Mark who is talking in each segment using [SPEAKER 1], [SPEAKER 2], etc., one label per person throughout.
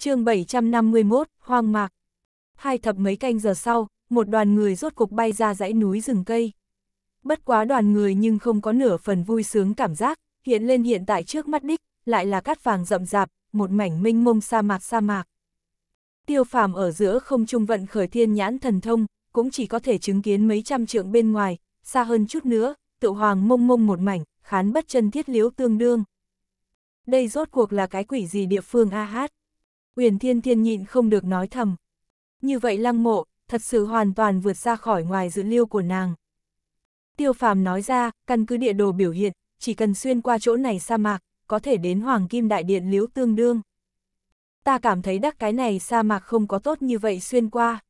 [SPEAKER 1] chương 751, hoang mạc. Hai thập mấy canh giờ sau, một đoàn người rốt cục bay ra dãy núi rừng cây. Bất quá đoàn người nhưng không có nửa phần vui sướng cảm giác, hiện lên hiện tại trước mắt đích, lại là cát vàng rậm rạp, một mảnh mênh mông sa mạc sa mạc. Tiêu phàm ở giữa không trung vận khởi thiên nhãn thần thông, cũng chỉ có thể chứng kiến mấy trăm trượng bên ngoài, xa hơn chút nữa, tự hoàng mông mông một mảnh, khán bất chân thiết liếu tương đương. Đây rốt cuộc là cái quỷ gì địa phương a hát? Uyển Thiên Thiên nhịn không được nói thầm. Như vậy lăng mộ, thật sự hoàn toàn vượt ra khỏi ngoài dự liêu của nàng. Tiêu phàm nói ra, căn cứ địa đồ biểu hiện, chỉ cần xuyên qua chỗ này sa mạc, có thể đến Hoàng Kim Đại Điện liễu tương đương. Ta cảm thấy đắc cái này sa mạc không có tốt như vậy xuyên qua.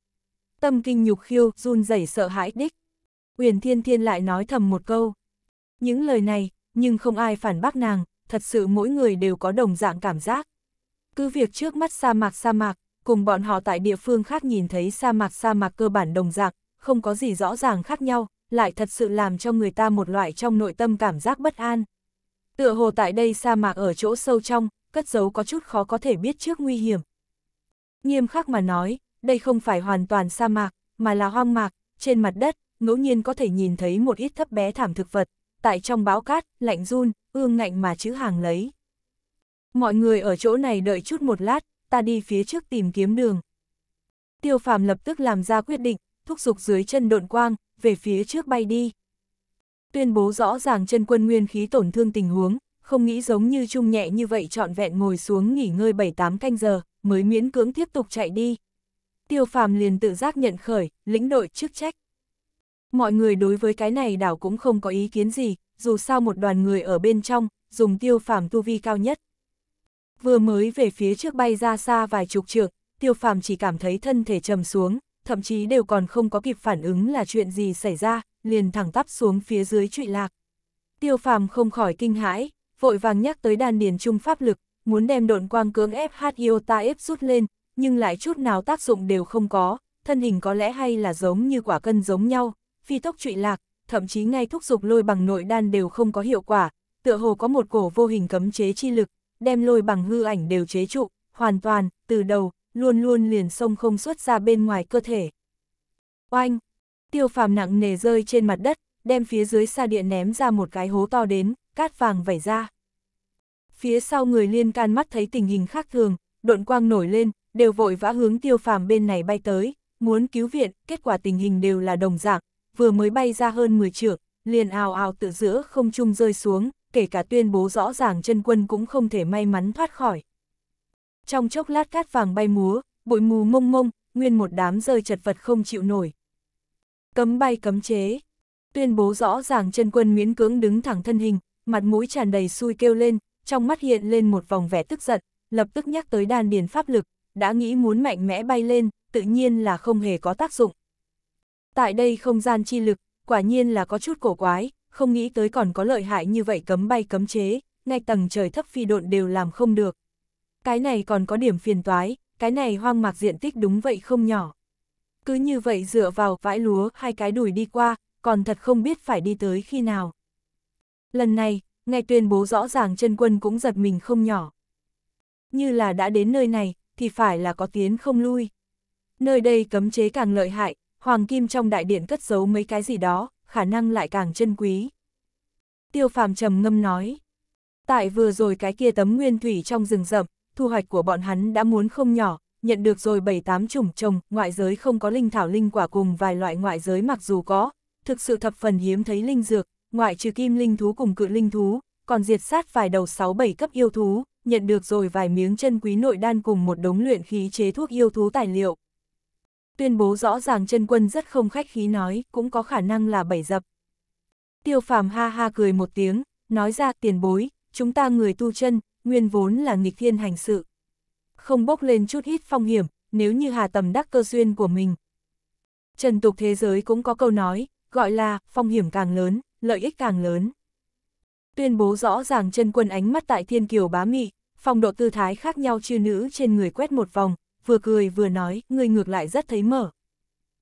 [SPEAKER 1] Tâm kinh nhục khiêu, run rẩy sợ hãi đích. Uyển Thiên Thiên lại nói thầm một câu. Những lời này, nhưng không ai phản bác nàng, thật sự mỗi người đều có đồng dạng cảm giác. Cứ việc trước mắt sa mạc sa mạc, cùng bọn họ tại địa phương khác nhìn thấy sa mạc sa mạc cơ bản đồng dạng, không có gì rõ ràng khác nhau, lại thật sự làm cho người ta một loại trong nội tâm cảm giác bất an. Tựa hồ tại đây sa mạc ở chỗ sâu trong, cất giấu có chút khó có thể biết trước nguy hiểm. Nghiêm khắc mà nói, đây không phải hoàn toàn sa mạc, mà là hoang mạc, trên mặt đất, ngẫu nhiên có thể nhìn thấy một ít thấp bé thảm thực vật, tại trong báo cát, lạnh run, ương ngạnh mà chữ hàng lấy. Mọi người ở chỗ này đợi chút một lát, ta đi phía trước tìm kiếm đường. Tiêu phàm lập tức làm ra quyết định, thúc giục dưới chân độn quang, về phía trước bay đi. Tuyên bố rõ ràng chân quân nguyên khí tổn thương tình huống, không nghĩ giống như trung nhẹ như vậy trọn vẹn ngồi xuống nghỉ ngơi 7-8 canh giờ, mới miễn cưỡng tiếp tục chạy đi. Tiêu phàm liền tự giác nhận khởi, lĩnh đội chức trách. Mọi người đối với cái này đảo cũng không có ý kiến gì, dù sao một đoàn người ở bên trong, dùng tiêu phàm tu vi cao nhất, vừa mới về phía trước bay ra xa vài chục trượng, tiêu phàm chỉ cảm thấy thân thể trầm xuống, thậm chí đều còn không có kịp phản ứng là chuyện gì xảy ra, liền thẳng tắp xuống phía dưới trụy lạc. Tiêu phàm không khỏi kinh hãi, vội vàng nhắc tới đan điền trung pháp lực, muốn đem độn quang cưỡng ép Hio ta ép rút lên, nhưng lại chút nào tác dụng đều không có, thân hình có lẽ hay là giống như quả cân giống nhau, phi tốc trụy lạc, thậm chí ngay thúc dục lôi bằng nội đan đều không có hiệu quả, tựa hồ có một cổ vô hình cấm chế chi lực, đem lôi bằng hư ảnh đều chế trụ, hoàn toàn, từ đầu, luôn luôn liền sông không xuất ra bên ngoài cơ thể. Oanh! Tiêu phàm nặng nề rơi trên mặt đất, đem phía dưới xa điện ném ra một cái hố to đến, cát vàng vẩy ra. Phía sau người liên can mắt thấy tình hình khác thường, độn quang nổi lên, đều vội vã hướng tiêu phàm bên này bay tới, muốn cứu viện, kết quả tình hình đều là đồng dạng, vừa mới bay ra hơn 10 trượng, liền ào ào tự giữa không trung rơi xuống, kể cả tuyên bố rõ ràng chân quân cũng không thể may mắn thoát khỏi. Trong chốc lát cát vàng bay múa, bụi mù mông mông, nguyên một đám rơi chật vật không chịu nổi. Cấm bay cấm chế. Tuyên bố rõ ràng chân quân miễn cưỡng đứng thẳng thân hình, mặt mũi tràn đầy xui kêu lên, trong mắt hiện lên một vòng vẻ tức giận, lập tức nhắc tới đan điền pháp lực, đã nghĩ muốn mạnh mẽ bay lên, tự nhiên là không hề có tác dụng. Tại đây không gian chi lực, quả nhiên là có chút cổ quái, không nghĩ tới còn có lợi hại như vậy cấm bay cấm chế, ngay tầng trời thấp phi độn đều làm không được. Cái này còn có điểm phiền toái, cái này hoang mạc diện tích đúng vậy không nhỏ. Cứ như vậy dựa vào vãi lúa hai cái đùi đi qua, còn thật không biết phải đi tới khi nào. Lần này, ngay tuyên bố rõ ràng chân quân cũng giật mình không nhỏ. Như là đã đến nơi này, thì phải là có tiến không lui. Nơi đây cấm chế càng lợi hại, hoàng kim trong đại điện cất giấu mấy cái gì đó, khả năng lại càng chân quý. Tiêu phàm trầm ngâm nói, tại vừa rồi cái kia tấm nguyên thủy trong rừng rậm, thu hoạch của bọn hắn đã muốn không nhỏ, nhận được rồi bảy tám chủng trồng, ngoại giới không có linh thảo linh quả cùng vài loại ngoại giới mặc dù có, thực sự thập phần hiếm thấy linh dược, ngoại trừ kim linh thú cùng cự linh thú, còn diệt sát vài đầu sáu bảy cấp yêu thú, nhận được rồi vài miếng chân quý nội đan cùng một đống luyện khí chế thuốc yêu thú tài liệu, tuyên bố rõ ràng chân quân rất không khách khí nói, cũng có khả năng là bảy dập. Tiêu phàm ha ha cười một tiếng, nói ra tiền bối, chúng ta người tu chân, nguyên vốn là nghịch thiên hành sự. Không bốc lên chút ít phong hiểm, nếu như hà tầm đắc cơ duyên của mình. Trần tục thế giới cũng có câu nói, gọi là phong hiểm càng lớn, lợi ích càng lớn. Tuyên bố rõ ràng chân quân ánh mắt tại thiên kiều bá mị, phong độ tư thái khác nhau chư nữ trên người quét một vòng, vừa cười vừa nói, người ngược lại rất thấy mở.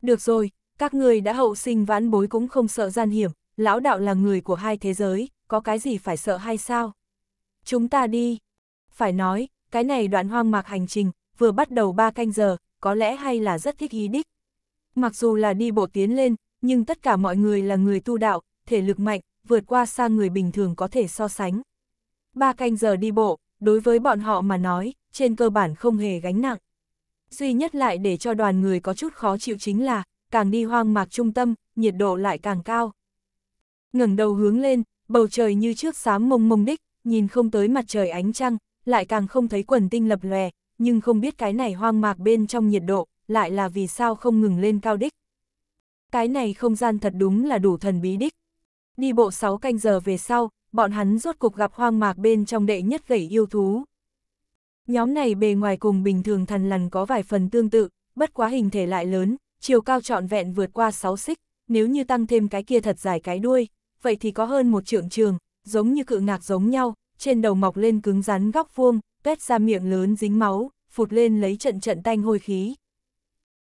[SPEAKER 1] Được rồi, các người đã hậu sinh vãn bối cũng không sợ gian hiểm, lão đạo là người của hai thế giới, có cái gì phải sợ hay sao? Chúng ta đi. Phải nói, cái này đoạn hoang mạc hành trình, vừa bắt đầu ba canh giờ, có lẽ hay là rất thích ý đích. Mặc dù là đi bộ tiến lên, nhưng tất cả mọi người là người tu đạo, thể lực mạnh, vượt qua xa người bình thường có thể so sánh. Ba canh giờ đi bộ, đối với bọn họ mà nói, trên cơ bản không hề gánh nặng. Duy nhất lại để cho đoàn người có chút khó chịu chính là, càng đi hoang mạc trung tâm, nhiệt độ lại càng cao. ngẩng đầu hướng lên, bầu trời như trước xám mông mông đích, nhìn không tới mặt trời ánh trăng, lại càng không thấy quần tinh lập lòe, nhưng không biết cái này hoang mạc bên trong nhiệt độ, lại là vì sao không ngừng lên cao đích. Cái này không gian thật đúng là đủ thần bí đích. Đi bộ 6 canh giờ về sau, bọn hắn rốt cục gặp hoang mạc bên trong đệ nhất gầy yêu thú, Nhóm này bề ngoài cùng bình thường thần lằn có vài phần tương tự, bất quá hình thể lại lớn, chiều cao trọn vẹn vượt qua 6 xích, nếu như tăng thêm cái kia thật dài cái đuôi, vậy thì có hơn một trượng trường, giống như cự ngạc giống nhau, trên đầu mọc lên cứng rắn góc vuông, tuét ra miệng lớn dính máu, phụt lên lấy trận trận tanh hôi khí.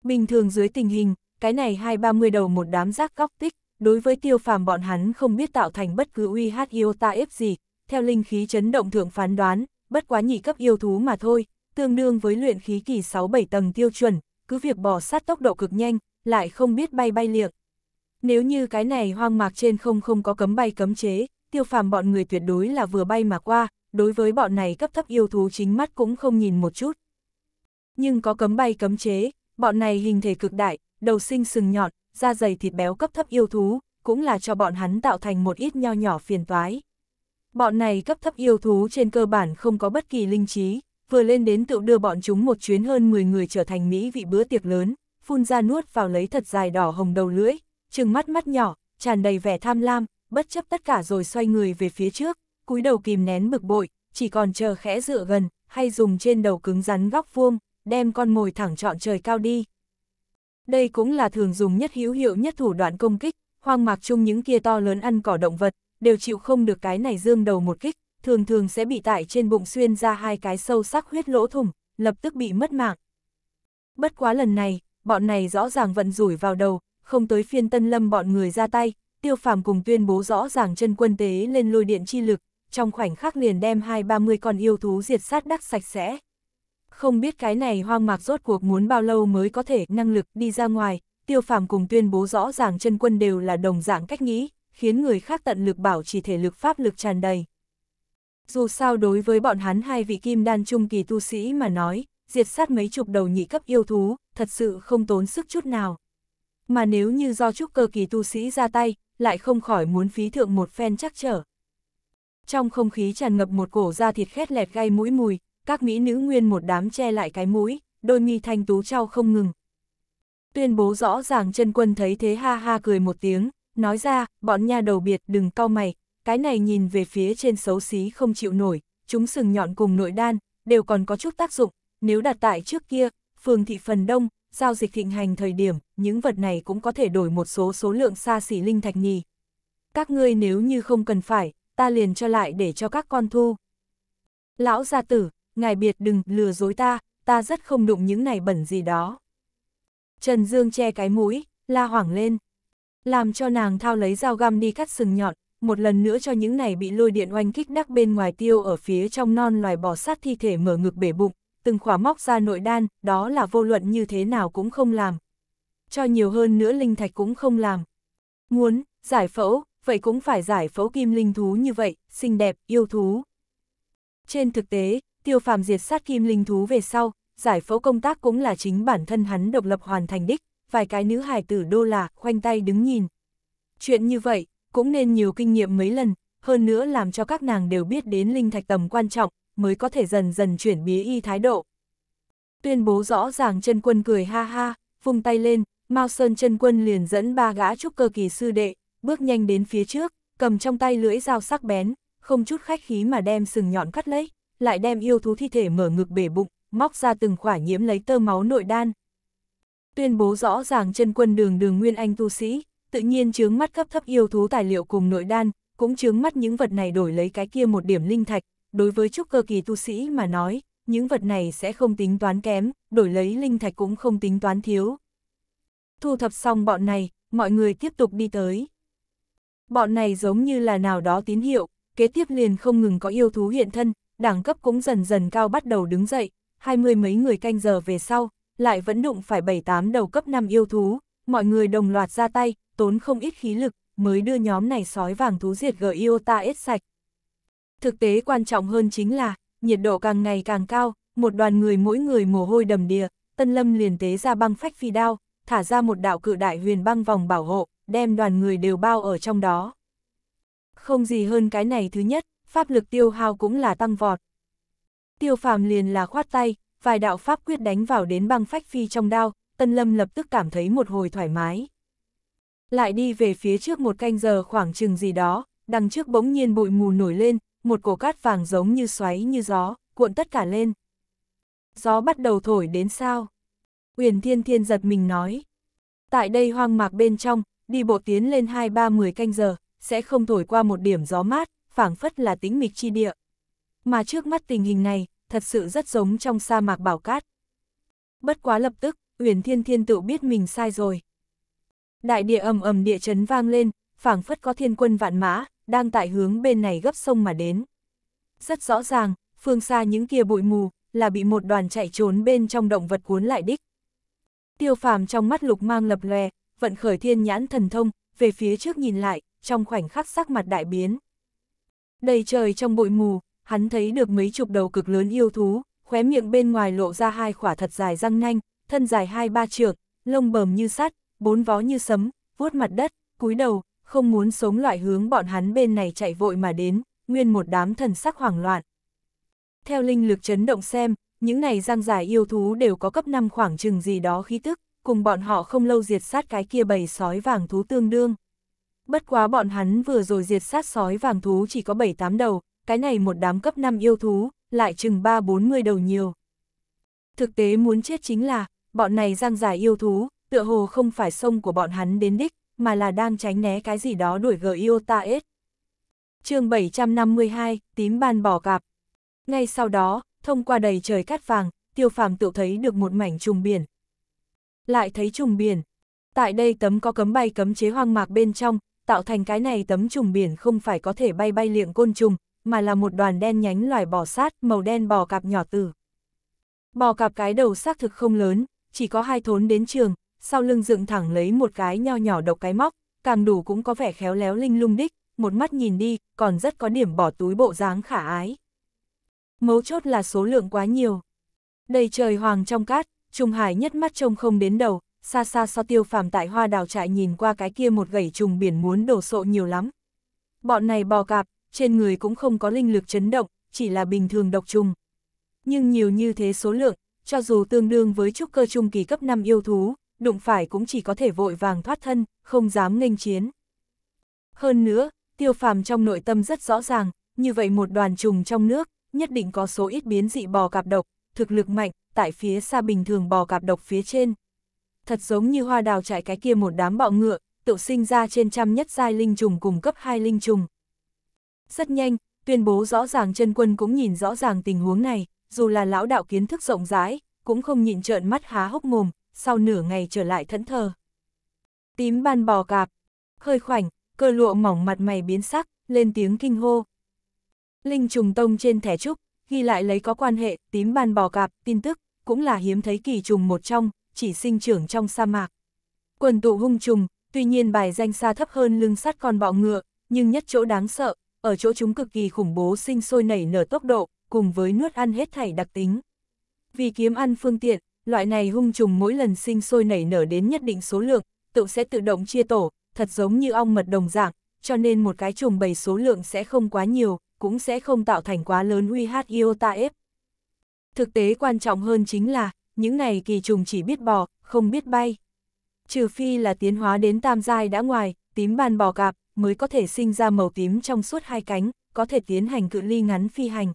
[SPEAKER 1] Bình thường dưới tình hình, cái này hai ba mươi đầu một đám rác góc tích, đối với tiêu phàm bọn hắn không biết tạo thành bất cứ uy hát iota ép gì, theo linh khí chấn động thượng phán đoán, bất quá nhị cấp yêu thú mà thôi, tương đương với luyện khí kỳ 6-7 tầng tiêu chuẩn, cứ việc bỏ sát tốc độ cực nhanh, lại không biết bay bay liệng. Nếu như cái này hoang mạc trên không không có cấm bay cấm chế, tiêu phàm bọn người tuyệt đối là vừa bay mà qua, đối với bọn này cấp thấp yêu thú chính mắt cũng không nhìn một chút. Nhưng có cấm bay cấm chế, bọn này hình thể cực đại, đầu sinh sừng nhọn, da dày thịt béo cấp thấp yêu thú, cũng là cho bọn hắn tạo thành một ít nho nhỏ phiền toái. Bọn này cấp thấp yêu thú trên cơ bản không có bất kỳ linh trí, vừa lên đến tự đưa bọn chúng một chuyến hơn 10 người trở thành mỹ vị bữa tiệc lớn, phun ra nuốt vào lấy thật dài đỏ hồng đầu lưỡi, trừng mắt mắt nhỏ, tràn đầy vẻ tham lam, bất chấp tất cả rồi xoay người về phía trước, cúi đầu kìm nén bực bội, chỉ còn chờ khẽ dựa gần, hay dùng trên đầu cứng rắn góc vuông, đem con mồi thẳng trọn trời cao đi. Đây cũng là thường dùng nhất hữu hiệu nhất thủ đoạn công kích, hoang mạc chung những kia to lớn ăn cỏ động vật, đều chịu không được cái này dương đầu một kích, thường thường sẽ bị tại trên bụng xuyên ra hai cái sâu sắc huyết lỗ thủng, lập tức bị mất mạng. Bất quá lần này, bọn này rõ ràng vận rủi vào đầu, không tới phiên tân lâm bọn người ra tay, tiêu phàm cùng tuyên bố rõ ràng chân quân tế lên lôi điện chi lực, trong khoảnh khắc liền đem hai ba mươi con yêu thú diệt sát đắc sạch sẽ. Không biết cái này hoang mạc rốt cuộc muốn bao lâu mới có thể năng lực đi ra ngoài, tiêu phàm cùng tuyên bố rõ ràng chân quân đều là đồng dạng cách nghĩ, khiến người khác tận lực bảo chỉ thể lực pháp lực tràn đầy. Dù sao đối với bọn hắn hai vị kim đan trung kỳ tu sĩ mà nói, diệt sát mấy chục đầu nhị cấp yêu thú, thật sự không tốn sức chút nào. Mà nếu như do trúc cơ kỳ tu sĩ ra tay, lại không khỏi muốn phí thượng một phen chắc trở. Trong không khí tràn ngập một cổ da thịt khét lẹt gai mũi mùi, các mỹ nữ nguyên một đám che lại cái mũi, đôi mi thanh tú trao không ngừng. Tuyên bố rõ ràng chân quân thấy thế ha ha cười một tiếng, nói ra, bọn nha đầu biệt đừng cau mày, cái này nhìn về phía trên xấu xí không chịu nổi, chúng sừng nhọn cùng nội đan, đều còn có chút tác dụng, nếu đặt tại trước kia, phường thị phần đông, giao dịch thịnh hành thời điểm, những vật này cũng có thể đổi một số số lượng xa xỉ linh thạch nhì. Các ngươi nếu như không cần phải, ta liền cho lại để cho các con thu. Lão gia tử, ngài biệt đừng lừa dối ta, ta rất không đụng những này bẩn gì đó. Trần Dương che cái mũi, la hoảng lên làm cho nàng thao lấy dao găm đi cắt sừng nhọn, một lần nữa cho những này bị lôi điện oanh kích đắc bên ngoài tiêu ở phía trong non loài bỏ sát thi thể mở ngực bể bụng, từng khỏa móc ra nội đan, đó là vô luận như thế nào cũng không làm. Cho nhiều hơn nữa linh thạch cũng không làm. Muốn, giải phẫu, vậy cũng phải giải phẫu kim linh thú như vậy, xinh đẹp, yêu thú. Trên thực tế, tiêu phàm diệt sát kim linh thú về sau, giải phẫu công tác cũng là chính bản thân hắn độc lập hoàn thành đích, vài cái nữ hải tử đô là khoanh tay đứng nhìn. Chuyện như vậy, cũng nên nhiều kinh nghiệm mấy lần, hơn nữa làm cho các nàng đều biết đến linh thạch tầm quan trọng, mới có thể dần dần chuyển biến y thái độ. Tuyên bố rõ ràng chân quân cười ha ha, vung tay lên, Mao Sơn chân quân liền dẫn ba gã trúc cơ kỳ sư đệ, bước nhanh đến phía trước, cầm trong tay lưỡi dao sắc bén, không chút khách khí mà đem sừng nhọn cắt lấy, lại đem yêu thú thi thể mở ngực bể bụng, móc ra từng khỏa nhiễm lấy tơ máu nội đan, tuyên bố rõ ràng chân quân đường đường nguyên anh tu sĩ, tự nhiên chướng mắt cấp thấp yêu thú tài liệu cùng nội đan, cũng chướng mắt những vật này đổi lấy cái kia một điểm linh thạch, đối với trúc cơ kỳ tu sĩ mà nói, những vật này sẽ không tính toán kém, đổi lấy linh thạch cũng không tính toán thiếu. Thu thập xong bọn này, mọi người tiếp tục đi tới. Bọn này giống như là nào đó tín hiệu, kế tiếp liền không ngừng có yêu thú hiện thân, đẳng cấp cũng dần dần cao bắt đầu đứng dậy, hai mươi mấy người canh giờ về sau, lại vẫn đụng phải 7-8 đầu cấp 5 yêu thú, mọi người đồng loạt ra tay, tốn không ít khí lực, mới đưa nhóm này sói vàng thú diệt Giota ết sạch. Thực tế quan trọng hơn chính là, nhiệt độ càng ngày càng cao, một đoàn người mỗi người mồ hôi đầm đìa, Tân Lâm liền tế ra băng phách phi đao, thả ra một đạo cự đại huyền băng vòng bảo hộ, đem đoàn người đều bao ở trong đó. Không gì hơn cái này thứ nhất, pháp lực tiêu hao cũng là tăng vọt. Tiêu phàm liền là khoát tay, vài đạo pháp quyết đánh vào đến băng phách phi trong đao, Tân Lâm lập tức cảm thấy một hồi thoải mái. Lại đi về phía trước một canh giờ khoảng chừng gì đó, đằng trước bỗng nhiên bụi mù nổi lên, một cổ cát vàng giống như xoáy như gió, cuộn tất cả lên. Gió bắt đầu thổi đến sao? Uyển Thiên Thiên giật mình nói. Tại đây hoang mạc bên trong, đi bộ tiến lên hai ba mười canh giờ, sẽ không thổi qua một điểm gió mát, phảng phất là tĩnh mịch chi địa. Mà trước mắt tình hình này, thật sự rất giống trong sa mạc bảo cát. Bất quá lập tức, Uyển Thiên Thiên tự biết mình sai rồi. Đại địa ầm ầm địa chấn vang lên, phảng phất có thiên quân vạn mã, đang tại hướng bên này gấp sông mà đến. Rất rõ ràng, phương xa những kia bụi mù, là bị một đoàn chạy trốn bên trong động vật cuốn lại đích. Tiêu phàm trong mắt lục mang lập lè, vận khởi thiên nhãn thần thông, về phía trước nhìn lại, trong khoảnh khắc sắc mặt đại biến. Đầy trời trong bụi mù, hắn thấy được mấy chục đầu cực lớn yêu thú, khóe miệng bên ngoài lộ ra hai khỏa thật dài răng nanh, thân dài hai ba trượng, lông bờm như sắt, bốn vó như sấm, vuốt mặt đất, cúi đầu, không muốn sống loại hướng bọn hắn bên này chạy vội mà đến, nguyên một đám thần sắc hoảng loạn. Theo linh lực chấn động xem, những này răng dài yêu thú đều có cấp 5 khoảng chừng gì đó khí tức, cùng bọn họ không lâu diệt sát cái kia bầy sói vàng thú tương đương. Bất quá bọn hắn vừa rồi diệt sát sói vàng thú chỉ có 7-8 đầu, cái này một đám cấp 5 yêu thú, lại chừng 3-40 đầu nhiều. Thực tế muốn chết chính là, bọn này giang dài yêu thú, tựa hồ không phải sông của bọn hắn đến đích, mà là đang tránh né cái gì đó đuổi gờ yêu ta S. chương 752, tím ban bỏ cạp. Ngay sau đó, thông qua đầy trời cát vàng, tiêu phàm tự thấy được một mảnh trùng biển. Lại thấy trùng biển. Tại đây tấm có cấm bay cấm chế hoang mạc bên trong, tạo thành cái này tấm trùng biển không phải có thể bay bay liệng côn trùng, mà là một đoàn đen nhánh loài bò sát màu đen bò cạp nhỏ tử. Bò cạp cái đầu xác thực không lớn, chỉ có hai thốn đến trường, sau lưng dựng thẳng lấy một cái nho nhỏ độc cái móc, càng đủ cũng có vẻ khéo léo linh lung đích, một mắt nhìn đi, còn rất có điểm bỏ túi bộ dáng khả ái. Mấu chốt là số lượng quá nhiều. Đầy trời hoàng trong cát, Trung Hải nhất mắt trông không đến đầu, xa xa so tiêu phàm tại hoa đào trại nhìn qua cái kia một gẩy trùng biển muốn đổ sộ nhiều lắm. Bọn này bò cạp, trên người cũng không có linh lực chấn động, chỉ là bình thường độc trùng. Nhưng nhiều như thế số lượng, cho dù tương đương với trúc cơ trung kỳ cấp 5 yêu thú, đụng phải cũng chỉ có thể vội vàng thoát thân, không dám nghênh chiến. Hơn nữa, tiêu phàm trong nội tâm rất rõ ràng, như vậy một đoàn trùng trong nước, nhất định có số ít biến dị bò cạp độc, thực lực mạnh, tại phía xa bình thường bò cạp độc phía trên. Thật giống như hoa đào chạy cái kia một đám bọ ngựa, tự sinh ra trên trăm nhất giai linh trùng cùng cấp hai linh trùng, rất nhanh, tuyên bố rõ ràng chân quân cũng nhìn rõ ràng tình huống này, dù là lão đạo kiến thức rộng rãi, cũng không nhịn trợn mắt há hốc mồm, sau nửa ngày trở lại thẫn thờ. Tím ban bò cạp, hơi khoảnh, cơ lụa mỏng mặt mày biến sắc, lên tiếng kinh hô. Linh trùng tông trên thẻ trúc, ghi lại lấy có quan hệ tím ban bò cạp, tin tức, cũng là hiếm thấy kỳ trùng một trong, chỉ sinh trưởng trong sa mạc. Quần tụ hung trùng, tuy nhiên bài danh xa thấp hơn lưng sắt con bọ ngựa, nhưng nhất chỗ đáng sợ ở chỗ chúng cực kỳ khủng bố sinh sôi nảy nở tốc độ, cùng với nuốt ăn hết thảy đặc tính. Vì kiếm ăn phương tiện, loại này hung trùng mỗi lần sinh sôi nảy nở đến nhất định số lượng, tự sẽ tự động chia tổ, thật giống như ong mật đồng dạng, cho nên một cái trùng bầy số lượng sẽ không quá nhiều, cũng sẽ không tạo thành quá lớn uy hát iota ép. Thực tế quan trọng hơn chính là, những này kỳ trùng chỉ biết bò, không biết bay. Trừ phi là tiến hóa đến tam giai đã ngoài, tím bàn bò cạp, mới có thể sinh ra màu tím trong suốt hai cánh, có thể tiến hành cự ly ngắn phi hành.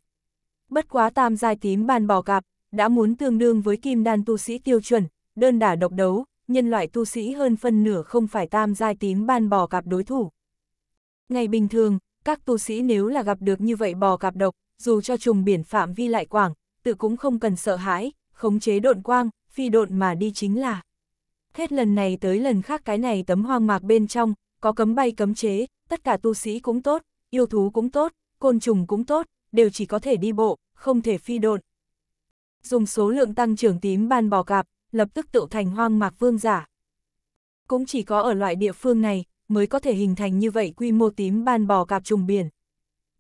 [SPEAKER 1] Bất quá tam giai tím bàn bò cạp, đã muốn tương đương với kim đan tu sĩ tiêu chuẩn, đơn đả độc đấu, nhân loại tu sĩ hơn phân nửa không phải tam giai tím ban bò cạp đối thủ. Ngày bình thường, các tu sĩ nếu là gặp được như vậy bò cạp độc, dù cho trùng biển phạm vi lại quảng, tự cũng không cần sợ hãi, khống chế độn quang, phi độn mà đi chính là. Hết lần này tới lần khác cái này tấm hoang mạc bên trong, có cấm bay cấm chế, tất cả tu sĩ cũng tốt, yêu thú cũng tốt, côn trùng cũng tốt, đều chỉ có thể đi bộ, không thể phi độn. Dùng số lượng tăng trưởng tím ban bò cạp, lập tức tự thành hoang mạc vương giả. Cũng chỉ có ở loại địa phương này, mới có thể hình thành như vậy quy mô tím ban bò cạp trùng biển.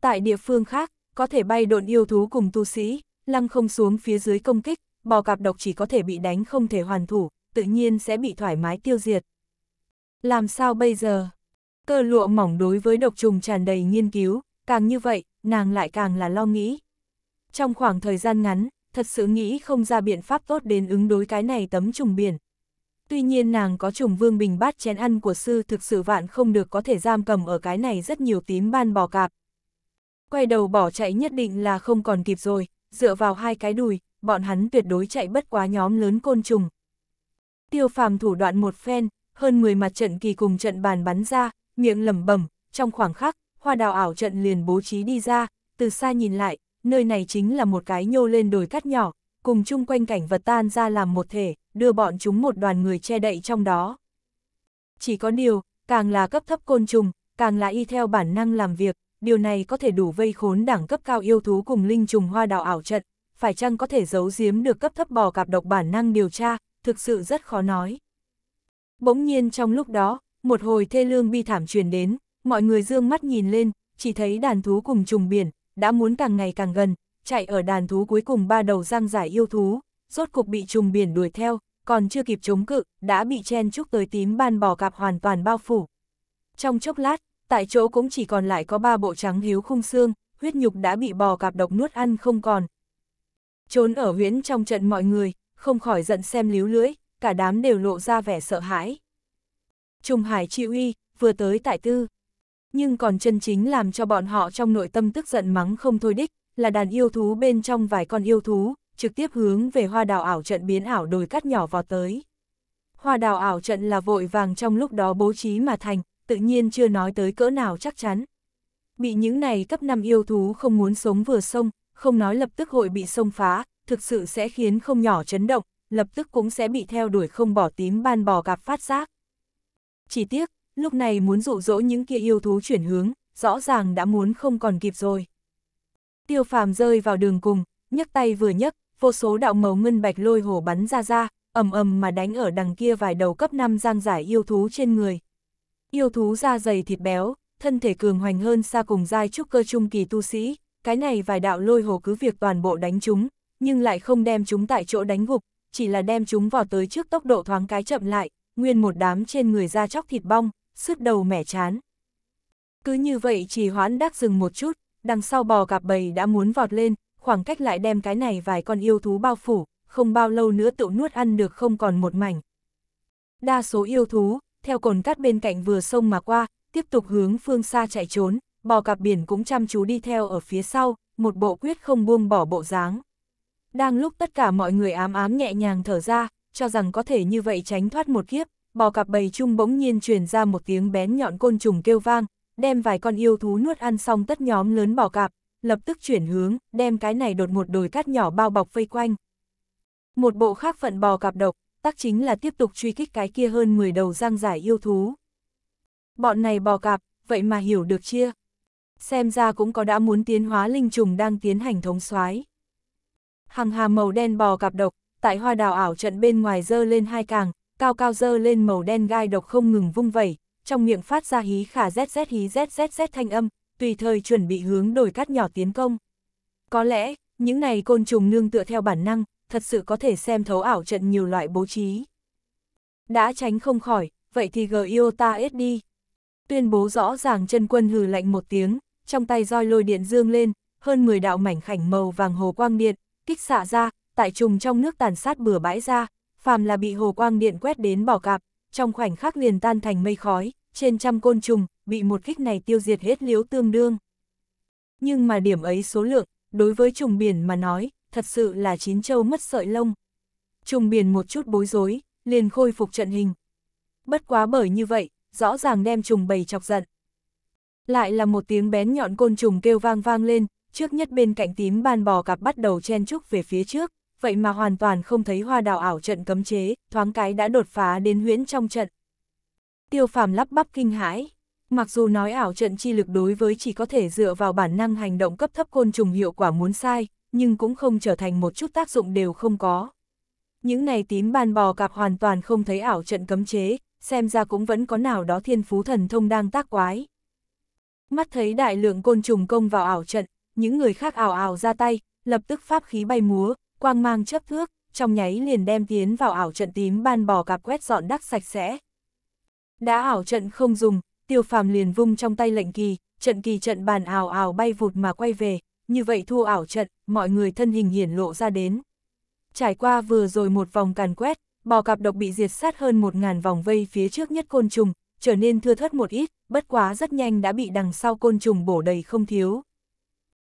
[SPEAKER 1] Tại địa phương khác, có thể bay độn yêu thú cùng tu sĩ, lăng không xuống phía dưới công kích, bò cạp độc chỉ có thể bị đánh không thể hoàn thủ, tự nhiên sẽ bị thoải mái tiêu diệt. Làm sao bây giờ? Cơ lụa mỏng đối với độc trùng tràn đầy nghiên cứu, càng như vậy, nàng lại càng là lo nghĩ. Trong khoảng thời gian ngắn, thật sự nghĩ không ra biện pháp tốt đến ứng đối cái này tấm trùng biển. Tuy nhiên nàng có trùng vương bình bát chén ăn của sư thực sự vạn không được có thể giam cầm ở cái này rất nhiều tím ban bò cạp. Quay đầu bỏ chạy nhất định là không còn kịp rồi, dựa vào hai cái đùi, bọn hắn tuyệt đối chạy bất quá nhóm lớn côn trùng. Tiêu phàm thủ đoạn một phen, hơn 10 mặt trận kỳ cùng trận bàn bắn ra, miệng lẩm bẩm, trong khoảng khắc, hoa đào ảo trận liền bố trí đi ra, từ xa nhìn lại, nơi này chính là một cái nhô lên đồi cắt nhỏ, cùng chung quanh cảnh vật tan ra làm một thể, đưa bọn chúng một đoàn người che đậy trong đó. Chỉ có điều, càng là cấp thấp côn trùng, càng là y theo bản năng làm việc, điều này có thể đủ vây khốn đẳng cấp cao yêu thú cùng linh trùng hoa đào ảo trận, phải chăng có thể giấu giếm được cấp thấp bò cạp độc bản năng điều tra, thực sự rất khó nói. Bỗng nhiên trong lúc đó, một hồi thê lương bi thảm truyền đến, mọi người dương mắt nhìn lên, chỉ thấy đàn thú cùng trùng biển, đã muốn càng ngày càng gần, chạy ở đàn thú cuối cùng ba đầu giang giải yêu thú, rốt cục bị trùng biển đuổi theo, còn chưa kịp chống cự, đã bị chen chúc tới tím ban bò cạp hoàn toàn bao phủ. Trong chốc lát, tại chỗ cũng chỉ còn lại có ba bộ trắng hiếu khung xương, huyết nhục đã bị bò cạp độc nuốt ăn không còn. Trốn ở huyễn trong trận mọi người, không khỏi giận xem líu lưỡi, cả đám đều lộ ra vẻ sợ hãi. Trung Hải chi uy, vừa tới tại tư. Nhưng còn chân chính làm cho bọn họ trong nội tâm tức giận mắng không thôi đích, là đàn yêu thú bên trong vài con yêu thú, trực tiếp hướng về hoa đào ảo trận biến ảo đồi cắt nhỏ vào tới. Hoa đào ảo trận là vội vàng trong lúc đó bố trí mà thành, tự nhiên chưa nói tới cỡ nào chắc chắn. Bị những này cấp 5 yêu thú không muốn sống vừa sông, không nói lập tức hội bị sông phá, thực sự sẽ khiến không nhỏ chấn động, lập tức cũng sẽ bị theo đuổi không bỏ tím ban bò gặp phát giác. Chỉ tiếc, lúc này muốn dụ dỗ những kia yêu thú chuyển hướng, rõ ràng đã muốn không còn kịp rồi. Tiêu phàm rơi vào đường cùng, nhấc tay vừa nhấc, vô số đạo màu ngân bạch lôi hổ bắn ra ra, ầm ầm mà đánh ở đằng kia vài đầu cấp 5 giang giải yêu thú trên người. Yêu thú da dày thịt béo, thân thể cường hoành hơn xa cùng giai trúc cơ trung kỳ tu sĩ, cái này vài đạo lôi hổ cứ việc toàn bộ đánh chúng, nhưng lại không đem chúng tại chỗ đánh gục, chỉ là đem chúng vào tới trước tốc độ thoáng cái chậm lại, nguyên một đám trên người da chóc thịt bong, sứt đầu mẻ chán. Cứ như vậy chỉ hoãn đắc dừng một chút, đằng sau bò cạp bầy đã muốn vọt lên, khoảng cách lại đem cái này vài con yêu thú bao phủ, không bao lâu nữa tự nuốt ăn được không còn một mảnh. Đa số yêu thú, theo cồn cát bên cạnh vừa sông mà qua, tiếp tục hướng phương xa chạy trốn, bò cạp biển cũng chăm chú đi theo ở phía sau, một bộ quyết không buông bỏ bộ dáng. Đang lúc tất cả mọi người ám ám nhẹ nhàng thở ra, cho rằng có thể như vậy tránh thoát một kiếp, bò cạp bầy chung bỗng nhiên truyền ra một tiếng bén nhọn côn trùng kêu vang, đem vài con yêu thú nuốt ăn xong tất nhóm lớn bò cạp, lập tức chuyển hướng, đem cái này đột một đồi cát nhỏ bao bọc vây quanh. Một bộ khác phận bò cạp độc, tác chính là tiếp tục truy kích cái kia hơn 10 đầu giang giải yêu thú. Bọn này bò cạp, vậy mà hiểu được chia. Xem ra cũng có đã muốn tiến hóa linh trùng đang tiến hành thống soái Hàng hà màu đen bò cạp độc, tại hoa đào ảo trận bên ngoài dơ lên hai càng, cao cao dơ lên màu đen gai độc không ngừng vung vẩy, trong miệng phát ra hí khả zz hí zz thanh âm, tùy thời chuẩn bị hướng đổi cát nhỏ tiến công. Có lẽ, những này côn trùng nương tựa theo bản năng, thật sự có thể xem thấu ảo trận nhiều loại bố trí. Đã tránh không khỏi, vậy thì Giota ít đi. Tuyên bố rõ ràng chân quân hừ lạnh một tiếng, trong tay roi lôi điện dương lên, hơn 10 đạo mảnh khảnh màu vàng hồ quang điện, kích xạ ra, tại trùng trong nước tàn sát bừa bãi ra, phàm là bị hồ quang điện quét đến bỏ cạp, trong khoảnh khắc liền tan thành mây khói, trên trăm côn trùng, bị một kích này tiêu diệt hết liếu tương đương. Nhưng mà điểm ấy số lượng, đối với trùng biển mà nói, thật sự là chín châu mất sợi lông. Trùng biển một chút bối rối, liền khôi phục trận hình. Bất quá bởi như vậy, rõ ràng đem trùng bầy chọc giận. Lại là một tiếng bén nhọn côn trùng kêu vang vang lên, trước nhất bên cạnh tím ban bò cặp bắt đầu chen chúc về phía trước, vậy mà hoàn toàn không thấy hoa đào ảo trận cấm chế, thoáng cái đã đột phá đến huyễn trong trận. Tiêu phàm lắp bắp kinh hãi, mặc dù nói ảo trận chi lực đối với chỉ có thể dựa vào bản năng hành động cấp thấp côn trùng hiệu quả muốn sai, nhưng cũng không trở thành một chút tác dụng đều không có. Những này tím ban bò cặp hoàn toàn không thấy ảo trận cấm chế, xem ra cũng vẫn có nào đó thiên phú thần thông đang tác quái. Mắt thấy đại lượng côn trùng công vào ảo trận, những người khác ảo ảo ra tay, lập tức pháp khí bay múa, quang mang chấp thước, trong nháy liền đem tiến vào ảo trận tím ban bò cạp quét dọn đắc sạch sẽ. Đã ảo trận không dùng, tiêu phàm liền vung trong tay lệnh kỳ, trận kỳ trận bàn ảo ảo bay vụt mà quay về, như vậy thua ảo trận, mọi người thân hình hiển lộ ra đến. Trải qua vừa rồi một vòng càn quét, bò cạp độc bị diệt sát hơn một ngàn vòng vây phía trước nhất côn trùng, trở nên thưa thớt một ít, bất quá rất nhanh đã bị đằng sau côn trùng bổ đầy không thiếu.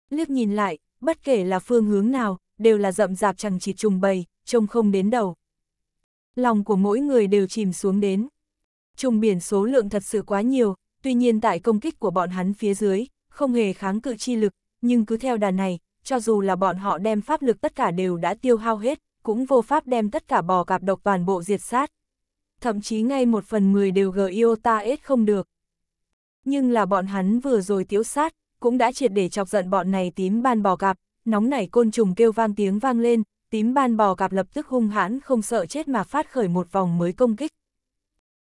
[SPEAKER 1] Liếc nhìn lại, bất kể là phương hướng nào, đều là rậm rạp chẳng chỉ trùng bầy, trông không đến đầu. Lòng của mỗi người đều chìm xuống đến. Trùng biển số lượng thật sự quá nhiều, tuy nhiên tại công kích của bọn hắn phía dưới, không hề kháng cự chi lực, nhưng cứ theo đà này, cho dù là bọn họ đem pháp lực tất cả đều đã tiêu hao hết, cũng vô pháp đem tất cả bò cạp độc toàn bộ diệt sát. Thậm chí ngay một phần mười đều GIOTA ết không được. Nhưng là bọn hắn vừa rồi tiếu sát, cũng đã triệt để chọc giận bọn này tím ban bò cạp, nóng nảy côn trùng kêu vang tiếng vang lên, tím ban bò cạp lập tức hung hãn không sợ chết mà phát khởi một vòng mới công kích.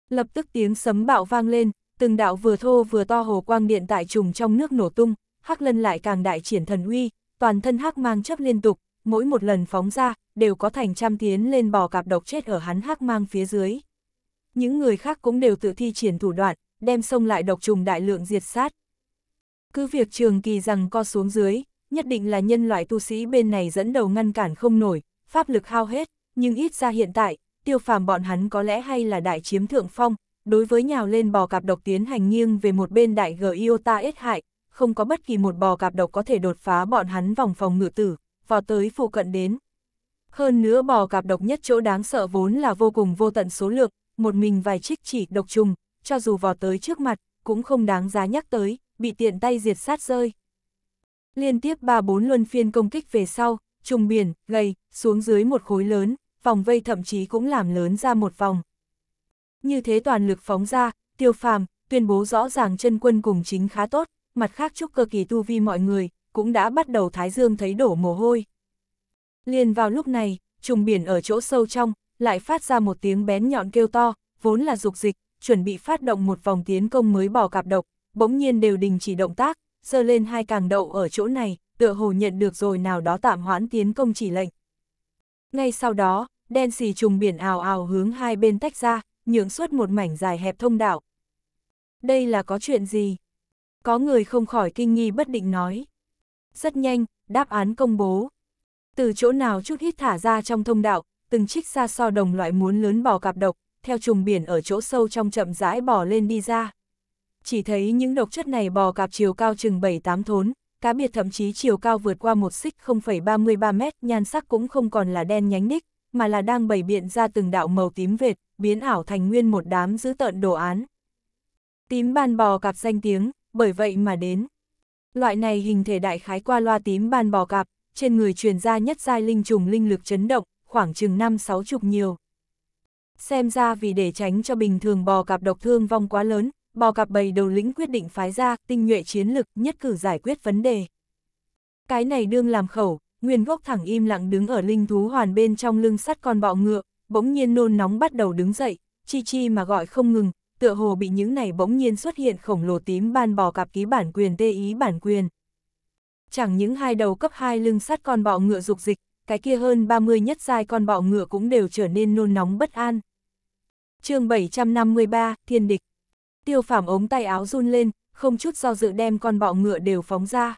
[SPEAKER 1] Lập tức tiếng sấm bạo vang lên, từng đạo vừa thô vừa to hồ quang điện tại trùng trong nước nổ tung, hắc lân lại càng đại triển thần uy, toàn thân hắc mang chấp liên tục, mỗi một lần phóng ra, đều có thành trăm tiến lên bò cạp độc chết ở hắn hắc mang phía dưới. Những người khác cũng đều tự thi triển thủ đoạn, đem sông lại độc trùng đại lượng diệt sát. Cứ việc trường kỳ rằng co xuống dưới, nhất định là nhân loại tu sĩ bên này dẫn đầu ngăn cản không nổi, pháp lực hao hết, nhưng ít ra hiện tại, tiêu phàm bọn hắn có lẽ hay là đại chiếm thượng phong, đối với nhào lên bò cạp độc tiến hành nghiêng về một bên đại g Iota ít hại, không có bất kỳ một bò cạp độc có thể đột phá bọn hắn vòng phòng ngự tử, vào tới phụ cận đến. Hơn nữa bò cạp độc nhất chỗ đáng sợ vốn là vô cùng vô tận số lượng, một mình vài trích chỉ độc trùng, cho dù vào tới trước mặt, cũng không đáng giá nhắc tới, bị tiện tay diệt sát rơi. Liên tiếp ba bốn luân phiên công kích về sau, trùng biển, gầy, xuống dưới một khối lớn, vòng vây thậm chí cũng làm lớn ra một vòng. Như thế toàn lực phóng ra, tiêu phàm, tuyên bố rõ ràng chân quân cùng chính khá tốt, mặt khác chúc cơ kỳ tu vi mọi người, cũng đã bắt đầu thái dương thấy đổ mồ hôi. Liền vào lúc này, trùng biển ở chỗ sâu trong, lại phát ra một tiếng bén nhọn kêu to, vốn là dục dịch, chuẩn bị phát động một vòng tiến công mới bỏ cạp độc, bỗng nhiên đều đình chỉ động tác, giơ lên hai càng đậu ở chỗ này, tựa hồ nhận được rồi nào đó tạm hoãn tiến công chỉ lệnh. Ngay sau đó, đen xì trùng biển ào ào hướng hai bên tách ra, nhượng suốt một mảnh dài hẹp thông đạo. Đây là có chuyện gì? Có người không khỏi kinh nghi bất định nói. Rất nhanh, đáp án công bố. Từ chỗ nào chút hít thả ra trong thông đạo, từng trích xa so đồng loại muốn lớn bò cạp độc, theo trùng biển ở chỗ sâu trong chậm rãi bò lên đi ra chỉ thấy những độc chất này bò cạp chiều cao chừng 7-8 thốn, cá biệt thậm chí chiều cao vượt qua một xích 0,33 mét, nhan sắc cũng không còn là đen nhánh ních, mà là đang bày biện ra từng đạo màu tím vệt, biến ảo thành nguyên một đám dữ tợn đồ án. Tím ban bò cạp danh tiếng, bởi vậy mà đến. Loại này hình thể đại khái qua loa tím ban bò cạp, trên người truyền ra nhất giai linh trùng linh lực chấn động, khoảng chừng 5-6 chục nhiều. Xem ra vì để tránh cho bình thường bò cạp độc thương vong quá lớn, bò cặp bầy đầu lĩnh quyết định phái ra tinh nhuệ chiến lực nhất cử giải quyết vấn đề. Cái này đương làm khẩu, Nguyên Gốc thẳng im lặng đứng ở linh thú hoàn bên trong lưng sắt con bọ ngựa, bỗng nhiên nôn nóng bắt đầu đứng dậy, chi chi mà gọi không ngừng, tựa hồ bị những này bỗng nhiên xuất hiện khổng lồ tím ban bò cặp ký bản quyền tê ý bản quyền. Chẳng những hai đầu cấp hai lưng sắt con bọ ngựa dục dịch, cái kia hơn 30 nhất giai con bọ ngựa cũng đều trở nên nôn nóng bất an. chương 753, Thiên Địch tiêu phàm ống tay áo run lên, không chút do dự đem con bọ ngựa đều phóng ra.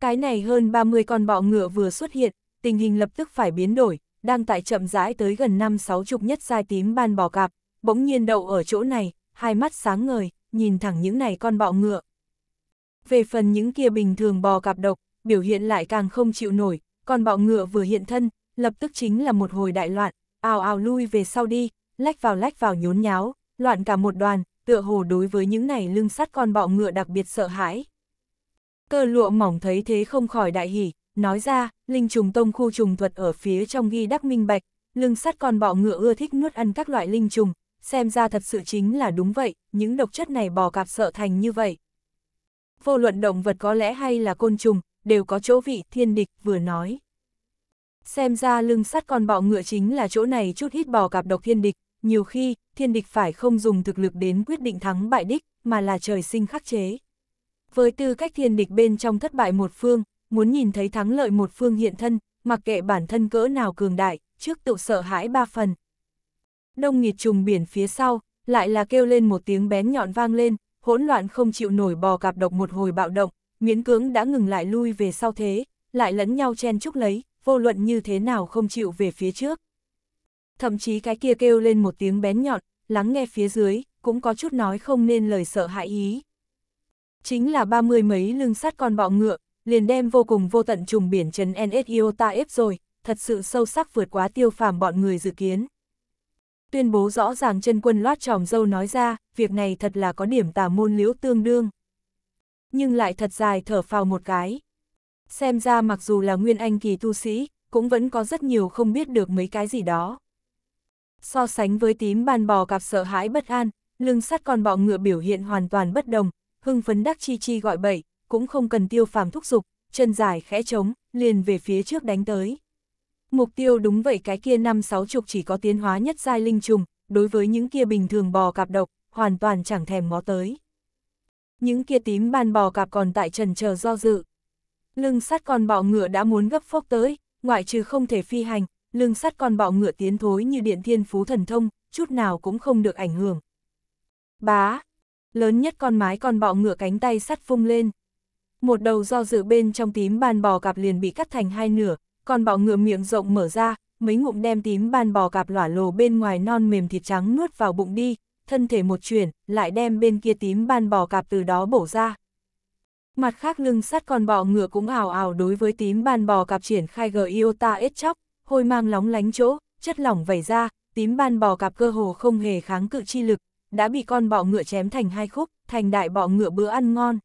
[SPEAKER 1] Cái này hơn 30 con bọ ngựa vừa xuất hiện, tình hình lập tức phải biến đổi, đang tại chậm rãi tới gần năm sáu chục nhất sai tím ban bò cạp, bỗng nhiên đậu ở chỗ này, hai mắt sáng ngời, nhìn thẳng những này con bọ ngựa. Về phần những kia bình thường bò cạp độc, biểu hiện lại càng không chịu nổi, con bọ ngựa vừa hiện thân, lập tức chính là một hồi đại loạn, ào ào lui về sau đi, lách vào lách vào nhốn nháo, loạn cả một đoàn, tựa hồ đối với những này lưng sắt con bọ ngựa đặc biệt sợ hãi. Cơ lụa mỏng thấy thế không khỏi đại hỉ, nói ra, linh trùng tông khu trùng thuật ở phía trong ghi đắc minh bạch, lưng sắt con bọ ngựa ưa thích nuốt ăn các loại linh trùng, xem ra thật sự chính là đúng vậy, những độc chất này bò cạp sợ thành như vậy. Vô luận động vật có lẽ hay là côn trùng, đều có chỗ vị thiên địch vừa nói. Xem ra lưng sắt con bọ ngựa chính là chỗ này chút hít bò cạp độc thiên địch, nhiều khi, thiên địch phải không dùng thực lực đến quyết định thắng bại đích, mà là trời sinh khắc chế. Với tư cách thiên địch bên trong thất bại một phương, muốn nhìn thấy thắng lợi một phương hiện thân, mặc kệ bản thân cỡ nào cường đại, trước tự sợ hãi ba phần. Đông nghịt trùng biển phía sau, lại là kêu lên một tiếng bén nhọn vang lên, hỗn loạn không chịu nổi bò cạp độc một hồi bạo động, miễn cưỡng đã ngừng lại lui về sau thế, lại lẫn nhau chen chúc lấy, vô luận như thế nào không chịu về phía trước. Thậm chí cái kia kêu lên một tiếng bén nhọn, lắng nghe phía dưới, cũng có chút nói không nên lời sợ hãi ý. Chính là ba mươi mấy lưng sắt con bọ ngựa, liền đem vô cùng vô tận trùng biển chấn NSIO ta ép rồi, thật sự sâu sắc vượt quá tiêu phàm bọn người dự kiến. Tuyên bố rõ ràng chân quân loát tròm dâu nói ra, việc này thật là có điểm tà môn liễu tương đương. Nhưng lại thật dài thở phào một cái. Xem ra mặc dù là nguyên anh kỳ tu sĩ, cũng vẫn có rất nhiều không biết được mấy cái gì đó. So sánh với tím bàn bò cạp sợ hãi bất an, lưng sắt con bọ ngựa biểu hiện hoàn toàn bất đồng, hưng phấn đắc chi chi gọi bậy, cũng không cần tiêu phàm thúc giục, chân dài khẽ trống, liền về phía trước đánh tới. Mục tiêu đúng vậy cái kia năm sáu chục chỉ có tiến hóa nhất giai linh trùng, đối với những kia bình thường bò cạp độc, hoàn toàn chẳng thèm ngó tới. Những kia tím bàn bò cạp còn tại trần chờ do dự. Lưng sắt con bọ ngựa đã muốn gấp phốc tới, ngoại trừ không thể phi hành, lưng sắt con bọ ngựa tiến thối như điện thiên phú thần thông, chút nào cũng không được ảnh hưởng. Bá! Lớn nhất con mái con bọ ngựa cánh tay sắt phung lên. Một đầu do dự bên trong tím ban bò cạp liền bị cắt thành hai nửa, con bọ ngựa miệng rộng mở ra, mấy ngụm đem tím ban bò cạp lỏa lồ bên ngoài non mềm thịt trắng nuốt vào bụng đi, thân thể một chuyển, lại đem bên kia tím ban bò cạp từ đó bổ ra. Mặt khác lưng sắt con bọ ngựa cũng ảo ảo đối với tím ban bò cạp triển khai g iota ết chóc, hôi mang lóng lánh chỗ, chất lỏng vẩy ra, tím ban bò cạp cơ hồ không hề kháng cự chi lực, đã bị con bọ ngựa chém thành hai khúc, thành đại bọ ngựa bữa ăn ngon.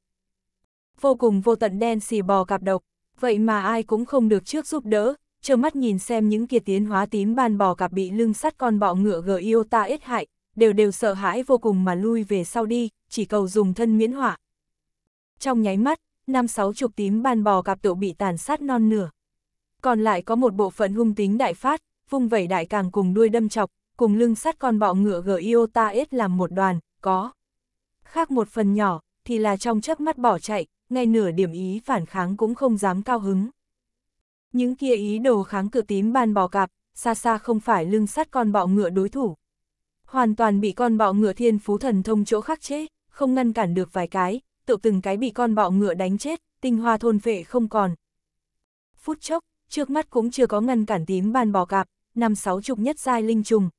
[SPEAKER 1] Vô cùng vô tận đen xì bò cạp độc, vậy mà ai cũng không được trước giúp đỡ, trơ mắt nhìn xem những kia tiến hóa tím ban bò cạp bị lưng sắt con bọ ngựa gờ yêu ta ít hại, đều đều sợ hãi vô cùng mà lui về sau đi, chỉ cầu dùng thân miễn hỏa. Trong nháy mắt, năm sáu chục tím ban bò cạp tự bị tàn sát non nửa còn lại có một bộ phận hung tính đại phát, vung vẩy đại càng cùng đuôi đâm chọc, cùng lưng sắt con bọ ngựa gờ iota S làm một đoàn, có. Khác một phần nhỏ, thì là trong chớp mắt bỏ chạy, ngay nửa điểm ý phản kháng cũng không dám cao hứng. Những kia ý đồ kháng cự tím ban bò cạp, xa xa không phải lưng sắt con bọ ngựa đối thủ. Hoàn toàn bị con bọ ngựa thiên phú thần thông chỗ khắc chế, không ngăn cản được vài cái, tự từng cái bị con bọ ngựa đánh chết, tinh hoa thôn vệ không còn. Phút chốc, trước mắt cũng chưa có ngăn cản tím ban bò cạp, năm sáu chục nhất giai linh trùng.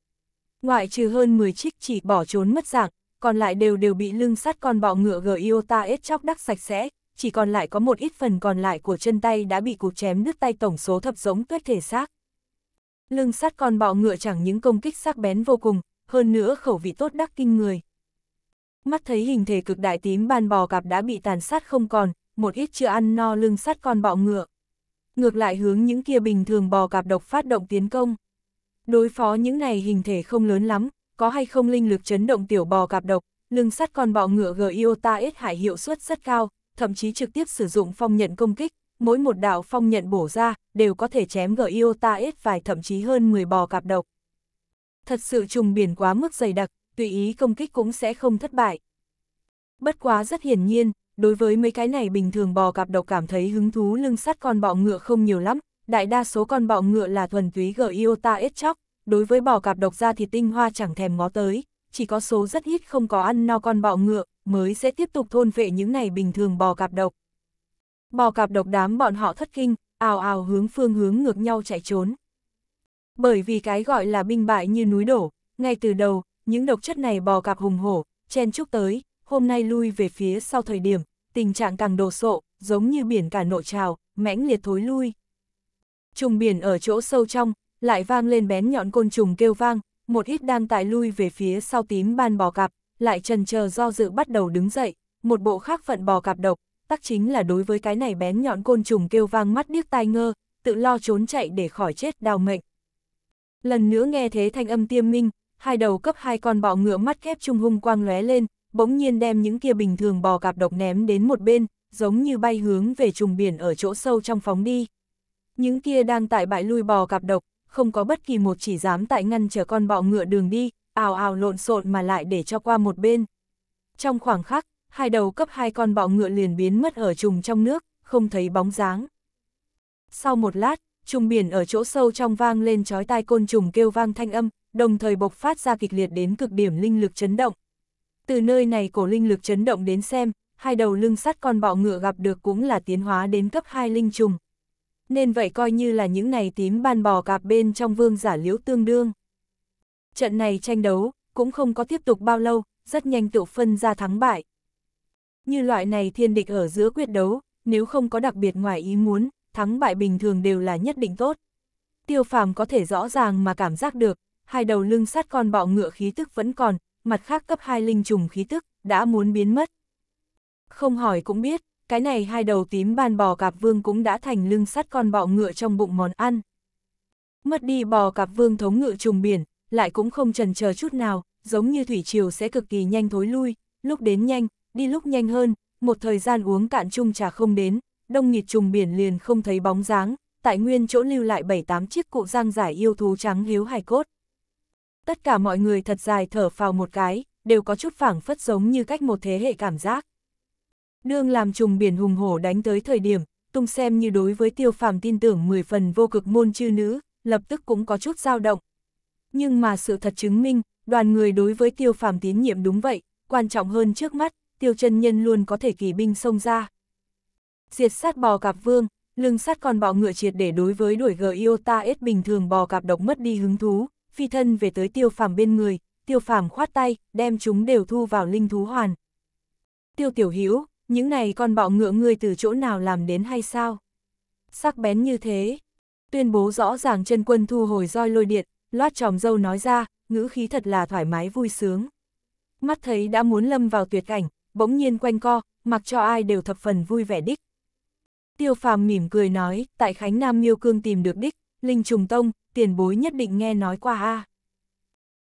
[SPEAKER 1] Ngoại trừ hơn 10 chiếc chỉ bỏ trốn mất dạng, còn lại đều đều bị lưng sắt con bọ ngựa Giota ết chóc đắc sạch sẽ, chỉ còn lại có một ít phần còn lại của chân tay đã bị cụt chém đứt tay tổng số thập giống tuyết thể xác. Lưng sắt con bọ ngựa chẳng những công kích sắc bén vô cùng, hơn nữa khẩu vị tốt đắc kinh người. Mắt thấy hình thể cực đại tím ban bò cạp đã bị tàn sát không còn, một ít chưa ăn no lưng sắt con bọ ngựa ngược lại hướng những kia bình thường bò cạp độc phát động tiến công. Đối phó những này hình thể không lớn lắm, có hay không linh lực chấn động tiểu bò cạp độc, lưng sắt con bọ ngựa Giota ít hải hiệu suất rất cao, thậm chí trực tiếp sử dụng phong nhận công kích, mỗi một đạo phong nhận bổ ra, đều có thể chém Giota ít vài thậm chí hơn 10 bò cạp độc. Thật sự trùng biển quá mức dày đặc, tùy ý công kích cũng sẽ không thất bại. Bất quá rất hiển nhiên, đối với mấy cái này bình thường bò cạp độc cảm thấy hứng thú lưng sắt con bọ ngựa không nhiều lắm, đại đa số con bọ ngựa là thuần túy iota ết chóc, đối với bò cạp độc ra thì tinh hoa chẳng thèm ngó tới, chỉ có số rất ít không có ăn no con bọ ngựa, mới sẽ tiếp tục thôn vệ những này bình thường bò cạp độc. Bò cạp độc đám bọn họ thất kinh, ào ào hướng phương hướng ngược nhau chạy trốn. Bởi vì cái gọi là binh bại như núi đổ, ngay từ đầu, những độc chất này bò cạp hùng hổ, chen chúc tới, hôm nay lui về phía sau thời điểm, tình trạng càng đồ sộ, giống như biển cả nộ trào, mãnh liệt thối lui. Trùng biển ở chỗ sâu trong, lại vang lên bén nhọn côn trùng kêu vang, một ít đang tại lui về phía sau tím ban bò cạp, lại trần chờ do dự bắt đầu đứng dậy, một bộ khác phận bò cạp độc, tắc chính là đối với cái này bén nhọn côn trùng kêu vang mắt điếc tai ngơ, tự lo trốn chạy để khỏi chết đau mệnh. Lần nữa nghe thế thanh âm tiêm minh, hai đầu cấp hai con bọ ngựa mắt kép trung hung quang lóe lên, bỗng nhiên đem những kia bình thường bò cạp độc ném đến một bên, giống như bay hướng về trùng biển ở chỗ sâu trong phóng đi. Những kia đang tại bãi lui bò cạp độc, không có bất kỳ một chỉ dám tại ngăn trở con bọ ngựa đường đi, ào ào lộn xộn mà lại để cho qua một bên. Trong khoảng khắc, hai đầu cấp hai con bọ ngựa liền biến mất ở trùng trong nước, không thấy bóng dáng. Sau một lát, trùng biển ở chỗ sâu trong vang lên chói tai côn trùng kêu vang thanh âm, đồng thời bộc phát ra kịch liệt đến cực điểm linh lực chấn động. Từ nơi này cổ linh lực chấn động đến xem, hai đầu lưng sắt con bọ ngựa gặp được cũng là tiến hóa đến cấp 2 linh trùng. Nên vậy coi như là những này tím ban bò cạp bên trong vương giả liễu tương đương. Trận này tranh đấu, cũng không có tiếp tục bao lâu, rất nhanh tự phân ra thắng bại. Như loại này thiên địch ở giữa quyết đấu, nếu không có đặc biệt ngoài ý muốn, thắng bại bình thường đều là nhất định tốt. Tiêu phàm có thể rõ ràng mà cảm giác được, hai đầu lưng sắt con bọ ngựa khí tức vẫn còn, mặt khác cấp 2 linh trùng khí tức, đã muốn biến mất. Không hỏi cũng biết, cái này hai đầu tím ban bò cạp vương cũng đã thành lưng sắt con bọ ngựa trong bụng món ăn. Mất đi bò cạp vương thống ngựa trùng biển, lại cũng không trần chờ chút nào, giống như thủy triều sẽ cực kỳ nhanh thối lui, lúc đến nhanh, đi lúc nhanh hơn, một thời gian uống cạn chung trà không đến, đông nghịt trùng biển liền không thấy bóng dáng, tại nguyên chỗ lưu lại 7-8 chiếc cụ giang giải yêu thú trắng hiếu hài cốt tất cả mọi người thật dài thở phào một cái, đều có chút phảng phất giống như cách một thế hệ cảm giác. Đương làm trùng biển hùng hổ đánh tới thời điểm, tung xem như đối với tiêu phàm tin tưởng 10 phần vô cực môn chư nữ, lập tức cũng có chút dao động. Nhưng mà sự thật chứng minh, đoàn người đối với tiêu phàm tín nhiệm đúng vậy, quan trọng hơn trước mắt, tiêu chân nhân luôn có thể kỳ binh xông ra. Diệt sát bò cạp vương, lưng sát con bò ngựa triệt để đối với đuổi gờ Iota S bình thường bò cạp độc mất đi hứng thú, phi thân về tới tiêu phàm bên người, tiêu phàm khoát tay, đem chúng đều thu vào linh thú hoàn. Tiêu tiểu hữu, những này con bọ ngựa ngươi từ chỗ nào làm đến hay sao? Sắc bén như thế. Tuyên bố rõ ràng chân quân thu hồi roi lôi điện, loát tròm dâu nói ra, ngữ khí thật là thoải mái vui sướng. Mắt thấy đã muốn lâm vào tuyệt cảnh, bỗng nhiên quanh co, mặc cho ai đều thập phần vui vẻ đích. Tiêu phàm mỉm cười nói, tại Khánh Nam Miêu Cương tìm được đích, Linh Trùng Tông, tiền bối nhất định nghe nói qua a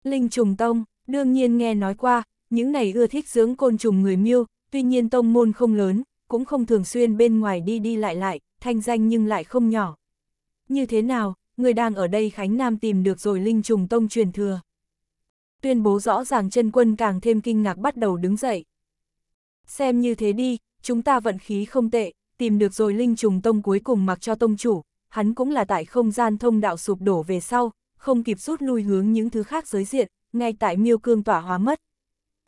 [SPEAKER 1] Linh trùng tông, đương nhiên nghe nói qua, những này ưa thích dưỡng côn trùng người miêu, tuy nhiên tông môn không lớn, cũng không thường xuyên bên ngoài đi đi lại lại, thanh danh nhưng lại không nhỏ. Như thế nào, người đang ở đây Khánh Nam tìm được rồi linh trùng tông truyền thừa. Tuyên bố rõ ràng chân quân càng thêm kinh ngạc bắt đầu đứng dậy. Xem như thế đi, chúng ta vận khí không tệ, tìm được rồi linh trùng tông cuối cùng mặc cho tông chủ, hắn cũng là tại không gian thông đạo sụp đổ về sau, không kịp rút lui hướng những thứ khác giới diện, ngay tại miêu cương tỏa hóa mất.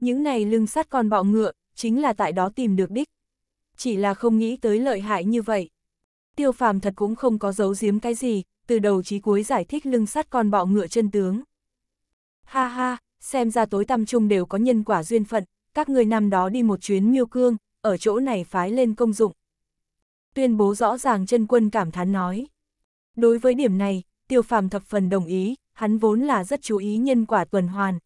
[SPEAKER 1] Những này lưng sắt con bọ ngựa, chính là tại đó tìm được đích. Chỉ là không nghĩ tới lợi hại như vậy. Tiêu phàm thật cũng không có giấu giếm cái gì, từ đầu chí cuối giải thích lưng sắt con bọ ngựa chân tướng. Ha ha, xem ra tối tăm chung đều có nhân quả duyên phận, các người năm đó đi một chuyến miêu cương, ở chỗ này phái lên công dụng. Tuyên bố rõ ràng chân quân cảm thán nói. Đối với điểm này, tiêu phàm thập phần đồng ý, hắn vốn là rất chú ý nhân quả tuần hoàn.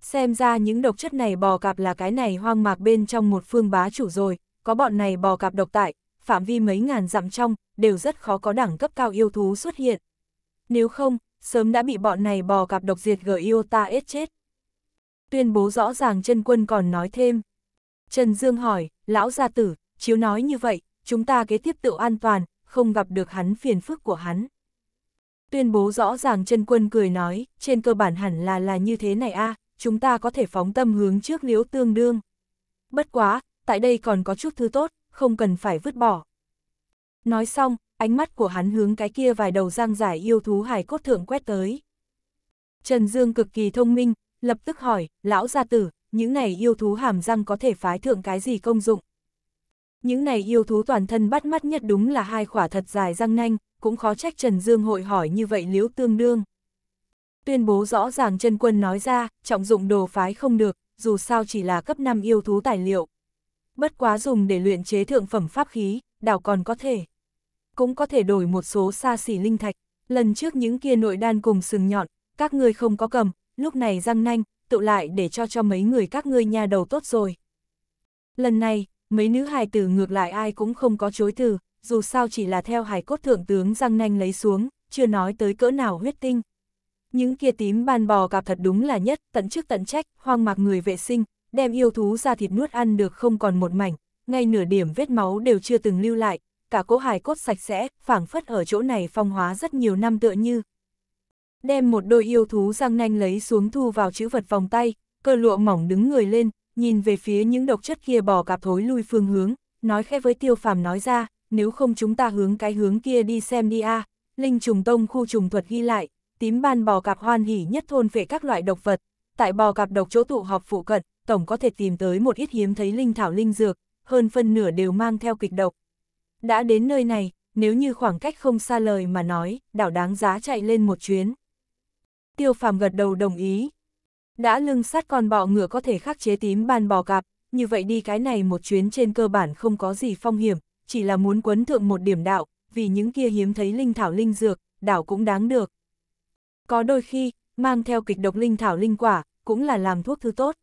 [SPEAKER 1] Xem ra những độc chất này bò cạp là cái này hoang mạc bên trong một phương bá chủ rồi, có bọn này bò cạp độc tại, phạm vi mấy ngàn dặm trong, đều rất khó có đẳng cấp cao yêu thú xuất hiện. Nếu không, sớm đã bị bọn này bò cạp độc diệt gở yêu ta ết chết. Tuyên bố rõ ràng chân quân còn nói thêm. Trần Dương hỏi, lão gia tử, chiếu nói như vậy, chúng ta kế tiếp tự an toàn, không gặp được hắn phiền phức của hắn. Tuyên bố rõ ràng chân quân cười nói, trên cơ bản hẳn là là như thế này a à, chúng ta có thể phóng tâm hướng trước liễu tương đương. Bất quá, tại đây còn có chút thứ tốt, không cần phải vứt bỏ. Nói xong, ánh mắt của hắn hướng cái kia vài đầu giang giải yêu thú hải cốt thượng quét tới. Trần Dương cực kỳ thông minh, lập tức hỏi, lão gia tử, những này yêu thú hàm răng có thể phái thượng cái gì công dụng? Những này yêu thú toàn thân bắt mắt nhất đúng là hai khỏa thật dài răng nanh, cũng khó trách Trần Dương hội hỏi như vậy liếu tương đương. Tuyên bố rõ ràng chân quân nói ra, trọng dụng đồ phái không được, dù sao chỉ là cấp 5 yêu thú tài liệu. Bất quá dùng để luyện chế thượng phẩm pháp khí, đảo còn có thể. Cũng có thể đổi một số xa xỉ linh thạch, lần trước những kia nội đan cùng sừng nhọn, các ngươi không có cầm, lúc này răng nanh, tự lại để cho cho mấy người các ngươi nhà đầu tốt rồi. Lần này, mấy nữ hài tử ngược lại ai cũng không có chối từ, dù sao chỉ là theo hài cốt thượng tướng răng nanh lấy xuống, chưa nói tới cỡ nào huyết tinh. Những kia tím ban bò gặp thật đúng là nhất, tận trước tận trách, hoang mạc người vệ sinh, đem yêu thú ra thịt nuốt ăn được không còn một mảnh, ngay nửa điểm vết máu đều chưa từng lưu lại, cả cỗ hài cốt sạch sẽ, phảng phất ở chỗ này phong hóa rất nhiều năm tựa như. Đem một đôi yêu thú răng nanh lấy xuống thu vào chữ vật vòng tay, cơ lụa mỏng đứng người lên, nhìn về phía những độc chất kia bỏ cạp thối lui phương hướng, nói khẽ với tiêu phàm nói ra, nếu không chúng ta hướng cái hướng kia đi xem đi a à. linh trùng tông khu trùng thuật ghi lại, tím ban bò cạp hoan hỉ nhất thôn về các loại độc vật, tại bò cạp độc chỗ tụ họp phụ cận, tổng có thể tìm tới một ít hiếm thấy linh thảo linh dược, hơn phân nửa đều mang theo kịch độc. Đã đến nơi này, nếu như khoảng cách không xa lời mà nói, đảo đáng giá chạy lên một chuyến. Tiêu phàm gật đầu đồng ý, đã lưng sắt con bọ ngựa có thể khắc chế tím ban bò cạp, như vậy đi cái này một chuyến trên cơ bản không có gì phong hiểm, chỉ là muốn quấn thượng một điểm đạo, vì những kia hiếm thấy linh thảo linh dược, đảo cũng đáng được. Có đôi khi, mang theo kịch độc linh thảo linh quả, cũng là làm thuốc thứ tốt.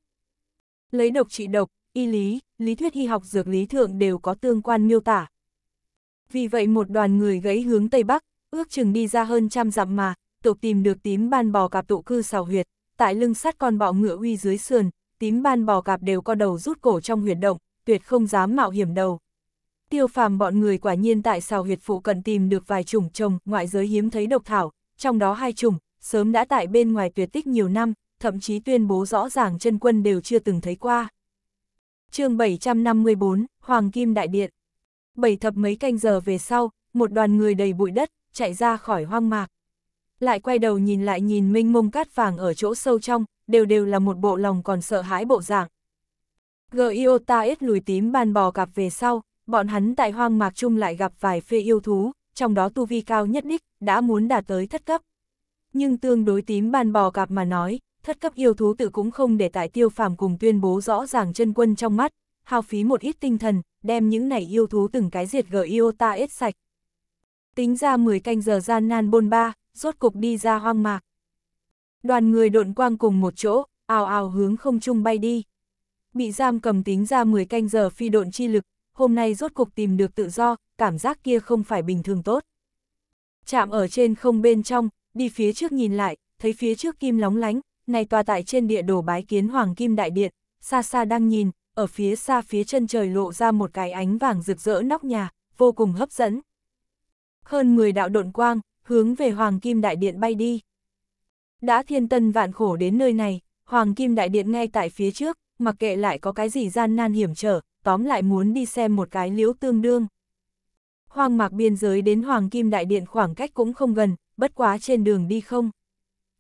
[SPEAKER 1] Lấy độc trị độc, y lý, lý thuyết y học dược lý thượng đều có tương quan miêu tả. Vì vậy một đoàn người gãy hướng Tây Bắc, ước chừng đi ra hơn trăm dặm mà, tục tìm được tím ban bò cạp tụ cư xào huyệt, tại lưng sát con bọ ngựa uy dưới sườn, tím ban bò cạp đều co đầu rút cổ trong huyệt động, tuyệt không dám mạo hiểm đầu. Tiêu phàm bọn người quả nhiên tại sao huyệt phụ cần tìm được vài chủng trồng ngoại giới hiếm thấy độc thảo, trong đó hai chủng, sớm đã tại bên ngoài tuyệt tích nhiều năm, thậm chí tuyên bố rõ ràng chân quân đều chưa từng thấy qua. chương 754, Hoàng Kim Đại Điện Bảy thập mấy canh giờ về sau, một đoàn người đầy bụi đất, chạy ra khỏi hoang mạc lại quay đầu nhìn lại nhìn minh mông cát vàng ở chỗ sâu trong, đều đều là một bộ lòng còn sợ hãi bộ dạng. Giota ít lùi tím ban bò gặp về sau, bọn hắn tại hoang mạc chung lại gặp vài phê yêu thú, trong đó tu vi cao nhất đích, đã muốn đạt tới thất cấp. Nhưng tương đối tím ban bò gặp mà nói, thất cấp yêu thú tự cũng không để tại tiêu phàm cùng tuyên bố rõ ràng chân quân trong mắt, hao phí một ít tinh thần, đem những này yêu thú từng cái diệt Giota ít sạch. Tính ra 10 canh giờ gian nan bôn ba, rốt cục đi ra hoang mạc. Đoàn người độn quang cùng một chỗ, ào ào hướng không trung bay đi. Bị giam cầm tính ra 10 canh giờ phi độn chi lực, hôm nay rốt cục tìm được tự do, cảm giác kia không phải bình thường tốt. Chạm ở trên không bên trong, đi phía trước nhìn lại, thấy phía trước kim lóng lánh, này tòa tại trên địa đồ bái kiến hoàng kim đại điện, xa xa đang nhìn, ở phía xa phía chân trời lộ ra một cái ánh vàng rực rỡ nóc nhà, vô cùng hấp dẫn. Hơn 10 đạo độn quang, hướng về Hoàng Kim Đại Điện bay đi. Đã thiên tân vạn khổ đến nơi này, Hoàng Kim Đại Điện ngay tại phía trước, mặc kệ lại có cái gì gian nan hiểm trở, tóm lại muốn đi xem một cái liễu tương đương. Hoàng mạc biên giới đến Hoàng Kim Đại Điện khoảng cách cũng không gần, bất quá trên đường đi không.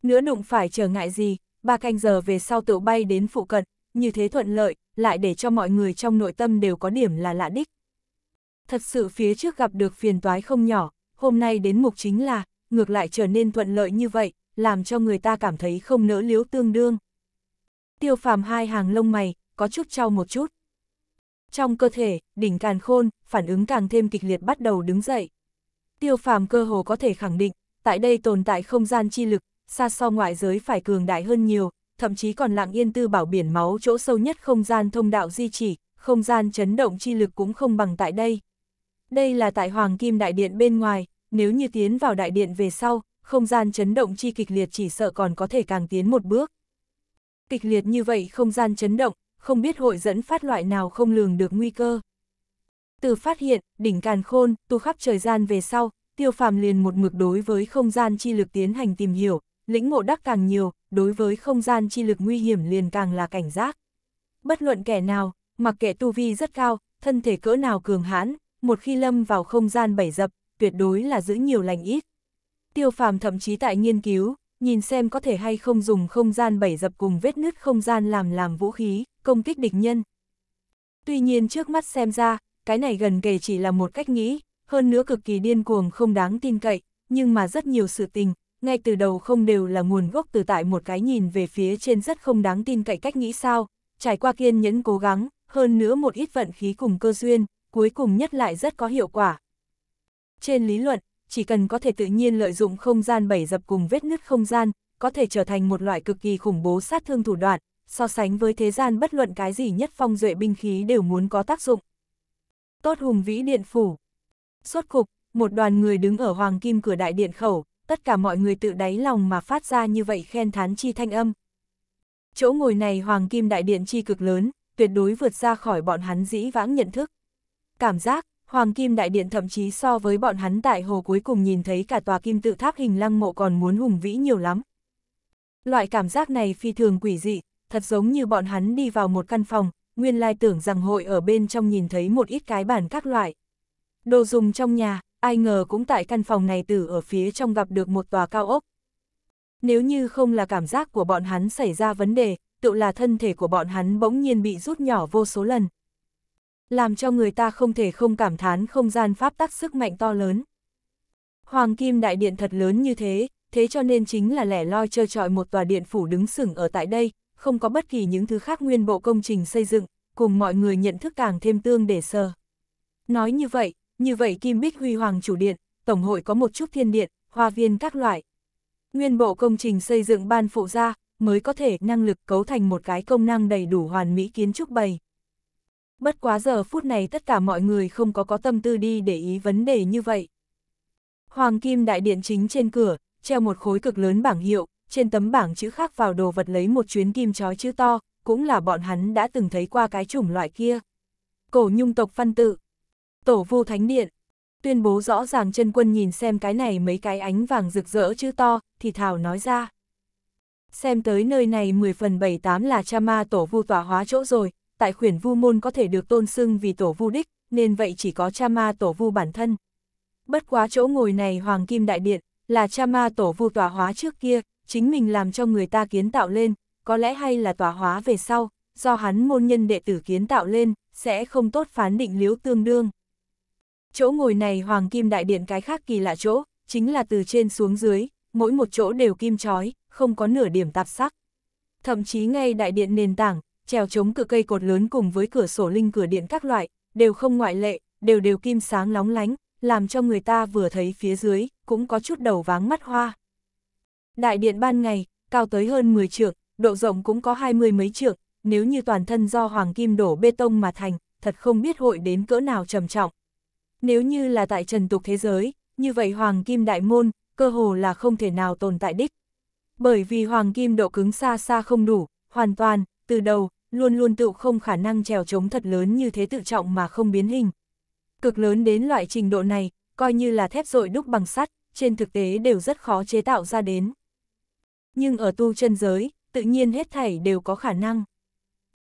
[SPEAKER 1] Nữa đụng phải trở ngại gì, ba canh giờ về sau tự bay đến phụ cận, như thế thuận lợi, lại để cho mọi người trong nội tâm đều có điểm là lạ đích. Thật sự phía trước gặp được phiền toái không nhỏ, hôm nay đến mục chính là, ngược lại trở nên thuận lợi như vậy, làm cho người ta cảm thấy không nỡ liếu tương đương. Tiêu phàm hai hàng lông mày, có chút trao một chút. Trong cơ thể, đỉnh càn khôn, phản ứng càng thêm kịch liệt bắt đầu đứng dậy. Tiêu phàm cơ hồ có thể khẳng định, tại đây tồn tại không gian chi lực, xa so ngoại giới phải cường đại hơn nhiều, thậm chí còn lặng yên tư bảo biển máu chỗ sâu nhất không gian thông đạo di chỉ, không gian chấn động chi lực cũng không bằng tại đây. Đây là tại Hoàng Kim Đại Điện bên ngoài, nếu như tiến vào đại điện về sau, không gian chấn động chi kịch liệt chỉ sợ còn có thể càng tiến một bước. Kịch liệt như vậy không gian chấn động, không biết hội dẫn phát loại nào không lường được nguy cơ. Từ phát hiện, đỉnh càn khôn, tu khắp trời gian về sau, tiêu phàm liền một mực đối với không gian chi lực tiến hành tìm hiểu, lĩnh ngộ đắc càng nhiều, đối với không gian chi lực nguy hiểm liền càng là cảnh giác. Bất luận kẻ nào, mặc kệ tu vi rất cao, thân thể cỡ nào cường hãn, một khi lâm vào không gian bảy dập, tuyệt đối là giữ nhiều lành ít. Tiêu phàm thậm chí tại nghiên cứu, nhìn xem có thể hay không dùng không gian bảy dập cùng vết nứt không gian làm làm vũ khí, công kích địch nhân. Tuy nhiên trước mắt xem ra, cái này gần kể chỉ là một cách nghĩ, hơn nữa cực kỳ điên cuồng không đáng tin cậy, nhưng mà rất nhiều sự tình, ngay từ đầu không đều là nguồn gốc từ tại một cái nhìn về phía trên rất không đáng tin cậy cách nghĩ sao, trải qua kiên nhẫn cố gắng, hơn nữa một ít vận khí cùng cơ duyên, cuối cùng nhất lại rất có hiệu quả, trên lý luận, chỉ cần có thể tự nhiên lợi dụng không gian bảy dập cùng vết nứt không gian, có thể trở thành một loại cực kỳ khủng bố sát thương thủ đoạn, so sánh với thế gian bất luận cái gì nhất phong duệ binh khí đều muốn có tác dụng. Tốt hùng vĩ điện phủ. Suốt cục, một đoàn người đứng ở hoàng kim cửa đại điện khẩu, tất cả mọi người tự đáy lòng mà phát ra như vậy khen thán chi thanh âm. Chỗ ngồi này hoàng kim đại điện chi cực lớn, tuyệt đối vượt ra khỏi bọn hắn dĩ vãng nhận thức. Cảm giác, Hoàng Kim Đại Điện thậm chí so với bọn hắn tại hồ cuối cùng nhìn thấy cả tòa kim tự tháp hình lăng mộ còn muốn hùng vĩ nhiều lắm. Loại cảm giác này phi thường quỷ dị, thật giống như bọn hắn đi vào một căn phòng, nguyên lai tưởng rằng hội ở bên trong nhìn thấy một ít cái bản các loại. Đồ dùng trong nhà, ai ngờ cũng tại căn phòng này tử ở phía trong gặp được một tòa cao ốc. Nếu như không là cảm giác của bọn hắn xảy ra vấn đề, tự là thân thể của bọn hắn bỗng nhiên bị rút nhỏ vô số lần làm cho người ta không thể không cảm thán không gian pháp tắc sức mạnh to lớn. Hoàng Kim Đại Điện thật lớn như thế, thế cho nên chính là lẻ loi trơ trọi một tòa điện phủ đứng sửng ở tại đây, không có bất kỳ những thứ khác nguyên bộ công trình xây dựng, cùng mọi người nhận thức càng thêm tương để sờ. Nói như vậy, như vậy Kim Bích Huy Hoàng chủ điện, Tổng hội có một chút thiên điện, hoa viên các loại. Nguyên bộ công trình xây dựng ban phụ ra, mới có thể năng lực cấu thành một cái công năng đầy đủ hoàn mỹ kiến trúc bày bất quá giờ phút này tất cả mọi người không có có tâm tư đi để ý vấn đề như vậy. Hoàng Kim Đại Điện chính trên cửa, treo một khối cực lớn bảng hiệu, trên tấm bảng chữ khác vào đồ vật lấy một chuyến kim chói chữ to, cũng là bọn hắn đã từng thấy qua cái chủng loại kia. Cổ nhung tộc văn tự, tổ vu thánh điện, tuyên bố rõ ràng chân quân nhìn xem cái này mấy cái ánh vàng rực rỡ chữ to, thì thảo nói ra. Xem tới nơi này 10 phần 78 là cha ma tổ vu tỏa hóa chỗ rồi, tại khuyển vu môn có thể được tôn xưng vì tổ vu đích, nên vậy chỉ có cha ma tổ vu bản thân. Bất quá chỗ ngồi này Hoàng Kim Đại Điện, là cha ma tổ vu tòa hóa trước kia, chính mình làm cho người ta kiến tạo lên, có lẽ hay là tòa hóa về sau, do hắn môn nhân đệ tử kiến tạo lên, sẽ không tốt phán định liếu tương đương. Chỗ ngồi này Hoàng Kim Đại Điện cái khác kỳ lạ chỗ, chính là từ trên xuống dưới, mỗi một chỗ đều kim chói, không có nửa điểm tạp sắc. Thậm chí ngay đại điện nền tảng, treo chống cửa cây cột lớn cùng với cửa sổ linh cửa điện các loại, đều không ngoại lệ, đều đều kim sáng lóng lánh, làm cho người ta vừa thấy phía dưới, cũng có chút đầu váng mắt hoa. Đại điện ban ngày, cao tới hơn 10 trượng, độ rộng cũng có hai mươi mấy trượng, nếu như toàn thân do hoàng kim đổ bê tông mà thành, thật không biết hội đến cỡ nào trầm trọng. Nếu như là tại trần tục thế giới, như vậy hoàng kim đại môn, cơ hồ là không thể nào tồn tại đích. Bởi vì hoàng kim độ cứng xa xa không đủ, hoàn toàn, từ đầu, luôn luôn tự không khả năng trèo chống thật lớn như thế tự trọng mà không biến hình. Cực lớn đến loại trình độ này, coi như là thép rội đúc bằng sắt, trên thực tế đều rất khó chế tạo ra đến. Nhưng ở tu chân giới, tự nhiên hết thảy đều có khả năng.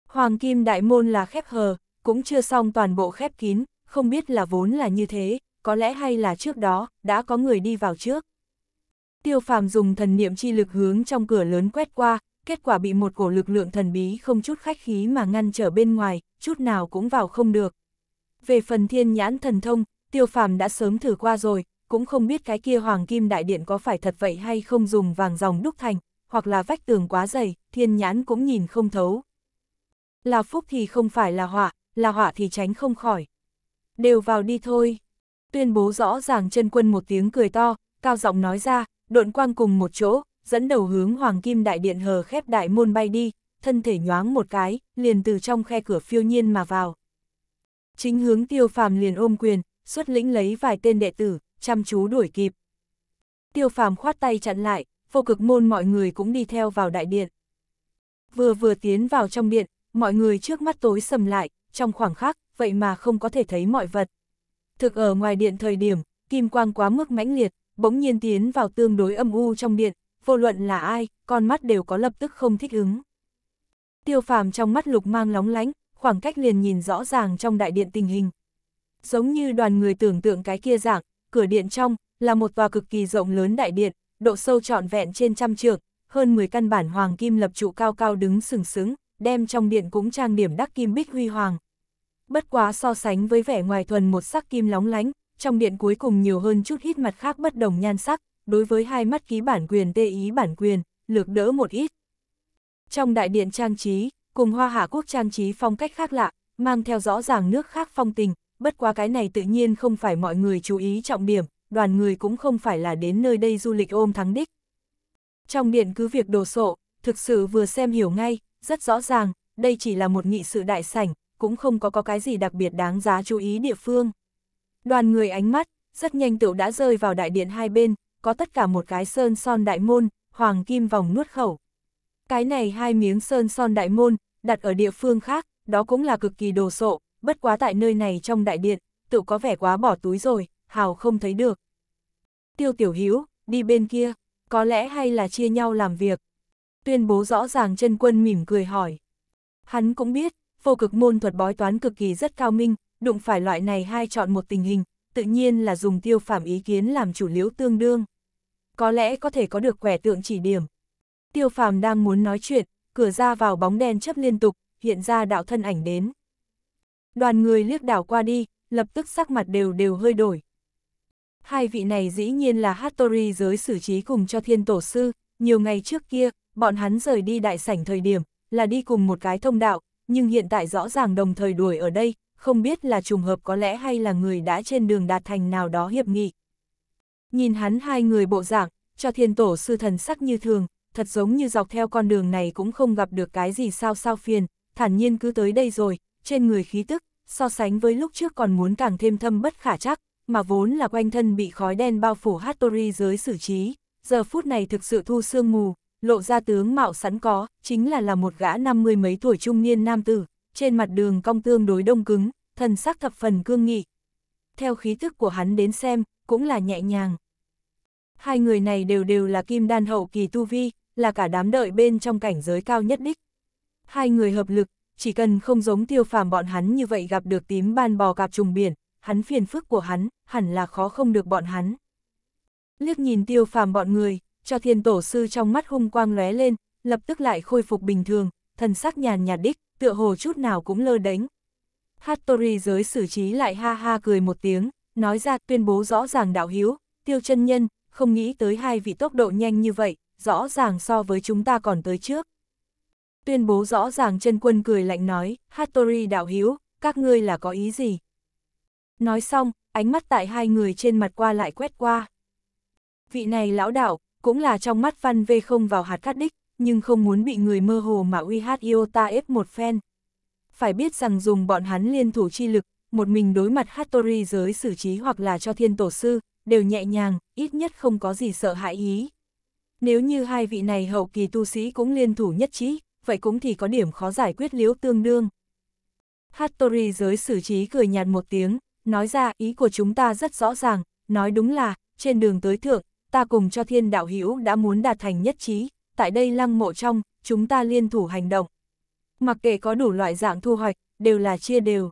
[SPEAKER 1] Hoàng kim đại môn là khép hờ, cũng chưa xong toàn bộ khép kín, không biết là vốn là như thế, có lẽ hay là trước đó, đã có người đi vào trước. Tiêu phàm dùng thần niệm chi lực hướng trong cửa lớn quét qua, kết quả bị một cổ lực lượng thần bí không chút khách khí mà ngăn trở bên ngoài, chút nào cũng vào không được. Về phần thiên nhãn thần thông, tiêu phàm đã sớm thử qua rồi, cũng không biết cái kia hoàng kim đại điện có phải thật vậy hay không dùng vàng dòng đúc thành, hoặc là vách tường quá dày, thiên nhãn cũng nhìn không thấu. Là phúc thì không phải là họa, là họa thì tránh không khỏi. Đều vào đi thôi. Tuyên bố rõ ràng chân quân một tiếng cười to, cao giọng nói ra, độn quang cùng một chỗ, dẫn đầu hướng Hoàng Kim Đại Điện hờ khép đại môn bay đi, thân thể nhoáng một cái, liền từ trong khe cửa phiêu nhiên mà vào. Chính hướng tiêu phàm liền ôm quyền, xuất lĩnh lấy vài tên đệ tử, chăm chú đuổi kịp. Tiêu phàm khoát tay chặn lại, vô cực môn mọi người cũng đi theo vào đại điện. Vừa vừa tiến vào trong điện, mọi người trước mắt tối sầm lại, trong khoảng khắc, vậy mà không có thể thấy mọi vật. Thực ở ngoài điện thời điểm, kim quang quá mức mãnh liệt, bỗng nhiên tiến vào tương đối âm u trong điện, vô luận là ai, con mắt đều có lập tức không thích ứng. Tiêu phàm trong mắt lục mang lóng lánh, khoảng cách liền nhìn rõ ràng trong đại điện tình hình. Giống như đoàn người tưởng tượng cái kia dạng, cửa điện trong, là một tòa cực kỳ rộng lớn đại điện, độ sâu trọn vẹn trên trăm trượng, hơn 10 căn bản hoàng kim lập trụ cao cao đứng sừng sững, đem trong điện cũng trang điểm đắc kim bích huy hoàng. Bất quá so sánh với vẻ ngoài thuần một sắc kim lóng lánh, trong điện cuối cùng nhiều hơn chút hít mặt khác bất đồng nhan sắc, đối với hai mắt ký bản quyền tê ý bản quyền, lược đỡ một ít. Trong đại điện trang trí, cùng hoa hạ quốc trang trí phong cách khác lạ, mang theo rõ ràng nước khác phong tình, bất quá cái này tự nhiên không phải mọi người chú ý trọng điểm, đoàn người cũng không phải là đến nơi đây du lịch ôm thắng đích. Trong điện cứ việc đồ sộ, thực sự vừa xem hiểu ngay, rất rõ ràng, đây chỉ là một nghị sự đại sảnh, cũng không có có cái gì đặc biệt đáng giá chú ý địa phương. Đoàn người ánh mắt, rất nhanh tựu đã rơi vào đại điện hai bên, có tất cả một cái sơn son đại môn, hoàng kim vòng nuốt khẩu. Cái này hai miếng sơn son đại môn, đặt ở địa phương khác, đó cũng là cực kỳ đồ sộ, bất quá tại nơi này trong đại điện, tự có vẻ quá bỏ túi rồi, hào không thấy được. Tiêu tiểu Hiếu đi bên kia, có lẽ hay là chia nhau làm việc. Tuyên bố rõ ràng chân quân mỉm cười hỏi. Hắn cũng biết, vô cực môn thuật bói toán cực kỳ rất cao minh, đụng phải loại này hai chọn một tình hình, tự nhiên là dùng tiêu phạm ý kiến làm chủ liễu tương đương có lẽ có thể có được quẻ tượng chỉ điểm. Tiêu phàm đang muốn nói chuyện, cửa ra vào bóng đen chấp liên tục, hiện ra đạo thân ảnh đến. Đoàn người liếc đảo qua đi, lập tức sắc mặt đều đều hơi đổi. Hai vị này dĩ nhiên là Hattori giới xử trí cùng cho thiên tổ sư, nhiều ngày trước kia, bọn hắn rời đi đại sảnh thời điểm, là đi cùng một cái thông đạo, nhưng hiện tại rõ ràng đồng thời đuổi ở đây, không biết là trùng hợp có lẽ hay là người đã trên đường đạt thành nào đó hiệp nghị. Nhìn hắn hai người bộ dạng, cho thiên tổ sư thần sắc như thường, thật giống như dọc theo con đường này cũng không gặp được cái gì sao sao phiền, thản nhiên cứ tới đây rồi, trên người khí tức, so sánh với lúc trước còn muốn càng thêm thâm bất khả chắc, mà vốn là quanh thân bị khói đen bao phủ Hattori dưới xử trí, giờ phút này thực sự thu sương mù, lộ ra tướng mạo sẵn có, chính là là một gã năm mươi mấy tuổi trung niên nam tử, trên mặt đường cong tương đối đông cứng, thần sắc thập phần cương nghị. Theo khí tức của hắn đến xem, cũng là nhẹ nhàng. Hai người này đều đều là kim đan hậu kỳ tu vi, là cả đám đợi bên trong cảnh giới cao nhất đích. Hai người hợp lực, chỉ cần không giống tiêu phàm bọn hắn như vậy gặp được tím ban bò cạp trùng biển, hắn phiền phức của hắn, hẳn là khó không được bọn hắn. Liếc nhìn tiêu phàm bọn người, cho thiên tổ sư trong mắt hung quang lóe lên, lập tức lại khôi phục bình thường, thần sắc nhàn nhạt đích, tựa hồ chút nào cũng lơ đánh. Hattori giới xử trí lại ha ha cười một tiếng, nói ra tuyên bố rõ ràng đạo hiếu, tiêu chân nhân, không nghĩ tới hai vị tốc độ nhanh như vậy, rõ ràng so với chúng ta còn tới trước. Tuyên bố rõ ràng chân quân cười lạnh nói, Hattori đạo hiếu, các ngươi là có ý gì? Nói xong, ánh mắt tại hai người trên mặt qua lại quét qua. Vị này lão đạo, cũng là trong mắt văn vê không vào hạt cắt đích, nhưng không muốn bị người mơ hồ mà uy hát yêu ta ép một phen. Phải biết rằng dùng bọn hắn liên thủ chi lực, một mình đối mặt Hattori giới xử trí hoặc là cho thiên tổ sư, đều nhẹ nhàng, ít nhất không có gì sợ hãi ý. Nếu như hai vị này hậu kỳ tu sĩ cũng liên thủ nhất trí, vậy cũng thì có điểm khó giải quyết liếu tương đương. Hattori giới xử trí cười nhạt một tiếng, nói ra ý của chúng ta rất rõ ràng, nói đúng là, trên đường tới thượng, ta cùng cho thiên đạo hữu đã muốn đạt thành nhất trí, tại đây lăng mộ trong, chúng ta liên thủ hành động. Mặc kệ có đủ loại dạng thu hoạch, đều là chia đều.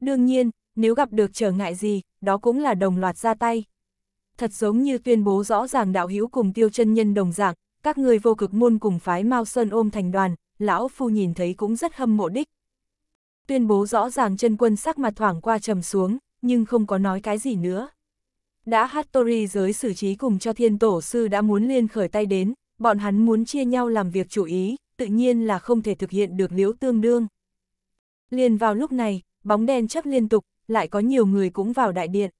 [SPEAKER 1] Đương nhiên, nếu gặp được trở ngại gì, đó cũng là đồng loạt ra tay. Thật giống như tuyên bố rõ ràng đạo hữu cùng tiêu chân nhân đồng dạng, các người vô cực môn cùng phái Mao Sơn ôm thành đoàn, lão phu nhìn thấy cũng rất hâm mộ đích. Tuyên bố rõ ràng chân quân sắc mặt thoảng qua trầm xuống, nhưng không có nói cái gì nữa. Đã Hattori giới xử trí cùng cho thiên tổ sư đã muốn liên khởi tay đến, bọn hắn muốn chia nhau làm việc chủ ý, tự nhiên là không thể thực hiện được liễu tương đương. Liền vào lúc này, bóng đen chấp liên tục, lại có nhiều người cũng vào đại điện.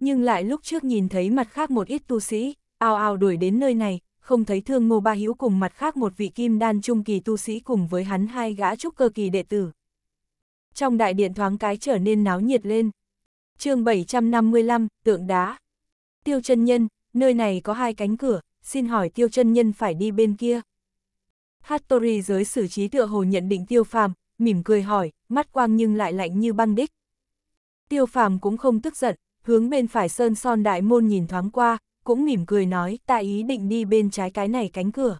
[SPEAKER 1] Nhưng lại lúc trước nhìn thấy mặt khác một ít tu sĩ, ao ao đuổi đến nơi này, không thấy thương Ngô Ba Hữu cùng mặt khác một vị kim đan trung kỳ tu sĩ cùng với hắn hai gã trúc cơ kỳ đệ tử. Trong đại điện thoáng cái trở nên náo nhiệt lên. chương 755, tượng đá. Tiêu chân nhân, nơi này có hai cánh cửa, xin hỏi tiêu chân nhân phải đi bên kia. Hattori giới xử trí tựa hồ nhận định tiêu phàm, mỉm cười hỏi, mắt quang nhưng lại lạnh như băng đích. Tiêu phàm cũng không tức giận, hướng bên phải sơn son đại môn nhìn thoáng qua, cũng mỉm cười nói, ta ý định đi bên trái cái này cánh cửa.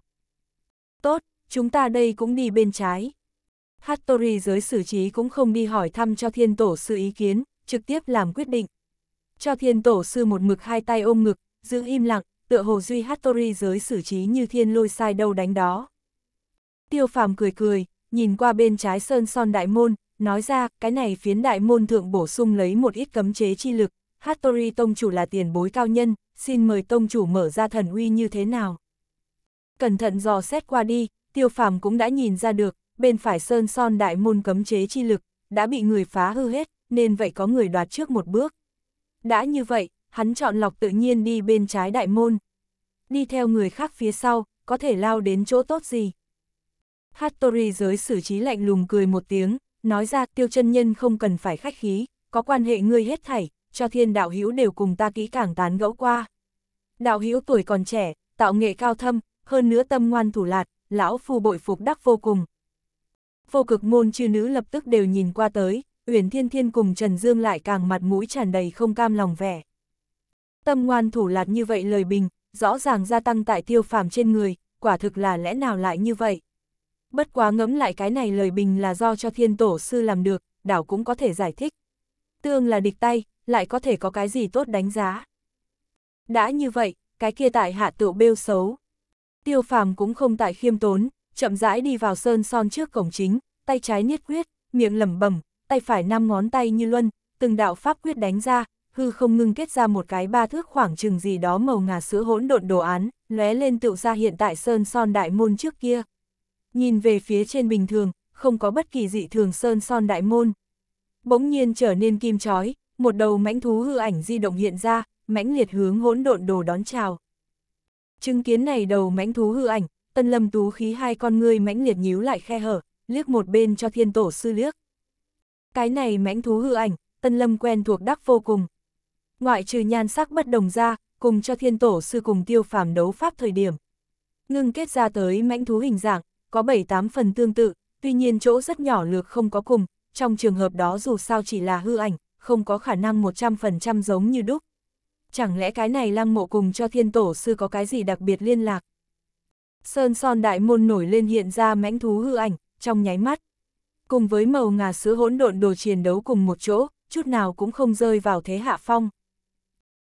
[SPEAKER 1] Tốt, chúng ta đây cũng đi bên trái. Hattori giới xử trí cũng không đi hỏi thăm cho thiên tổ sư ý kiến, trực tiếp làm quyết định. Cho thiên tổ sư một mực hai tay ôm ngực, giữ im lặng, tựa hồ duy Hattori giới xử trí như thiên lôi sai đâu đánh đó. Tiêu phàm cười cười, nhìn qua bên trái sơn son đại môn, nói ra, cái này phiến đại môn thượng bổ sung lấy một ít cấm chế chi lực, Hattori tông chủ là tiền bối cao nhân, xin mời tông chủ mở ra thần uy như thế nào. Cẩn thận dò xét qua đi, tiêu phàm cũng đã nhìn ra được, bên phải sơn son đại môn cấm chế chi lực, đã bị người phá hư hết, nên vậy có người đoạt trước một bước. Đã như vậy, hắn chọn lọc tự nhiên đi bên trái đại môn. Đi theo người khác phía sau, có thể lao đến chỗ tốt gì. Hattori giới xử trí lạnh lùng cười một tiếng, nói ra tiêu chân nhân không cần phải khách khí, có quan hệ ngươi hết thảy, cho thiên đạo hữu đều cùng ta kỹ càng tán gẫu qua. Đạo hữu tuổi còn trẻ, tạo nghệ cao thâm, hơn nữa tâm ngoan thủ lạt, lão phu bội phục đắc vô cùng. Vô cực môn chư nữ lập tức đều nhìn qua tới, Uyển Thiên Thiên cùng Trần Dương lại càng mặt mũi tràn đầy không cam lòng vẻ. Tâm ngoan thủ lạt như vậy lời bình, rõ ràng gia tăng tại tiêu phàm trên người, quả thực là lẽ nào lại như vậy. Bất quá ngẫm lại cái này lời bình là do cho thiên tổ sư làm được, đảo cũng có thể giải thích. Tương là địch tay, lại có thể có cái gì tốt đánh giá. Đã như vậy, cái kia tại hạ tựu bêu xấu. Tiêu phàm cũng không tại khiêm tốn, chậm rãi đi vào sơn son trước cổng chính, tay trái niết quyết, miệng lẩm bẩm, tay phải năm ngón tay như luân, từng đạo pháp quyết đánh ra, hư không ngưng kết ra một cái ba thước khoảng chừng gì đó màu ngà sữa hỗn độn đồ án, lóe lên tựu ra hiện tại sơn son đại môn trước kia nhìn về phía trên bình thường, không có bất kỳ dị thường sơn son đại môn. Bỗng nhiên trở nên kim chói, một đầu mãnh thú hư ảnh di động hiện ra, mãnh liệt hướng hỗn độn đồ đón chào. Chứng kiến này đầu mãnh thú hư ảnh, Tân Lâm Tú khí hai con ngươi mãnh liệt nhíu lại khe hở, liếc một bên cho Thiên Tổ sư liếc. Cái này mãnh thú hư ảnh, Tân Lâm quen thuộc đắc vô cùng. Ngoại trừ nhan sắc bất đồng ra, cùng cho Thiên Tổ sư cùng Tiêu Phàm đấu pháp thời điểm. Ngưng kết ra tới mãnh thú hình dạng, có 7-8 phần tương tự, tuy nhiên chỗ rất nhỏ lược không có cùng, trong trường hợp đó dù sao chỉ là hư ảnh, không có khả năng 100% giống như đúc. Chẳng lẽ cái này lăng mộ cùng cho thiên tổ sư có cái gì đặc biệt liên lạc? Sơn son đại môn nổi lên hiện ra mãnh thú hư ảnh, trong nháy mắt. Cùng với màu ngà sữa hỗn độn đồ chiến đấu cùng một chỗ, chút nào cũng không rơi vào thế hạ phong.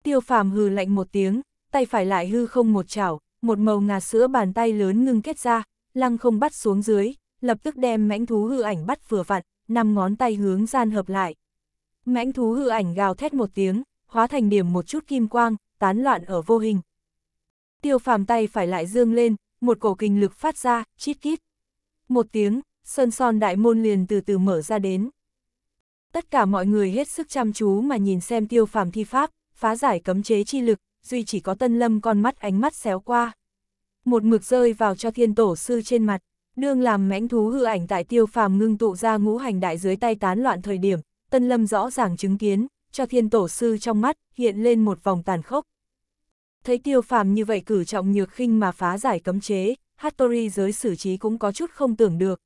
[SPEAKER 1] Tiêu phàm hừ lạnh một tiếng, tay phải lại hư không một chảo, một màu ngà sữa bàn tay lớn ngưng kết ra, lăng không bắt xuống dưới, lập tức đem mãnh thú hư ảnh bắt vừa vặn, năm ngón tay hướng gian hợp lại. Mãnh thú hư ảnh gào thét một tiếng, hóa thành điểm một chút kim quang, tán loạn ở vô hình. Tiêu phàm tay phải lại dương lên, một cổ kinh lực phát ra, chít kít. Một tiếng, sơn son đại môn liền từ từ mở ra đến. Tất cả mọi người hết sức chăm chú mà nhìn xem tiêu phàm thi pháp, phá giải cấm chế chi lực, duy chỉ có tân lâm con mắt ánh mắt xéo qua một mực rơi vào cho thiên tổ sư trên mặt, đương làm mãnh thú hư ảnh tại tiêu phàm ngưng tụ ra ngũ hành đại dưới tay tán loạn thời điểm, Tân Lâm rõ ràng chứng kiến, cho thiên tổ sư trong mắt hiện lên một vòng tàn khốc. Thấy tiêu phàm như vậy cử trọng nhược khinh mà phá giải cấm chế, Hattori giới xử trí cũng có chút không tưởng được.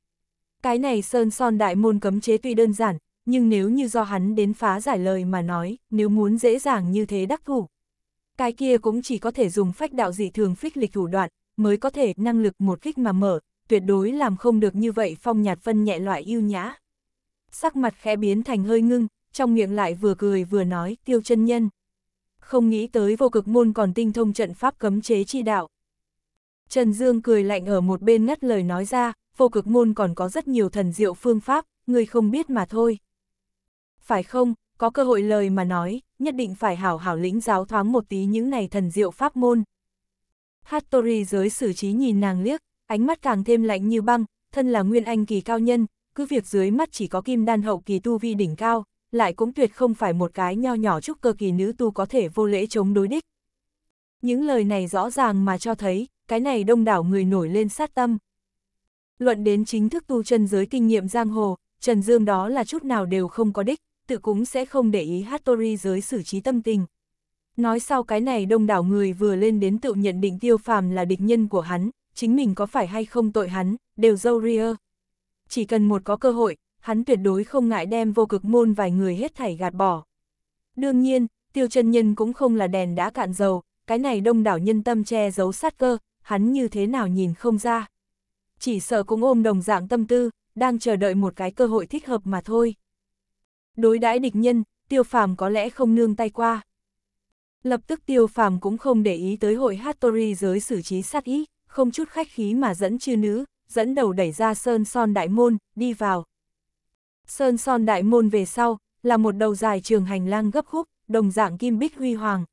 [SPEAKER 1] Cái này sơn son đại môn cấm chế tuy đơn giản, nhưng nếu như do hắn đến phá giải lời mà nói, nếu muốn dễ dàng như thế đắc thủ. Cái kia cũng chỉ có thể dùng phách đạo dị thường phích lịch thủ đoạn, mới có thể năng lực một kích mà mở, tuyệt đối làm không được như vậy phong nhạt phân nhẹ loại yêu nhã. Sắc mặt khẽ biến thành hơi ngưng, trong miệng lại vừa cười vừa nói tiêu chân nhân. Không nghĩ tới vô cực môn còn tinh thông trận pháp cấm chế chi đạo. Trần Dương cười lạnh ở một bên ngắt lời nói ra, vô cực môn còn có rất nhiều thần diệu phương pháp, người không biết mà thôi. Phải không, có cơ hội lời mà nói, nhất định phải hảo hảo lĩnh giáo thoáng một tí những này thần diệu pháp môn. Hattori giới xử trí nhìn nàng liếc, ánh mắt càng thêm lạnh như băng, thân là nguyên anh kỳ cao nhân, cứ việc dưới mắt chỉ có kim đan hậu kỳ tu vi đỉnh cao, lại cũng tuyệt không phải một cái nho nhỏ chúc cơ kỳ nữ tu có thể vô lễ chống đối đích. Những lời này rõ ràng mà cho thấy, cái này đông đảo người nổi lên sát tâm. Luận đến chính thức tu chân giới kinh nghiệm giang hồ, Trần Dương đó là chút nào đều không có đích, tự cũng sẽ không để ý Hattori giới xử trí tâm tình, Nói sau cái này đông đảo người vừa lên đến tự nhận định tiêu phàm là địch nhân của hắn, chính mình có phải hay không tội hắn, đều dâu ria. Chỉ cần một có cơ hội, hắn tuyệt đối không ngại đem vô cực môn vài người hết thảy gạt bỏ. Đương nhiên, tiêu chân nhân cũng không là đèn đã cạn dầu, cái này đông đảo nhân tâm che giấu sát cơ, hắn như thế nào nhìn không ra. Chỉ sợ cũng ôm đồng dạng tâm tư, đang chờ đợi một cái cơ hội thích hợp mà thôi. Đối đãi địch nhân, tiêu phàm có lẽ không nương tay qua. Lập tức tiêu phàm cũng không để ý tới hội Hattori giới xử trí sát ý, không chút khách khí mà dẫn chư nữ, dẫn đầu đẩy ra sơn son đại môn, đi vào. Sơn son đại môn về sau, là một đầu dài trường hành lang gấp khúc, đồng dạng kim bích huy hoàng.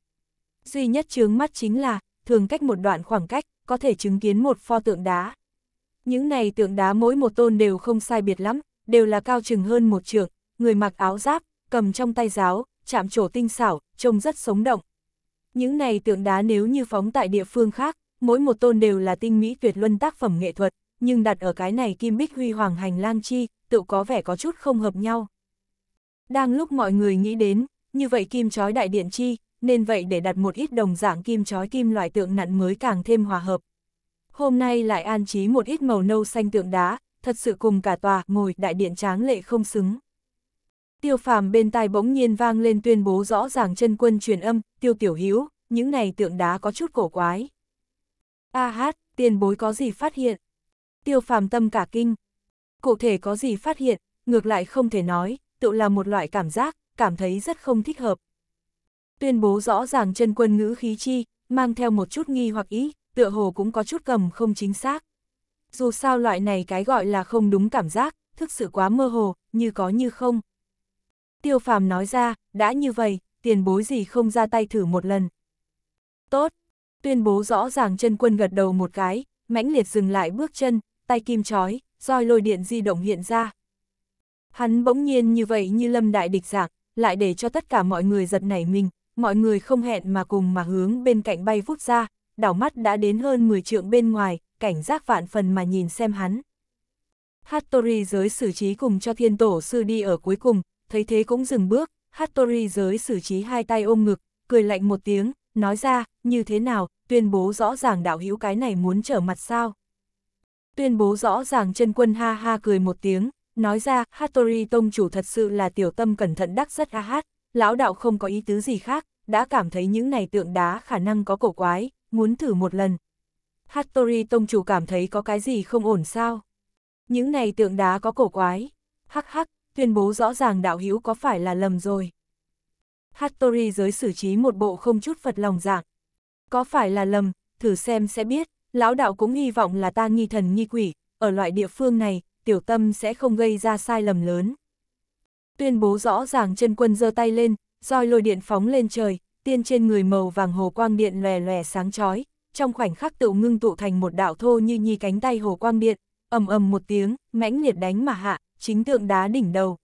[SPEAKER 1] Duy nhất chướng mắt chính là, thường cách một đoạn khoảng cách, có thể chứng kiến một pho tượng đá. Những này tượng đá mỗi một tôn đều không sai biệt lắm, đều là cao chừng hơn một trượng, người mặc áo giáp, cầm trong tay giáo, chạm trổ tinh xảo, trông rất sống động. Những này tượng đá nếu như phóng tại địa phương khác, mỗi một tôn đều là tinh mỹ tuyệt luân tác phẩm nghệ thuật, nhưng đặt ở cái này kim bích huy hoàng hành lang chi, tự có vẻ có chút không hợp nhau. Đang lúc mọi người nghĩ đến, như vậy kim chói đại điện chi, nên vậy để đặt một ít đồng dạng kim chói kim loại tượng nặn mới càng thêm hòa hợp. Hôm nay lại an trí một ít màu nâu xanh tượng đá, thật sự cùng cả tòa ngồi đại điện tráng lệ không xứng. Tiêu phàm bên tai bỗng nhiên vang lên tuyên bố rõ ràng chân quân truyền âm, tiêu tiểu hữu những này tượng đá có chút cổ quái. A à hát, tiền bối có gì phát hiện? Tiêu phàm tâm cả kinh. Cụ thể có gì phát hiện, ngược lại không thể nói, tự là một loại cảm giác, cảm thấy rất không thích hợp. Tuyên bố rõ ràng chân quân ngữ khí chi, mang theo một chút nghi hoặc ý, tựa hồ cũng có chút cầm không chính xác. Dù sao loại này cái gọi là không đúng cảm giác, thực sự quá mơ hồ, như có như không. Tiêu phàm nói ra, đã như vậy, tiền bối gì không ra tay thử một lần. Tốt, tuyên bố rõ ràng chân quân gật đầu một cái, mãnh liệt dừng lại bước chân, tay kim chói, roi lôi điện di động hiện ra. Hắn bỗng nhiên như vậy như lâm đại địch giảng, lại để cho tất cả mọi người giật nảy mình, mọi người không hẹn mà cùng mà hướng bên cạnh bay vút ra, đảo mắt đã đến hơn 10 trượng bên ngoài, cảnh giác vạn phần mà nhìn xem hắn. Hattori giới xử trí cùng cho thiên tổ sư đi ở cuối cùng, thấy thế cũng dừng bước, Hattori giới xử trí hai tay ôm ngực, cười lạnh một tiếng, nói ra, như thế nào, tuyên bố rõ ràng đạo hữu cái này muốn trở mặt sao. Tuyên bố rõ ràng chân quân ha ha cười một tiếng, nói ra, Hattori tông chủ thật sự là tiểu tâm cẩn thận đắc rất ha hát, lão đạo không có ý tứ gì khác, đã cảm thấy những này tượng đá khả năng có cổ quái, muốn thử một lần. Hattori tông chủ cảm thấy có cái gì không ổn sao? Những này tượng đá có cổ quái. Hắc hắc, tuyên bố rõ ràng đạo hữu có phải là lầm rồi. Hattori giới xử trí một bộ không chút Phật lòng dạng. Có phải là lầm, thử xem sẽ biết, lão đạo cũng hy vọng là ta nghi thần nghi quỷ, ở loại địa phương này, tiểu tâm sẽ không gây ra sai lầm lớn. Tuyên bố rõ ràng chân quân giơ tay lên, roi lôi điện phóng lên trời, tiên trên người màu vàng hồ quang điện lòe lòe sáng chói trong khoảnh khắc tự ngưng tụ thành một đạo thô như nhi cánh tay hồ quang điện, ầm ầm một tiếng, mãnh liệt đánh mà hạ, chính tượng đá đỉnh đầu.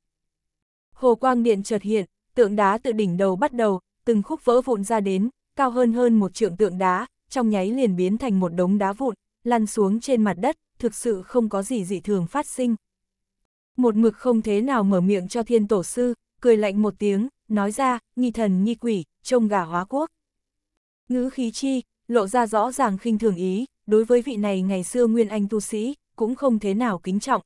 [SPEAKER 1] Hồ quang điện chợt hiện, tượng đá từ đỉnh đầu bắt đầu, từng khúc vỡ vụn ra đến, cao hơn hơn một trượng tượng đá, trong nháy liền biến thành một đống đá vụn, lăn xuống trên mặt đất, thực sự không có gì dị thường phát sinh. Một mực không thế nào mở miệng cho thiên tổ sư, cười lạnh một tiếng, nói ra, nghi thần nghi quỷ, trông gà hóa quốc. Ngữ khí chi, lộ ra rõ ràng khinh thường ý, đối với vị này ngày xưa nguyên anh tu sĩ, cũng không thế nào kính trọng,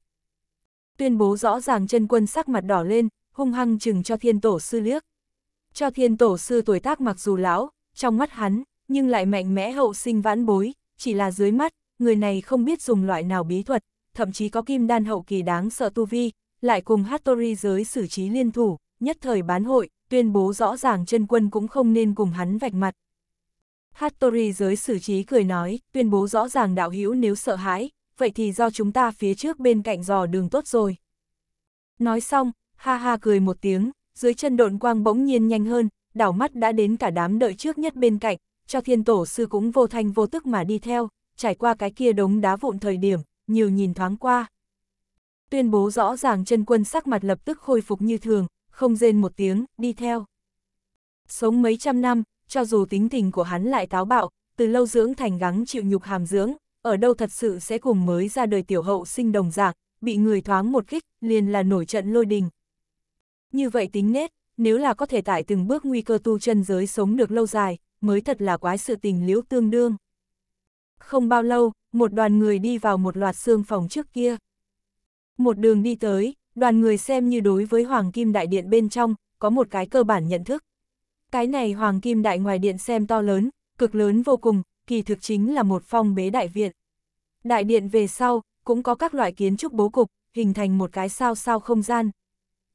[SPEAKER 1] tuyên bố rõ ràng chân quân sắc mặt đỏ lên, hung hăng chừng cho thiên tổ sư liếc. Cho thiên tổ sư tuổi tác mặc dù lão, trong mắt hắn, nhưng lại mạnh mẽ hậu sinh vãn bối, chỉ là dưới mắt, người này không biết dùng loại nào bí thuật, thậm chí có kim đan hậu kỳ đáng sợ tu vi, lại cùng Hattori giới xử trí liên thủ, nhất thời bán hội, tuyên bố rõ ràng chân quân cũng không nên cùng hắn vạch mặt. Hattori giới xử trí cười nói, tuyên bố rõ ràng đạo hữu nếu sợ hãi, vậy thì do chúng ta phía trước bên cạnh dò đường tốt rồi. Nói xong, ha ha cười một tiếng, dưới chân độn quang bỗng nhiên nhanh hơn, đảo mắt đã đến cả đám đợi trước nhất bên cạnh, cho thiên tổ sư cũng vô thanh vô tức mà đi theo, trải qua cái kia đống đá vụn thời điểm, nhiều nhìn thoáng qua. Tuyên bố rõ ràng chân quân sắc mặt lập tức khôi phục như thường, không rên một tiếng, đi theo. Sống mấy trăm năm, cho dù tính tình của hắn lại táo bạo, từ lâu dưỡng thành gắng chịu nhục hàm dưỡng, ở đâu thật sự sẽ cùng mới ra đời tiểu hậu sinh đồng dạng, bị người thoáng một kích liền là nổi trận lôi đình. Như vậy tính nết, nếu là có thể tại từng bước nguy cơ tu chân giới sống được lâu dài, mới thật là quái sự tình liễu tương đương. Không bao lâu, một đoàn người đi vào một loạt xương phòng trước kia. Một đường đi tới, đoàn người xem như đối với Hoàng Kim Đại Điện bên trong, có một cái cơ bản nhận thức. Cái này Hoàng Kim Đại ngoài điện xem to lớn, cực lớn vô cùng, kỳ thực chính là một phong bế đại viện. Đại điện về sau, cũng có các loại kiến trúc bố cục, hình thành một cái sao sao không gian.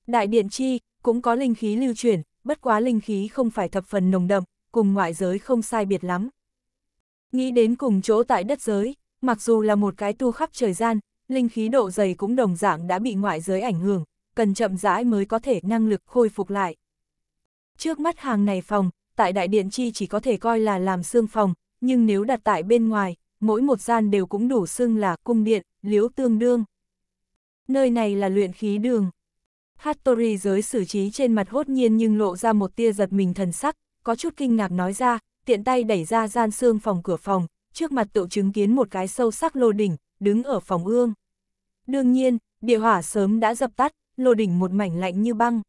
[SPEAKER 1] Đại điện chi, cũng có linh khí lưu chuyển, bất quá linh khí không phải thập phần nồng đậm, cùng ngoại giới không sai biệt lắm. Nghĩ đến cùng chỗ tại đất giới, mặc dù là một cái tu khắp trời gian, linh khí độ dày cũng đồng dạng đã bị ngoại giới ảnh hưởng, cần chậm rãi mới có thể năng lực khôi phục lại. Trước mắt hàng này phòng, tại đại điện chi chỉ có thể coi là làm xương phòng, nhưng nếu đặt tại bên ngoài, mỗi một gian đều cũng đủ xưng là cung điện, liếu tương đương. Nơi này là luyện khí đường. Hattori giới xử trí trên mặt hốt nhiên nhưng lộ ra một tia giật mình thần sắc, có chút kinh ngạc nói ra, tiện tay đẩy ra gian xương phòng cửa phòng, trước mặt tự chứng kiến một cái sâu sắc lô đỉnh, đứng ở phòng ương. Đương nhiên, địa hỏa sớm đã dập tắt, lô đỉnh một mảnh lạnh như băng.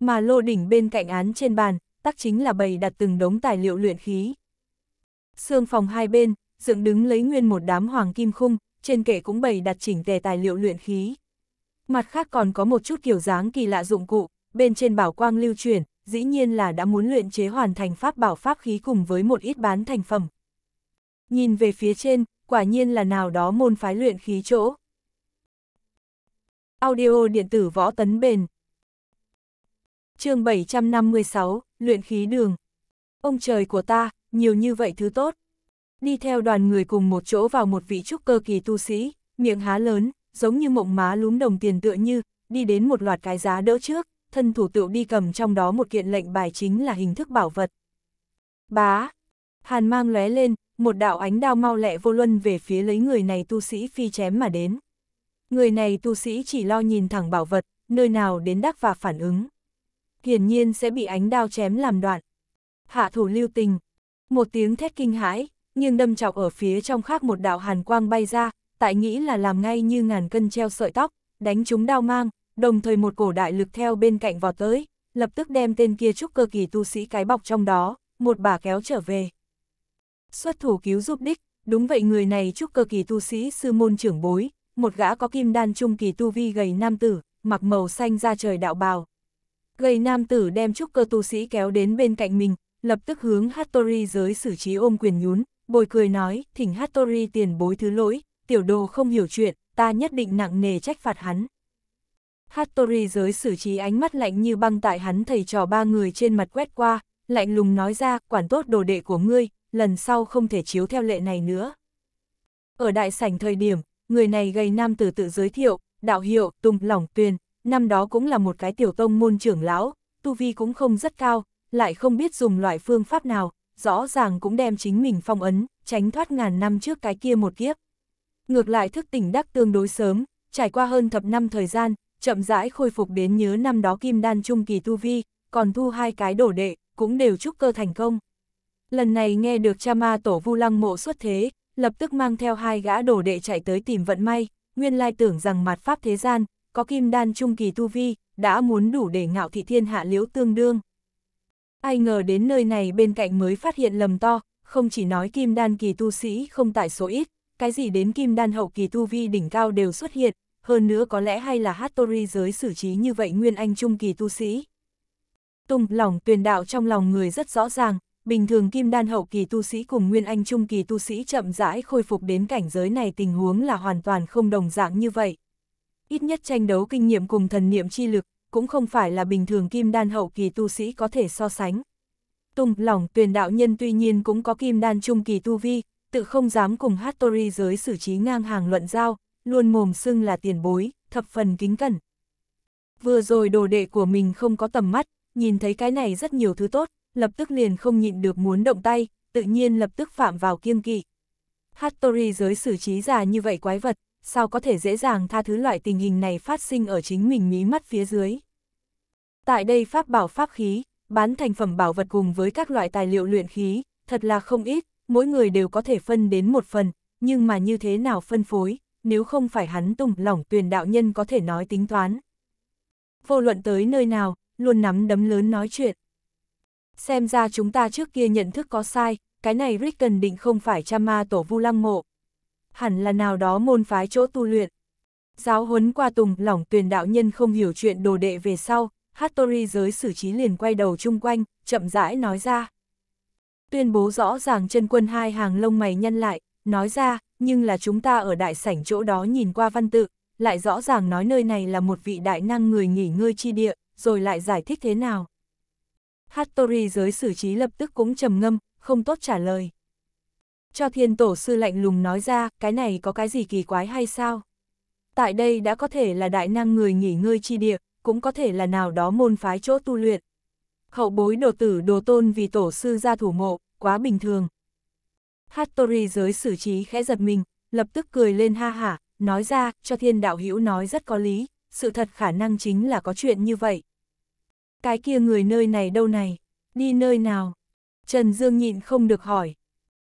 [SPEAKER 1] Mà lô đỉnh bên cạnh án trên bàn, tắc chính là bày đặt từng đống tài liệu luyện khí. Sương phòng hai bên, dựng đứng lấy nguyên một đám hoàng kim khung, trên kệ cũng bày đặt chỉnh tề tài liệu luyện khí. Mặt khác còn có một chút kiểu dáng kỳ lạ dụng cụ, bên trên bảo quang lưu truyền, dĩ nhiên là đã muốn luyện chế hoàn thành pháp bảo pháp khí cùng với một ít bán thành phẩm. Nhìn về phía trên, quả nhiên là nào đó môn phái luyện khí chỗ. Audio điện tử võ tấn bền chương 756, luyện khí đường. Ông trời của ta, nhiều như vậy thứ tốt. Đi theo đoàn người cùng một chỗ vào một vị trúc cơ kỳ tu sĩ, miệng há lớn, giống như mộng má lúm đồng tiền tựa như, đi đến một loạt cái giá đỡ trước, thân thủ tựu đi cầm trong đó một kiện lệnh bài chính là hình thức bảo vật. Bá! Hàn mang lóe lên, một đạo ánh đao mau lẹ vô luân về phía lấy người này tu sĩ phi chém mà đến. Người này tu sĩ chỉ lo nhìn thẳng bảo vật, nơi nào đến đắc và phản ứng. Hiển nhiên sẽ bị ánh đao chém làm đoạn. Hạ thủ lưu tình, một tiếng thét kinh hãi, nhưng đâm chọc ở phía trong khác một đạo hàn quang bay ra, tại nghĩ là làm ngay như ngàn cân treo sợi tóc, đánh chúng đau mang, đồng thời một cổ đại lực theo bên cạnh vào tới, lập tức đem tên kia trúc cơ kỳ tu sĩ cái bọc trong đó, một bà kéo trở về. Xuất thủ cứu giúp đích, đúng vậy người này trúc cơ kỳ tu sĩ sư môn trưởng bối, một gã có kim đan trung kỳ tu vi gầy nam tử, mặc màu xanh ra trời đạo bào. Gầy nam tử đem trúc cơ tu sĩ kéo đến bên cạnh mình, lập tức hướng Hattori giới xử trí ôm quyền nhún, bồi cười nói, thỉnh Hattori tiền bối thứ lỗi, tiểu đồ không hiểu chuyện, ta nhất định nặng nề trách phạt hắn. Hattori giới xử trí ánh mắt lạnh như băng tại hắn thầy trò ba người trên mặt quét qua, lạnh lùng nói ra, quản tốt đồ đệ của ngươi, lần sau không thể chiếu theo lệ này nữa. Ở đại sảnh thời điểm, người này gây nam từ tự giới thiệu, đạo hiệu, tùng lỏng tuyền, năm đó cũng là một cái tiểu tông môn trưởng lão, tu vi cũng không rất cao, lại không biết dùng loại phương pháp nào, rõ ràng cũng đem chính mình phong ấn, tránh thoát ngàn năm trước cái kia một kiếp. Ngược lại thức tỉnh đắc tương đối sớm, trải qua hơn thập năm thời gian, chậm rãi khôi phục đến nhớ năm đó kim đan trung kỳ tu vi, còn thu hai cái đổ đệ, cũng đều chúc cơ thành công. Lần này nghe được cha ma tổ vu lăng mộ xuất thế, lập tức mang theo hai gã đổ đệ chạy tới tìm vận may, nguyên lai tưởng rằng mặt pháp thế gian, có kim đan trung kỳ tu vi, đã muốn đủ để ngạo thị thiên hạ liễu tương đương ai ngờ đến nơi này bên cạnh mới phát hiện lầm to, không chỉ nói kim đan kỳ tu sĩ không tại số ít, cái gì đến kim đan hậu kỳ tu vi đỉnh cao đều xuất hiện, hơn nữa có lẽ hay là Hattori giới xử trí như vậy nguyên anh trung kỳ tu sĩ. Tung lòng tuyền đạo trong lòng người rất rõ ràng, bình thường kim đan hậu kỳ tu sĩ cùng nguyên anh trung kỳ tu sĩ chậm rãi khôi phục đến cảnh giới này tình huống là hoàn toàn không đồng dạng như vậy. Ít nhất tranh đấu kinh nghiệm cùng thần niệm chi lực, cũng không phải là bình thường kim đan hậu kỳ tu sĩ có thể so sánh. Tùng lỏng tuyền đạo nhân tuy nhiên cũng có kim đan trung kỳ tu vi, tự không dám cùng Hattori giới xử trí ngang hàng luận giao, luôn mồm xưng là tiền bối, thập phần kính cẩn. Vừa rồi đồ đệ của mình không có tầm mắt, nhìn thấy cái này rất nhiều thứ tốt, lập tức liền không nhịn được muốn động tay, tự nhiên lập tức phạm vào kiêng kỵ. Hattori giới xử trí già như vậy quái vật, sao có thể dễ dàng tha thứ loại tình hình này phát sinh ở chính mình mí mắt phía dưới. Tại đây pháp bảo pháp khí, bán thành phẩm bảo vật cùng với các loại tài liệu luyện khí, thật là không ít, mỗi người đều có thể phân đến một phần, nhưng mà như thế nào phân phối, nếu không phải hắn tùng lỏng tuyển đạo nhân có thể nói tính toán. Vô luận tới nơi nào, luôn nắm đấm lớn nói chuyện. Xem ra chúng ta trước kia nhận thức có sai, cái này Rick cần định không phải cha ma tổ vu lăng mộ, hẳn là nào đó môn phái chỗ tu luyện. Giáo huấn qua tùng, lỏng tuyền đạo nhân không hiểu chuyện đồ đệ về sau, Hattori giới xử trí liền quay đầu chung quanh, chậm rãi nói ra. Tuyên bố rõ ràng chân quân hai hàng lông mày nhăn lại, nói ra, nhưng là chúng ta ở đại sảnh chỗ đó nhìn qua văn tự, lại rõ ràng nói nơi này là một vị đại năng người nghỉ ngơi chi địa, rồi lại giải thích thế nào. Hattori giới xử trí lập tức cũng trầm ngâm, không tốt trả lời. Cho thiên tổ sư lạnh lùng nói ra, cái này có cái gì kỳ quái hay sao? Tại đây đã có thể là đại năng người nghỉ ngơi chi địa, cũng có thể là nào đó môn phái chỗ tu luyện. Hậu bối đồ tử đồ tôn vì tổ sư ra thủ mộ, quá bình thường. Hattori giới xử trí khẽ giật mình, lập tức cười lên ha hả, nói ra, cho thiên đạo hữu nói rất có lý, sự thật khả năng chính là có chuyện như vậy. Cái kia người nơi này đâu này, đi nơi nào? Trần Dương nhịn không được hỏi,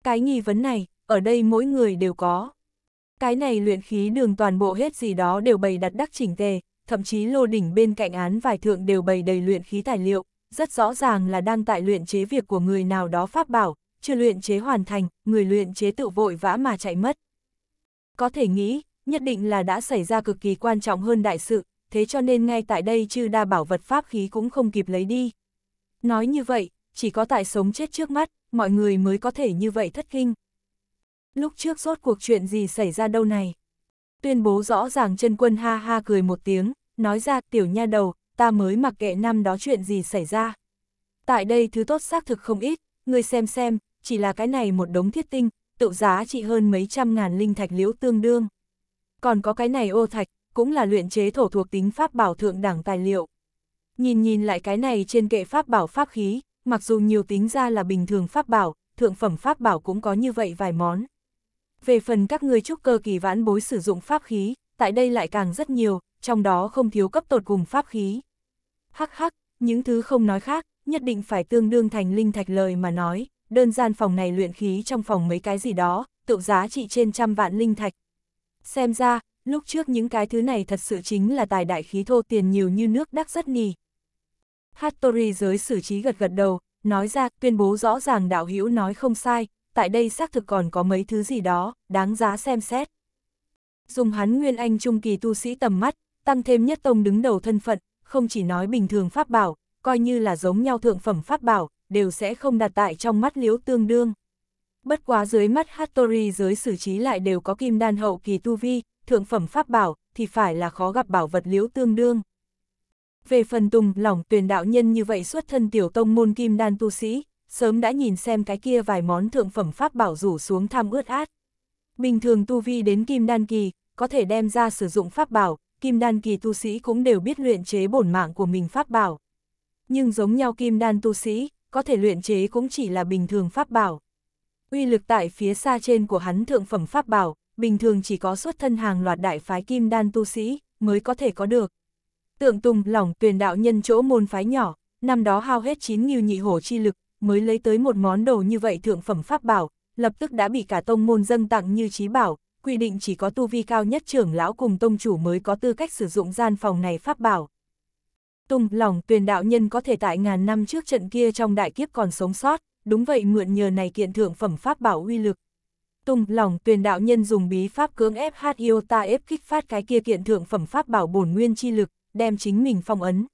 [SPEAKER 1] cái nghi vấn này, ở đây mỗi người đều có. Cái này luyện khí đường toàn bộ hết gì đó đều bày đặt đắc chỉnh tề, thậm chí lô đỉnh bên cạnh án vài thượng đều bày đầy luyện khí tài liệu, rất rõ ràng là đang tại luyện chế việc của người nào đó pháp bảo, chưa luyện chế hoàn thành, người luyện chế tự vội vã mà chạy mất. Có thể nghĩ, nhất định là đã xảy ra cực kỳ quan trọng hơn đại sự, thế cho nên ngay tại đây chư đa bảo vật pháp khí cũng không kịp lấy đi. Nói như vậy, chỉ có tại sống chết trước mắt, mọi người mới có thể như vậy thất kinh. Lúc trước rốt cuộc chuyện gì xảy ra đâu này? Tuyên bố rõ ràng chân quân ha ha cười một tiếng, nói ra tiểu nha đầu, ta mới mặc kệ năm đó chuyện gì xảy ra. Tại đây thứ tốt xác thực không ít, người xem xem, chỉ là cái này một đống thiết tinh, tự giá trị hơn mấy trăm ngàn linh thạch liễu tương đương. Còn có cái này ô thạch, cũng là luyện chế thổ thuộc tính pháp bảo thượng đẳng tài liệu. Nhìn nhìn lại cái này trên kệ pháp bảo pháp khí, mặc dù nhiều tính ra là bình thường pháp bảo, thượng phẩm pháp bảo cũng có như vậy vài món. Về phần các người trúc cơ kỳ vãn bối sử dụng pháp khí, tại đây lại càng rất nhiều, trong đó không thiếu cấp tột cùng pháp khí. Hắc hắc, những thứ không nói khác, nhất định phải tương đương thành linh thạch lời mà nói, đơn gian phòng này luyện khí trong phòng mấy cái gì đó, tự giá trị trên trăm vạn linh thạch. Xem ra, lúc trước những cái thứ này thật sự chính là tài đại khí thô tiền nhiều như nước đắc rất nì, Hattori giới xử trí gật gật đầu, nói ra, tuyên bố rõ ràng đạo hữu nói không sai, tại đây xác thực còn có mấy thứ gì đó, đáng giá xem xét. Dùng hắn nguyên anh trung kỳ tu sĩ tầm mắt, tăng thêm nhất tông đứng đầu thân phận, không chỉ nói bình thường pháp bảo, coi như là giống nhau thượng phẩm pháp bảo, đều sẽ không đặt tại trong mắt liếu tương đương. Bất quá dưới mắt Hattori giới xử trí lại đều có kim đan hậu kỳ tu vi, thượng phẩm pháp bảo, thì phải là khó gặp bảo vật liếu tương đương. Về phần tùng lỏng tuyển đạo nhân như vậy xuất thân tiểu tông môn kim đan tu sĩ, sớm đã nhìn xem cái kia vài món thượng phẩm pháp bảo rủ xuống tham ướt át. Bình thường tu vi đến kim đan kỳ, có thể đem ra sử dụng pháp bảo, kim đan kỳ tu sĩ cũng đều biết luyện chế bổn mạng của mình pháp bảo. Nhưng giống nhau kim đan tu sĩ, có thể luyện chế cũng chỉ là bình thường pháp bảo. Uy lực tại phía xa trên của hắn thượng phẩm pháp bảo, bình thường chỉ có xuất thân hàng loạt đại phái kim đan tu sĩ mới có thể có được. Tượng Tùng lỏng Tuyền đạo nhân chỗ môn phái nhỏ, năm đó hao hết chín nghiêu nhị hổ chi lực, mới lấy tới một món đồ như vậy thượng phẩm pháp bảo, lập tức đã bị cả tông môn dâng tặng như trí bảo, quy định chỉ có tu vi cao nhất trưởng lão cùng tông chủ mới có tư cách sử dụng gian phòng này pháp bảo. Tùng lỏng Tuyền đạo nhân có thể tại ngàn năm trước trận kia trong đại kiếp còn sống sót, đúng vậy mượn nhờ này kiện thượng phẩm pháp bảo uy lực. Tùng lỏng Tuyền đạo nhân dùng bí pháp cưỡng ép hát yêu ta ép kích phát cái kia kiện thượng phẩm pháp bảo bổn nguyên chi lực, đem chính mình phong ấn.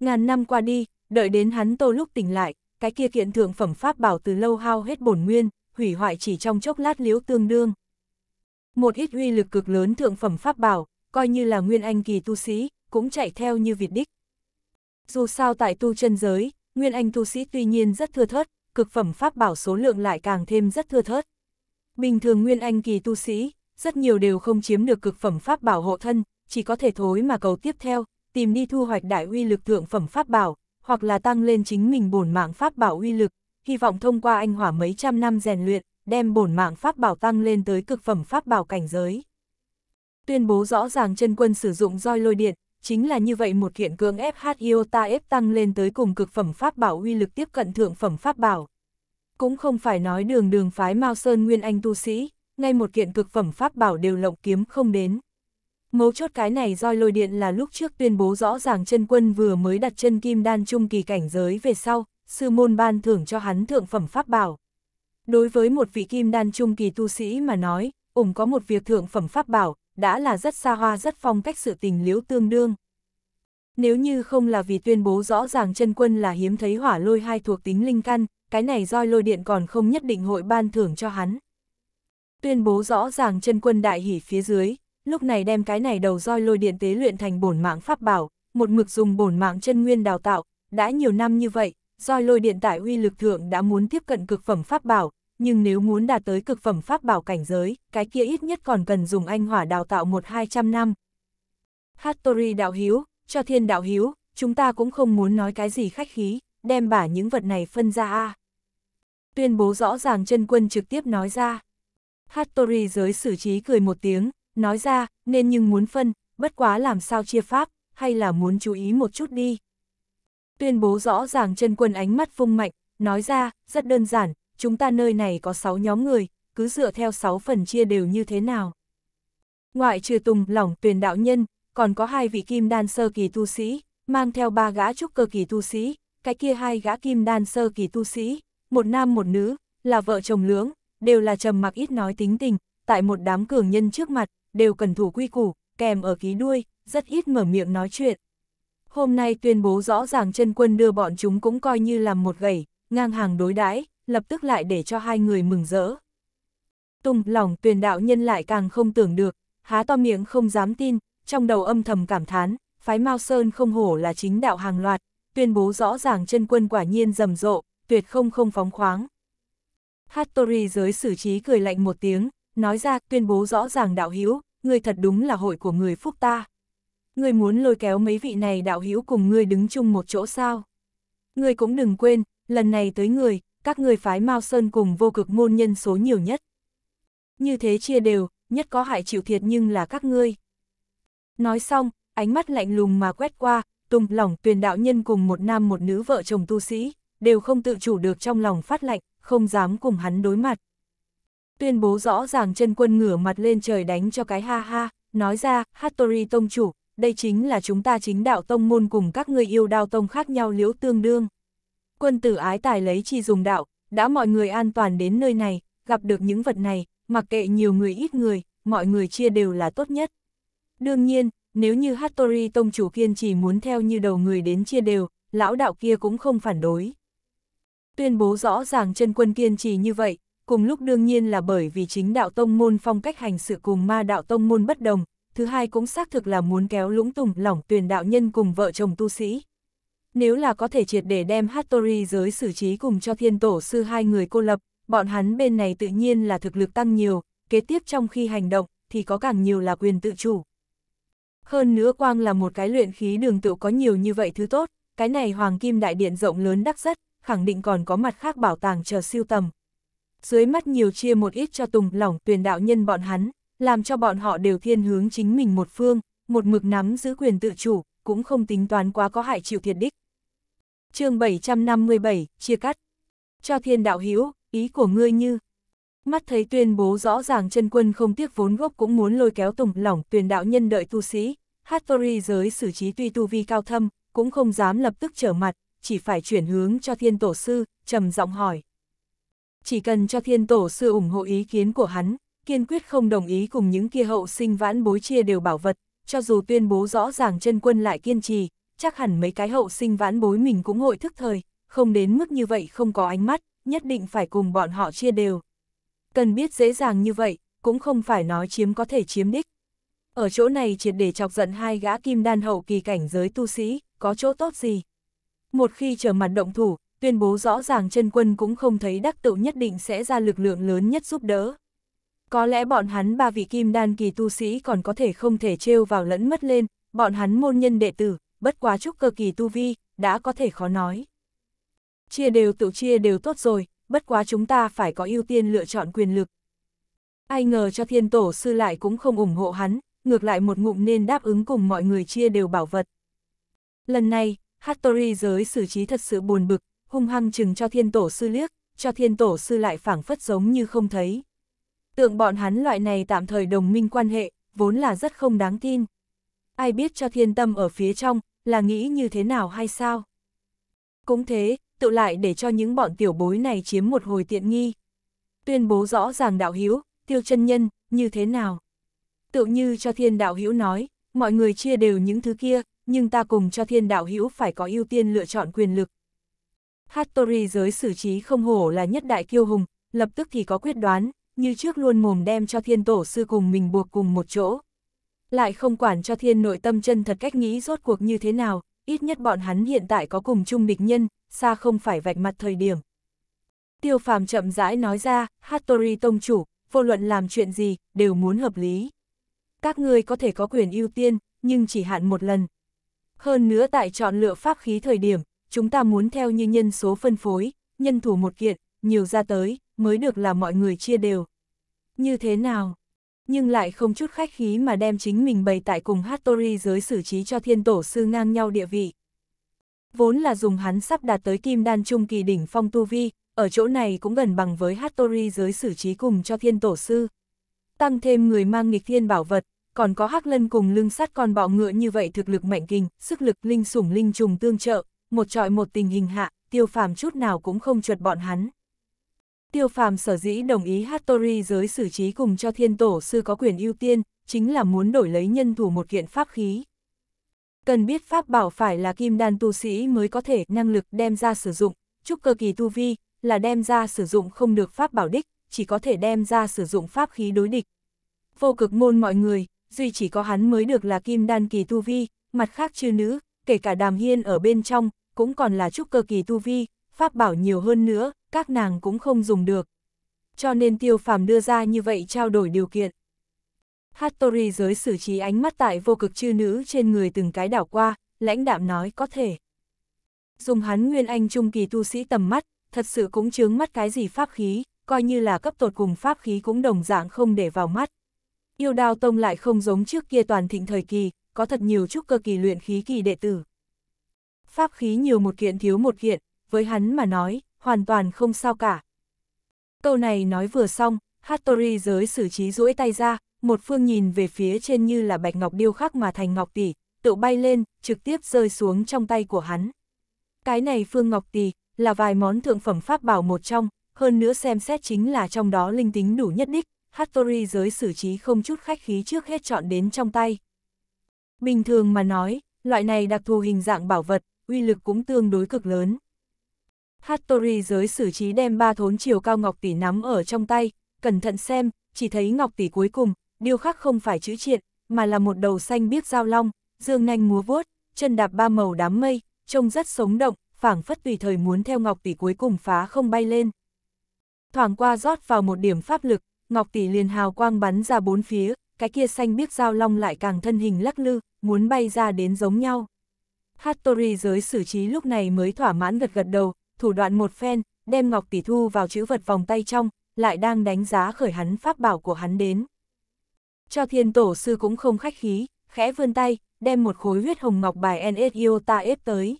[SPEAKER 1] Ngàn năm qua đi, đợi đến hắn tô lúc tỉnh lại, cái kia kiện thượng phẩm pháp bảo từ lâu hao hết bổn nguyên, hủy hoại chỉ trong chốc lát liễu tương đương. Một ít uy lực cực lớn thượng phẩm pháp bảo, coi như là nguyên anh kỳ tu sĩ, cũng chạy theo như vịt đích. Dù sao tại tu chân giới, nguyên anh tu sĩ tuy nhiên rất thưa thớt, cực phẩm pháp bảo số lượng lại càng thêm rất thưa thớt. Bình thường nguyên anh kỳ tu sĩ, rất nhiều đều không chiếm được cực phẩm pháp bảo hộ thân, chỉ có thể thối mà cầu tiếp theo, tìm đi thu hoạch đại uy lực thượng phẩm pháp bảo, hoặc là tăng lên chính mình bổn mạng pháp bảo uy lực, hy vọng thông qua anh hỏa mấy trăm năm rèn luyện, đem bổn mạng pháp bảo tăng lên tới cực phẩm pháp bảo cảnh giới. Tuyên bố rõ ràng chân quân sử dụng roi lôi điện, chính là như vậy một kiện cưỡng ép Hiota ép tăng lên tới cùng cực phẩm pháp bảo uy lực tiếp cận thượng phẩm pháp bảo. Cũng không phải nói đường đường phái Mao Sơn Nguyên Anh tu sĩ, ngay một kiện cực phẩm pháp bảo đều lộng kiếm không đến. Mấu chốt cái này roi lôi điện là lúc trước tuyên bố rõ ràng chân quân vừa mới đặt chân kim đan trung kỳ cảnh giới về sau, sư môn ban thưởng cho hắn thượng phẩm pháp bảo. Đối với một vị kim đan trung kỳ tu sĩ mà nói, ủng có một việc thượng phẩm pháp bảo, đã là rất xa hoa rất phong cách sự tình liếu tương đương. Nếu như không là vì tuyên bố rõ ràng chân quân là hiếm thấy hỏa lôi hai thuộc tính linh căn, cái này roi lôi điện còn không nhất định hội ban thưởng cho hắn. Tuyên bố rõ ràng chân quân đại hỉ phía dưới, lúc này đem cái này đầu roi lôi điện tế luyện thành bổn mạng pháp bảo, một mực dùng bổn mạng chân nguyên đào tạo, đã nhiều năm như vậy, roi lôi điện tại uy lực thượng đã muốn tiếp cận cực phẩm pháp bảo, nhưng nếu muốn đạt tới cực phẩm pháp bảo cảnh giới, cái kia ít nhất còn cần dùng anh hỏa đào tạo một hai trăm năm. Hattori đạo hiếu, cho thiên đạo hiếu, chúng ta cũng không muốn nói cái gì khách khí, đem bả những vật này phân ra a. Tuyên bố rõ ràng chân quân trực tiếp nói ra. Hattori giới xử trí cười một tiếng, nói ra, nên nhưng muốn phân, bất quá làm sao chia pháp, hay là muốn chú ý một chút đi. Tuyên bố rõ ràng chân quân ánh mắt phung mạnh, nói ra, rất đơn giản, chúng ta nơi này có 6 nhóm người, cứ dựa theo 6 phần chia đều như thế nào. Ngoại trừ tùng lỏng tuyển đạo nhân, còn có hai vị kim đan sơ kỳ tu sĩ, mang theo ba gã trúc cơ kỳ tu sĩ, cái kia hai gã kim đan sơ kỳ tu sĩ, một nam một nữ, là vợ chồng lưỡng, đều là trầm mặc ít nói tính tình, tại một đám cường nhân trước mặt, đều cần thủ quy củ, kèm ở ký đuôi, rất ít mở miệng nói chuyện. Hôm nay tuyên bố rõ ràng chân quân đưa bọn chúng cũng coi như làm một gầy, ngang hàng đối đãi, lập tức lại để cho hai người mừng rỡ. Tùng lòng tuyển đạo nhân lại càng không tưởng được, há to miệng không dám tin, trong đầu âm thầm cảm thán, phái Mao Sơn không hổ là chính đạo hàng loạt, tuyên bố rõ ràng chân quân quả nhiên rầm rộ, tuyệt không không phóng khoáng. Hattori giới xử trí cười lạnh một tiếng, nói ra tuyên bố rõ ràng đạo hữu ngươi thật đúng là hội của người phúc ta. Ngươi muốn lôi kéo mấy vị này đạo hữu cùng ngươi đứng chung một chỗ sao. Ngươi cũng đừng quên, lần này tới người, các ngươi phái Mao Sơn cùng vô cực môn nhân số nhiều nhất. Như thế chia đều, nhất có hại chịu thiệt nhưng là các ngươi. Nói xong, ánh mắt lạnh lùng mà quét qua, tung lỏng tuyền đạo nhân cùng một nam một nữ vợ chồng tu sĩ, đều không tự chủ được trong lòng phát lạnh, không dám cùng hắn đối mặt tuyên bố rõ ràng chân quân ngửa mặt lên trời đánh cho cái ha ha, nói ra, Hattori Tông Chủ, đây chính là chúng ta chính đạo tông môn cùng các người yêu đao tông khác nhau liễu tương đương. Quân tử ái tài lấy chi dùng đạo, đã mọi người an toàn đến nơi này, gặp được những vật này, mặc kệ nhiều người ít người, mọi người chia đều là tốt nhất. Đương nhiên, nếu như Hattori Tông Chủ kiên trì muốn theo như đầu người đến chia đều, lão đạo kia cũng không phản đối. Tuyên bố rõ ràng chân quân kiên trì như vậy, cùng lúc đương nhiên là bởi vì chính đạo tông môn phong cách hành sự cùng ma đạo tông môn bất đồng, thứ hai cũng xác thực là muốn kéo lũng tùng lỏng tuyển đạo nhân cùng vợ chồng tu sĩ. Nếu là có thể triệt để đem Hattori giới xử trí cùng cho thiên tổ sư hai người cô lập, bọn hắn bên này tự nhiên là thực lực tăng nhiều, kế tiếp trong khi hành động thì có càng nhiều là quyền tự chủ. Hơn nữa quang là một cái luyện khí đường tựu có nhiều như vậy thứ tốt, cái này hoàng kim đại điện rộng lớn đắc rất, khẳng định còn có mặt khác bảo tàng chờ siêu tầm dưới mắt nhiều chia một ít cho tùng lỏng tuyển đạo nhân bọn hắn, làm cho bọn họ đều thiên hướng chính mình một phương, một mực nắm giữ quyền tự chủ, cũng không tính toán quá có hại chịu thiệt đích. chương 757, chia cắt. Cho thiên đạo hữu ý của ngươi như. Mắt thấy tuyên bố rõ ràng chân quân không tiếc vốn gốc cũng muốn lôi kéo tùng lỏng tuyển đạo nhân đợi tu sĩ, Hattori giới xử trí tuy tu vi cao thâm, cũng không dám lập tức trở mặt, chỉ phải chuyển hướng cho thiên tổ sư, trầm giọng hỏi, chỉ cần cho thiên tổ sư ủng hộ ý kiến của hắn, kiên quyết không đồng ý cùng những kia hậu sinh vãn bối chia đều bảo vật, cho dù tuyên bố rõ ràng chân quân lại kiên trì, chắc hẳn mấy cái hậu sinh vãn bối mình cũng hội thức thời, không đến mức như vậy không có ánh mắt, nhất định phải cùng bọn họ chia đều. Cần biết dễ dàng như vậy, cũng không phải nói chiếm có thể chiếm đích. Ở chỗ này triệt để chọc giận hai gã kim đan hậu kỳ cảnh giới tu sĩ, có chỗ tốt gì? Một khi trở mặt động thủ, tuyên bố rõ ràng chân quân cũng không thấy đắc tựu nhất định sẽ ra lực lượng lớn nhất giúp đỡ. Có lẽ bọn hắn ba vị kim đan kỳ tu sĩ còn có thể không thể trêu vào lẫn mất lên, bọn hắn môn nhân đệ tử, bất quá trúc cơ kỳ tu vi, đã có thể khó nói. Chia đều tự chia đều tốt rồi, bất quá chúng ta phải có ưu tiên lựa chọn quyền lực. Ai ngờ cho thiên tổ sư lại cũng không ủng hộ hắn, ngược lại một ngụm nên đáp ứng cùng mọi người chia đều bảo vật. Lần này, Hattori giới xử trí thật sự buồn bực, hung hăng chừng cho thiên tổ sư liếc, cho thiên tổ sư lại phảng phất giống như không thấy. Tượng bọn hắn loại này tạm thời đồng minh quan hệ, vốn là rất không đáng tin. Ai biết cho thiên tâm ở phía trong, là nghĩ như thế nào hay sao? Cũng thế, tự lại để cho những bọn tiểu bối này chiếm một hồi tiện nghi. Tuyên bố rõ ràng đạo hiếu, tiêu chân nhân, như thế nào? Tự như cho thiên đạo hiếu nói, mọi người chia đều những thứ kia, nhưng ta cùng cho thiên đạo hiếu phải có ưu tiên lựa chọn quyền lực, Hattori giới xử trí không hổ là nhất đại kiêu hùng, lập tức thì có quyết đoán, như trước luôn mồm đem cho thiên tổ sư cùng mình buộc cùng một chỗ. Lại không quản cho thiên nội tâm chân thật cách nghĩ rốt cuộc như thế nào, ít nhất bọn hắn hiện tại có cùng chung địch nhân, xa không phải vạch mặt thời điểm. Tiêu phàm chậm rãi nói ra, Hattori tông chủ, vô luận làm chuyện gì, đều muốn hợp lý. Các ngươi có thể có quyền ưu tiên, nhưng chỉ hạn một lần. Hơn nữa tại chọn lựa pháp khí thời điểm, chúng ta muốn theo như nhân số phân phối, nhân thủ một kiện, nhiều ra tới, mới được là mọi người chia đều. Như thế nào? Nhưng lại không chút khách khí mà đem chính mình bày tại cùng Hattori giới xử trí cho thiên tổ sư ngang nhau địa vị. Vốn là dùng hắn sắp đạt tới kim đan trung kỳ đỉnh phong tu vi, ở chỗ này cũng gần bằng với Hattori giới xử trí cùng cho thiên tổ sư. Tăng thêm người mang nghịch thiên bảo vật, còn có hắc lân cùng lưng sắt con bọ ngựa như vậy thực lực mạnh kinh, sức lực linh sủng linh trùng tương trợ, một trọi một tình hình hạ, tiêu phàm chút nào cũng không chuột bọn hắn. Tiêu phàm sở dĩ đồng ý Hattori giới xử trí cùng cho thiên tổ sư có quyền ưu tiên, chính là muốn đổi lấy nhân thủ một kiện pháp khí. Cần biết pháp bảo phải là kim đan tu sĩ mới có thể năng lực đem ra sử dụng, trúc cơ kỳ tu vi là đem ra sử dụng không được pháp bảo đích, chỉ có thể đem ra sử dụng pháp khí đối địch. Vô cực môn mọi người, duy chỉ có hắn mới được là kim đan kỳ tu vi, mặt khác chư nữ, kể cả đàm hiên ở bên trong, cũng còn là trúc cơ kỳ tu vi, pháp bảo nhiều hơn nữa, các nàng cũng không dùng được. Cho nên tiêu phàm đưa ra như vậy trao đổi điều kiện. Hattori giới xử trí ánh mắt tại vô cực chư nữ trên người từng cái đảo qua, lãnh đạm nói có thể. Dùng hắn nguyên anh trung kỳ tu sĩ tầm mắt, thật sự cũng chướng mắt cái gì pháp khí, coi như là cấp tột cùng pháp khí cũng đồng dạng không để vào mắt. Yêu đao tông lại không giống trước kia toàn thịnh thời kỳ, có thật nhiều trúc cơ kỳ luyện khí kỳ đệ tử. Pháp khí nhiều một kiện thiếu một kiện, với hắn mà nói, hoàn toàn không sao cả. Câu này nói vừa xong, Hattori giới xử trí duỗi tay ra, một phương nhìn về phía trên như là bạch ngọc điêu khắc mà thành ngọc tỷ, tự bay lên, trực tiếp rơi xuống trong tay của hắn. Cái này phương ngọc tỷ là vài món thượng phẩm pháp bảo một trong, hơn nữa xem xét chính là trong đó linh tính đủ nhất đích, Hattori giới xử trí không chút khách khí trước hết chọn đến trong tay. Bình thường mà nói, loại này đặc thù hình dạng bảo vật, uy lực cũng tương đối cực lớn. Hattori giới xử trí đem ba thốn chiều cao ngọc tỷ nắm ở trong tay, cẩn thận xem, chỉ thấy ngọc tỷ cuối cùng, điều khác không phải chữ triện, mà là một đầu xanh biếc dao long, dương nanh múa vuốt, chân đạp ba màu đám mây, trông rất sống động, phảng phất tùy thời muốn theo ngọc tỷ cuối cùng phá không bay lên. Thoảng qua rót vào một điểm pháp lực, ngọc tỷ liền hào quang bắn ra bốn phía, cái kia xanh biếc dao long lại càng thân hình lắc lư, muốn bay ra đến giống nhau. Hattori giới xử trí lúc này mới thỏa mãn gật gật đầu, thủ đoạn một phen, đem ngọc tỷ thu vào chữ vật vòng tay trong, lại đang đánh giá khởi hắn pháp bảo của hắn đến. Cho thiên tổ sư cũng không khách khí, khẽ vươn tay, đem một khối huyết hồng ngọc bài NSIO ta ép tới.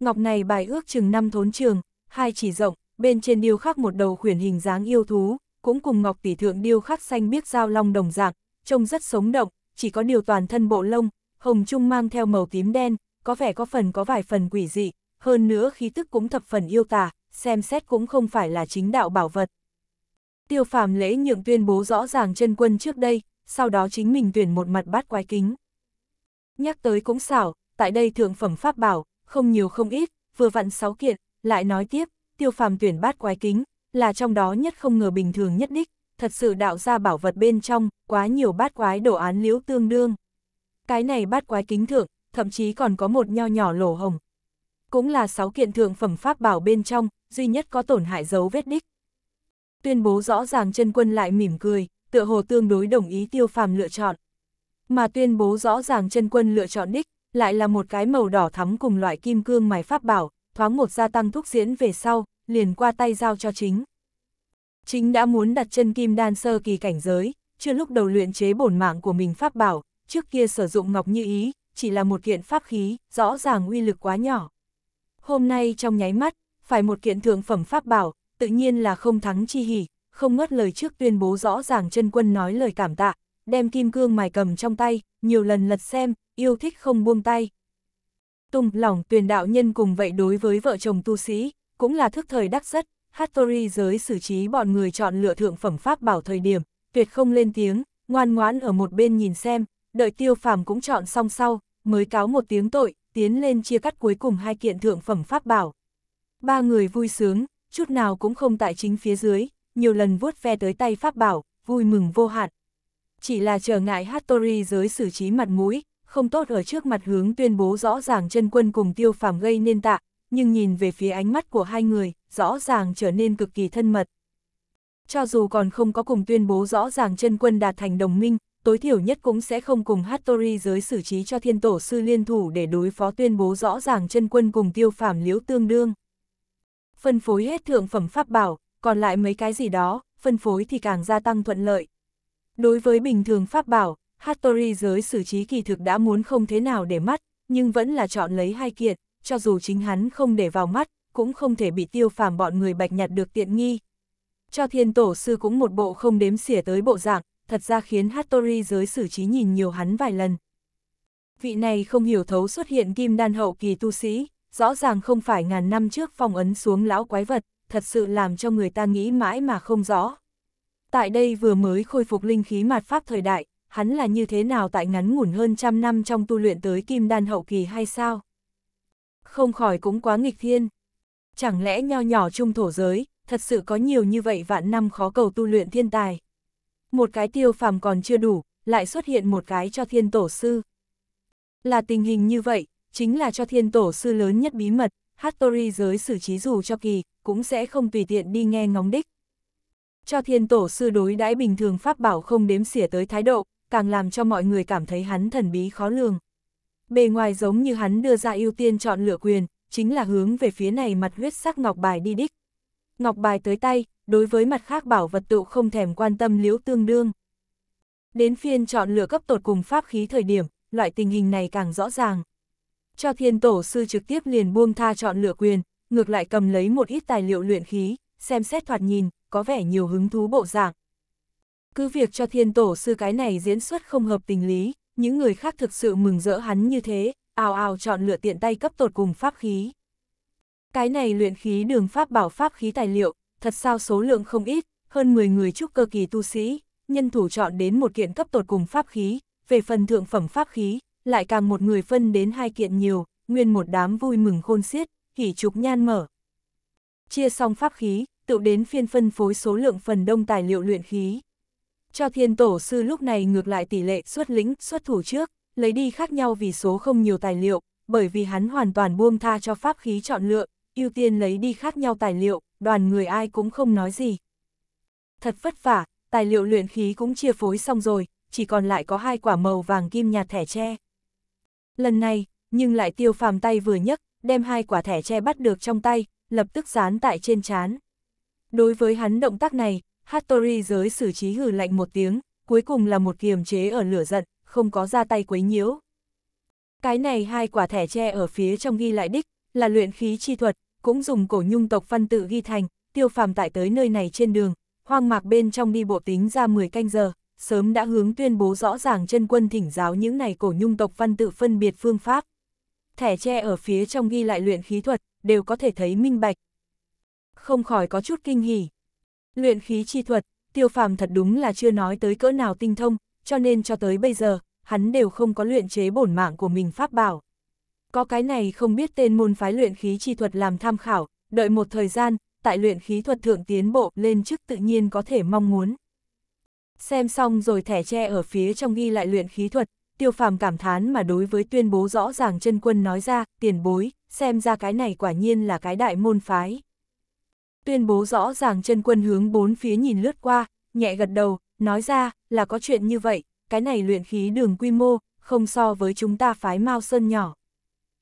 [SPEAKER 1] Ngọc này bài ước chừng năm thốn trường, hai chỉ rộng, bên trên điêu khắc một đầu khuyển hình dáng yêu thú, cũng cùng ngọc tỷ thượng điêu khắc xanh biếc dao long đồng dạng, trông rất sống động, chỉ có điều toàn thân bộ lông, hồng trung mang theo màu tím đen, có vẻ có phần có vài phần quỷ dị, hơn nữa khí tức cũng thập phần yêu tà xem xét cũng không phải là chính đạo bảo vật. Tiêu phàm lễ nhượng tuyên bố rõ ràng chân quân trước đây, sau đó chính mình tuyển một mặt bát quái kính. Nhắc tới cũng xảo, tại đây thượng phẩm pháp bảo, không nhiều không ít, vừa vặn sáu kiện, lại nói tiếp, tiêu phàm tuyển bát quái kính, là trong đó nhất không ngờ bình thường nhất đích, thật sự đạo ra bảo vật bên trong, quá nhiều bát quái đồ án liễu tương đương. Cái này bát quái kính thượng, thậm chí còn có một nho nhỏ lỗ hồng. Cũng là sáu kiện thượng phẩm pháp bảo bên trong, duy nhất có tổn hại dấu vết đích. Tuyên bố rõ ràng chân quân lại mỉm cười, tựa hồ tương đối đồng ý tiêu phàm lựa chọn. Mà tuyên bố rõ ràng chân quân lựa chọn đích, lại là một cái màu đỏ thắm cùng loại kim cương mài pháp bảo, thoáng một gia tăng thuốc diễn về sau, liền qua tay giao cho chính. Chính đã muốn đặt chân kim đan sơ kỳ cảnh giới, chưa lúc đầu luyện chế bổn mạng của mình pháp bảo, trước kia sử dụng ngọc như ý, chỉ là một kiện pháp khí, rõ ràng uy lực quá nhỏ. Hôm nay trong nháy mắt, phải một kiện thượng phẩm pháp bảo, tự nhiên là không thắng chi hỉ, không ngớt lời trước tuyên bố rõ ràng chân quân nói lời cảm tạ, đem kim cương mài cầm trong tay, nhiều lần lật xem, yêu thích không buông tay. Tùng lòng tuyển đạo nhân cùng vậy đối với vợ chồng tu sĩ, cũng là thức thời đắc rất, Hattori giới xử trí bọn người chọn lựa thượng phẩm pháp bảo thời điểm, tuyệt không lên tiếng, ngoan ngoãn ở một bên nhìn xem, đợi tiêu phàm cũng chọn xong sau, mới cáo một tiếng tội, tiến lên chia cắt cuối cùng hai kiện thượng phẩm pháp bảo. Ba người vui sướng, chút nào cũng không tại chính phía dưới, nhiều lần vuốt ve tới tay pháp bảo, vui mừng vô hạn. Chỉ là trở ngại Hattori giới xử trí mặt mũi, không tốt ở trước mặt hướng tuyên bố rõ ràng chân quân cùng tiêu phàm gây nên tạ, nhưng nhìn về phía ánh mắt của hai người, rõ ràng trở nên cực kỳ thân mật. Cho dù còn không có cùng tuyên bố rõ ràng chân quân đạt thành đồng minh, tối thiểu nhất cũng sẽ không cùng Hattori giới xử trí cho thiên tổ sư liên thủ để đối phó tuyên bố rõ ràng chân quân cùng tiêu phàm liễu tương đương. Phân phối hết thượng phẩm pháp bảo, còn lại mấy cái gì đó, phân phối thì càng gia tăng thuận lợi. Đối với bình thường pháp bảo, Hattori giới xử trí kỳ thực đã muốn không thế nào để mắt, nhưng vẫn là chọn lấy hai kiện, cho dù chính hắn không để vào mắt, cũng không thể bị tiêu phàm bọn người bạch nhặt được tiện nghi. Cho thiên tổ sư cũng một bộ không đếm xỉa tới bộ dạng, thật ra khiến Hattori giới xử trí nhìn nhiều hắn vài lần. Vị này không hiểu thấu xuất hiện kim đan hậu kỳ tu sĩ, rõ ràng không phải ngàn năm trước phong ấn xuống lão quái vật, thật sự làm cho người ta nghĩ mãi mà không rõ. Tại đây vừa mới khôi phục linh khí mạt pháp thời đại, hắn là như thế nào tại ngắn ngủn hơn trăm năm trong tu luyện tới kim đan hậu kỳ hay sao? không khỏi cũng quá nghịch thiên. Chẳng lẽ nho nhỏ trung thổ giới, thật sự có nhiều như vậy vạn năm khó cầu tu luyện thiên tài. Một cái tiêu phàm còn chưa đủ, lại xuất hiện một cái cho thiên tổ sư. Là tình hình như vậy, chính là cho thiên tổ sư lớn nhất bí mật, Hattori giới xử trí dù cho kỳ, cũng sẽ không tùy tiện đi nghe ngóng đích. Cho thiên tổ sư đối đãi bình thường pháp bảo không đếm xỉa tới thái độ, càng làm cho mọi người cảm thấy hắn thần bí khó lường bề ngoài giống như hắn đưa ra ưu tiên chọn lựa quyền, chính là hướng về phía này mặt huyết sắc ngọc bài đi đích. Ngọc bài tới tay, đối với mặt khác bảo vật tụ không thèm quan tâm liễu tương đương. Đến phiên chọn lựa cấp tột cùng pháp khí thời điểm, loại tình hình này càng rõ ràng. Cho thiên tổ sư trực tiếp liền buông tha chọn lựa quyền, ngược lại cầm lấy một ít tài liệu luyện khí, xem xét thoạt nhìn, có vẻ nhiều hứng thú bộ dạng. Cứ việc cho thiên tổ sư cái này diễn xuất không hợp tình lý, những người khác thực sự mừng rỡ hắn như thế, ào ào chọn lựa tiện tay cấp tột cùng pháp khí. Cái này luyện khí đường pháp bảo pháp khí tài liệu, thật sao số lượng không ít, hơn 10 người trúc cơ kỳ tu sĩ, nhân thủ chọn đến một kiện cấp tột cùng pháp khí, về phần thượng phẩm pháp khí, lại càng một người phân đến hai kiện nhiều, nguyên một đám vui mừng khôn xiết, hỉ trục nhan mở. Chia xong pháp khí, tự đến phiên phân phối số lượng phần đông tài liệu luyện khí. Cho thiên tổ sư lúc này ngược lại tỷ lệ xuất lĩnh, xuất thủ trước, lấy đi khác nhau vì số không nhiều tài liệu, bởi vì hắn hoàn toàn buông tha cho pháp khí chọn lựa, ưu tiên lấy đi khác nhau tài liệu, đoàn người ai cũng không nói gì. Thật vất vả, tài liệu luyện khí cũng chia phối xong rồi, chỉ còn lại có hai quả màu vàng kim nhạt thẻ tre. Lần này, nhưng lại tiêu phàm tay vừa nhấc, đem hai quả thẻ tre bắt được trong tay, lập tức dán tại trên chán. Đối với hắn động tác này, Hattori giới xử trí hừ lạnh một tiếng, cuối cùng là một kiềm chế ở lửa giận, không có ra tay quấy nhiễu. Cái này hai quả thẻ tre ở phía trong ghi lại đích, là luyện khí chi thuật, cũng dùng cổ nhung tộc văn tự ghi thành, tiêu phàm tại tới nơi này trên đường, hoang mạc bên trong đi bộ tính ra 10 canh giờ, sớm đã hướng tuyên bố rõ ràng chân quân thỉnh giáo những này cổ nhung tộc văn tự phân biệt phương pháp. Thẻ tre ở phía trong ghi lại luyện khí thuật, đều có thể thấy minh bạch. Không khỏi có chút kinh hỉ, Luyện khí chi thuật, tiêu phàm thật đúng là chưa nói tới cỡ nào tinh thông, cho nên cho tới bây giờ, hắn đều không có luyện chế bổn mạng của mình pháp bảo. Có cái này không biết tên môn phái luyện khí chi thuật làm tham khảo, đợi một thời gian, tại luyện khí thuật thượng tiến bộ lên chức tự nhiên có thể mong muốn. Xem xong rồi thẻ tre ở phía trong ghi lại luyện khí thuật, tiêu phàm cảm thán mà đối với tuyên bố rõ ràng chân quân nói ra, tiền bối, xem ra cái này quả nhiên là cái đại môn phái tuyên bố rõ ràng chân quân hướng bốn phía nhìn lướt qua, nhẹ gật đầu, nói ra, là có chuyện như vậy, cái này luyện khí đường quy mô, không so với chúng ta phái Mao Sơn nhỏ.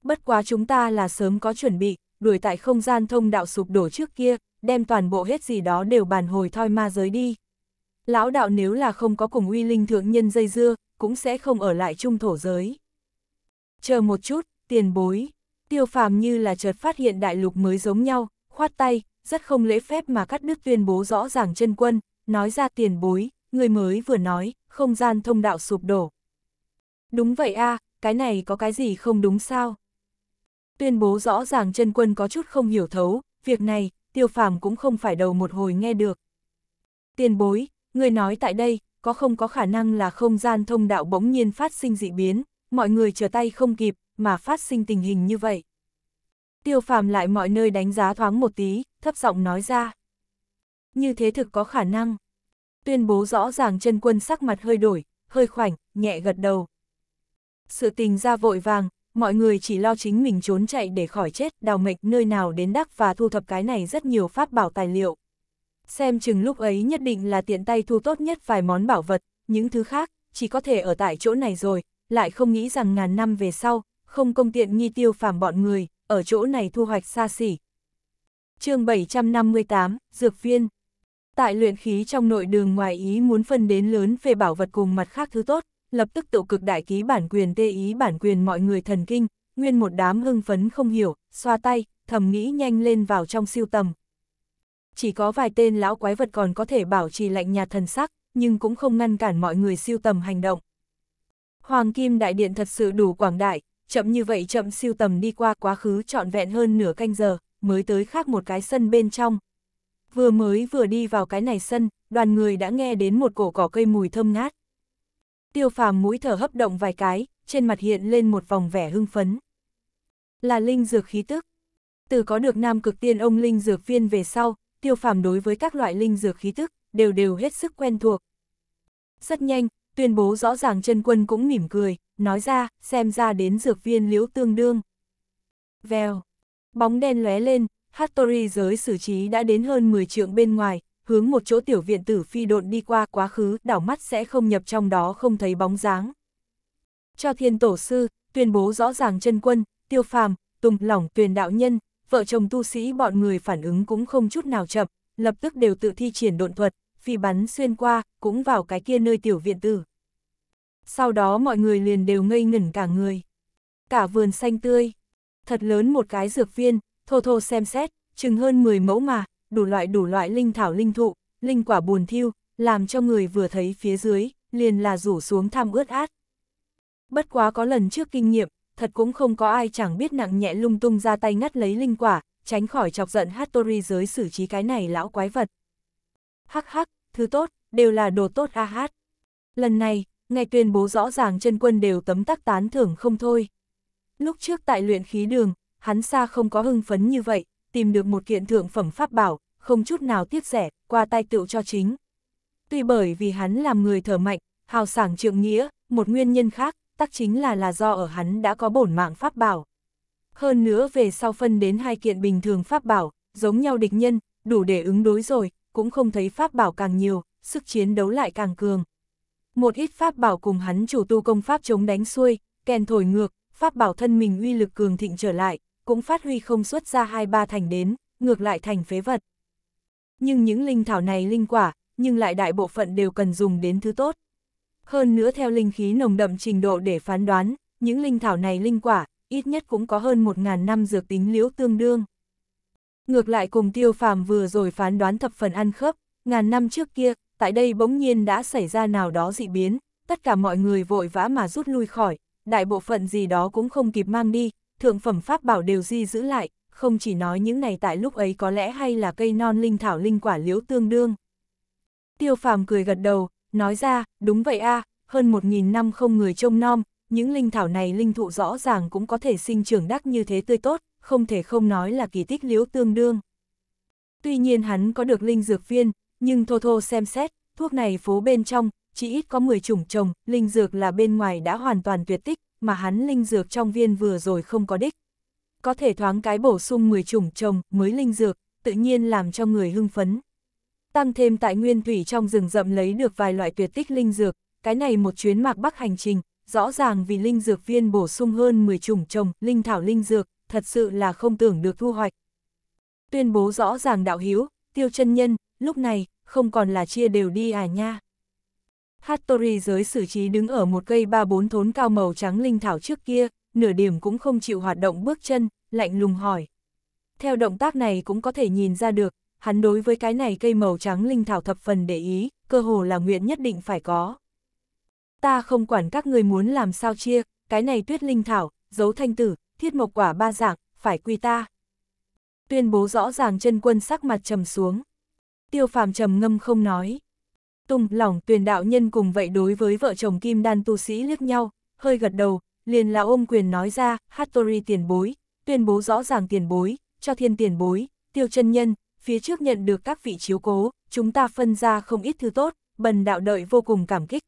[SPEAKER 1] Bất quá chúng ta là sớm có chuẩn bị, đuổi tại không gian thông đạo sụp đổ trước kia, đem toàn bộ hết gì đó đều bàn hồi thoi ma giới đi. Lão đạo nếu là không có cùng uy linh thượng nhân dây dưa, cũng sẽ không ở lại trung thổ giới. Chờ một chút, tiền bối, tiêu phàm như là chợt phát hiện đại lục mới giống nhau, khoát tay, rất không lễ phép mà cắt đứt tuyên bố rõ ràng chân quân, nói ra tiền bối, người mới vừa nói, không gian thông đạo sụp đổ. Đúng vậy a cái này có cái gì không đúng sao? Tuyên bố rõ ràng chân quân có chút không hiểu thấu, việc này, tiêu phàm cũng không phải đầu một hồi nghe được. Tiền bối, người nói tại đây, có không có khả năng là không gian thông đạo bỗng nhiên phát sinh dị biến, mọi người trở tay không kịp, mà phát sinh tình hình như vậy. Tiêu phàm lại mọi nơi đánh giá thoáng một tí, thấp giọng nói ra. Như thế thực có khả năng. Tuyên bố rõ ràng chân quân sắc mặt hơi đổi, hơi khoảnh, nhẹ gật đầu. Sự tình ra vội vàng, mọi người chỉ lo chính mình trốn chạy để khỏi chết, đào mệnh nơi nào đến đắc và thu thập cái này rất nhiều pháp bảo tài liệu. Xem chừng lúc ấy nhất định là tiện tay thu tốt nhất vài món bảo vật, những thứ khác, chỉ có thể ở tại chỗ này rồi, lại không nghĩ rằng ngàn năm về sau, không công tiện nghi tiêu phàm bọn người, ở chỗ này thu hoạch xa xỉ. chương 758, Dược Viên Tại luyện khí trong nội đường ngoài ý muốn phân đến lớn về bảo vật cùng mặt khác thứ tốt, lập tức tụ cực đại ký bản quyền tê ý bản quyền mọi người thần kinh, nguyên một đám hưng phấn không hiểu, xoa tay, thầm nghĩ nhanh lên vào trong siêu tầm. Chỉ có vài tên lão quái vật còn có thể bảo trì lạnh nhà thần sắc, nhưng cũng không ngăn cản mọi người siêu tầm hành động. Hoàng Kim Đại Điện thật sự đủ quảng đại, chậm như vậy chậm siêu tầm đi qua quá khứ trọn vẹn hơn nửa canh giờ, mới tới khác một cái sân bên trong. Vừa mới vừa đi vào cái này sân, đoàn người đã nghe đến một cổ cỏ cây mùi thơm ngát. Tiêu phàm mũi thở hấp động vài cái, trên mặt hiện lên một vòng vẻ hưng phấn. Là linh dược khí tức. Từ có được nam cực tiên ông linh dược viên về sau, tiêu phàm đối với các loại linh dược khí tức, đều đều hết sức quen thuộc. Rất nhanh, tuyên bố rõ ràng chân quân cũng mỉm cười, nói ra, xem ra đến dược viên liễu tương đương. Vèo, bóng đen lóe lên, Hattori giới xử trí đã đến hơn 10 trượng bên ngoài, hướng một chỗ tiểu viện tử phi độn đi qua quá khứ, đảo mắt sẽ không nhập trong đó không thấy bóng dáng. Cho thiên tổ sư, tuyên bố rõ ràng chân quân, tiêu phàm, tùng lỏng tuyền đạo nhân, vợ chồng tu sĩ bọn người phản ứng cũng không chút nào chậm, lập tức đều tự thi triển độn thuật, phi bắn xuyên qua, cũng vào cái kia nơi tiểu viện tử. Sau đó mọi người liền đều ngây ngẩn cả người. Cả vườn xanh tươi, thật lớn một cái dược viên, thô thô xem xét, chừng hơn 10 mẫu mà, đủ loại đủ loại linh thảo linh thụ, linh quả buồn thiêu, làm cho người vừa thấy phía dưới, liền là rủ xuống tham ướt át. Bất quá có lần trước kinh nghiệm, thật cũng không có ai chẳng biết nặng nhẹ lung tung ra tay ngắt lấy linh quả, tránh khỏi chọc giận Hattori giới xử trí cái này lão quái vật hắc hắc, thứ tốt, đều là đồ tốt a hát. Lần này, ngày tuyên bố rõ ràng chân quân đều tấm tắc tán thưởng không thôi. Lúc trước tại luyện khí đường, hắn xa không có hưng phấn như vậy, tìm được một kiện thượng phẩm pháp bảo, không chút nào tiếc rẻ, qua tay tựu cho chính. Tuy bởi vì hắn làm người thở mạnh, hào sảng trượng nghĩa, một nguyên nhân khác, tắc chính là là do ở hắn đã có bổn mạng pháp bảo. Hơn nữa về sau phân đến hai kiện bình thường pháp bảo, giống nhau địch nhân, đủ để ứng đối rồi, cũng không thấy pháp bảo càng nhiều, sức chiến đấu lại càng cường. Một ít pháp bảo cùng hắn chủ tu công pháp chống đánh xuôi, kèn thổi ngược, pháp bảo thân mình uy lực cường thịnh trở lại, cũng phát huy không xuất ra hai ba thành đến, ngược lại thành phế vật. Nhưng những linh thảo này linh quả, nhưng lại đại bộ phận đều cần dùng đến thứ tốt. Hơn nữa theo linh khí nồng đậm trình độ để phán đoán, những linh thảo này linh quả, ít nhất cũng có hơn 1.000 năm dược tính liễu tương đương. Ngược lại cùng tiêu phàm vừa rồi phán đoán thập phần ăn khớp, ngàn năm trước kia, tại đây bỗng nhiên đã xảy ra nào đó dị biến, tất cả mọi người vội vã mà rút lui khỏi, đại bộ phận gì đó cũng không kịp mang đi, thượng phẩm pháp bảo đều di giữ lại, không chỉ nói những này tại lúc ấy có lẽ hay là cây non linh thảo linh quả liễu tương đương. Tiêu phàm cười gật đầu, nói ra, đúng vậy a hơn một nghìn năm không người trông nom, những linh thảo này linh thụ rõ ràng cũng có thể sinh trưởng đắc như thế tươi tốt, không thể không nói là kỳ tích liễu tương đương. Tuy nhiên hắn có được linh dược viên, nhưng thô thô xem xét, thuốc này phố bên trong, chỉ ít có 10 chủng trồng, linh dược là bên ngoài đã hoàn toàn tuyệt tích, mà hắn linh dược trong viên vừa rồi không có đích. Có thể thoáng cái bổ sung 10 chủng trồng, mới linh dược, tự nhiên làm cho người hưng phấn. Tăng thêm tại nguyên thủy trong rừng rậm lấy được vài loại tuyệt tích linh dược, cái này một chuyến mạc bắc hành trình, rõ ràng vì linh dược viên bổ sung hơn 10 chủng trồng, linh thảo linh dược, thật sự là không tưởng được thu hoạch. Tuyên bố rõ ràng đạo hiếu, tiêu chân nhân, lúc này, không còn là chia đều đi à nha. Hattori giới xử trí đứng ở một cây ba bốn thốn cao màu trắng linh thảo trước kia, nửa điểm cũng không chịu hoạt động bước chân, lạnh lùng hỏi. Theo động tác này cũng có thể nhìn ra được, hắn đối với cái này cây màu trắng linh thảo thập phần để ý, cơ hồ là nguyện nhất định phải có. Ta không quản các người muốn làm sao chia, cái này tuyết linh thảo, dấu thanh tử, thiết mộc quả ba dạng, phải quy ta. Tuyên bố rõ ràng chân quân sắc mặt trầm xuống. Tiêu phàm trầm ngâm không nói. Tùng, lỏng, tuyền đạo nhân cùng vậy đối với vợ chồng kim đan tu sĩ liếc nhau, hơi gật đầu, liền là ôm quyền nói ra, Hattori tiền bối, tuyên bố rõ ràng tiền bối, cho thiên tiền bối, tiêu chân nhân, phía trước nhận được các vị chiếu cố, chúng ta phân ra không ít thứ tốt, bần đạo đợi vô cùng cảm kích.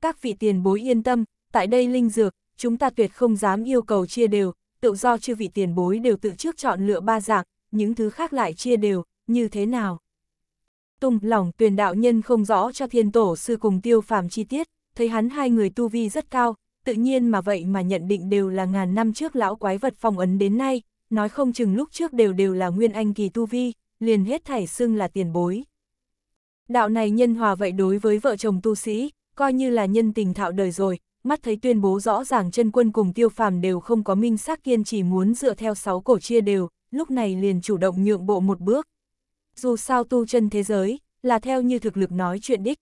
[SPEAKER 1] Các vị tiền bối yên tâm, tại đây linh dược, chúng ta tuyệt không dám yêu cầu chia đều, tự do chư vị tiền bối đều tự trước chọn lựa ba dạng, những thứ khác lại chia đều, như thế nào? Tùng lòng tuyển đạo nhân không rõ cho thiên tổ sư cùng tiêu phàm chi tiết, thấy hắn hai người tu vi rất cao, tự nhiên mà vậy mà nhận định đều là ngàn năm trước lão quái vật phong ấn đến nay, nói không chừng lúc trước đều đều là nguyên anh kỳ tu vi, liền hết thảy xưng là tiền bối. Đạo này nhân hòa vậy đối với vợ chồng tu sĩ, coi như là nhân tình thạo đời rồi, mắt thấy tuyên bố rõ ràng chân quân cùng tiêu phàm đều không có minh xác kiên chỉ muốn dựa theo sáu cổ chia đều, lúc này liền chủ động nhượng bộ một bước. Dù sao tu chân thế giới, là theo như thực lực nói chuyện đích.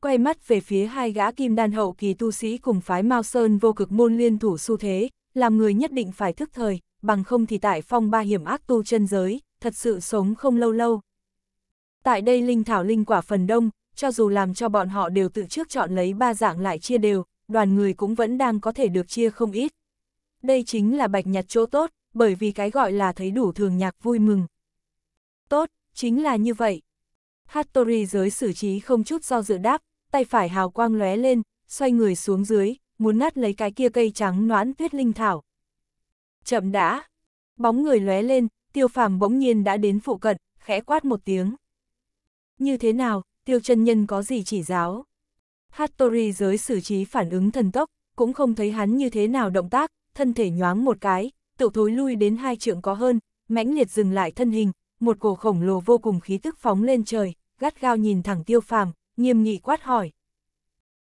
[SPEAKER 1] Quay mắt về phía hai gã kim đan hậu kỳ tu sĩ cùng phái Mao Sơn vô cực môn liên thủ xu thế, làm người nhất định phải thức thời, bằng không thì tại phong ba hiểm ác tu chân giới, thật sự sống không lâu lâu. Tại đây linh thảo linh quả phần đông, cho dù làm cho bọn họ đều tự trước chọn lấy ba dạng lại chia đều, đoàn người cũng vẫn đang có thể được chia không ít. Đây chính là bạch nhặt chỗ tốt, bởi vì cái gọi là thấy đủ thường nhạc vui mừng. Tốt, chính là như vậy. Hattori giới xử trí không chút do dự đáp, tay phải hào quang lóe lên, xoay người xuống dưới, muốn nát lấy cái kia cây trắng noãn tuyết linh thảo. Chậm đã. Bóng người lóe lên, tiêu phàm bỗng nhiên đã đến phụ cận, khẽ quát một tiếng. Như thế nào, tiêu chân nhân có gì chỉ giáo? Hattori giới xử trí phản ứng thần tốc, cũng không thấy hắn như thế nào động tác, thân thể nhoáng một cái, tự thối lui đến hai trượng có hơn, mãnh liệt dừng lại thân hình, một cổ khổng lồ vô cùng khí tức phóng lên trời, gắt gao nhìn thẳng tiêu phàm, nghiêm nghị quát hỏi.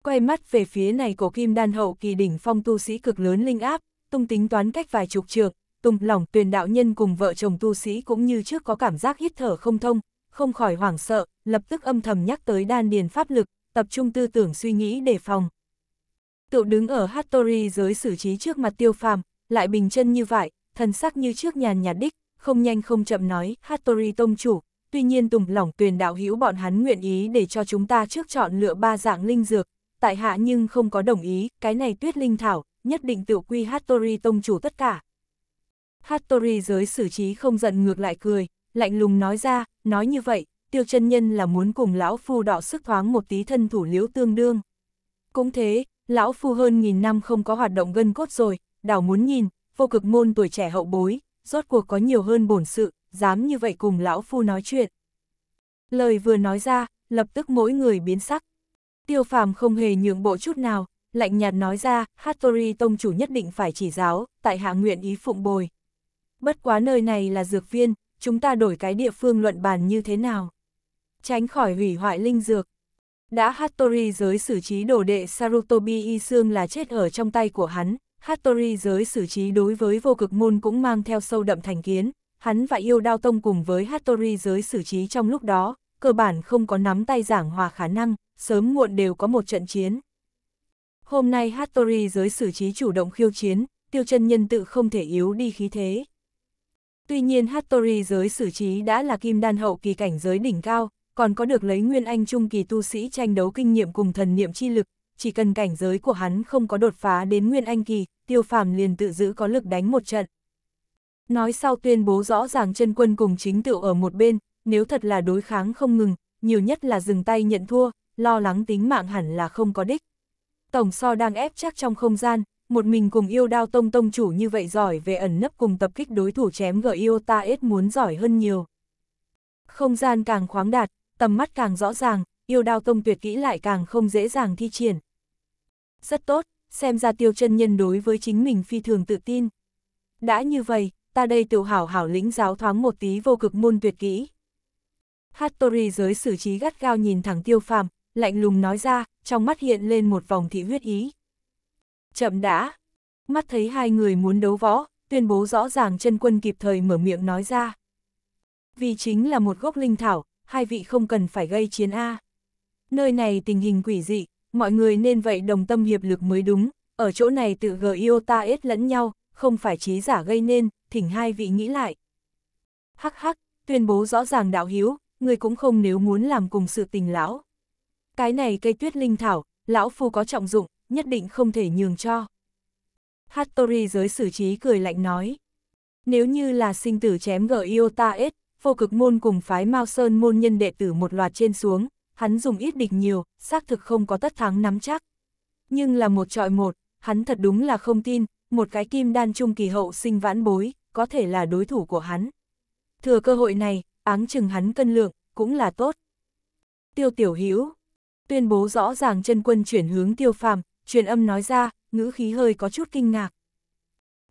[SPEAKER 1] Quay mắt về phía này cổ kim đan hậu kỳ đỉnh phong tu sĩ cực lớn linh áp, tung tính toán cách vài chục trượng, tung lỏng tuyền đạo nhân cùng vợ chồng tu sĩ cũng như trước có cảm giác hít thở không thông, không khỏi hoảng sợ, lập tức âm thầm nhắc tới đan điền pháp lực, tập trung tư tưởng suy nghĩ đề phòng. Cậu đứng ở Hattori giới xử trí trước mặt tiêu phàm, lại bình chân như vậy, thần sắc như trước nhàn nhạt đích, không nhanh không chậm nói, Hattori tông chủ, tuy nhiên tùng lỏng tuyền đạo hữu bọn hắn nguyện ý để cho chúng ta trước chọn lựa ba dạng linh dược, tại hạ nhưng không có đồng ý, cái này tuyết linh thảo, nhất định tự quy Hattori tông chủ tất cả. Hattori giới xử trí không giận ngược lại cười, lạnh lùng nói ra, nói như vậy, tiêu chân nhân là muốn cùng lão phu đọ sức thoáng một tí thân thủ liếu tương đương. Cũng thế, lão phu hơn nghìn năm không có hoạt động gân cốt rồi, đảo muốn nhìn, vô cực môn tuổi trẻ hậu bối, rốt cuộc có nhiều hơn bổn sự, dám như vậy cùng lão phu nói chuyện. Lời vừa nói ra, lập tức mỗi người biến sắc. Tiêu phàm không hề nhượng bộ chút nào, lạnh nhạt nói ra, Hattori tông chủ nhất định phải chỉ giáo, tại hạ nguyện ý phụng bồi. Bất quá nơi này là dược viên, chúng ta đổi cái địa phương luận bàn như thế nào? tránh khỏi hủy hoại linh dược. Đã Hattori giới xử trí đồ đệ Sarutobi Y Sương là chết ở trong tay của hắn, Hattori giới xử trí đối với vô cực môn cũng mang theo sâu đậm thành kiến, hắn và yêu đao tông cùng với Hattori giới xử trí trong lúc đó, cơ bản không có nắm tay giảng hòa khả năng, sớm muộn đều có một trận chiến. Hôm nay Hattori giới xử trí chủ động khiêu chiến, tiêu chân nhân tự không thể yếu đi khí thế. Tuy nhiên Hattori giới xử trí đã là kim đan hậu kỳ cảnh giới đỉnh cao, còn có được lấy nguyên anh trung kỳ tu sĩ tranh đấu kinh nghiệm cùng thần niệm chi lực, chỉ cần cảnh giới của hắn không có đột phá đến nguyên anh kỳ, tiêu phàm liền tự giữ có lực đánh một trận. Nói sau tuyên bố rõ ràng chân quân cùng chính tựu ở một bên, nếu thật là đối kháng không ngừng, nhiều nhất là dừng tay nhận thua, lo lắng tính mạng hẳn là không có đích. Tổng so đang ép chắc trong không gian, một mình cùng yêu đao tông tông chủ như vậy giỏi về ẩn nấp cùng tập kích đối thủ chém gợi yêu ta ít muốn giỏi hơn nhiều. Không gian càng khoáng đạt, tầm mắt càng rõ ràng, yêu đao công tuyệt kỹ lại càng không dễ dàng thi triển. Rất tốt, xem ra tiêu chân nhân đối với chính mình phi thường tự tin. Đã như vậy, ta đây tiểu hảo hảo lĩnh giáo thoáng một tí vô cực môn tuyệt kỹ. Hattori giới xử trí gắt gao nhìn thẳng tiêu phàm, lạnh lùng nói ra, trong mắt hiện lên một vòng thị huyết ý. Chậm đã, mắt thấy hai người muốn đấu võ, tuyên bố rõ ràng chân quân kịp thời mở miệng nói ra. Vì chính là một gốc linh thảo, hai vị không cần phải gây chiến A. Nơi này tình hình quỷ dị, mọi người nên vậy đồng tâm hiệp lực mới đúng, ở chỗ này tự gờ yêu ta ết lẫn nhau, không phải trí giả gây nên, thỉnh hai vị nghĩ lại. Hắc hắc, tuyên bố rõ ràng đạo hiếu, người cũng không nếu muốn làm cùng sự tình lão. Cái này cây tuyết linh thảo, lão phu có trọng dụng, nhất định không thể nhường cho. Hattori giới xử trí cười lạnh nói. Nếu như là sinh tử chém gờ yêu ta ết, vô cực môn cùng phái Mao Sơn môn nhân đệ tử một loạt trên xuống, hắn dùng ít địch nhiều, xác thực không có tất thắng nắm chắc. Nhưng là một trọi một, hắn thật đúng là không tin, một cái kim đan trung kỳ hậu sinh vãn bối, có thể là đối thủ của hắn. Thừa cơ hội này, áng chừng hắn cân lượng, cũng là tốt. Tiêu tiểu Hiếu tuyên bố rõ ràng chân quân chuyển hướng tiêu phàm, truyền âm nói ra, ngữ khí hơi có chút kinh ngạc.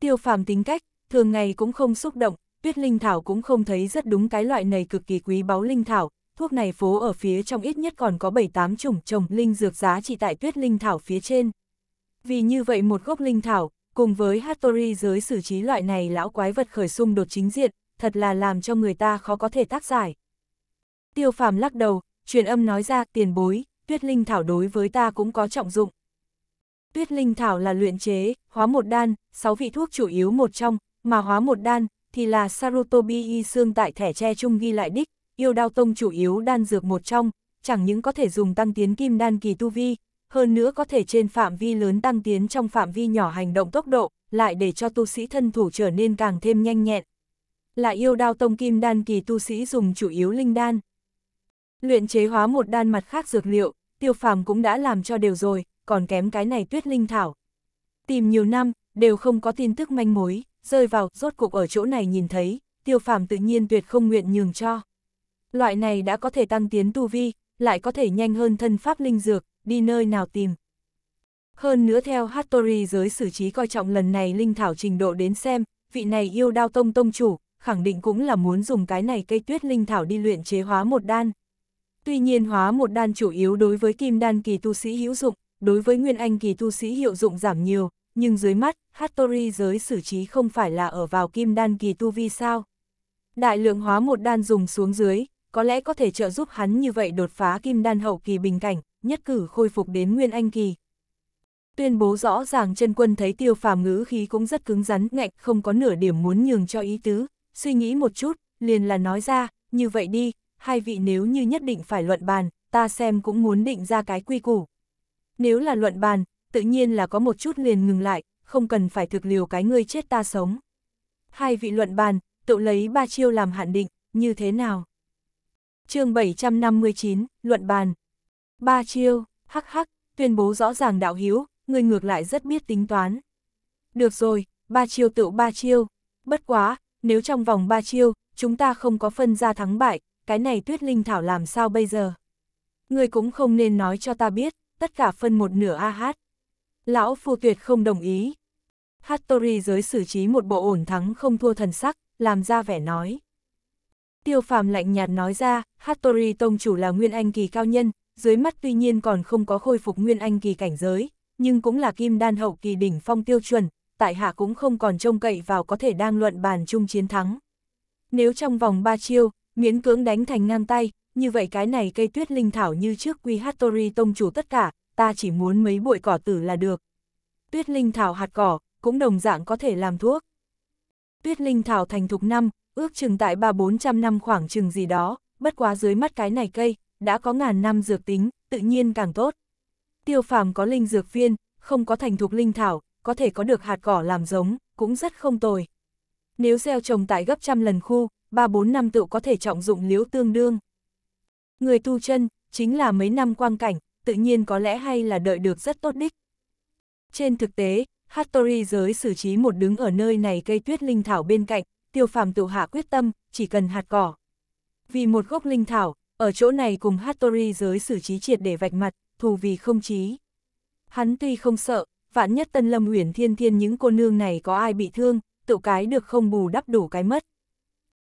[SPEAKER 1] Tiêu phàm tính cách, thường ngày cũng không xúc động, tuyết linh thảo cũng không thấy rất đúng cái loại này cực kỳ quý báu linh thảo, thuốc này phố ở phía trong ít nhất còn có 7-8 chủng trồng linh dược giá trị tại tuyết linh thảo phía trên. Vì như vậy một gốc linh thảo, cùng với Hattori giới xử trí loại này lão quái vật khởi xung đột chính diện, thật là làm cho người ta khó có thể tác giải. Tiêu phàm lắc đầu, truyền âm nói ra tiền bối, tuyết linh thảo đối với ta cũng có trọng dụng. Tuyết linh thảo là luyện chế, hóa một đan, 6 vị thuốc chủ yếu một trong, mà hóa một đan, thì là Sarutobi y xương tại thẻ tre chung ghi lại đích, yêu đao tông chủ yếu đan dược một trong, chẳng những có thể dùng tăng tiến kim đan kỳ tu vi, hơn nữa có thể trên phạm vi lớn tăng tiến trong phạm vi nhỏ hành động tốc độ, lại để cho tu sĩ thân thủ trở nên càng thêm nhanh nhẹn. Là yêu đao tông kim đan kỳ tu sĩ dùng chủ yếu linh đan. Luyện chế hóa một đan mặt khác dược liệu, tiêu phàm cũng đã làm cho đều rồi, còn kém cái này tuyết linh thảo. Tìm nhiều năm, đều không có tin tức manh mối rơi vào, rốt cục ở chỗ này nhìn thấy, tiêu phàm tự nhiên tuyệt không nguyện nhường cho. Loại này đã có thể tăng tiến tu vi, lại có thể nhanh hơn thân pháp linh dược, đi nơi nào tìm. Hơn nữa theo Hattori giới xử trí coi trọng lần này linh thảo trình độ đến xem, vị này yêu đao tông tông chủ, khẳng định cũng là muốn dùng cái này cây tuyết linh thảo đi luyện chế hóa một đan. Tuy nhiên hóa một đan chủ yếu đối với kim đan kỳ tu sĩ hữu dụng, đối với nguyên anh kỳ tu sĩ hiệu dụng giảm nhiều, nhưng dưới mắt, Hattori giới xử trí không phải là ở vào kim đan kỳ tu vi sao. Đại lượng hóa một đan dùng xuống dưới, có lẽ có thể trợ giúp hắn như vậy đột phá kim đan hậu kỳ bình cảnh, nhất cử khôi phục đến nguyên anh kỳ. Tuyên bố rõ ràng chân quân thấy tiêu phàm ngữ khí cũng rất cứng rắn, ngạnh không có nửa điểm muốn nhường cho ý tứ, suy nghĩ một chút, liền là nói ra, như vậy đi, hai vị nếu như nhất định phải luận bàn, ta xem cũng muốn định ra cái quy củ. Nếu là luận bàn, tự nhiên là có một chút liền ngừng lại, không cần phải thực liều cái ngươi chết ta sống. Hai vị luận bàn, tự lấy ba chiêu làm hạn định, như thế nào? chương 759, luận bàn. Ba chiêu, hắc hắc, tuyên bố rõ ràng đạo hiếu, người ngược lại rất biết tính toán. Được rồi, ba chiêu tự ba chiêu. Bất quá, nếu trong vòng ba chiêu, chúng ta không có phân ra thắng bại, cái này tuyết linh thảo làm sao bây giờ? Người cũng không nên nói cho ta biết, tất cả phân một nửa a AH. hát lão phu tuyệt không đồng ý. Hattori giới xử trí một bộ ổn thắng không thua thần sắc, làm ra vẻ nói. Tiêu phàm lạnh nhạt nói ra, Hattori tông chủ là nguyên anh kỳ cao nhân, dưới mắt tuy nhiên còn không có khôi phục nguyên anh kỳ cảnh giới, nhưng cũng là kim đan hậu kỳ đỉnh phong tiêu chuẩn, tại hạ cũng không còn trông cậy vào có thể đang luận bàn chung chiến thắng. Nếu trong vòng 3 chiêu, miễn cưỡng đánh thành ngang tay, như vậy cái này cây tuyết linh thảo như trước quy Hattori tông chủ tất cả, ta chỉ muốn mấy bụi cỏ tử là được. Tuyết linh thảo hạt cỏ, cũng đồng dạng có thể làm thuốc. Tuyết linh thảo thành thục năm, ước chừng tại 3-400 năm khoảng chừng gì đó, bất quá dưới mắt cái này cây, đã có ngàn năm dược tính, tự nhiên càng tốt. Tiêu phàm có linh dược viên, không có thành thục linh thảo, có thể có được hạt cỏ làm giống, cũng rất không tồi. Nếu gieo trồng tại gấp trăm lần khu, 3-4 năm tự có thể trọng dụng liễu tương đương. Người tu chân, chính là mấy năm quang cảnh, tự nhiên có lẽ hay là đợi được rất tốt đích. Trên thực tế, Hattori giới xử trí một đứng ở nơi này cây tuyết linh thảo bên cạnh, tiêu phàm tự hạ quyết tâm, chỉ cần hạt cỏ. Vì một gốc linh thảo, ở chỗ này cùng Hattori giới xử trí triệt để vạch mặt, thù vì không chí. Hắn tuy không sợ, vạn nhất tân lâm huyền thiên thiên những cô nương này có ai bị thương, tự cái được không bù đắp đủ cái mất.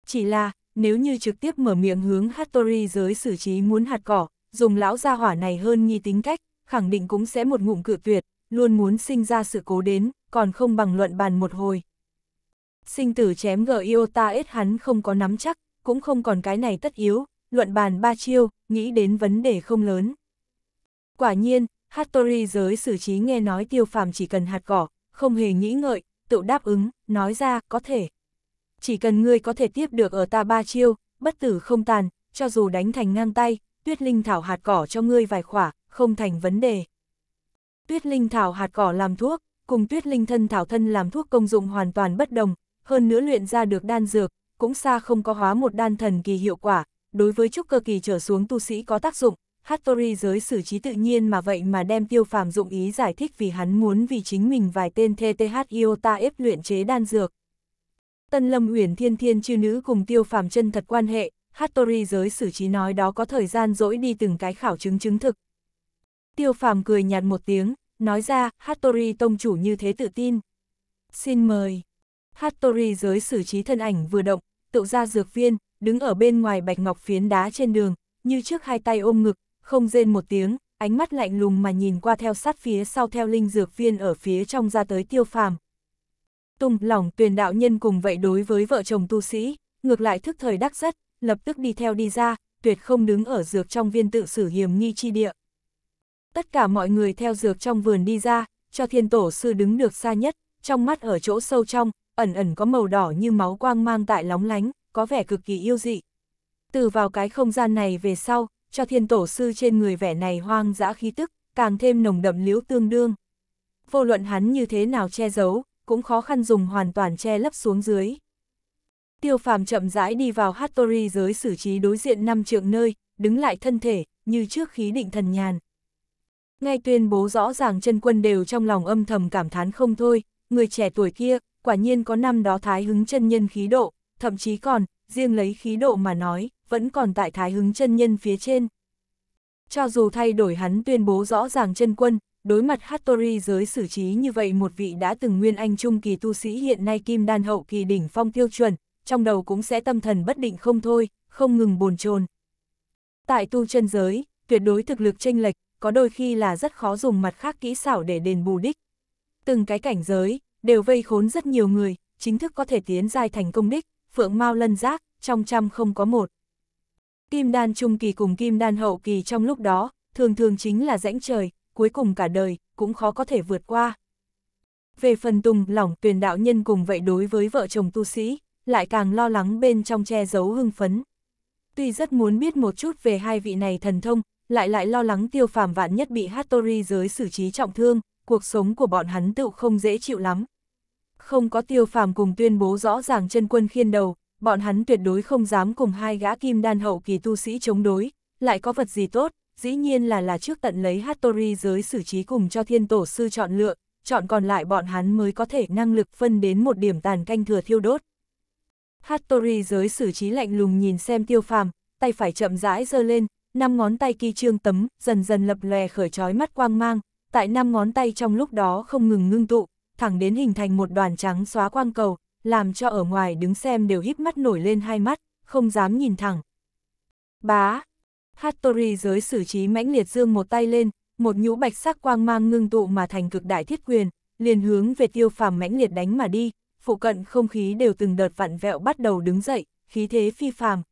[SPEAKER 1] Chỉ là, nếu như trực tiếp mở miệng hướng Hattori giới xử trí muốn hạt cỏ, dùng lão gia hỏa này hơn nhi tính cách, khẳng định cũng sẽ một ngụm cự tuyệt, luôn muốn sinh ra sự cố đến, còn không bằng luận bàn một hồi. Sinh tử chém gờ yêu ta ít hắn không có nắm chắc, cũng không còn cái này tất yếu, luận bàn ba chiêu, nghĩ đến vấn đề không lớn. Quả nhiên, Hattori giới xử trí nghe nói tiêu phàm chỉ cần hạt cỏ, không hề nghĩ ngợi, tự đáp ứng, nói ra, có thể. Chỉ cần ngươi có thể tiếp được ở ta ba chiêu, bất tử không tàn, cho dù đánh thành ngang tay, tuyết linh thảo hạt cỏ cho ngươi vài khỏa, không thành vấn đề. Tuyết linh thảo hạt cỏ làm thuốc, cùng tuyết linh thân thảo thân làm thuốc công dụng hoàn toàn bất đồng, hơn nữa luyện ra được đan dược, cũng xa không có hóa một đan thần kỳ hiệu quả, đối với trúc cơ kỳ trở xuống tu sĩ có tác dụng, Hattori giới xử trí tự nhiên mà vậy mà đem tiêu phàm dụng ý giải thích vì hắn muốn vì chính mình vài tên TTH Iota ép luyện chế đan dược. Tân Lâm Uyển Thiên Thiên chư nữ cùng tiêu phàm chân thật quan hệ, Hattori giới xử trí nói đó có thời gian dỗi đi từng cái khảo chứng chứng thực. Tiêu phàm cười nhạt một tiếng, nói ra, Hattori tông chủ như thế tự tin. Xin mời. Hattori giới xử trí thân ảnh vừa động, tựu ra dược viên, đứng ở bên ngoài bạch ngọc phiến đá trên đường, như trước hai tay ôm ngực, không rên một tiếng, ánh mắt lạnh lùng mà nhìn qua theo sát phía sau theo linh dược viên ở phía trong ra tới tiêu phàm. Tùng lỏng tuyền đạo nhân cùng vậy đối với vợ chồng tu sĩ, ngược lại thức thời đắc rất, lập tức đi theo đi ra, tuyệt không đứng ở dược trong viên tự xử hiểm nghi chi địa. Tất cả mọi người theo dược trong vườn đi ra, cho thiên tổ sư đứng được xa nhất, trong mắt ở chỗ sâu trong, ẩn ẩn có màu đỏ như máu quang mang tại lóng lánh, có vẻ cực kỳ yêu dị. Từ vào cái không gian này về sau, cho thiên tổ sư trên người vẻ này hoang dã khí tức, càng thêm nồng đậm liễu tương đương. Vô luận hắn như thế nào che giấu, cũng khó khăn dùng hoàn toàn che lấp xuống dưới. Tiêu phàm chậm rãi đi vào Hattori giới xử trí đối diện năm trượng nơi, đứng lại thân thể, như trước khí định thần nhàn. Ngay tuyên bố rõ ràng chân quân đều trong lòng âm thầm cảm thán không thôi, người trẻ tuổi kia, quả nhiên có năm đó thái hứng chân nhân khí độ, thậm chí còn, riêng lấy khí độ mà nói, vẫn còn tại thái hứng chân nhân phía trên. Cho dù thay đổi hắn tuyên bố rõ ràng chân quân, đối mặt Hattori giới xử trí như vậy một vị đã từng nguyên anh trung kỳ tu sĩ hiện nay kim đan hậu kỳ đỉnh phong tiêu chuẩn, trong đầu cũng sẽ tâm thần bất định không thôi, không ngừng bồn chồn. Tại tu chân giới, tuyệt đối thực lực chênh lệch, có đôi khi là rất khó dùng mặt khác kỹ xảo để đền bù đích. Từng cái cảnh giới, đều vây khốn rất nhiều người, chính thức có thể tiến dài thành công đích, phượng mau lân giác, trong trăm không có một. Kim đan trung kỳ cùng kim đan hậu kỳ trong lúc đó, thường thường chính là rãnh trời, cuối cùng cả đời, cũng khó có thể vượt qua. Về phần tùng lỏng tuyển đạo nhân cùng vậy đối với vợ chồng tu sĩ, lại càng lo lắng bên trong che giấu hưng phấn. Tuy rất muốn biết một chút về hai vị này thần thông, lại lại lo lắng tiêu phàm vạn nhất bị Hattori giới xử trí trọng thương, cuộc sống của bọn hắn tựu không dễ chịu lắm. Không có tiêu phàm cùng tuyên bố rõ ràng chân quân khiên đầu, bọn hắn tuyệt đối không dám cùng hai gã kim đan hậu kỳ tu sĩ chống đối, lại có vật gì tốt, dĩ nhiên là là trước tận lấy Hattori giới xử trí cùng cho thiên tổ sư chọn lựa, chọn còn lại bọn hắn mới có thể năng lực phân đến một điểm tàn canh thừa thiêu đốt. Hattori giới xử trí lạnh lùng nhìn xem tiêu phàm, tay phải chậm rãi giơ lên, năm ngón tay kỳ trương tấm, dần dần lập lòe khởi trói mắt quang mang, tại năm ngón tay trong lúc đó không ngừng ngưng tụ, thẳng đến hình thành một đoàn trắng xóa quang cầu, làm cho ở ngoài đứng xem đều híp mắt nổi lên hai mắt, không dám nhìn thẳng. Bá! Hattori giới xử trí mãnh liệt dương một tay lên, một nhũ bạch sắc quang mang ngưng tụ mà thành cực đại thiết quyền, liền hướng về tiêu phàm mãnh liệt đánh mà đi, phụ cận không khí đều từng đợt vặn vẹo bắt đầu đứng dậy, khí thế phi phàm.